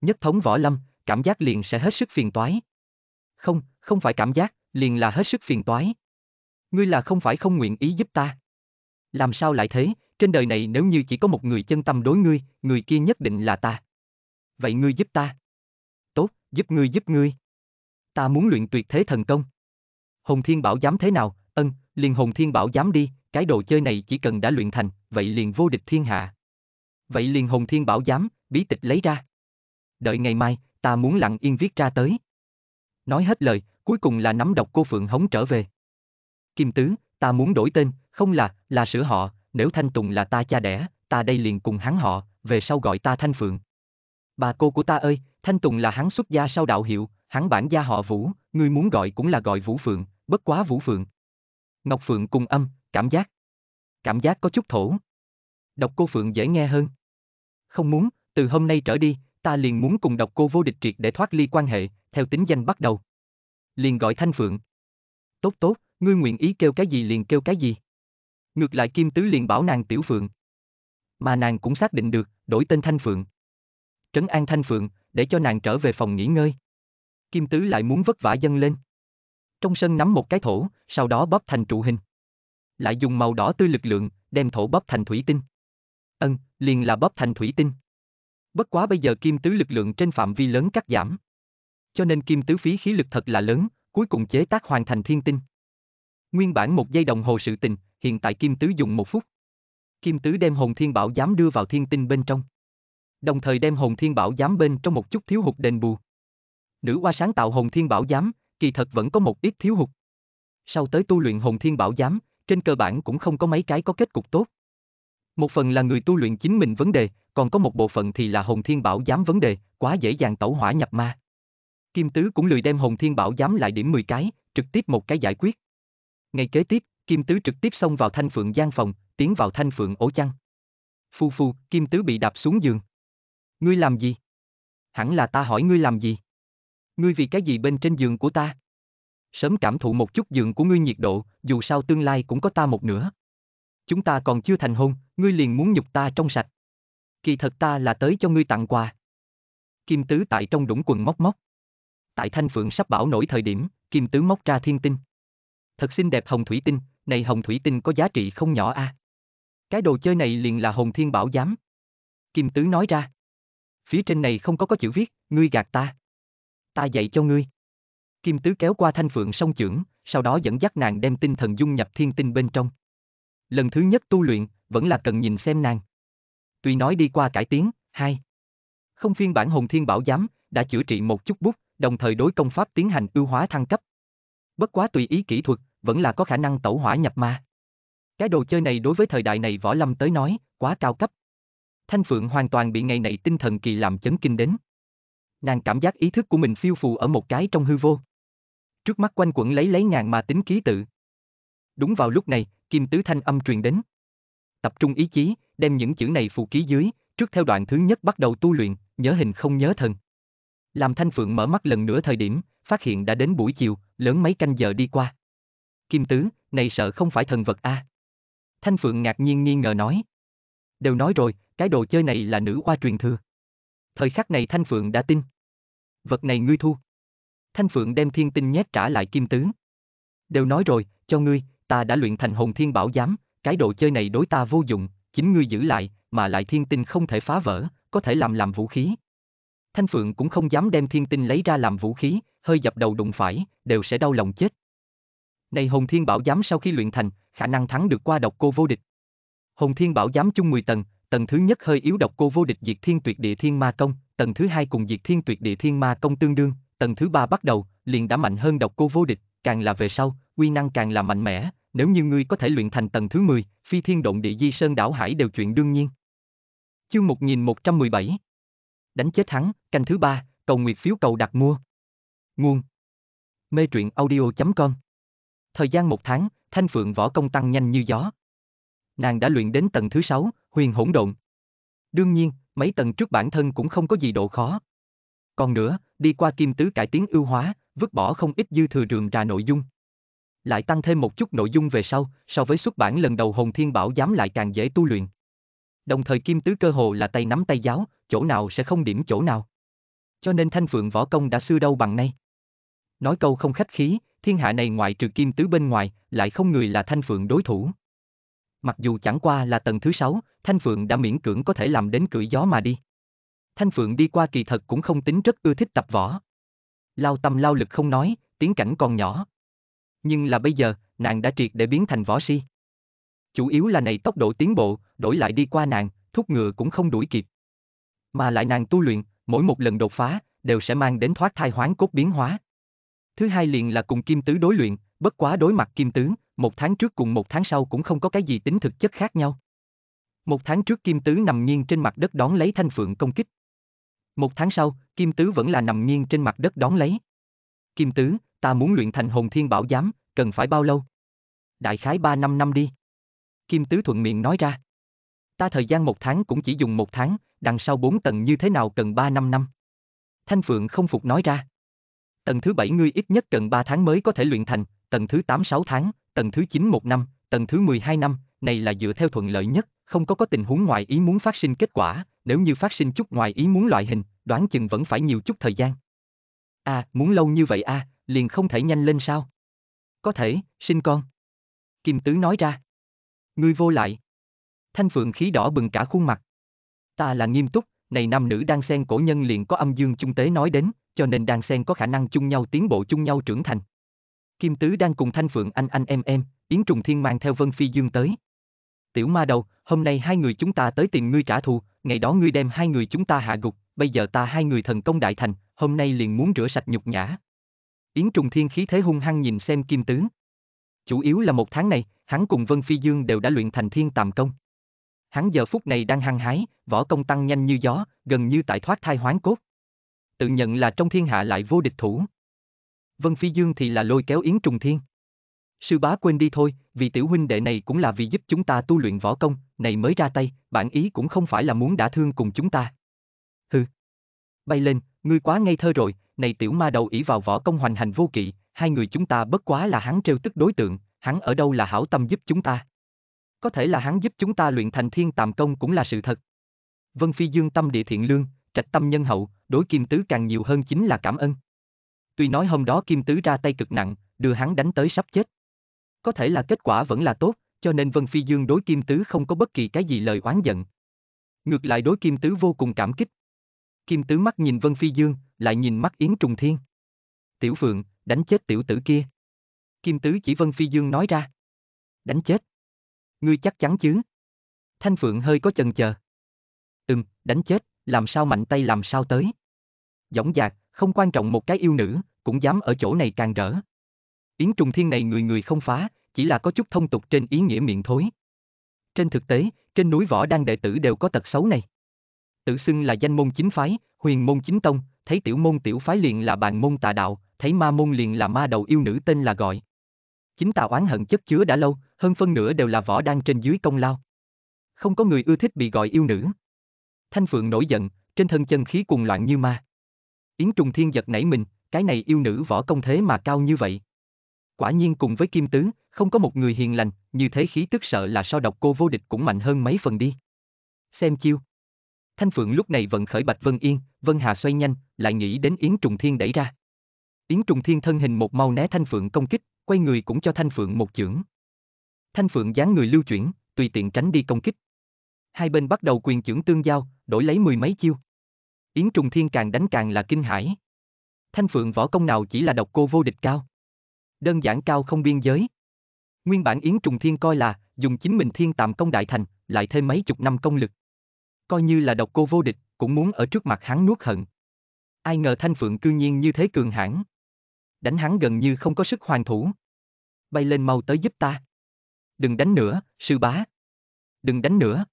Nhất thống võ lâm, cảm giác liền sẽ hết sức phiền toái. Không, không phải cảm giác, liền là hết sức phiền toái. Ngươi là không phải không nguyện ý giúp ta. Làm sao lại thế, trên đời này nếu như chỉ có một người chân tâm đối ngươi, người kia nhất định là ta. Vậy ngươi giúp ta. Tốt, giúp ngươi giúp ngươi ta muốn luyện tuyệt thế thần công. Hồng Thiên Bảo dám thế nào, ân, liền Hồng Thiên Bảo dám đi, cái đồ chơi này chỉ cần đã luyện thành, vậy liền vô địch thiên hạ. Vậy liền Hồng Thiên Bảo dám, bí tịch lấy ra. Đợi ngày mai, ta muốn lặng yên viết ra tới. Nói hết lời, cuối cùng là nắm độc cô Phượng Hống trở về. Kim Tứ, ta muốn đổi tên, không là, là sửa họ, nếu Thanh Tùng là ta cha đẻ, ta đây liền cùng hắn họ, về sau gọi ta Thanh Phượng. Bà cô của ta ơi, Thanh Tùng là hắn xuất gia sau đạo hiệu, hắn bản gia họ Vũ, ngươi muốn gọi cũng là gọi Vũ Phượng, bất quá Vũ Phượng. Ngọc Phượng cùng âm, cảm giác. Cảm giác có chút thổ. Độc cô Phượng dễ nghe hơn. Không muốn, từ hôm nay trở đi, ta liền muốn cùng độc cô vô địch triệt để thoát ly quan hệ, theo tính danh bắt đầu. Liền gọi Thanh Phượng. Tốt tốt, ngươi nguyện ý kêu cái gì liền kêu cái gì. Ngược lại Kim Tứ liền bảo nàng Tiểu Phượng. Mà nàng cũng xác định được, đổi tên Thanh Phượng. Trấn An Thanh Phượng, để cho nàng trở về phòng nghỉ ngơi. Kim Tứ lại muốn vất vả dâng lên. Trong sân nắm một cái thổ, sau đó bóp thành trụ hình. Lại dùng màu đỏ tươi lực lượng, đem thổ bóp thành thủy tinh. Ân, liền là bóp thành thủy tinh. Bất quá bây giờ Kim Tứ lực lượng trên phạm vi lớn cắt giảm. Cho nên Kim Tứ phí khí lực thật là lớn, cuối cùng chế tác hoàn thành thiên tinh. Nguyên bản một giây đồng hồ sự tình, hiện tại Kim Tứ dùng một phút. Kim Tứ đem hồn thiên bảo giám đưa vào thiên tinh bên trong. Đồng thời đem hồn thiên bảo giám bên trong một chút thiếu hụt đền bù nữ hoa sáng tạo hồn thiên bảo giám, kỳ thật vẫn có một ít thiếu hụt. Sau tới tu luyện hồn thiên bảo giám, trên cơ bản cũng không có mấy cái có kết cục tốt. Một phần là người tu luyện chính mình vấn đề, còn có một bộ phận thì là hồn thiên bảo giám vấn đề, quá dễ dàng tẩu hỏa nhập ma. Kim Tứ cũng lười đem hồn thiên bảo giám lại điểm 10 cái, trực tiếp một cái giải quyết. Ngày kế tiếp, Kim Tứ trực tiếp xông vào thanh phượng gian phòng, tiến vào thanh phượng ổ chăn. Phu phu, Kim Tứ bị đạp xuống giường. Ngươi làm gì? Hẳn là ta hỏi ngươi làm gì? ngươi vì cái gì bên trên giường của ta? Sớm cảm thụ một chút giường của ngươi nhiệt độ, dù sao tương lai cũng có ta một nửa. Chúng ta còn chưa thành hôn, ngươi liền muốn nhục ta trong sạch. Kỳ thật ta là tới cho ngươi tặng quà. Kim Tứ tại trong đũng quần móc móc. Tại Thanh Phượng sắp bảo nổi thời điểm, Kim Tứ móc ra thiên tinh. Thật xinh đẹp hồng thủy tinh, này hồng thủy tinh có giá trị không nhỏ a. À? Cái đồ chơi này liền là hồng thiên bảo giám. Kim Tứ nói ra. Phía trên này không có có chữ viết, ngươi gạt ta ta dạy cho ngươi. Kim Tứ kéo qua thanh phượng song trưởng, sau đó dẫn dắt nàng đem tinh thần dung nhập thiên tinh bên trong. Lần thứ nhất tu luyện, vẫn là cần nhìn xem nàng. Tuy nói đi qua cải tiến, hai. Không phiên bản hồn thiên bảo giám, đã chữa trị một chút bút, đồng thời đối công pháp tiến hành ưu hóa thăng cấp. Bất quá tùy ý kỹ thuật, vẫn là có khả năng tẩu hỏa nhập ma. Cái đồ chơi này đối với thời đại này võ lâm tới nói, quá cao cấp. Thanh Phượng hoàn toàn bị ngày này tinh thần kỳ làm chấn kinh đến nàng cảm giác ý thức của mình phiêu phù ở một cái trong hư vô. Trước mắt quanh quẩn lấy lấy ngàn mà tính ký tự. Đúng vào lúc này, kim tứ thanh âm truyền đến. Tập trung ý chí, đem những chữ này phù ký dưới, trước theo đoạn thứ nhất bắt đầu tu luyện, nhớ hình không nhớ thần. Làm Thanh Phượng mở mắt lần nữa thời điểm, phát hiện đã đến buổi chiều, lớn mấy canh giờ đi qua. Kim Tứ, này sợ không phải thần vật a. À. Thanh Phượng ngạc nhiên nghi ngờ nói. Đều nói rồi, cái đồ chơi này là nữ qua truyền thừa. Thời khắc này Thanh Phượng đã tin vật này ngươi thu. Thanh Phượng đem thiên tinh nhét trả lại Kim Tứ. Đều nói rồi, cho ngươi, ta đã luyện thành hồn thiên bảo giám, cái đồ chơi này đối ta vô dụng, chính ngươi giữ lại, mà lại thiên tinh không thể phá vỡ, có thể làm làm vũ khí. Thanh Phượng cũng không dám đem thiên tinh lấy ra làm vũ khí, hơi dập đầu đụng phải, đều sẽ đau lòng chết. Này hồn thiên bảo giám sau khi luyện thành, khả năng thắng được qua độc cô vô địch. Hồng Thiên Bảo giám chung 10 tầng, tầng thứ nhất hơi yếu độc cô vô địch diệt thiên tuyệt địa thiên ma công, tầng thứ hai cùng diệt thiên tuyệt địa thiên ma công tương đương, tầng thứ ba bắt đầu, liền đã mạnh hơn độc cô vô địch, càng là về sau, quy năng càng là mạnh mẽ, nếu như ngươi có thể luyện thành tầng thứ 10, phi thiên động địa di sơn đảo hải đều chuyện đương nhiên. Chương 1117 Đánh chết hắn, canh thứ ba, cầu nguyệt phiếu cầu đặt mua. Nguồn Mê truyện audio.com Thời gian một tháng, thanh phượng võ công tăng nhanh như gió. Nàng đã luyện đến tầng thứ sáu, huyền hỗn độn. Đương nhiên, mấy tầng trước bản thân cũng không có gì độ khó. Còn nữa, đi qua kim tứ cải tiến ưu hóa, vứt bỏ không ít dư thừa rườm ra nội dung. Lại tăng thêm một chút nội dung về sau, so với xuất bản lần đầu Hồn Thiên Bảo giám lại càng dễ tu luyện. Đồng thời kim tứ cơ hồ là tay nắm tay giáo, chỗ nào sẽ không điểm chỗ nào. Cho nên Thanh Phượng võ công đã xưa đâu bằng nay. Nói câu không khách khí, thiên hạ này ngoại trừ kim tứ bên ngoài, lại không người là Thanh Phượng đối thủ. Mặc dù chẳng qua là tầng thứ sáu, Thanh Phượng đã miễn cưỡng có thể làm đến cưỡi gió mà đi. Thanh Phượng đi qua kỳ thật cũng không tính rất ưa thích tập võ. Lao tâm lao lực không nói, tiến cảnh còn nhỏ. Nhưng là bây giờ, nàng đã triệt để biến thành võ si. Chủ yếu là này tốc độ tiến bộ, đổi lại đi qua nàng, thúc ngựa cũng không đuổi kịp. Mà lại nàng tu luyện, mỗi một lần đột phá, đều sẽ mang đến thoát thai hoán cốt biến hóa. Thứ hai liền là cùng kim tứ đối luyện, bất quá đối mặt kim tướng một tháng trước cùng một tháng sau cũng không có cái gì tính thực chất khác nhau. Một tháng trước Kim Tứ nằm nghiêng trên mặt đất đón lấy thanh phượng công kích. Một tháng sau, Kim Tứ vẫn là nằm nghiêng trên mặt đất đón lấy. Kim Tứ, ta muốn luyện thành hồn thiên bảo giám, cần phải bao lâu? Đại khái 3 năm năm đi. Kim Tứ thuận miệng nói ra. Ta thời gian một tháng cũng chỉ dùng một tháng, đằng sau 4 tầng như thế nào cần 3 năm năm. Thanh Phượng không phục nói ra. Tầng thứ 7 ngươi ít nhất cần 3 tháng mới có thể luyện thành, tầng thứ 8 6 tháng, tầng thứ 9 một năm, tầng thứ 12 năm, này là dựa theo thuận lợi nhất, không có có tình huống ngoài ý muốn phát sinh kết quả, nếu như phát sinh chút ngoài ý muốn loại hình, đoán chừng vẫn phải nhiều chút thời gian. À, muốn lâu như vậy à, liền không thể nhanh lên sao? Có thể, sinh con. Kim Tứ nói ra. Ngươi vô lại. Thanh Phượng khí đỏ bừng cả khuôn mặt. Ta là nghiêm túc, này nam nữ đang xen cổ nhân liền có âm dương chung tế nói đến, cho nên đang xen có khả năng chung nhau tiến bộ chung nhau trưởng thành. Kim Tứ đang cùng Thanh Phượng anh anh em em, Yến Trùng Thiên mang theo Vân Phi Dương tới. Tiểu ma đầu, hôm nay hai người chúng ta tới tìm ngươi trả thù, ngày đó ngươi đem hai người chúng ta hạ gục, bây giờ ta hai người thần công đại thành, hôm nay liền muốn rửa sạch nhục nhã. Yến Trùng Thiên khí thế hung hăng nhìn xem Kim Tứ. Chủ yếu là một tháng này, hắn cùng Vân Phi Dương đều đã luyện thành thiên tàm công. Hắn giờ phút này đang hăng hái, võ công tăng nhanh như gió, gần như tại thoát thai hoán cốt. Tự nhận là trong thiên hạ lại vô địch thủ. Vân Phi Dương thì là lôi kéo Yến Trùng Thiên. Sư bá quên đi thôi, vì tiểu huynh đệ này cũng là vì giúp chúng ta tu luyện võ công, này mới ra tay, bản ý cũng không phải là muốn đả thương cùng chúng ta. Hừ. Bay lên, ngươi quá ngây thơ rồi, này tiểu ma đầu ỷ vào võ công hoành hành vô kỵ, hai người chúng ta bất quá là hắn trêu tức đối tượng, hắn ở đâu là hảo tâm giúp chúng ta. Có thể là hắn giúp chúng ta luyện thành thiên tàm công cũng là sự thật. Vân Phi Dương tâm địa thiện lương, trạch tâm nhân hậu, đối kim tứ càng nhiều hơn chính là cảm ơn. Tuy nói hôm đó Kim Tứ ra tay cực nặng, đưa hắn đánh tới sắp chết. Có thể là kết quả vẫn là tốt, cho nên Vân Phi Dương đối Kim Tứ không có bất kỳ cái gì lời oán giận. Ngược lại đối Kim Tứ vô cùng cảm kích. Kim Tứ mắt nhìn Vân Phi Dương, lại nhìn mắt Yến Trùng Thiên. Tiểu Phượng, đánh chết tiểu tử kia. Kim Tứ chỉ Vân Phi Dương nói ra. Đánh chết. Ngươi chắc chắn chứ? Thanh Phượng hơi có chần chờ. Ừm, đánh chết, làm sao mạnh tay làm sao tới. Dõng dạc, không quan trọng một cái yêu nữ, cũng dám ở chỗ này càng rỡ. Yến trùng thiên này người người không phá, chỉ là có chút thông tục trên ý nghĩa miệng thối. Trên thực tế, trên núi võ đang đệ tử đều có tật xấu này. Tự xưng là danh môn chính phái, huyền môn chính tông, thấy tiểu môn tiểu phái liền là bàn môn tà đạo, thấy ma môn liền là ma đầu yêu nữ tên là gọi. Chính tà oán hận chất chứa đã lâu, hơn phân nửa đều là võ đang trên dưới công lao. Không có người ưa thích bị gọi yêu nữ. Thanh Phượng nổi giận, trên thân chân khí cuồng loạn như ma. Yến Trùng Thiên giật nảy mình, cái này yêu nữ võ công thế mà cao như vậy. Quả nhiên cùng với Kim Tứ, không có một người hiền lành, như thế khí tức sợ là so độc cô vô địch cũng mạnh hơn mấy phần đi. Xem chiêu. Thanh Phượng lúc này vẫn khởi Bạch Vân Yên, Vân Hà xoay nhanh, lại nghĩ đến Yến Trùng Thiên đẩy ra. Yến Trùng Thiên thân hình một mau né Thanh Phượng công kích, quay người cũng cho Thanh Phượng một chưởng. Thanh Phượng dáng người lưu chuyển, tùy tiện tránh đi công kích. Hai bên bắt đầu quyền chưởng tương giao, đổi lấy mười mấy chiêu. Yến Trùng Thiên càng đánh càng là kinh hãi. Thanh Phượng võ công nào chỉ là độc cô vô địch cao. Đơn giản cao không biên giới. Nguyên bản Yến Trùng Thiên coi là, dùng chính mình thiên tạm công đại thành, lại thêm mấy chục năm công lực. Coi như là độc cô vô địch, cũng muốn ở trước mặt hắn nuốt hận. Ai ngờ Thanh Phượng cư nhiên như thế cường hãn. Đánh hắn gần như không có sức hoàn thủ. Bay lên mau tới giúp ta. Đừng đánh nữa, sư bá. Đừng đánh nữa.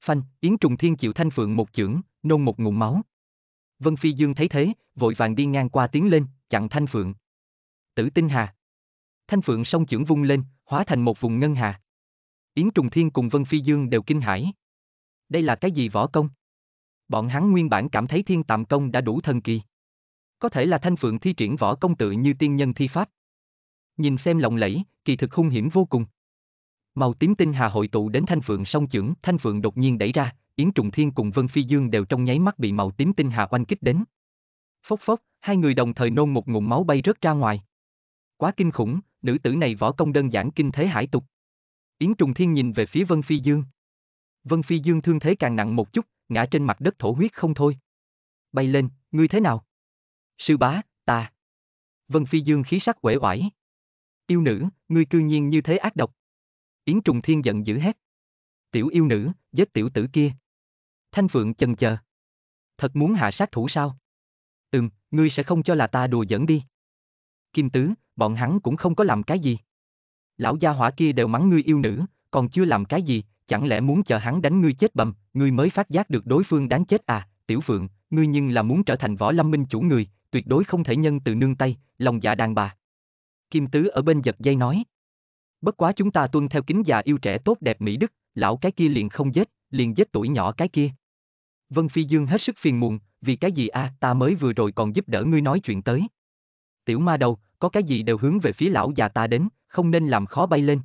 Phanh, Yến Trùng Thiên chịu Thanh Phượng một chưởng, nôn một ngụm máu. Vân Phi Dương thấy thế, vội vàng đi ngang qua tiến lên, chặn Thanh Phượng. Tử Tinh Hà. Thanh Phượng song trưởng vung lên, hóa thành một vùng ngân hà. Yến Trùng Thiên cùng Vân Phi Dương đều kinh hãi. Đây là cái gì võ công? Bọn hắn nguyên bản cảm thấy thiên tạm công đã đủ thần kỳ. Có thể là Thanh Phượng thi triển võ công tự như tiên nhân thi pháp. Nhìn xem lộng lẫy, kỳ thực hung hiểm vô cùng. Màu tím tinh hà hội tụ đến Thanh Phượng song trưởng, Thanh Phượng đột nhiên đẩy ra, Yến Trùng Thiên cùng Vân Phi Dương đều trong nháy mắt bị màu tím tinh hà oanh kích đến. Phốc phốc, hai người đồng thời nôn một ngụm máu bay rớt ra ngoài. Quá kinh khủng, nữ tử này võ công đơn giản kinh thế hải tục. Yến Trùng Thiên nhìn về phía Vân Phi Dương. Vân Phi Dương thương thế càng nặng một chút, ngã trên mặt đất thổ huyết không thôi. Bay lên, ngươi thế nào? Sư bá, ta. Vân Phi Dương khí sắc uể oải. Yêu nữ, ngươi cư nhiên như thế ác độc. Yến Trùng Thiên giận dữ hét. Tiểu yêu nữ, giết tiểu tử kia, Thanh Phượng chần chờ. Thật muốn hạ sát thủ sao? Ừm, ngươi sẽ không cho là ta đùa giỡn đi. Kim Tứ, bọn hắn cũng không có làm cái gì. Lão gia hỏa kia đều mắng ngươi yêu nữ, còn chưa làm cái gì, chẳng lẽ muốn chờ hắn đánh ngươi chết bầm, ngươi mới phát giác được đối phương đáng chết à, tiểu phượng, ngươi nhưng là muốn trở thành võ lâm minh chủ người, tuyệt đối không thể nhân từ nương tay, lòng dạ đàn bà. Kim Tứ ở bên giật dây nói. Bất quá chúng ta tuân theo kính già yêu trẻ tốt đẹp Mỹ Đức, lão cái kia liền không giết, liền giết tuổi nhỏ cái kia. Vân Phi Dương hết sức phiền muộn, vì cái gì a à, ta mới vừa rồi còn giúp đỡ ngươi nói chuyện tới. Tiểu ma đầu, có cái gì đều hướng về phía lão già ta đến, không nên làm khó bay lên.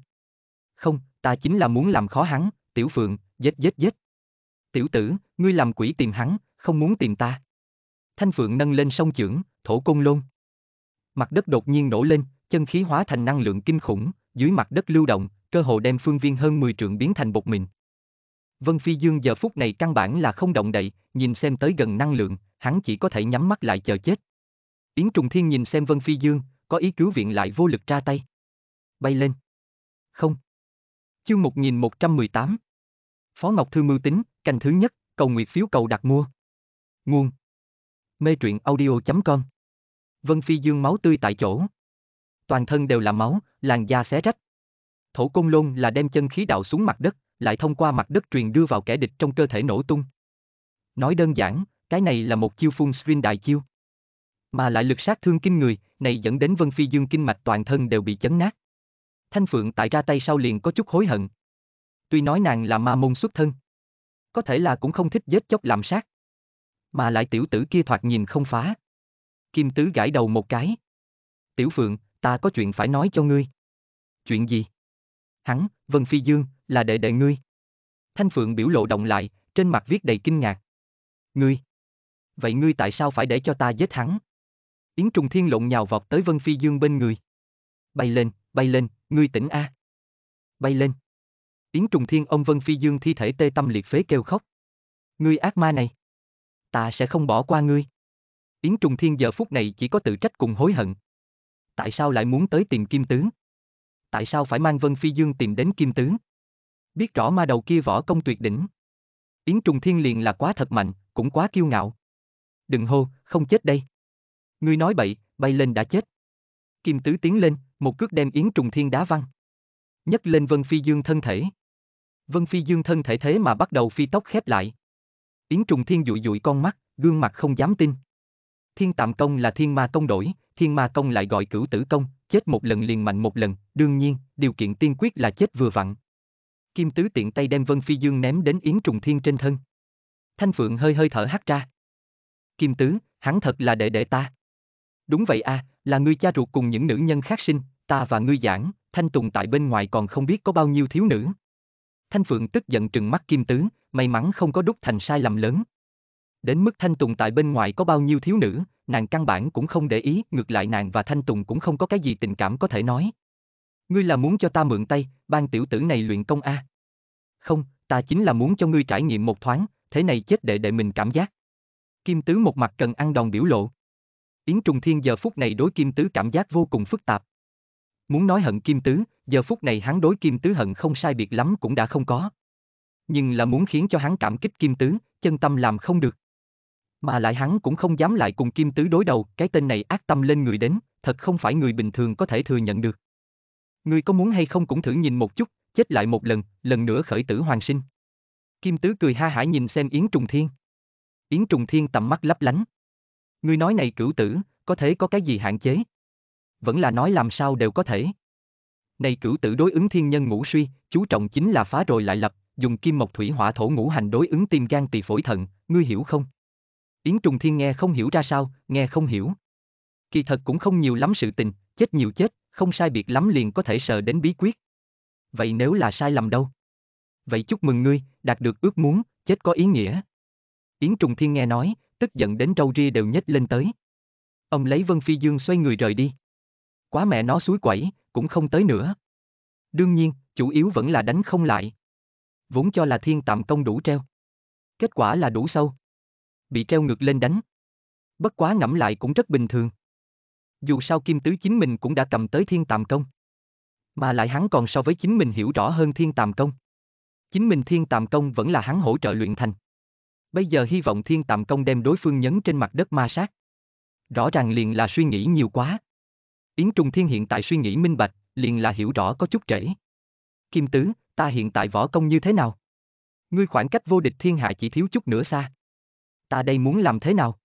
Không, ta chính là muốn làm khó hắn, tiểu phượng, dết dết dết. Tiểu tử, ngươi làm quỷ tìm hắn, không muốn tìm ta. Thanh phượng nâng lên sông chưởng, thổ côn lôn. Mặt đất đột nhiên nổ lên, chân khí hóa thành năng lượng kinh khủng, dưới mặt đất lưu động, cơ hồ đem phương viên hơn 10 trượng biến thành bột mịn. Vân Phi Dương giờ phút này căn bản là không động đậy, nhìn xem tới gần năng lượng, hắn chỉ có thể nhắm mắt lại chờ chết. Yến Trùng Thiên nhìn xem Vân Phi Dương, có ý cứu viện lại vô lực ra tay. Bay lên. Không. Chương 1118. Phó Ngọc Thư mưu tính, canh thứ nhất, cầu nguyệt phiếu cầu đặt mua. Nguồn. Mê truyện audio.com Vân Phi Dương máu tươi tại chỗ. Toàn thân đều là máu, làn da xé rách. Thổ công Lôn là đem chân khí đạo xuống mặt đất, lại thông qua mặt đất truyền đưa vào kẻ địch trong cơ thể nổ tung. Nói đơn giản, cái này là một chiêu phun screen đại chiêu. Mà lại lực sát thương kinh người, này dẫn đến Vân Phi Dương kinh mạch toàn thân đều bị chấn nát. Thanh Phượng tại ra tay sau liền có chút hối hận. Tuy nói nàng là ma môn xuất thân, có thể là cũng không thích giết chóc làm sát. Mà lại tiểu tử kia thoạt nhìn không phá. Kim Tứ gãi đầu một cái. Tiểu Phượng, ta có chuyện phải nói cho ngươi. Chuyện gì? Hắn, Vân Phi Dương, là đệ đệ ngươi. Thanh Phượng biểu lộ động lại, trên mặt viết đầy kinh ngạc. Ngươi! Vậy ngươi tại sao phải để cho ta giết hắn? Yến Trùng Thiên lộn nhào vọt tới Vân Phi Dương bên người. Bay lên, bay lên, ngươi tỉnh a. Bay lên. Yến Trùng Thiên ông Vân Phi Dương thi thể tê tâm liệt phế kêu khóc. Ngươi ác ma này. Ta sẽ không bỏ qua ngươi. Yến Trùng Thiên giờ phút này chỉ có tự trách cùng hối hận. Tại sao lại muốn tới tìm Kim Tướng? Tại sao phải mang Vân Phi Dương tìm đến Kim Tướng? biết rõ ma đầu kia võ công tuyệt đỉnh. Yến Trùng Thiên liền là quá thật mạnh, cũng quá kiêu ngạo. Đừng hô, không chết đây. Ngươi nói bậy, bay lên đã chết. Kim Tứ tiến lên, một cước đem Yến Trùng Thiên đá văng. nhất lên Vân Phi Dương thân thể. Vân Phi Dương thân thể thế mà bắt đầu phi tóc khép lại. Yến Trùng Thiên dụi dụi con mắt, gương mặt không dám tin. Thiên Tạm Công là Thiên Ma Công đổi, Thiên Ma Công lại gọi cửu tử công, chết một lần liền mạnh một lần, đương nhiên, điều kiện tiên quyết là chết vừa vặn kim tứ tiện tay đem Vân Phi Dương ném đến Yến Trùng Thiên trên thân. Thanh Phượng hơi hơi thở hắt ra. Kim tứ, hắn thật là đệ đệ ta. Đúng vậy a, à, là ngươi cha ruột cùng những nữ nhân khác sinh, ta và ngươi giảng, Thanh Tùng tại bên ngoài còn không biết có bao nhiêu thiếu nữ. Thanh Phượng tức giận trừng mắt Kim Tứ, may mắn không có đúc thành sai lầm lớn. Đến mức Thanh Tùng tại bên ngoài có bao nhiêu thiếu nữ, nàng căn bản cũng không để ý, ngược lại nàng và Thanh Tùng cũng không có cái gì tình cảm có thể nói. Ngươi là muốn cho ta mượn tay, ban tiểu tử này luyện công a? À? Không, ta chính là muốn cho ngươi trải nghiệm một thoáng, thế này chết đệ đệ mình cảm giác. Kim tứ một mặt cần ăn đòn biểu lộ. Yến Trùng Thiên giờ phút này đối Kim tứ cảm giác vô cùng phức tạp. Muốn nói hận Kim tứ, giờ phút này hắn đối Kim tứ hận không sai biệt lắm cũng đã không có. Nhưng là muốn khiến cho hắn cảm kích Kim tứ, chân tâm làm không được. Mà lại hắn cũng không dám lại cùng Kim tứ đối đầu, cái tên này ác tâm lên người đến, thật không phải người bình thường có thể thừa nhận được. Ngươi có muốn hay không cũng thử nhìn một chút, chết lại một lần, lần nữa khởi tử hoàng sinh. Kim Tứ cười ha hả nhìn xem Yến Trùng Thiên. Yến Trùng Thiên tầm mắt lấp lánh. Ngươi nói này cửu tử, có thể có cái gì hạn chế? Vẫn là nói làm sao đều có thể. Này cửu tử đối ứng thiên nhân ngũ suy, chú trọng chính là phá rồi lại lập, dùng kim mộc thủy hỏa thổ ngũ hành đối ứng tim gan tỳ phổi thận, ngươi hiểu không? Yến Trùng Thiên nghe không hiểu ra sao, nghe không hiểu. Kỳ thật cũng không nhiều lắm sự tình, chết nhiều chết, không sai biệt lắm liền có thể sờ đến bí quyết. Vậy nếu là sai lầm đâu? Vậy chúc mừng ngươi, đạt được ước muốn, chết có ý nghĩa. Yến Trùng Thiên nghe nói, tức giận đến râu ria đều nhếch lên tới. Ông lấy Vân Phi Dương xoay người rời đi. Quá mẹ nó suối quẩy, cũng không tới nữa. Đương nhiên, chủ yếu vẫn là đánh không lại. Vốn cho là thiên tạm công đủ treo. Kết quả là đủ sâu. Bị treo ngược lên đánh. Bất quá ngẫm lại cũng rất bình thường dù sao Kim Tứ chính mình cũng đã cầm tới thiên tàm công. Mà lại hắn còn so với chính mình hiểu rõ hơn thiên tàm công. Chính mình thiên tàm công vẫn là hắn hỗ trợ luyện thành. Bây giờ hy vọng thiên tàm công đem đối phương nhấn trên mặt đất ma sát. Rõ ràng liền là suy nghĩ nhiều quá. Yến Trung Thiên hiện tại suy nghĩ minh bạch, liền là hiểu rõ có chút trễ. Kim Tứ, ta hiện tại võ công như thế nào? Ngươi khoảng cách vô địch thiên hạ chỉ thiếu chút nữa xa. Ta đây muốn làm thế nào?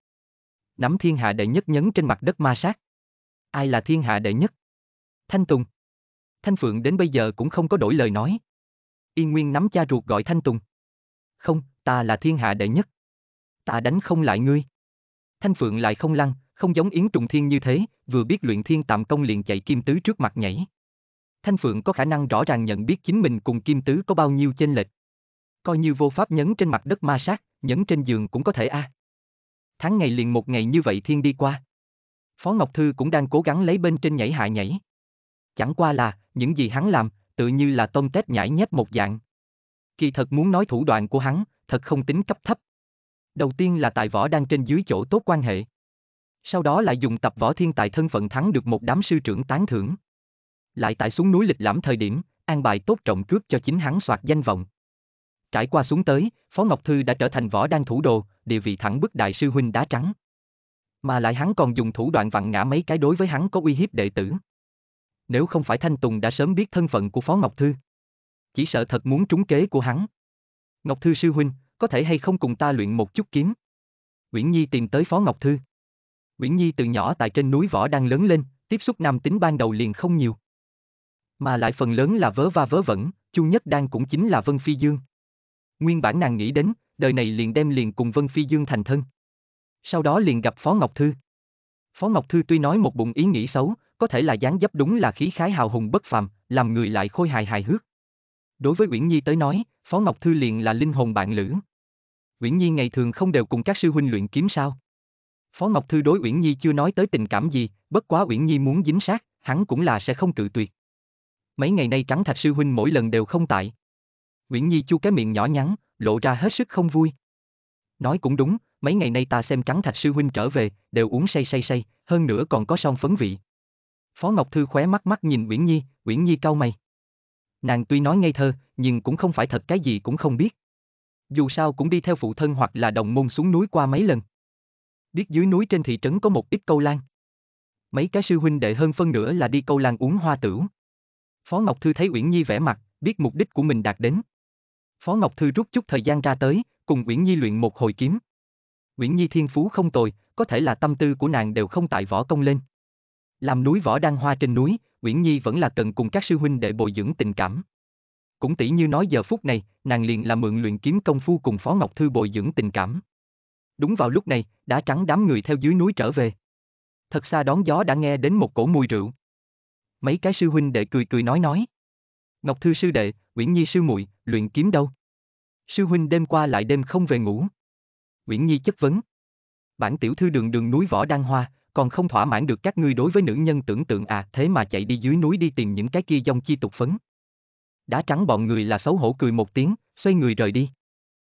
Nắm thiên hạ đệ nhất nhấn trên mặt đất ma sát ai là thiên hạ đệ nhất? Thanh Tùng. Thanh Phượng đến bây giờ cũng không có đổi lời nói. Y Nguyên nắm cha ruột gọi Thanh Tùng. Không, ta là thiên hạ đệ nhất. Ta đánh không lại ngươi. Thanh Phượng lại không lăng, không giống Yến Trùng Thiên như thế, vừa biết luyện thiên tạm công liền chạy kim tứ trước mặt nhảy. Thanh Phượng có khả năng rõ ràng nhận biết chính mình cùng kim tứ có bao nhiêu chênh lệch. Coi như vô pháp nhấn trên mặt đất ma sát, nhấn trên giường cũng có thể a. À. Tháng ngày liền một ngày như vậy thiên đi qua. Phó Ngọc Thư cũng đang cố gắng lấy bên trên nhảy hạ nhảy. Chẳng qua là, những gì hắn làm, tự như là tôm tép nhảy nhép một dạng. Kỳ thật muốn nói thủ đoạn của hắn, thật không tính cấp thấp. Đầu tiên là tài võ đang trên dưới chỗ tốt quan hệ. Sau đó lại dùng tập võ thiên tài thân phận thắng được một đám sư trưởng tán thưởng. Lại tại xuống núi lịch lãm thời điểm, an bài tốt trọng cướp cho chính hắn soạt danh vọng. Trải qua xuống tới, Phó Ngọc Thư đã trở thành võ đang thủ đồ, địa vị thẳng bức đại sư huynh đá trắng. Mà lại hắn còn dùng thủ đoạn vặn ngã mấy cái đối với hắn có uy hiếp đệ tử. Nếu không phải Thanh Tùng đã sớm biết thân phận của Phó Ngọc Thư. Chỉ sợ thật muốn trúng kế của hắn. Ngọc Thư sư huynh, có thể hay không cùng ta luyện một chút kiếm? Nguyễn Nhi tìm tới Phó Ngọc Thư. Nguyễn Nhi từ nhỏ tại trên núi võ đang lớn lên, tiếp xúc nam tính ban đầu liền không nhiều. Mà lại phần lớn là vớ va vớ vẩn, Chu Nhất đang cũng chính là Vân Phi Dương. Nguyên bản nàng nghĩ đến, đời này liền đem liền cùng Vân Phi Dương thành thân sau đó liền gặp Phó Ngọc Thư. Phó Ngọc Thư tuy nói một bụng ý nghĩ xấu, có thể là dáng dấp đúng là khí khái hào hùng bất phàm, làm người lại khôi hài hài hước. Đối với Uyển Nhi tới nói, Phó Ngọc Thư liền là linh hồn bạn lữ. Uyển Nhi ngày thường không đều cùng các sư huynh luyện kiếm sao? Phó Ngọc Thư đối Uyển Nhi chưa nói tới tình cảm gì, bất quá Uyển Nhi muốn dính sát, hắn cũng là sẽ không cự tuyệt. Mấy ngày nay Trắng Thạch sư huynh mỗi lần đều không tại. Uyển Nhi chu cái miệng nhỏ nhắn, lộ ra hết sức không vui. Nói cũng đúng, mấy ngày nay ta xem trắng thạch sư huynh trở về, đều uống say say say, hơn nữa còn có son phấn vị. Phó Ngọc Thư khóe mắt mắt nhìn Uyển Nhi, Uyển Nhi cau mày. Nàng tuy nói ngây thơ, nhưng cũng không phải thật cái gì cũng không biết. Dù sao cũng đi theo phụ thân hoặc là đồng môn xuống núi qua mấy lần. Biết dưới núi trên thị trấn có một ít câu lan. Mấy cái sư huynh đệ hơn phân nửa là đi câu lan uống hoa tửu. Phó Ngọc Thư thấy Uyển Nhi vẻ mặt, biết mục đích của mình đạt đến. Phó Ngọc Thư rút chút thời gian ra tới, cùng Uyển Nhi luyện một hồi kiếm. Nguyễn Nhi thiên phú không tồi, có thể là tâm tư của nàng đều không tại võ công lên. Làm núi võ đang hoa trên núi, Nguyễn Nhi vẫn là cần cùng các sư huynh để bồi dưỡng tình cảm. Cũng tỷ như nói giờ phút này, nàng liền là mượn luyện kiếm công phu cùng Phó Ngọc Thư bồi dưỡng tình cảm. Đúng vào lúc này, đã trắng đám người theo dưới núi trở về. Thật xa đón gió đã nghe đến một cổ mùi rượu. Mấy cái sư huynh đệ cười cười nói nói. Ngọc Thư sư đệ, Nguyễn Nhi sư muội, luyện kiếm đâu? Sư huynh đêm qua lại đêm không về ngủ. Nguyễn Nhi chất vấn. Bản tiểu thư đường đường núi võ đăng hoa, còn không thỏa mãn được các ngươi đối với nữ nhân tưởng tượng à, thế mà chạy đi dưới núi đi tìm những cái kia dông chi tục phấn. Đá trắng bọn người là xấu hổ cười một tiếng, xoay người rời đi.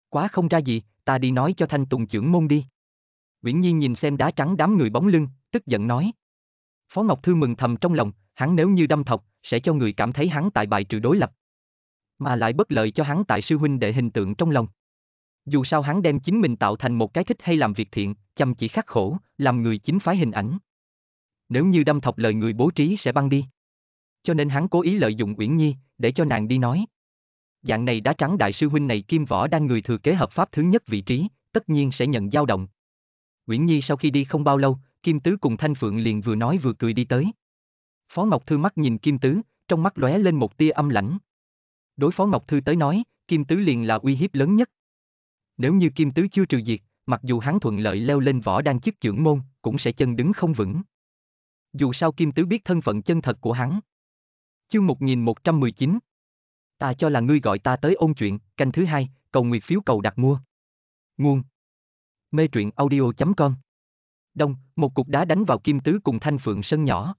Quá không ra gì, ta đi nói cho thanh tùng trưởng môn đi. Nguyễn Nhi nhìn xem đá trắng đám người bóng lưng, tức giận nói. Phó Ngọc Thư mừng thầm trong lòng, hắn nếu như đâm thọc, sẽ cho người cảm thấy hắn tại bài trừ đối lập. Mà lại bất lợi cho hắn tại sư huynh đệ hình tượng trong lòng. Dù sao hắn đem chính mình tạo thành một cái thích hay làm việc thiện, chăm chỉ khắc khổ, làm người chính phái hình ảnh. Nếu như đâm thọc lời người bố trí sẽ băng đi. Cho nên hắn cố ý lợi dụng Uyển Nhi, để cho nàng đi nói. Dạng này đã trắng đại sư huynh này kim võ đang người thừa kế hợp pháp thứ nhất vị trí, tất nhiên sẽ nhận dao động. Uyển Nhi sau khi đi không bao lâu, Kim Tứ cùng Thanh Phượng liền vừa nói vừa cười đi tới. Phó Ngọc Thư mắt nhìn Kim Tứ, trong mắt lóe lên một tia âm lãnh. Đối Phó Ngọc Thư tới nói, Kim Tứ liền là uy hiếp lớn nhất, nếu như Kim Tứ chưa trừ diệt, mặc dù hắn thuận lợi leo lên võ đang chức trưởng môn, cũng sẽ chân đứng không vững. Dù sao Kim Tứ biết thân phận chân thật của hắn. Chương 1119 Ta cho là ngươi gọi ta tới ôn chuyện, canh thứ hai, cầu nguyệt phiếu cầu đặt mua. Nguồn Mê truyện audio.com Đông, một cục đá đánh vào Kim Tứ cùng Thanh Phượng sân nhỏ.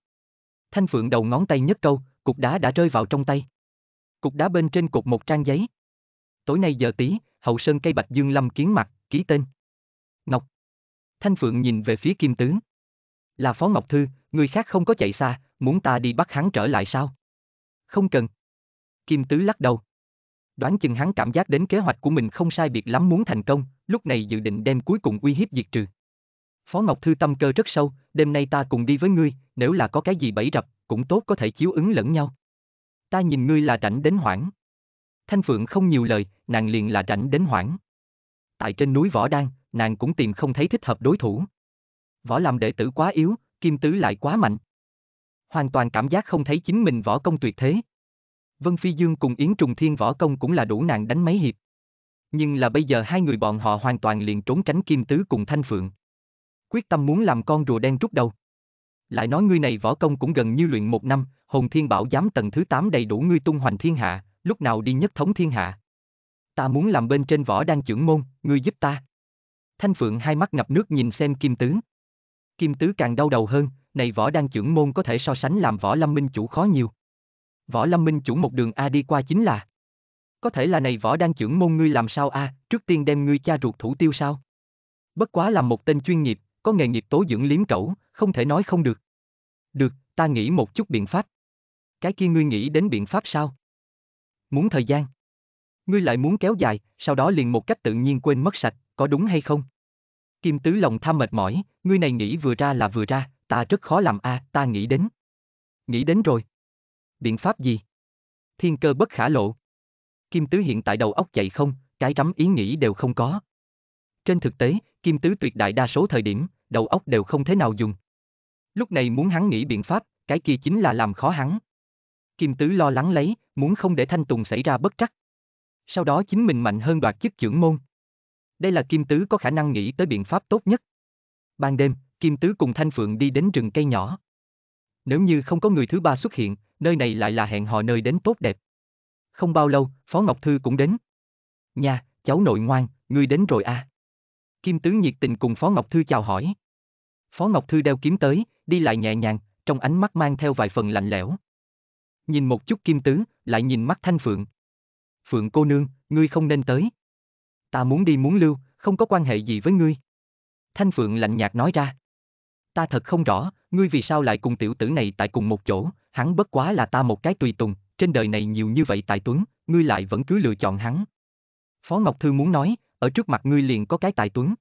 Thanh Phượng đầu ngón tay nhất câu, cục đá đã rơi vào trong tay. Cục đá bên trên cục một trang giấy. Tối nay giờ tí, hậu sơn cây bạch dương lâm kiến mặt, ký tên. Ngọc. Thanh Phượng nhìn về phía Kim Tứ. Là Phó Ngọc Thư, người khác không có chạy xa, muốn ta đi bắt hắn trở lại sao? Không cần. Kim Tứ lắc đầu. Đoán chừng hắn cảm giác đến kế hoạch của mình không sai biệt lắm muốn thành công, lúc này dự định đem cuối cùng uy hiếp diệt trừ. Phó Ngọc Thư tâm cơ rất sâu, đêm nay ta cùng đi với ngươi, nếu là có cái gì bẫy rập, cũng tốt có thể chiếu ứng lẫn nhau. Ta nhìn ngươi là rảnh đến hoảng. Thanh Phượng không nhiều lời, nàng liền là rảnh đến hoảng. Tại trên núi Võ Đan, nàng cũng tìm không thấy thích hợp đối thủ. Võ làm đệ tử quá yếu, Kim Tứ lại quá mạnh. Hoàn toàn cảm giác không thấy chính mình võ công tuyệt thế. Vân Phi Dương cùng Yến Trùng Thiên võ công cũng là đủ nàng đánh mấy hiệp. Nhưng là bây giờ hai người bọn họ hoàn toàn liền trốn tránh Kim Tứ cùng Thanh Phượng. Quyết tâm muốn làm con rùa đen rút đầu. Lại nói ngươi này võ công cũng gần như luyện một năm, hồn thiên bảo giám tầng thứ 8 đầy đủ ngươi tung hoành thiên hạ lúc nào đi nhất thống thiên hạ. Ta muốn làm bên trên võ đang trưởng môn, ngươi giúp ta. Thanh Phượng hai mắt ngập nước nhìn xem Kim Tứ. Kim Tứ càng đau đầu hơn, này võ đang trưởng môn có thể so sánh làm võ lâm minh chủ khó nhiều. Võ lâm minh chủ một đường A đi qua chính là. Có thể là này võ đang trưởng môn ngươi làm sao A, trước tiên đem ngươi cha ruột thủ tiêu sao. Bất quá làm một tên chuyên nghiệp, có nghề nghiệp tố dưỡng liếm cẩu, không thể nói không được. Được, ta nghĩ một chút biện pháp. Cái kia ngươi nghĩ đến biện pháp sao? muốn thời gian. Ngươi lại muốn kéo dài, sau đó liền một cách tự nhiên quên mất sạch, có đúng hay không? Kim Tứ lòng tham mệt mỏi, ngươi này nghĩ vừa ra là vừa ra, ta rất khó làm a, à, ta nghĩ đến. Nghĩ đến rồi. Biện pháp gì? Thiên cơ bất khả lộ. Kim Tứ hiện tại đầu óc chạy không, cái rắm ý nghĩ đều không có. Trên thực tế, Kim Tứ tuyệt đại đa số thời điểm, đầu óc đều không thế nào dùng. Lúc này muốn hắn nghĩ biện pháp, cái kia chính là làm khó hắn. Kim Tứ lo lắng lấy, muốn không để Thanh Tùng xảy ra bất trắc. Sau đó chính mình mạnh hơn đoạt chức trưởng môn. Đây là Kim Tứ có khả năng nghĩ tới biện pháp tốt nhất. Ban đêm, Kim Tứ cùng Thanh Phượng đi đến rừng cây nhỏ. Nếu như không có người thứ ba xuất hiện, nơi này lại là hẹn hò nơi đến tốt đẹp. Không bao lâu, Phó Ngọc Thư cũng đến. Nha, cháu nội ngoan, ngươi đến rồi à. Kim Tứ nhiệt tình cùng Phó Ngọc Thư chào hỏi. Phó Ngọc Thư đeo kiếm tới, đi lại nhẹ nhàng, trong ánh mắt mang theo vài phần lạnh lẽo nhìn một chút kim tứ, lại nhìn mắt thanh phượng. Phượng cô nương, ngươi không nên tới. Ta muốn đi muốn lưu, không có quan hệ gì với ngươi. Thanh phượng lạnh nhạt nói ra. Ta thật không rõ, ngươi vì sao lại cùng tiểu tử này tại cùng một chỗ, hắn bất quá là ta một cái tùy tùng, trên đời này nhiều như vậy tài tuấn, ngươi lại vẫn cứ lựa chọn hắn. Phó Ngọc Thư muốn nói, ở trước mặt ngươi liền có cái tài tuấn.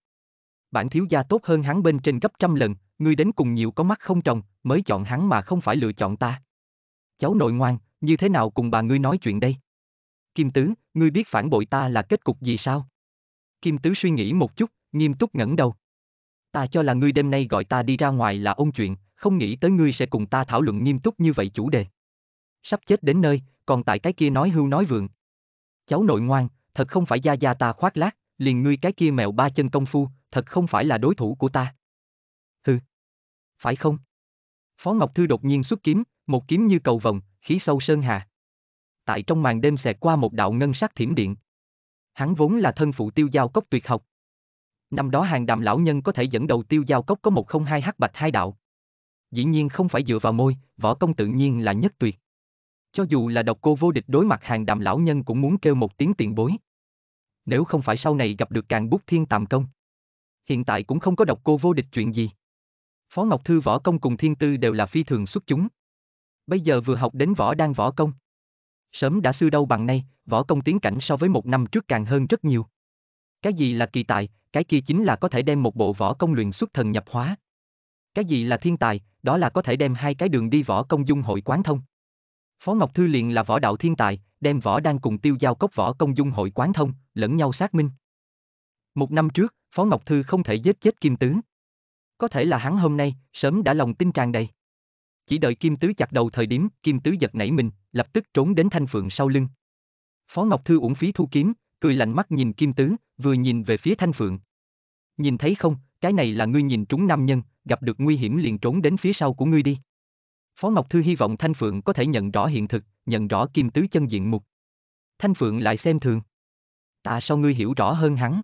Bản thiếu gia tốt hơn hắn bên trên gấp trăm lần, ngươi đến cùng nhiều có mắt không trồng, mới chọn hắn mà không phải lựa chọn ta cháu nội ngoan, như thế nào cùng bà ngươi nói chuyện đây? Kim Tứ, ngươi biết phản bội ta là kết cục gì sao? Kim Tứ suy nghĩ một chút, nghiêm túc ngẩng đầu. Ta cho là ngươi đêm nay gọi ta đi ra ngoài là ôn chuyện, không nghĩ tới ngươi sẽ cùng ta thảo luận nghiêm túc như vậy chủ đề. Sắp chết đến nơi, còn tại cái kia nói hưu nói vượng. Cháu nội ngoan, thật không phải gia gia ta khoác lác, liền ngươi cái kia mèo ba chân công phu, thật không phải là đối thủ của ta. Hừ. Phải không? Phó Ngọc Thư đột nhiên xuất kiếm, một kiếm như cầu vồng, khí sâu sơn hà. Tại trong màn đêm xẹt qua một đạo ngân sắc thiểm điện. Hắn vốn là thân phụ tiêu giao cốc tuyệt học. Năm đó hàng đàm lão nhân có thể dẫn đầu tiêu giao cốc có một không hai hắc bạch hai đạo. Dĩ nhiên không phải dựa vào môi, võ công tự nhiên là nhất tuyệt. Cho dù là độc cô vô địch đối mặt hàng đàm lão nhân cũng muốn kêu một tiếng tiền bối. Nếu không phải sau này gặp được càng bút thiên tàm công. Hiện tại cũng không có độc cô vô địch chuyện gì. Phó Ngọc Thư võ công cùng thiên tư đều là phi thường xuất chúng bây giờ vừa học đến võ đang võ công. Sớm đã sư đâu bằng nay, võ công tiến cảnh so với một năm trước càng hơn rất nhiều. Cái gì là kỳ tài, cái kia chính là có thể đem một bộ võ công luyện xuất thần nhập hóa. Cái gì là thiên tài, đó là có thể đem hai cái đường đi võ công dung hội quán thông. Phó Ngọc Thư liền là võ đạo thiên tài, đem võ đang cùng tiêu giao cốc võ công dung hội quán thông, lẫn nhau xác minh. Một năm trước, Phó Ngọc Thư không thể giết chết Kim Tứ. Có thể là hắn hôm nay, sớm đã lòng tin tràn đầy. Chỉ đợi Kim Tứ chặt đầu thời điểm, Kim Tứ giật nảy mình, lập tức trốn đến Thanh Phượng sau lưng. Phó Ngọc Thư uổng phí thu kiếm, cười lạnh mắt nhìn Kim Tứ, vừa nhìn về phía Thanh Phượng. Nhìn thấy không, cái này là ngươi nhìn trúng nam nhân, gặp được nguy hiểm liền trốn đến phía sau của ngươi đi. Phó Ngọc Thư hy vọng Thanh Phượng có thể nhận rõ hiện thực, nhận rõ Kim Tứ chân diện mục. Thanh Phượng lại xem thường. ta sao ngươi hiểu rõ hơn hắn?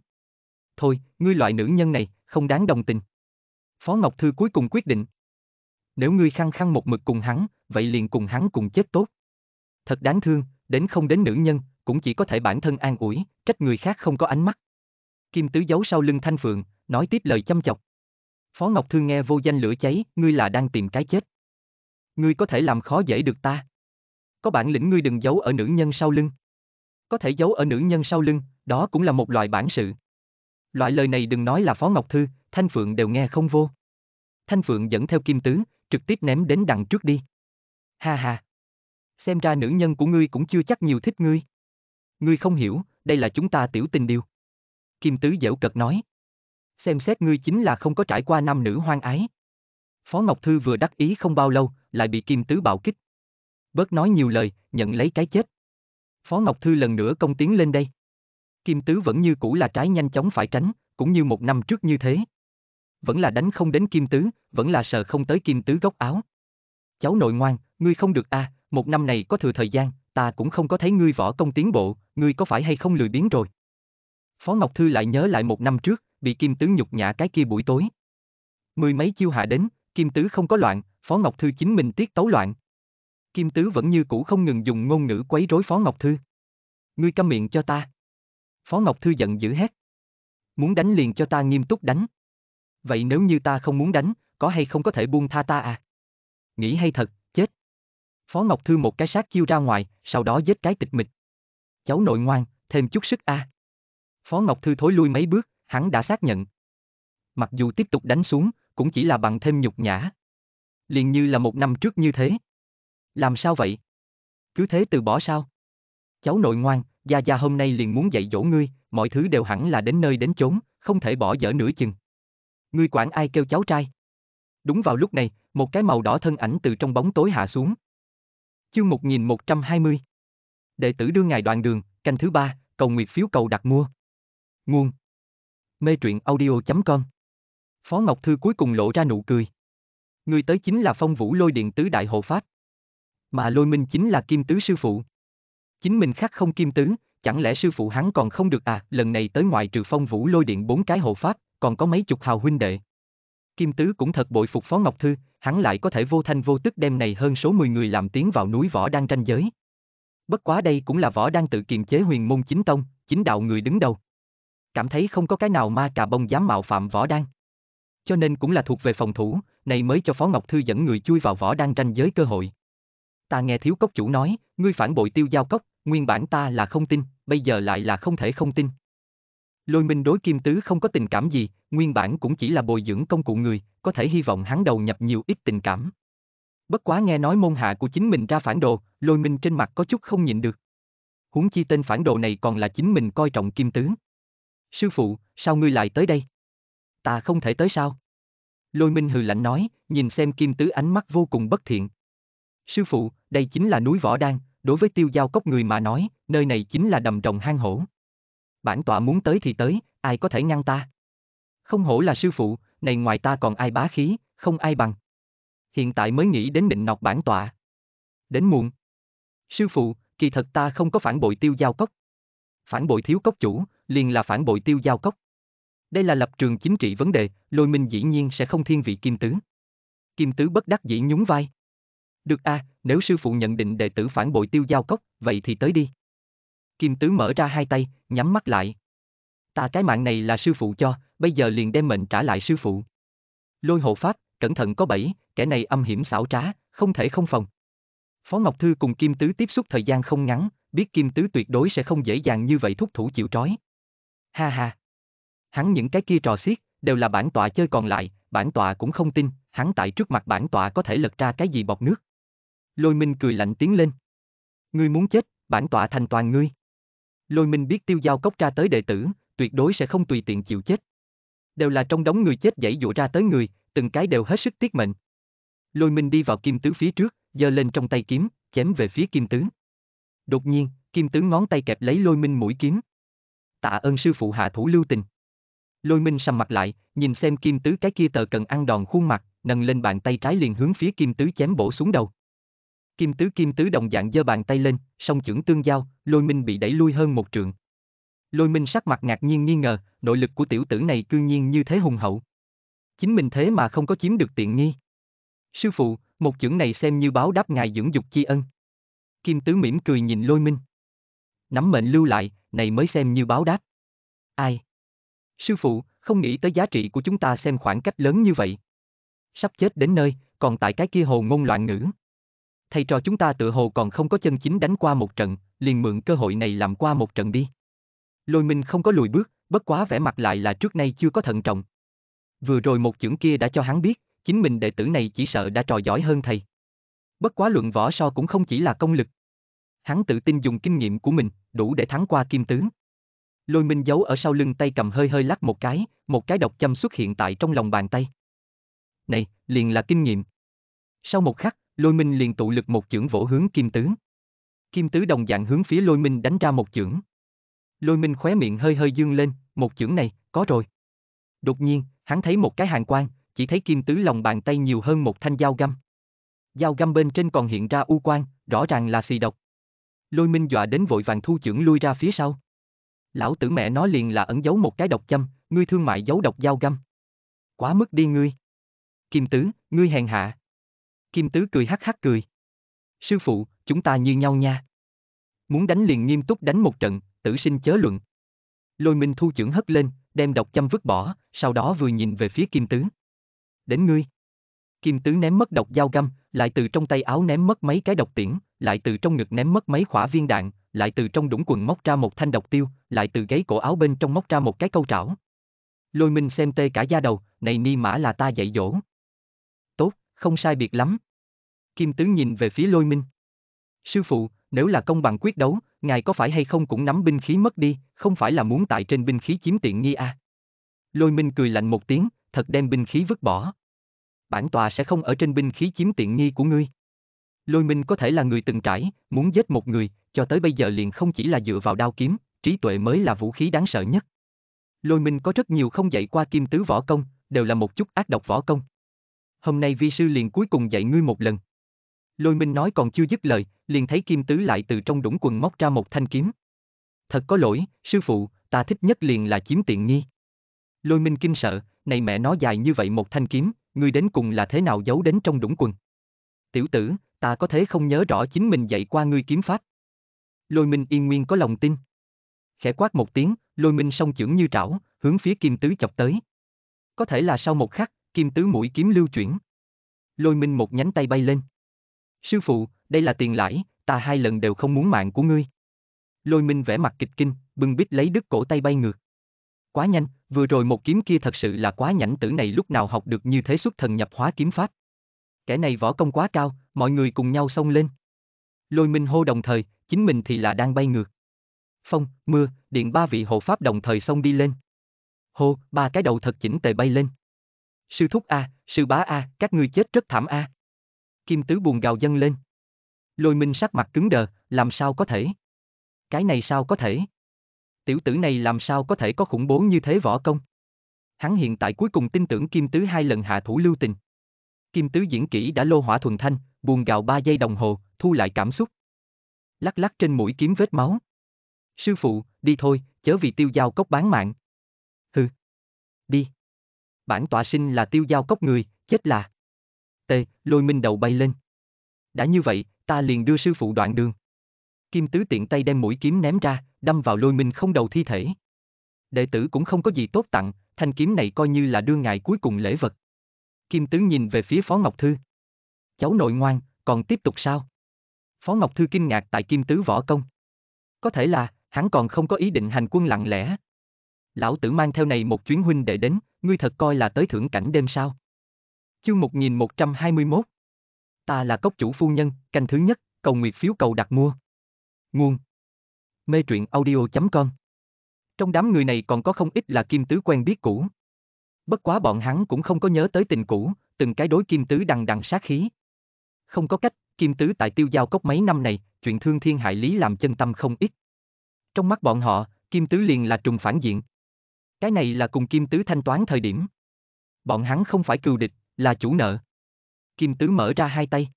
Thôi, ngươi loại nữ nhân này, không đáng đồng tình. Phó Ngọc Thư cuối cùng quyết định, nếu ngươi khăng khăng một mực cùng hắn, vậy liền cùng hắn cùng chết tốt. Thật đáng thương, đến không đến nữ nhân, cũng chỉ có thể bản thân an ủi, trách người khác không có ánh mắt. Kim Tứ giấu sau lưng Thanh Phượng, nói tiếp lời chăm chọc. Phó Ngọc Thương nghe vô danh lửa cháy, ngươi là đang tìm cái chết. Ngươi có thể làm khó dễ được ta. Có bản lĩnh ngươi đừng giấu ở nữ nhân sau lưng. Có thể giấu ở nữ nhân sau lưng, đó cũng là một loại bản sự. Loại lời này đừng nói là Phó Ngọc Thư, Thanh Phượng đều nghe không vô. Thanh Phượng dẫn theo Kim Tứ, trực tiếp ném đến đằng trước đi. Ha ha. Xem ra nữ nhân của ngươi cũng chưa chắc nhiều thích ngươi. Ngươi không hiểu, đây là chúng ta tiểu tình điều. Kim Tứ dễu cật nói. Xem xét ngươi chính là không có trải qua nam nữ hoang ái. Phó Ngọc Thư vừa đắc ý không bao lâu, lại bị Kim Tứ bạo kích. Bớt nói nhiều lời, nhận lấy cái chết. Phó Ngọc Thư lần nữa công tiến lên đây. Kim Tứ vẫn như cũ là trái nhanh chóng phải tránh, cũng như một năm trước như thế vẫn là đánh không đến kim tứ, vẫn là sợ không tới kim tứ gốc áo. Cháu nội ngoan, ngươi không được a, à, một năm này có thừa thời gian, ta cũng không có thấy ngươi võ công tiến bộ, ngươi có phải hay không lười biếng rồi. Phó Ngọc Thư lại nhớ lại một năm trước, bị kim tứ nhục nhã cái kia buổi tối. Mười mấy chiêu hạ đến, kim tứ không có loạn, Phó Ngọc Thư chính mình tiết tấu loạn. Kim tứ vẫn như cũ không ngừng dùng ngôn ngữ quấy rối Phó Ngọc Thư. Ngươi câm miệng cho ta. Phó Ngọc Thư giận dữ hét. Muốn đánh liền cho ta nghiêm túc đánh vậy nếu như ta không muốn đánh, có hay không có thể buông tha ta à? Nghĩ hay thật, chết. Phó Ngọc Thư một cái sát chiêu ra ngoài, sau đó giết cái tịch mịch. Cháu nội ngoan, thêm chút sức a. À. Phó Ngọc Thư thối lui mấy bước, hắn đã xác nhận. Mặc dù tiếp tục đánh xuống, cũng chỉ là bằng thêm nhục nhã. Liền như là một năm trước như thế. Làm sao vậy? Cứ thế từ bỏ sao? Cháu nội ngoan, Gia Gia hôm nay liền muốn dạy dỗ ngươi, mọi thứ đều hẳn là đến nơi đến chốn, không thể bỏ dở nửa chừng. Ngươi quản ai kêu cháu trai? Đúng vào lúc này, một cái màu đỏ thân ảnh từ trong bóng tối hạ xuống. Chương 1120 Đệ tử đưa ngài đoạn đường, canh thứ ba, cầu nguyệt phiếu cầu đặt mua. Nguồn Mê truyện audio.com Phó Ngọc Thư cuối cùng lộ ra nụ cười. Người tới chính là phong vũ lôi điện tứ đại hộ pháp. Mà lôi minh chính là kim tứ sư phụ. Chính mình khác không kim tứ, chẳng lẽ sư phụ hắn còn không được à, lần này tới ngoại trừ phong vũ lôi điện bốn cái hộ pháp, còn có mấy chục hào huynh đệ. Kim Tứ cũng thật bội phục Phó Ngọc Thư, hắn lại có thể vô thanh vô tức đem này hơn số 10 người làm tiến vào núi võ đang tranh giới. Bất quá đây cũng là võ đang tự kiềm chế huyền môn chính tông, chính đạo người đứng đầu. Cảm thấy không có cái nào ma cà bông dám mạo phạm võ đang. Cho nên cũng là thuộc về phòng thủ, này mới cho Phó Ngọc Thư dẫn người chui vào võ đang tranh giới cơ hội. Ta nghe thiếu cốc chủ nói, ngươi phản bội tiêu giao cốc, nguyên bản ta là không tin, bây giờ lại là không thể không tin. Lôi minh đối kim tứ không có tình cảm gì, nguyên bản cũng chỉ là bồi dưỡng công cụ người, có thể hy vọng hắn đầu nhập nhiều ít tình cảm. Bất quá nghe nói môn hạ của chính mình ra phản đồ, lôi minh trên mặt có chút không nhịn được. Huống chi tên phản đồ này còn là chính mình coi trọng kim tứ. Sư phụ, sao ngươi lại tới đây? Ta không thể tới sao? Lôi minh hừ lạnh nói, nhìn xem kim tứ ánh mắt vô cùng bất thiện. Sư phụ, đây chính là núi Võ Đan, đối với tiêu giao cốc người mà nói, nơi này chính là đầm rồng hang hổ bản tọa muốn tới thì tới, ai có thể ngăn ta? Không hổ là sư phụ, này ngoài ta còn ai bá khí, không ai bằng. Hiện tại mới nghĩ đến định nọc bản tọa. Đến muộn. Sư phụ, kỳ thật ta không có phản bội tiêu giao cốc. Phản bội thiếu cốc chủ, liền là phản bội tiêu giao cốc. Đây là lập trường chính trị vấn đề, lôi minh dĩ nhiên sẽ không thiên vị kim tứ. Kim tứ bất đắc dĩ nhún vai. Được a, à, nếu sư phụ nhận định đệ tử phản bội tiêu giao cốc, vậy thì tới đi. Kim Tứ mở ra hai tay, nhắm mắt lại. Ta cái mạng này là sư phụ cho, bây giờ liền đem mệnh trả lại sư phụ. Lôi hộ pháp, cẩn thận có bẫy, kẻ này âm hiểm xảo trá, không thể không phòng. Phó Ngọc Thư cùng Kim Tứ tiếp xúc thời gian không ngắn, biết Kim Tứ tuyệt đối sẽ không dễ dàng như vậy thúc thủ chịu trói. Ha ha. Hắn những cái kia trò xiết, đều là bản tọa chơi còn lại, bản tọa cũng không tin, hắn tại trước mặt bản tọa có thể lật ra cái gì bọc nước. Lôi Minh cười lạnh tiếng lên. Ngươi muốn chết, bản tọa thành toàn ngươi. Lôi Minh biết tiêu giao cốc ra tới đệ tử, tuyệt đối sẽ không tùy tiện chịu chết. Đều là trong đống người chết dãy dụa ra tới người, từng cái đều hết sức tiết mệnh. Lôi Minh đi vào kim tứ phía trước, giơ lên trong tay kiếm, chém về phía kim tứ. Đột nhiên, kim tứ ngón tay kẹp lấy Lôi Minh mũi kiếm. Tạ ơn sư phụ hạ thủ lưu tình. Lôi Minh sầm mặt lại, nhìn xem kim tứ cái kia tờ cần ăn đòn khuôn mặt, nâng lên bàn tay trái liền hướng phía kim tứ chém bổ xuống đầu. Kim tứ kim tứ đồng dạng giơ bàn tay lên, song chưởng tương giao, lôi minh bị đẩy lui hơn một trượng. Lôi minh sắc mặt ngạc nhiên nghi ngờ, nội lực của tiểu tử này cư nhiên như thế hùng hậu. Chính mình thế mà không có chiếm được tiện nghi. Sư phụ, một chưởng này xem như báo đáp ngài dưỡng dục chi ân. Kim tứ mỉm cười nhìn lôi minh. Nắm mệnh lưu lại, này mới xem như báo đáp. Ai? Sư phụ, không nghĩ tới giá trị của chúng ta xem khoảng cách lớn như vậy. Sắp chết đến nơi, còn tại cái kia hồ ngôn loạn ngữ thầy trò chúng ta tự hồ còn không có chân chính đánh qua một trận, liền mượn cơ hội này làm qua một trận đi. Lôi Minh không có lùi bước, bất quá vẻ mặt lại là trước nay chưa có thận trọng. Vừa rồi một chưởng kia đã cho hắn biết, chính mình đệ tử này chỉ sợ đã trò giỏi hơn thầy. Bất quá luận võ so cũng không chỉ là công lực. Hắn tự tin dùng kinh nghiệm của mình, đủ để thắng qua kim tướng. Lôi Minh giấu ở sau lưng tay cầm hơi hơi lắc một cái, một cái độc châm xuất hiện tại trong lòng bàn tay. Này, liền là kinh nghiệm. Sau một khắc, lôi minh liền tụ lực một chưởng vỗ hướng kim tứ. Kim tứ đồng dạng hướng phía lôi minh đánh ra một chưởng. Lôi minh khóe miệng hơi hơi dương lên, một chưởng này, có rồi. Đột nhiên, hắn thấy một cái hàng quang, chỉ thấy kim tứ lòng bàn tay nhiều hơn một thanh dao găm. Dao găm bên trên còn hiện ra u quang, rõ ràng là xì độc. Lôi minh dọa đến vội vàng thu chưởng lui ra phía sau. Lão tử mẹ nó liền là ẩn giấu một cái độc châm, ngươi thương mại giấu độc dao găm. Quá mức đi ngươi. Kim tứ, ngươi hèn hạ. Kim Tứ cười hắc hắc cười. Sư phụ, chúng ta như nhau nha. Muốn đánh liền nghiêm túc đánh một trận, tử sinh chớ luận. Lôi Minh Thu trưởng hất lên, đem độc châm vứt bỏ, sau đó vừa nhìn về phía Kim Tứ. Đến ngươi. Kim Tứ ném mất độc dao găm, lại từ trong tay áo ném mất mấy cái độc tiễn, lại từ trong ngực ném mất mấy khỏa viên đạn, lại từ trong đũng quần móc ra một thanh độc tiêu, lại từ gáy cổ áo bên trong móc ra một cái câu trảo. Lôi Minh xem tê cả da đầu, này ni mã là ta dạy dỗ không sai biệt lắm. Kim Tứ nhìn về phía lôi minh. Sư phụ, nếu là công bằng quyết đấu, ngài có phải hay không cũng nắm binh khí mất đi, không phải là muốn tại trên binh khí chiếm tiện nghi à? Lôi minh cười lạnh một tiếng, thật đem binh khí vứt bỏ. Bản tòa sẽ không ở trên binh khí chiếm tiện nghi của ngươi. Lôi minh có thể là người từng trải, muốn giết một người, cho tới bây giờ liền không chỉ là dựa vào đao kiếm, trí tuệ mới là vũ khí đáng sợ nhất. Lôi minh có rất nhiều không dạy qua kim tứ võ công, đều là một chút ác độc võ công hôm nay vi sư liền cuối cùng dạy ngươi một lần. Lôi minh nói còn chưa dứt lời, liền thấy kim tứ lại từ trong đũng quần móc ra một thanh kiếm. Thật có lỗi, sư phụ, ta thích nhất liền là chiếm tiện nghi. Lôi minh kinh sợ, này mẹ nó dài như vậy một thanh kiếm, ngươi đến cùng là thế nào giấu đến trong đũng quần. Tiểu tử, ta có thế không nhớ rõ chính mình dạy qua ngươi kiếm pháp. Lôi minh yên nguyên có lòng tin. Khẽ quát một tiếng, lôi minh song chưởng như trảo, hướng phía kim tứ chọc tới. Có thể là sau một khắc, kim tứ mũi kiếm lưu chuyển. Lôi minh một nhánh tay bay lên. Sư phụ, đây là tiền lãi, ta hai lần đều không muốn mạng của ngươi. Lôi minh vẻ mặt kịch kinh, bưng bít lấy đứt cổ tay bay ngược. Quá nhanh, vừa rồi một kiếm kia thật sự là quá nhảnh tử này lúc nào học được như thế xuất thần nhập hóa kiếm pháp. Kẻ này võ công quá cao, mọi người cùng nhau xông lên. Lôi minh hô đồng thời, chính mình thì là đang bay ngược. Phong, mưa, điện ba vị hộ pháp đồng thời xông đi lên. Hô, ba cái đầu thật chỉnh tề bay lên sư thúc a, sư bá a, các ngươi chết rất thảm a. Kim tứ buồn gào dâng lên. Lôi minh sắc mặt cứng đờ, làm sao có thể? Cái này sao có thể? Tiểu tử này làm sao có thể có khủng bố như thế võ công? Hắn hiện tại cuối cùng tin tưởng Kim Tứ hai lần hạ thủ lưu tình. Kim Tứ diễn kỹ đã lô hỏa thuần thanh, buồn gào ba giây đồng hồ, thu lại cảm xúc. Lắc lắc trên mũi kiếm vết máu. Sư phụ, đi thôi, chớ vì tiêu giao cốc bán mạng. Hừ. Đi bản tọa sinh là tiêu giao cốc người, chết là. T, lôi minh đầu bay lên. Đã như vậy, ta liền đưa sư phụ đoạn đường. Kim tứ tiện tay đem mũi kiếm ném ra, đâm vào lôi minh không đầu thi thể. Đệ tử cũng không có gì tốt tặng, thanh kiếm này coi như là đưa ngài cuối cùng lễ vật. Kim tứ nhìn về phía Phó Ngọc Thư. Cháu nội ngoan, còn tiếp tục sao? Phó Ngọc Thư kinh ngạc tại Kim tứ võ công. Có thể là, hắn còn không có ý định hành quân lặng lẽ. Lão tử mang theo này một chuyến huynh đệ đến, ngươi thật coi là tới thưởng cảnh đêm sao? Chương 1121 Ta là cốc chủ phu nhân, canh thứ nhất, cầu nguyệt phiếu cầu đặt mua. Nguồn Mê truyện audio.com Trong đám người này còn có không ít là kim tứ quen biết cũ. Bất quá bọn hắn cũng không có nhớ tới tình cũ, từng cái đối kim tứ đằng đằng sát khí. Không có cách, kim tứ tại tiêu giao cốc mấy năm này, chuyện thương thiên hại lý làm chân tâm không ít. Trong mắt bọn họ, kim tứ liền là trùng phản diện, cái này là cùng Kim Tứ thanh toán thời điểm. Bọn hắn không phải cừu địch, là chủ nợ. Kim Tứ mở ra hai tay.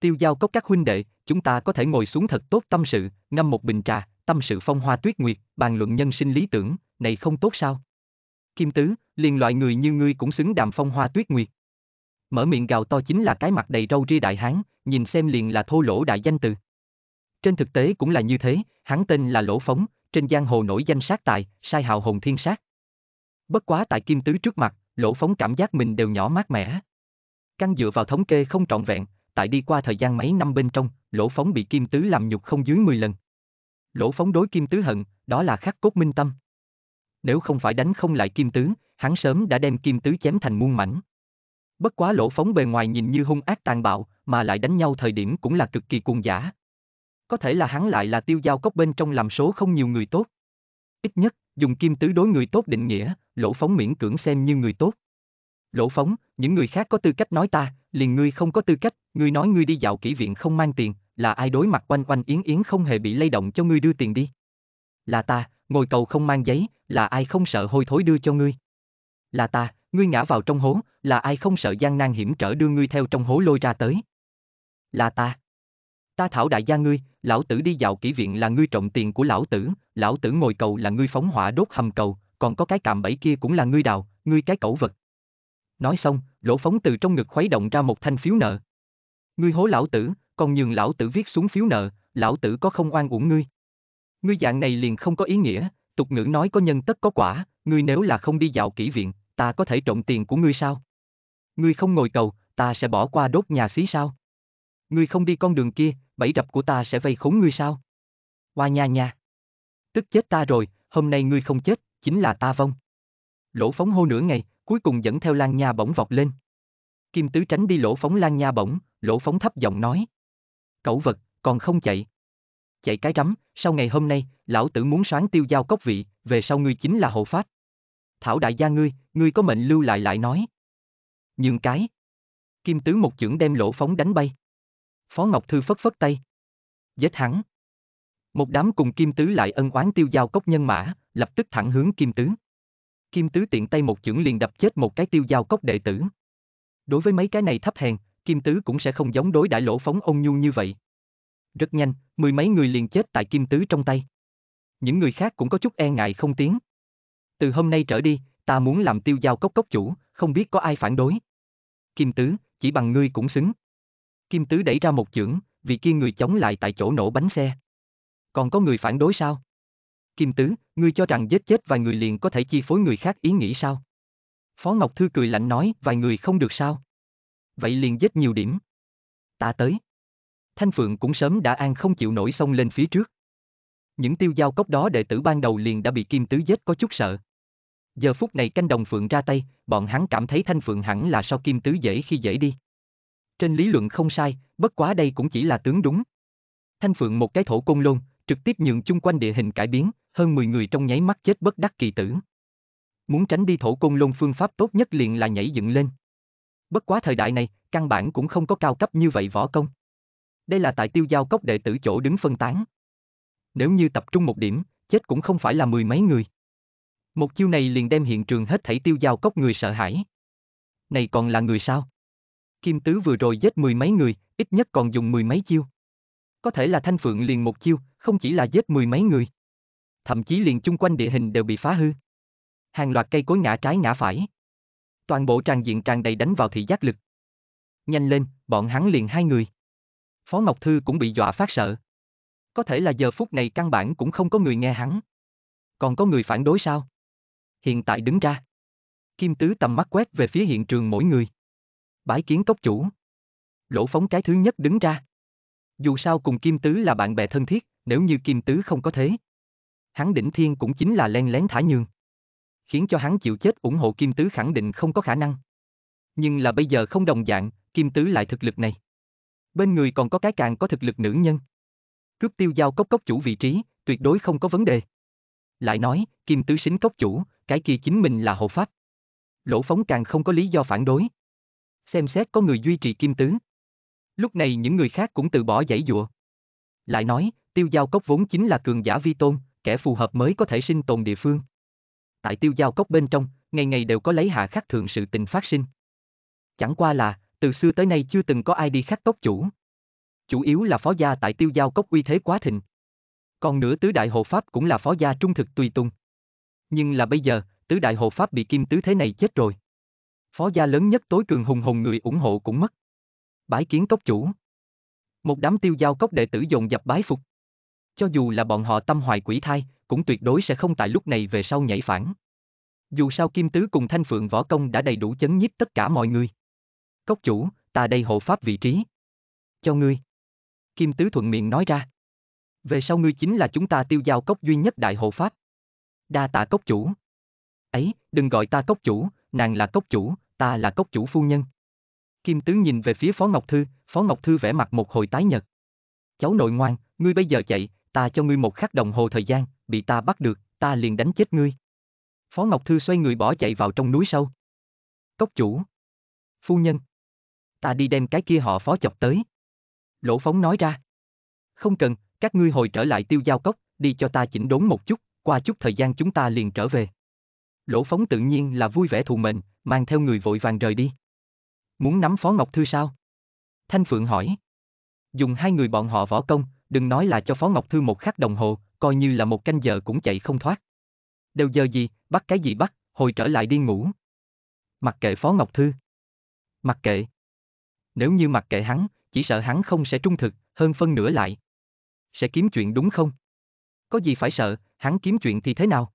Tiêu giao cốc các huynh đệ, chúng ta có thể ngồi xuống thật tốt tâm sự, ngâm một bình trà, tâm sự phong hoa tuyết nguyệt, bàn luận nhân sinh lý tưởng, này không tốt sao? Kim Tứ, liền loại người như ngươi cũng xứng đàm phong hoa tuyết nguyệt. Mở miệng gào to chính là cái mặt đầy râu ria đại hán, nhìn xem liền là thô lỗ đại danh từ. Trên thực tế cũng là như thế, hắn tên là Lỗ Phóng, trên giang hồ nổi danh sát tài, sai hào hồn thiên sát. Bất quá tại Kim Tứ trước mặt, Lỗ Phóng cảm giác mình đều nhỏ mát mẻ. Căn dựa vào thống kê không trọn vẹn, tại đi qua thời gian mấy năm bên trong, Lỗ Phóng bị Kim Tứ làm nhục không dưới 10 lần. Lỗ Phóng đối Kim Tứ hận, đó là khắc cốt minh tâm. Nếu không phải đánh không lại Kim Tứ, hắn sớm đã đem Kim Tứ chém thành muôn mảnh. Bất quá Lỗ Phóng bề ngoài nhìn như hung ác tàn bạo, mà lại đánh nhau thời điểm cũng là cực kỳ cuồng giả. Có thể là hắn lại là tiêu giao cốc bên trong làm số không nhiều người tốt. Ít nhất, dùng Kim Tứ đối người tốt định nghĩa, Lỗ Phóng miễn cưỡng xem như người tốt. Lỗ Phóng, những người khác có tư cách nói ta, liền ngươi không có tư cách, ngươi nói ngươi đi dạo kỹ viện không mang tiền, là ai đối mặt quanh quanh yến yến không hề bị lay động cho ngươi đưa tiền đi. Là ta, ngồi cầu không mang giấy, là ai không sợ hôi thối đưa cho ngươi. Là ta, ngươi ngã vào trong hố, là ai không sợ gian nan hiểm trở đưa ngươi theo trong hố lôi ra tới. Là ta. Ta thảo đại gia ngươi, lão tử đi dạo kỹ viện là ngươi trộm tiền của lão tử, lão tử ngồi cầu là ngươi phóng hỏa đốt hầm cầu, còn có cái cạm bẫy kia cũng là ngươi đào, ngươi cái cẩu vật. Nói xong, lỗ phóng từ trong ngực khuấy động ra một thanh phiếu nợ. Ngươi hố lão tử, còn nhường lão tử viết xuống phiếu nợ, lão tử có không oan uổng ngươi. Ngươi dạng này liền không có ý nghĩa, tục ngữ nói có nhân tất có quả, ngươi nếu là không đi dạo kỹ viện, ta có thể trộm tiền của ngươi sao? Ngươi không ngồi cầu, ta sẽ bỏ qua đốt nhà xí sao? Ngươi không đi con đường kia, bẫy rập của ta sẽ vây khốn ngươi sao? Hoa nha nha. Tức chết ta rồi, hôm nay ngươi không chết, chính là ta vong. Lỗ phóng hô nửa ngày, cuối cùng dẫn theo Lan Nha bỗng vọt lên. Kim Tứ tránh đi lỗ phóng Lan Nha bỗng, lỗ phóng thấp giọng nói. Cẩu vật, còn không chạy. Chạy cái rắm, sau ngày hôm nay, lão tử muốn soán tiêu giao cốc vị, về sau ngươi chính là hộ pháp. Thảo đại gia ngươi, ngươi có mệnh lưu lại lại nói. Nhưng cái. Kim Tứ một chưởng đem lỗ phóng đánh bay. Phó Ngọc Thư phất phất tay. Giết hắn. Một đám cùng Kim Tứ lại ân oán tiêu giao cốc nhân mã, lập tức thẳng hướng Kim Tứ. Kim Tứ tiện tay một chưởng liền đập chết một cái tiêu giao cốc đệ tử. Đối với mấy cái này thấp hèn, Kim Tứ cũng sẽ không giống đối đại lỗ phóng ông nhu như vậy. Rất nhanh, mười mấy người liền chết tại Kim Tứ trong tay. Những người khác cũng có chút e ngại không tiếng. Từ hôm nay trở đi, ta muốn làm tiêu giao cốc cốc chủ, không biết có ai phản đối. Kim Tứ, chỉ bằng ngươi cũng xứng. Kim Tứ đẩy ra một chưởng, vì kia người chống lại tại chỗ nổ bánh xe còn có người phản đối sao? Kim Tứ, ngươi cho rằng giết chết vài người liền có thể chi phối người khác ý nghĩ sao? Phó Ngọc Thư cười lạnh nói, vài người không được sao? Vậy liền giết nhiều điểm. Ta tới. Thanh Phượng cũng sớm đã an không chịu nổi xông lên phía trước. Những tiêu giao cốc đó đệ tử ban đầu liền đã bị Kim Tứ giết có chút sợ. Giờ phút này canh đồng Phượng ra tay, bọn hắn cảm thấy Thanh Phượng hẳn là so Kim Tứ dễ khi dễ đi. Trên lý luận không sai, bất quá đây cũng chỉ là tướng đúng. Thanh Phượng một cái thổ công luôn trực tiếp nhường chung quanh địa hình cải biến, hơn 10 người trong nháy mắt chết bất đắc kỳ tử. Muốn tránh đi thổ côn lôn phương pháp tốt nhất liền là nhảy dựng lên. Bất quá thời đại này, căn bản cũng không có cao cấp như vậy võ công. Đây là tại tiêu giao cốc đệ tử chỗ đứng phân tán. Nếu như tập trung một điểm, chết cũng không phải là mười mấy người. Một chiêu này liền đem hiện trường hết thảy tiêu giao cốc người sợ hãi. Này còn là người sao? Kim Tứ vừa rồi giết mười mấy người, ít nhất còn dùng mười mấy chiêu có thể là Thanh Phượng liền một chiêu, không chỉ là giết mười mấy người. Thậm chí liền chung quanh địa hình đều bị phá hư. Hàng loạt cây cối ngã trái ngã phải. Toàn bộ tràng diện tràn đầy đánh vào thị giác lực. Nhanh lên, bọn hắn liền hai người. Phó Ngọc Thư cũng bị dọa phát sợ. Có thể là giờ phút này căn bản cũng không có người nghe hắn. Còn có người phản đối sao? Hiện tại đứng ra. Kim Tứ tầm mắt quét về phía hiện trường mỗi người. Bái kiến cốc chủ. Lỗ phóng cái thứ nhất đứng ra. Dù sao cùng Kim Tứ là bạn bè thân thiết, nếu như Kim Tứ không có thế. Hắn đỉnh thiên cũng chính là len lén thả nhường. Khiến cho hắn chịu chết ủng hộ Kim Tứ khẳng định không có khả năng. Nhưng là bây giờ không đồng dạng, Kim Tứ lại thực lực này. Bên người còn có cái càng có thực lực nữ nhân. Cướp tiêu giao cốc cốc chủ vị trí, tuyệt đối không có vấn đề. Lại nói, Kim Tứ xính cốc chủ, cái kia chính mình là hộ pháp. Lỗ phóng càng không có lý do phản đối. Xem xét có người duy trì Kim Tứ. Lúc này những người khác cũng từ bỏ dãy dụa. Lại nói, tiêu giao cốc vốn chính là cường giả vi tôn, kẻ phù hợp mới có thể sinh tồn địa phương. Tại tiêu giao cốc bên trong, ngày ngày đều có lấy hạ khắc thường sự tình phát sinh. Chẳng qua là, từ xưa tới nay chưa từng có ai đi khắc cốc chủ. Chủ yếu là phó gia tại tiêu giao cốc uy thế quá thịnh. Còn nữa tứ đại hộ pháp cũng là phó gia trung thực tùy tùng, Nhưng là bây giờ, tứ đại hộ pháp bị kim tứ thế này chết rồi. Phó gia lớn nhất tối cường hùng hùng người ủng hộ cũng mất bái kiến cốc chủ. Một đám tiêu giao cốc đệ tử dồn dập bái phục. Cho dù là bọn họ tâm hoài quỷ thai, cũng tuyệt đối sẽ không tại lúc này về sau nhảy phản. Dù sao Kim Tứ cùng Thanh Phượng võ công đã đầy đủ chấn nhiếp tất cả mọi người. Cốc chủ, ta đây hộ pháp vị trí. Cho ngươi. Kim Tứ thuận miệng nói ra. Về sau ngươi chính là chúng ta tiêu giao cốc duy nhất đại hộ pháp. Đa tạ cốc chủ. Ấy, đừng gọi ta cốc chủ, nàng là cốc chủ, ta là cốc chủ phu nhân. Kim Tứ nhìn về phía Phó Ngọc Thư, Phó Ngọc Thư vẽ mặt một hồi tái nhật. Cháu nội ngoan, ngươi bây giờ chạy, ta cho ngươi một khắc đồng hồ thời gian, bị ta bắt được, ta liền đánh chết ngươi. Phó Ngọc Thư xoay người bỏ chạy vào trong núi sâu. Cốc chủ. Phu nhân. Ta đi đem cái kia họ phó chọc tới. Lỗ phóng nói ra. Không cần, các ngươi hồi trở lại tiêu giao cốc, đi cho ta chỉnh đốn một chút, qua chút thời gian chúng ta liền trở về. Lỗ phóng tự nhiên là vui vẻ thù mệnh, mang theo người vội vàng rời đi. Muốn nắm Phó Ngọc Thư sao? Thanh Phượng hỏi. Dùng hai người bọn họ võ công, đừng nói là cho Phó Ngọc Thư một khắc đồng hồ, coi như là một canh giờ cũng chạy không thoát. Đều giờ gì, bắt cái gì bắt, hồi trở lại đi ngủ. Mặc kệ Phó Ngọc Thư. Mặc kệ. Nếu như mặc kệ hắn, chỉ sợ hắn không sẽ trung thực, hơn phân nửa lại. Sẽ kiếm chuyện đúng không? Có gì phải sợ, hắn kiếm chuyện thì thế nào?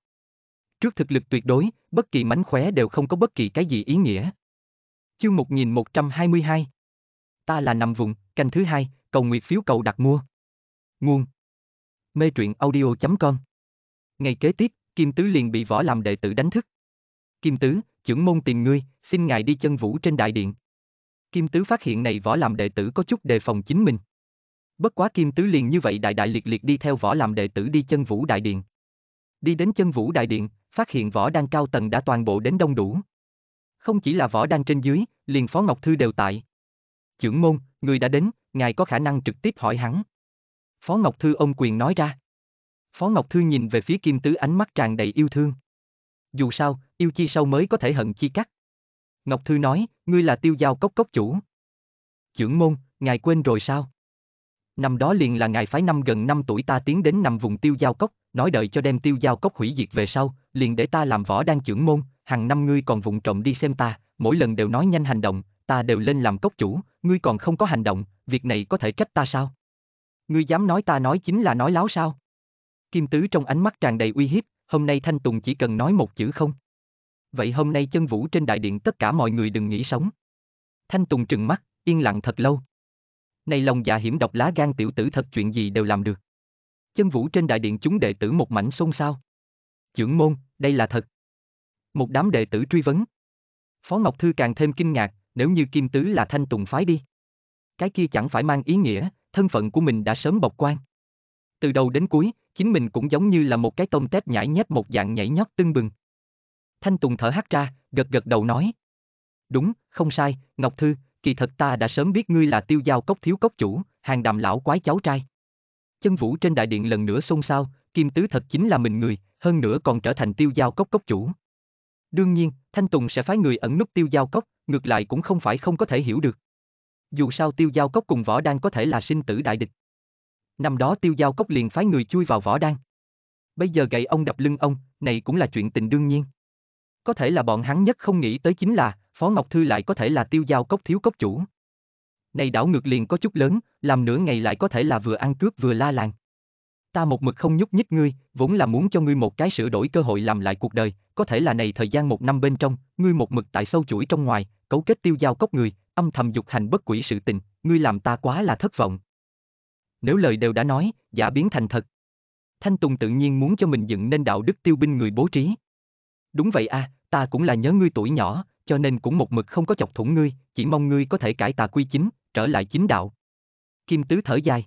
Trước thực lực tuyệt đối, bất kỳ mánh khóe đều không có bất kỳ cái gì ý nghĩa. Chương 1122 Ta là nằm vùng, canh thứ hai, cầu nguyệt phiếu cầu đặt mua. Nguồn Mê truyện audio.com Ngày kế tiếp, Kim Tứ liền bị võ làm đệ tử đánh thức. Kim Tứ, trưởng môn tìm ngươi, xin ngài đi chân vũ trên đại điện. Kim Tứ phát hiện này võ làm đệ tử có chút đề phòng chính mình. Bất quá Kim Tứ liền như vậy đại đại liệt liệt đi theo võ làm đệ tử đi chân vũ đại điện. Đi đến chân vũ đại điện, phát hiện võ đang cao tầng đã toàn bộ đến đông đủ. Không chỉ là võ đang trên dưới, liền Phó Ngọc Thư đều tại. Chưởng môn, người đã đến, ngài có khả năng trực tiếp hỏi hắn. Phó Ngọc Thư ông quyền nói ra. Phó Ngọc Thư nhìn về phía Kim Tứ ánh mắt tràn đầy yêu thương. Dù sao, yêu chi sau mới có thể hận chi cắt. Ngọc Thư nói, ngươi là tiêu giao cốc cốc chủ. Chưởng môn, ngài quên rồi sao? Năm đó liền là ngài phái năm gần năm tuổi ta tiến đến nằm vùng tiêu giao cốc, nói đợi cho đem tiêu giao cốc hủy diệt về sau, liền để ta làm võ đang trưởng môn, hàng năm ngươi còn vụng trộm đi xem ta, mỗi lần đều nói nhanh hành động, ta đều lên làm cốc chủ, ngươi còn không có hành động, việc này có thể trách ta sao? Ngươi dám nói ta nói chính là nói láo sao? Kim Tứ trong ánh mắt tràn đầy uy hiếp, hôm nay Thanh Tùng chỉ cần nói một chữ không. Vậy hôm nay chân vũ trên đại điện tất cả mọi người đừng nghĩ sống. Thanh Tùng trừng mắt, yên lặng thật lâu. Này lòng dạ hiểm độc lá gan tiểu tử thật chuyện gì đều làm được. Chân vũ trên đại điện chúng đệ tử một mảnh xôn xao. Chưởng môn, đây là thật. Một đám đệ tử truy vấn. Phó Ngọc Thư càng thêm kinh ngạc, nếu như Kim Tứ là thanh tùng phái đi. Cái kia chẳng phải mang ý nghĩa, thân phận của mình đã sớm bộc quan. Từ đầu đến cuối, chính mình cũng giống như là một cái tôm tép nhảy nhép một dạng nhảy nhót tưng bừng. Thanh Tùng thở hắt ra, gật gật đầu nói. Đúng, không sai, Ngọc Thư, kỳ thật ta đã sớm biết ngươi là tiêu giao cốc thiếu cốc chủ, hàng đàm lão quái cháu trai. Chân vũ trên đại điện lần nữa xôn xao, Kim Tứ thật chính là mình người, hơn nữa còn trở thành tiêu giao cốc cốc chủ. Đương nhiên, Thanh Tùng sẽ phái người ẩn nút tiêu giao cốc, ngược lại cũng không phải không có thể hiểu được. Dù sao tiêu giao cốc cùng võ đan có thể là sinh tử đại địch. Năm đó tiêu giao cốc liền phái người chui vào võ đan. Bây giờ gậy ông đập lưng ông, này cũng là chuyện tình đương nhiên. Có thể là bọn hắn nhất không nghĩ tới chính là, Phó Ngọc Thư lại có thể là tiêu giao cốc thiếu cốc chủ. Này đảo ngược liền có chút lớn, làm nửa ngày lại có thể là vừa ăn cướp vừa la làng. Ta một mực không nhúc nhích ngươi, vốn là muốn cho ngươi một cái sửa đổi cơ hội làm lại cuộc đời, có thể là này thời gian một năm bên trong, ngươi một mực tại sâu chuỗi trong ngoài, cấu kết tiêu giao cốc người, âm thầm dục hành bất quỷ sự tình, ngươi làm ta quá là thất vọng. Nếu lời đều đã nói, giả biến thành thật. Thanh Tùng tự nhiên muốn cho mình dựng nên đạo đức tiêu binh người bố trí. Đúng vậy a, à, ta cũng là nhớ ngươi tuổi nhỏ, cho nên cũng một mực không có chọc thủng ngươi, chỉ mong ngươi có thể cải tà quy chính, trở lại chính đạo. Kim Tứ thở dài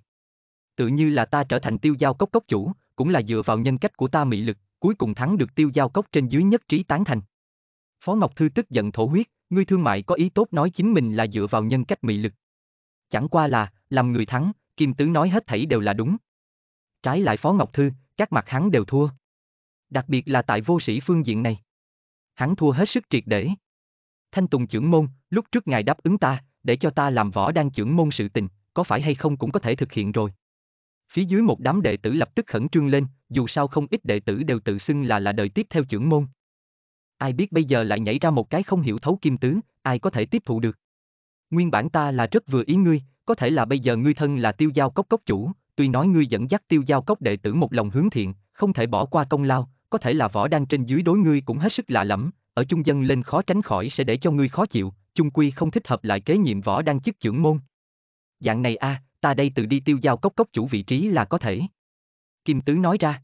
tự như là ta trở thành tiêu giao cốc cốc chủ, cũng là dựa vào nhân cách của ta mị lực, cuối cùng thắng được tiêu giao cốc trên dưới nhất trí tán thành. Phó Ngọc Thư tức giận thổ huyết, ngươi thương mại có ý tốt nói chính mình là dựa vào nhân cách mị lực. Chẳng qua là, làm người thắng, Kim Tứ nói hết thảy đều là đúng. Trái lại Phó Ngọc Thư, các mặt hắn đều thua. Đặc biệt là tại vô sĩ phương diện này. Hắn thua hết sức triệt để. Thanh Tùng trưởng môn, lúc trước ngài đáp ứng ta, để cho ta làm võ đang trưởng môn sự tình, có phải hay không cũng có thể thực hiện rồi. Phía dưới một đám đệ tử lập tức khẩn trương lên, dù sao không ít đệ tử đều tự xưng là là đời tiếp theo trưởng môn. Ai biết bây giờ lại nhảy ra một cái không hiểu thấu kim tứ, ai có thể tiếp thụ được. Nguyên bản ta là rất vừa ý ngươi, có thể là bây giờ ngươi thân là tiêu giao cốc cốc chủ, tuy nói ngươi dẫn dắt tiêu giao cốc đệ tử một lòng hướng thiện, không thể bỏ qua công lao, có thể là võ đang trên dưới đối ngươi cũng hết sức lạ lẫm, ở trung dân lên khó tránh khỏi sẽ để cho ngươi khó chịu, chung quy không thích hợp lại kế nhiệm võ đang chức trưởng môn. Dạng này a, à, ta đây tự đi tiêu giao cốc cốc chủ vị trí là có thể. Kim Tứ nói ra.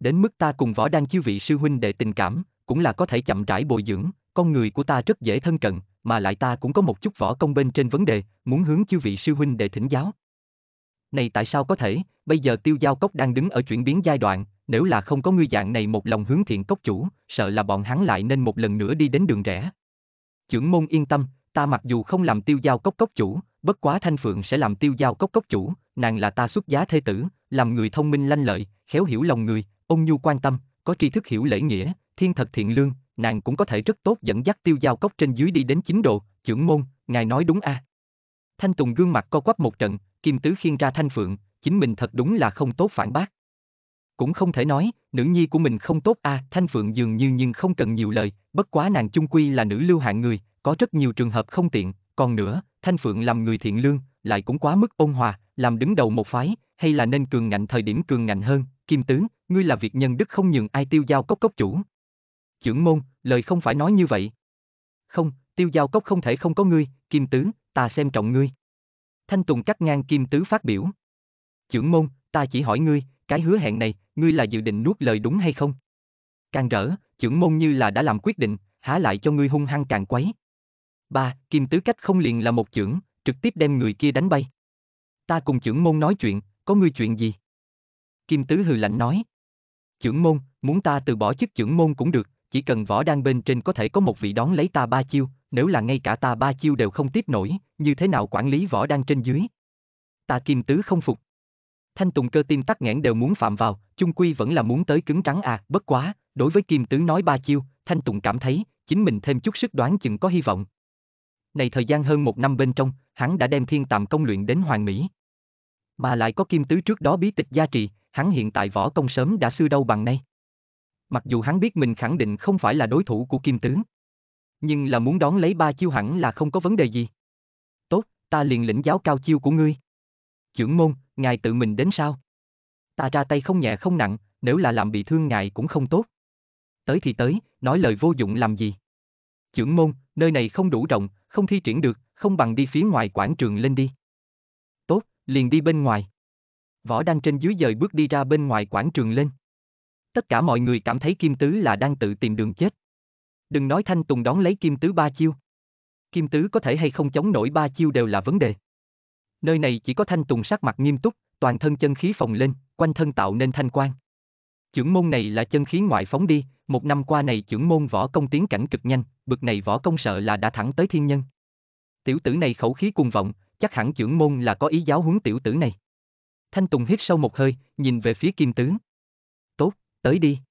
Đến mức ta cùng võ đang chiêu vị sư huynh đệ tình cảm, cũng là có thể chậm rãi bồi dưỡng, con người của ta rất dễ thân cận, mà lại ta cũng có một chút võ công bên trên vấn đề, muốn hướng chiêu vị sư huynh đệ thỉnh giáo. Này tại sao có thể, bây giờ tiêu giao cốc đang đứng ở chuyển biến giai đoạn, nếu là không có ngươi dạng này một lòng hướng thiện cốc chủ, sợ là bọn hắn lại nên một lần nữa đi đến đường rẽ. Chưởng môn yên tâm, ta mặc dù không làm tiêu giao cốc cốc chủ, bất quá Thanh Phượng sẽ làm tiêu giao cốc cốc chủ, nàng là ta xuất giá thê tử, làm người thông minh lanh lợi, khéo hiểu lòng người, ôn nhu quan tâm, có tri thức hiểu lễ nghĩa, thiên thật thiện lương, nàng cũng có thể rất tốt dẫn dắt tiêu giao cốc trên dưới đi đến chính độ, trưởng môn, ngài nói đúng a à. Thanh Tùng gương mặt co quắp một trận, Kim Tứ khiên ra Thanh Phượng, chính mình thật đúng là không tốt phản bác. Cũng không thể nói, nữ nhi của mình không tốt a à, Thanh Phượng dường như nhưng không cần nhiều lời, bất quá nàng chung quy là nữ lưu hạng người, có rất nhiều trường hợp không tiện, còn nữa, Thanh Phượng làm người thiện lương, lại cũng quá mức ôn hòa, làm đứng đầu một phái, hay là nên cường ngạnh thời điểm cường ngạnh hơn, Kim Tứ, ngươi là việc nhân đức không nhường ai tiêu giao cốc cốc chủ. Chưởng môn, lời không phải nói như vậy. Không, tiêu giao cốc không thể không có ngươi, Kim Tứ, ta xem trọng ngươi. Thanh Tùng cắt ngang Kim Tứ phát biểu. Chưởng môn, ta chỉ hỏi ngươi, cái hứa hẹn này, ngươi là dự định nuốt lời đúng hay không? Càng rỡ, chưởng môn như là đã làm quyết định, há lại cho ngươi hung hăng càng quấy. Ba, kim tứ cách không liền là một chưởng, trực tiếp đem người kia đánh bay. Ta cùng chưởng môn nói chuyện, có ngươi chuyện gì? Kim tứ hừ lạnh nói. Chưởng môn, muốn ta từ bỏ chức chưởng môn cũng được, chỉ cần võ đang bên trên có thể có một vị đón lấy ta ba chiêu, nếu là ngay cả ta ba chiêu đều không tiếp nổi, như thế nào quản lý võ đang trên dưới? Ta kim tứ không phục. Thanh tùng cơ tim tắc nghẽn đều muốn phạm vào, chung quy vẫn là muốn tới cứng trắng à, bất quá, đối với kim tứ nói ba chiêu, thanh tùng cảm thấy, chính mình thêm chút sức đoán chừng có hy vọng này thời gian hơn một năm bên trong, hắn đã đem thiên tàm công luyện đến hoàng mỹ. Mà lại có kim tứ trước đó bí tịch gia trì, hắn hiện tại võ công sớm đã xưa đâu bằng nay. Mặc dù hắn biết mình khẳng định không phải là đối thủ của kim tứ, nhưng là muốn đón lấy ba chiêu hẳn là không có vấn đề gì. Tốt, ta liền lĩnh giáo cao chiêu của ngươi. Chưởng môn, ngài tự mình đến sao? Ta ra tay không nhẹ không nặng, nếu là làm bị thương ngài cũng không tốt. Tới thì tới, nói lời vô dụng làm gì? Chưởng môn, nơi này không đủ rộng, không thi triển được, không bằng đi phía ngoài quảng trường lên đi. Tốt, liền đi bên ngoài. Võ đang trên dưới dời bước đi ra bên ngoài quảng trường lên. Tất cả mọi người cảm thấy Kim Tứ là đang tự tìm đường chết. Đừng nói Thanh Tùng đón lấy Kim Tứ ba chiêu. Kim Tứ có thể hay không chống nổi ba chiêu đều là vấn đề. Nơi này chỉ có Thanh Tùng sắc mặt nghiêm túc, toàn thân chân khí phồng lên, quanh thân tạo nên thanh quang. Chưởng môn này là chân khí ngoại phóng đi, một năm qua này chưởng môn võ công tiến cảnh cực nhanh, bực này võ công sợ là đã thẳng tới thiên nhân. Tiểu tử này khẩu khí cuồng vọng, chắc hẳn trưởng môn là có ý giáo huấn tiểu tử này. Thanh Tùng hít sâu một hơi, nhìn về phía Kim Tứ. Tốt, tới đi.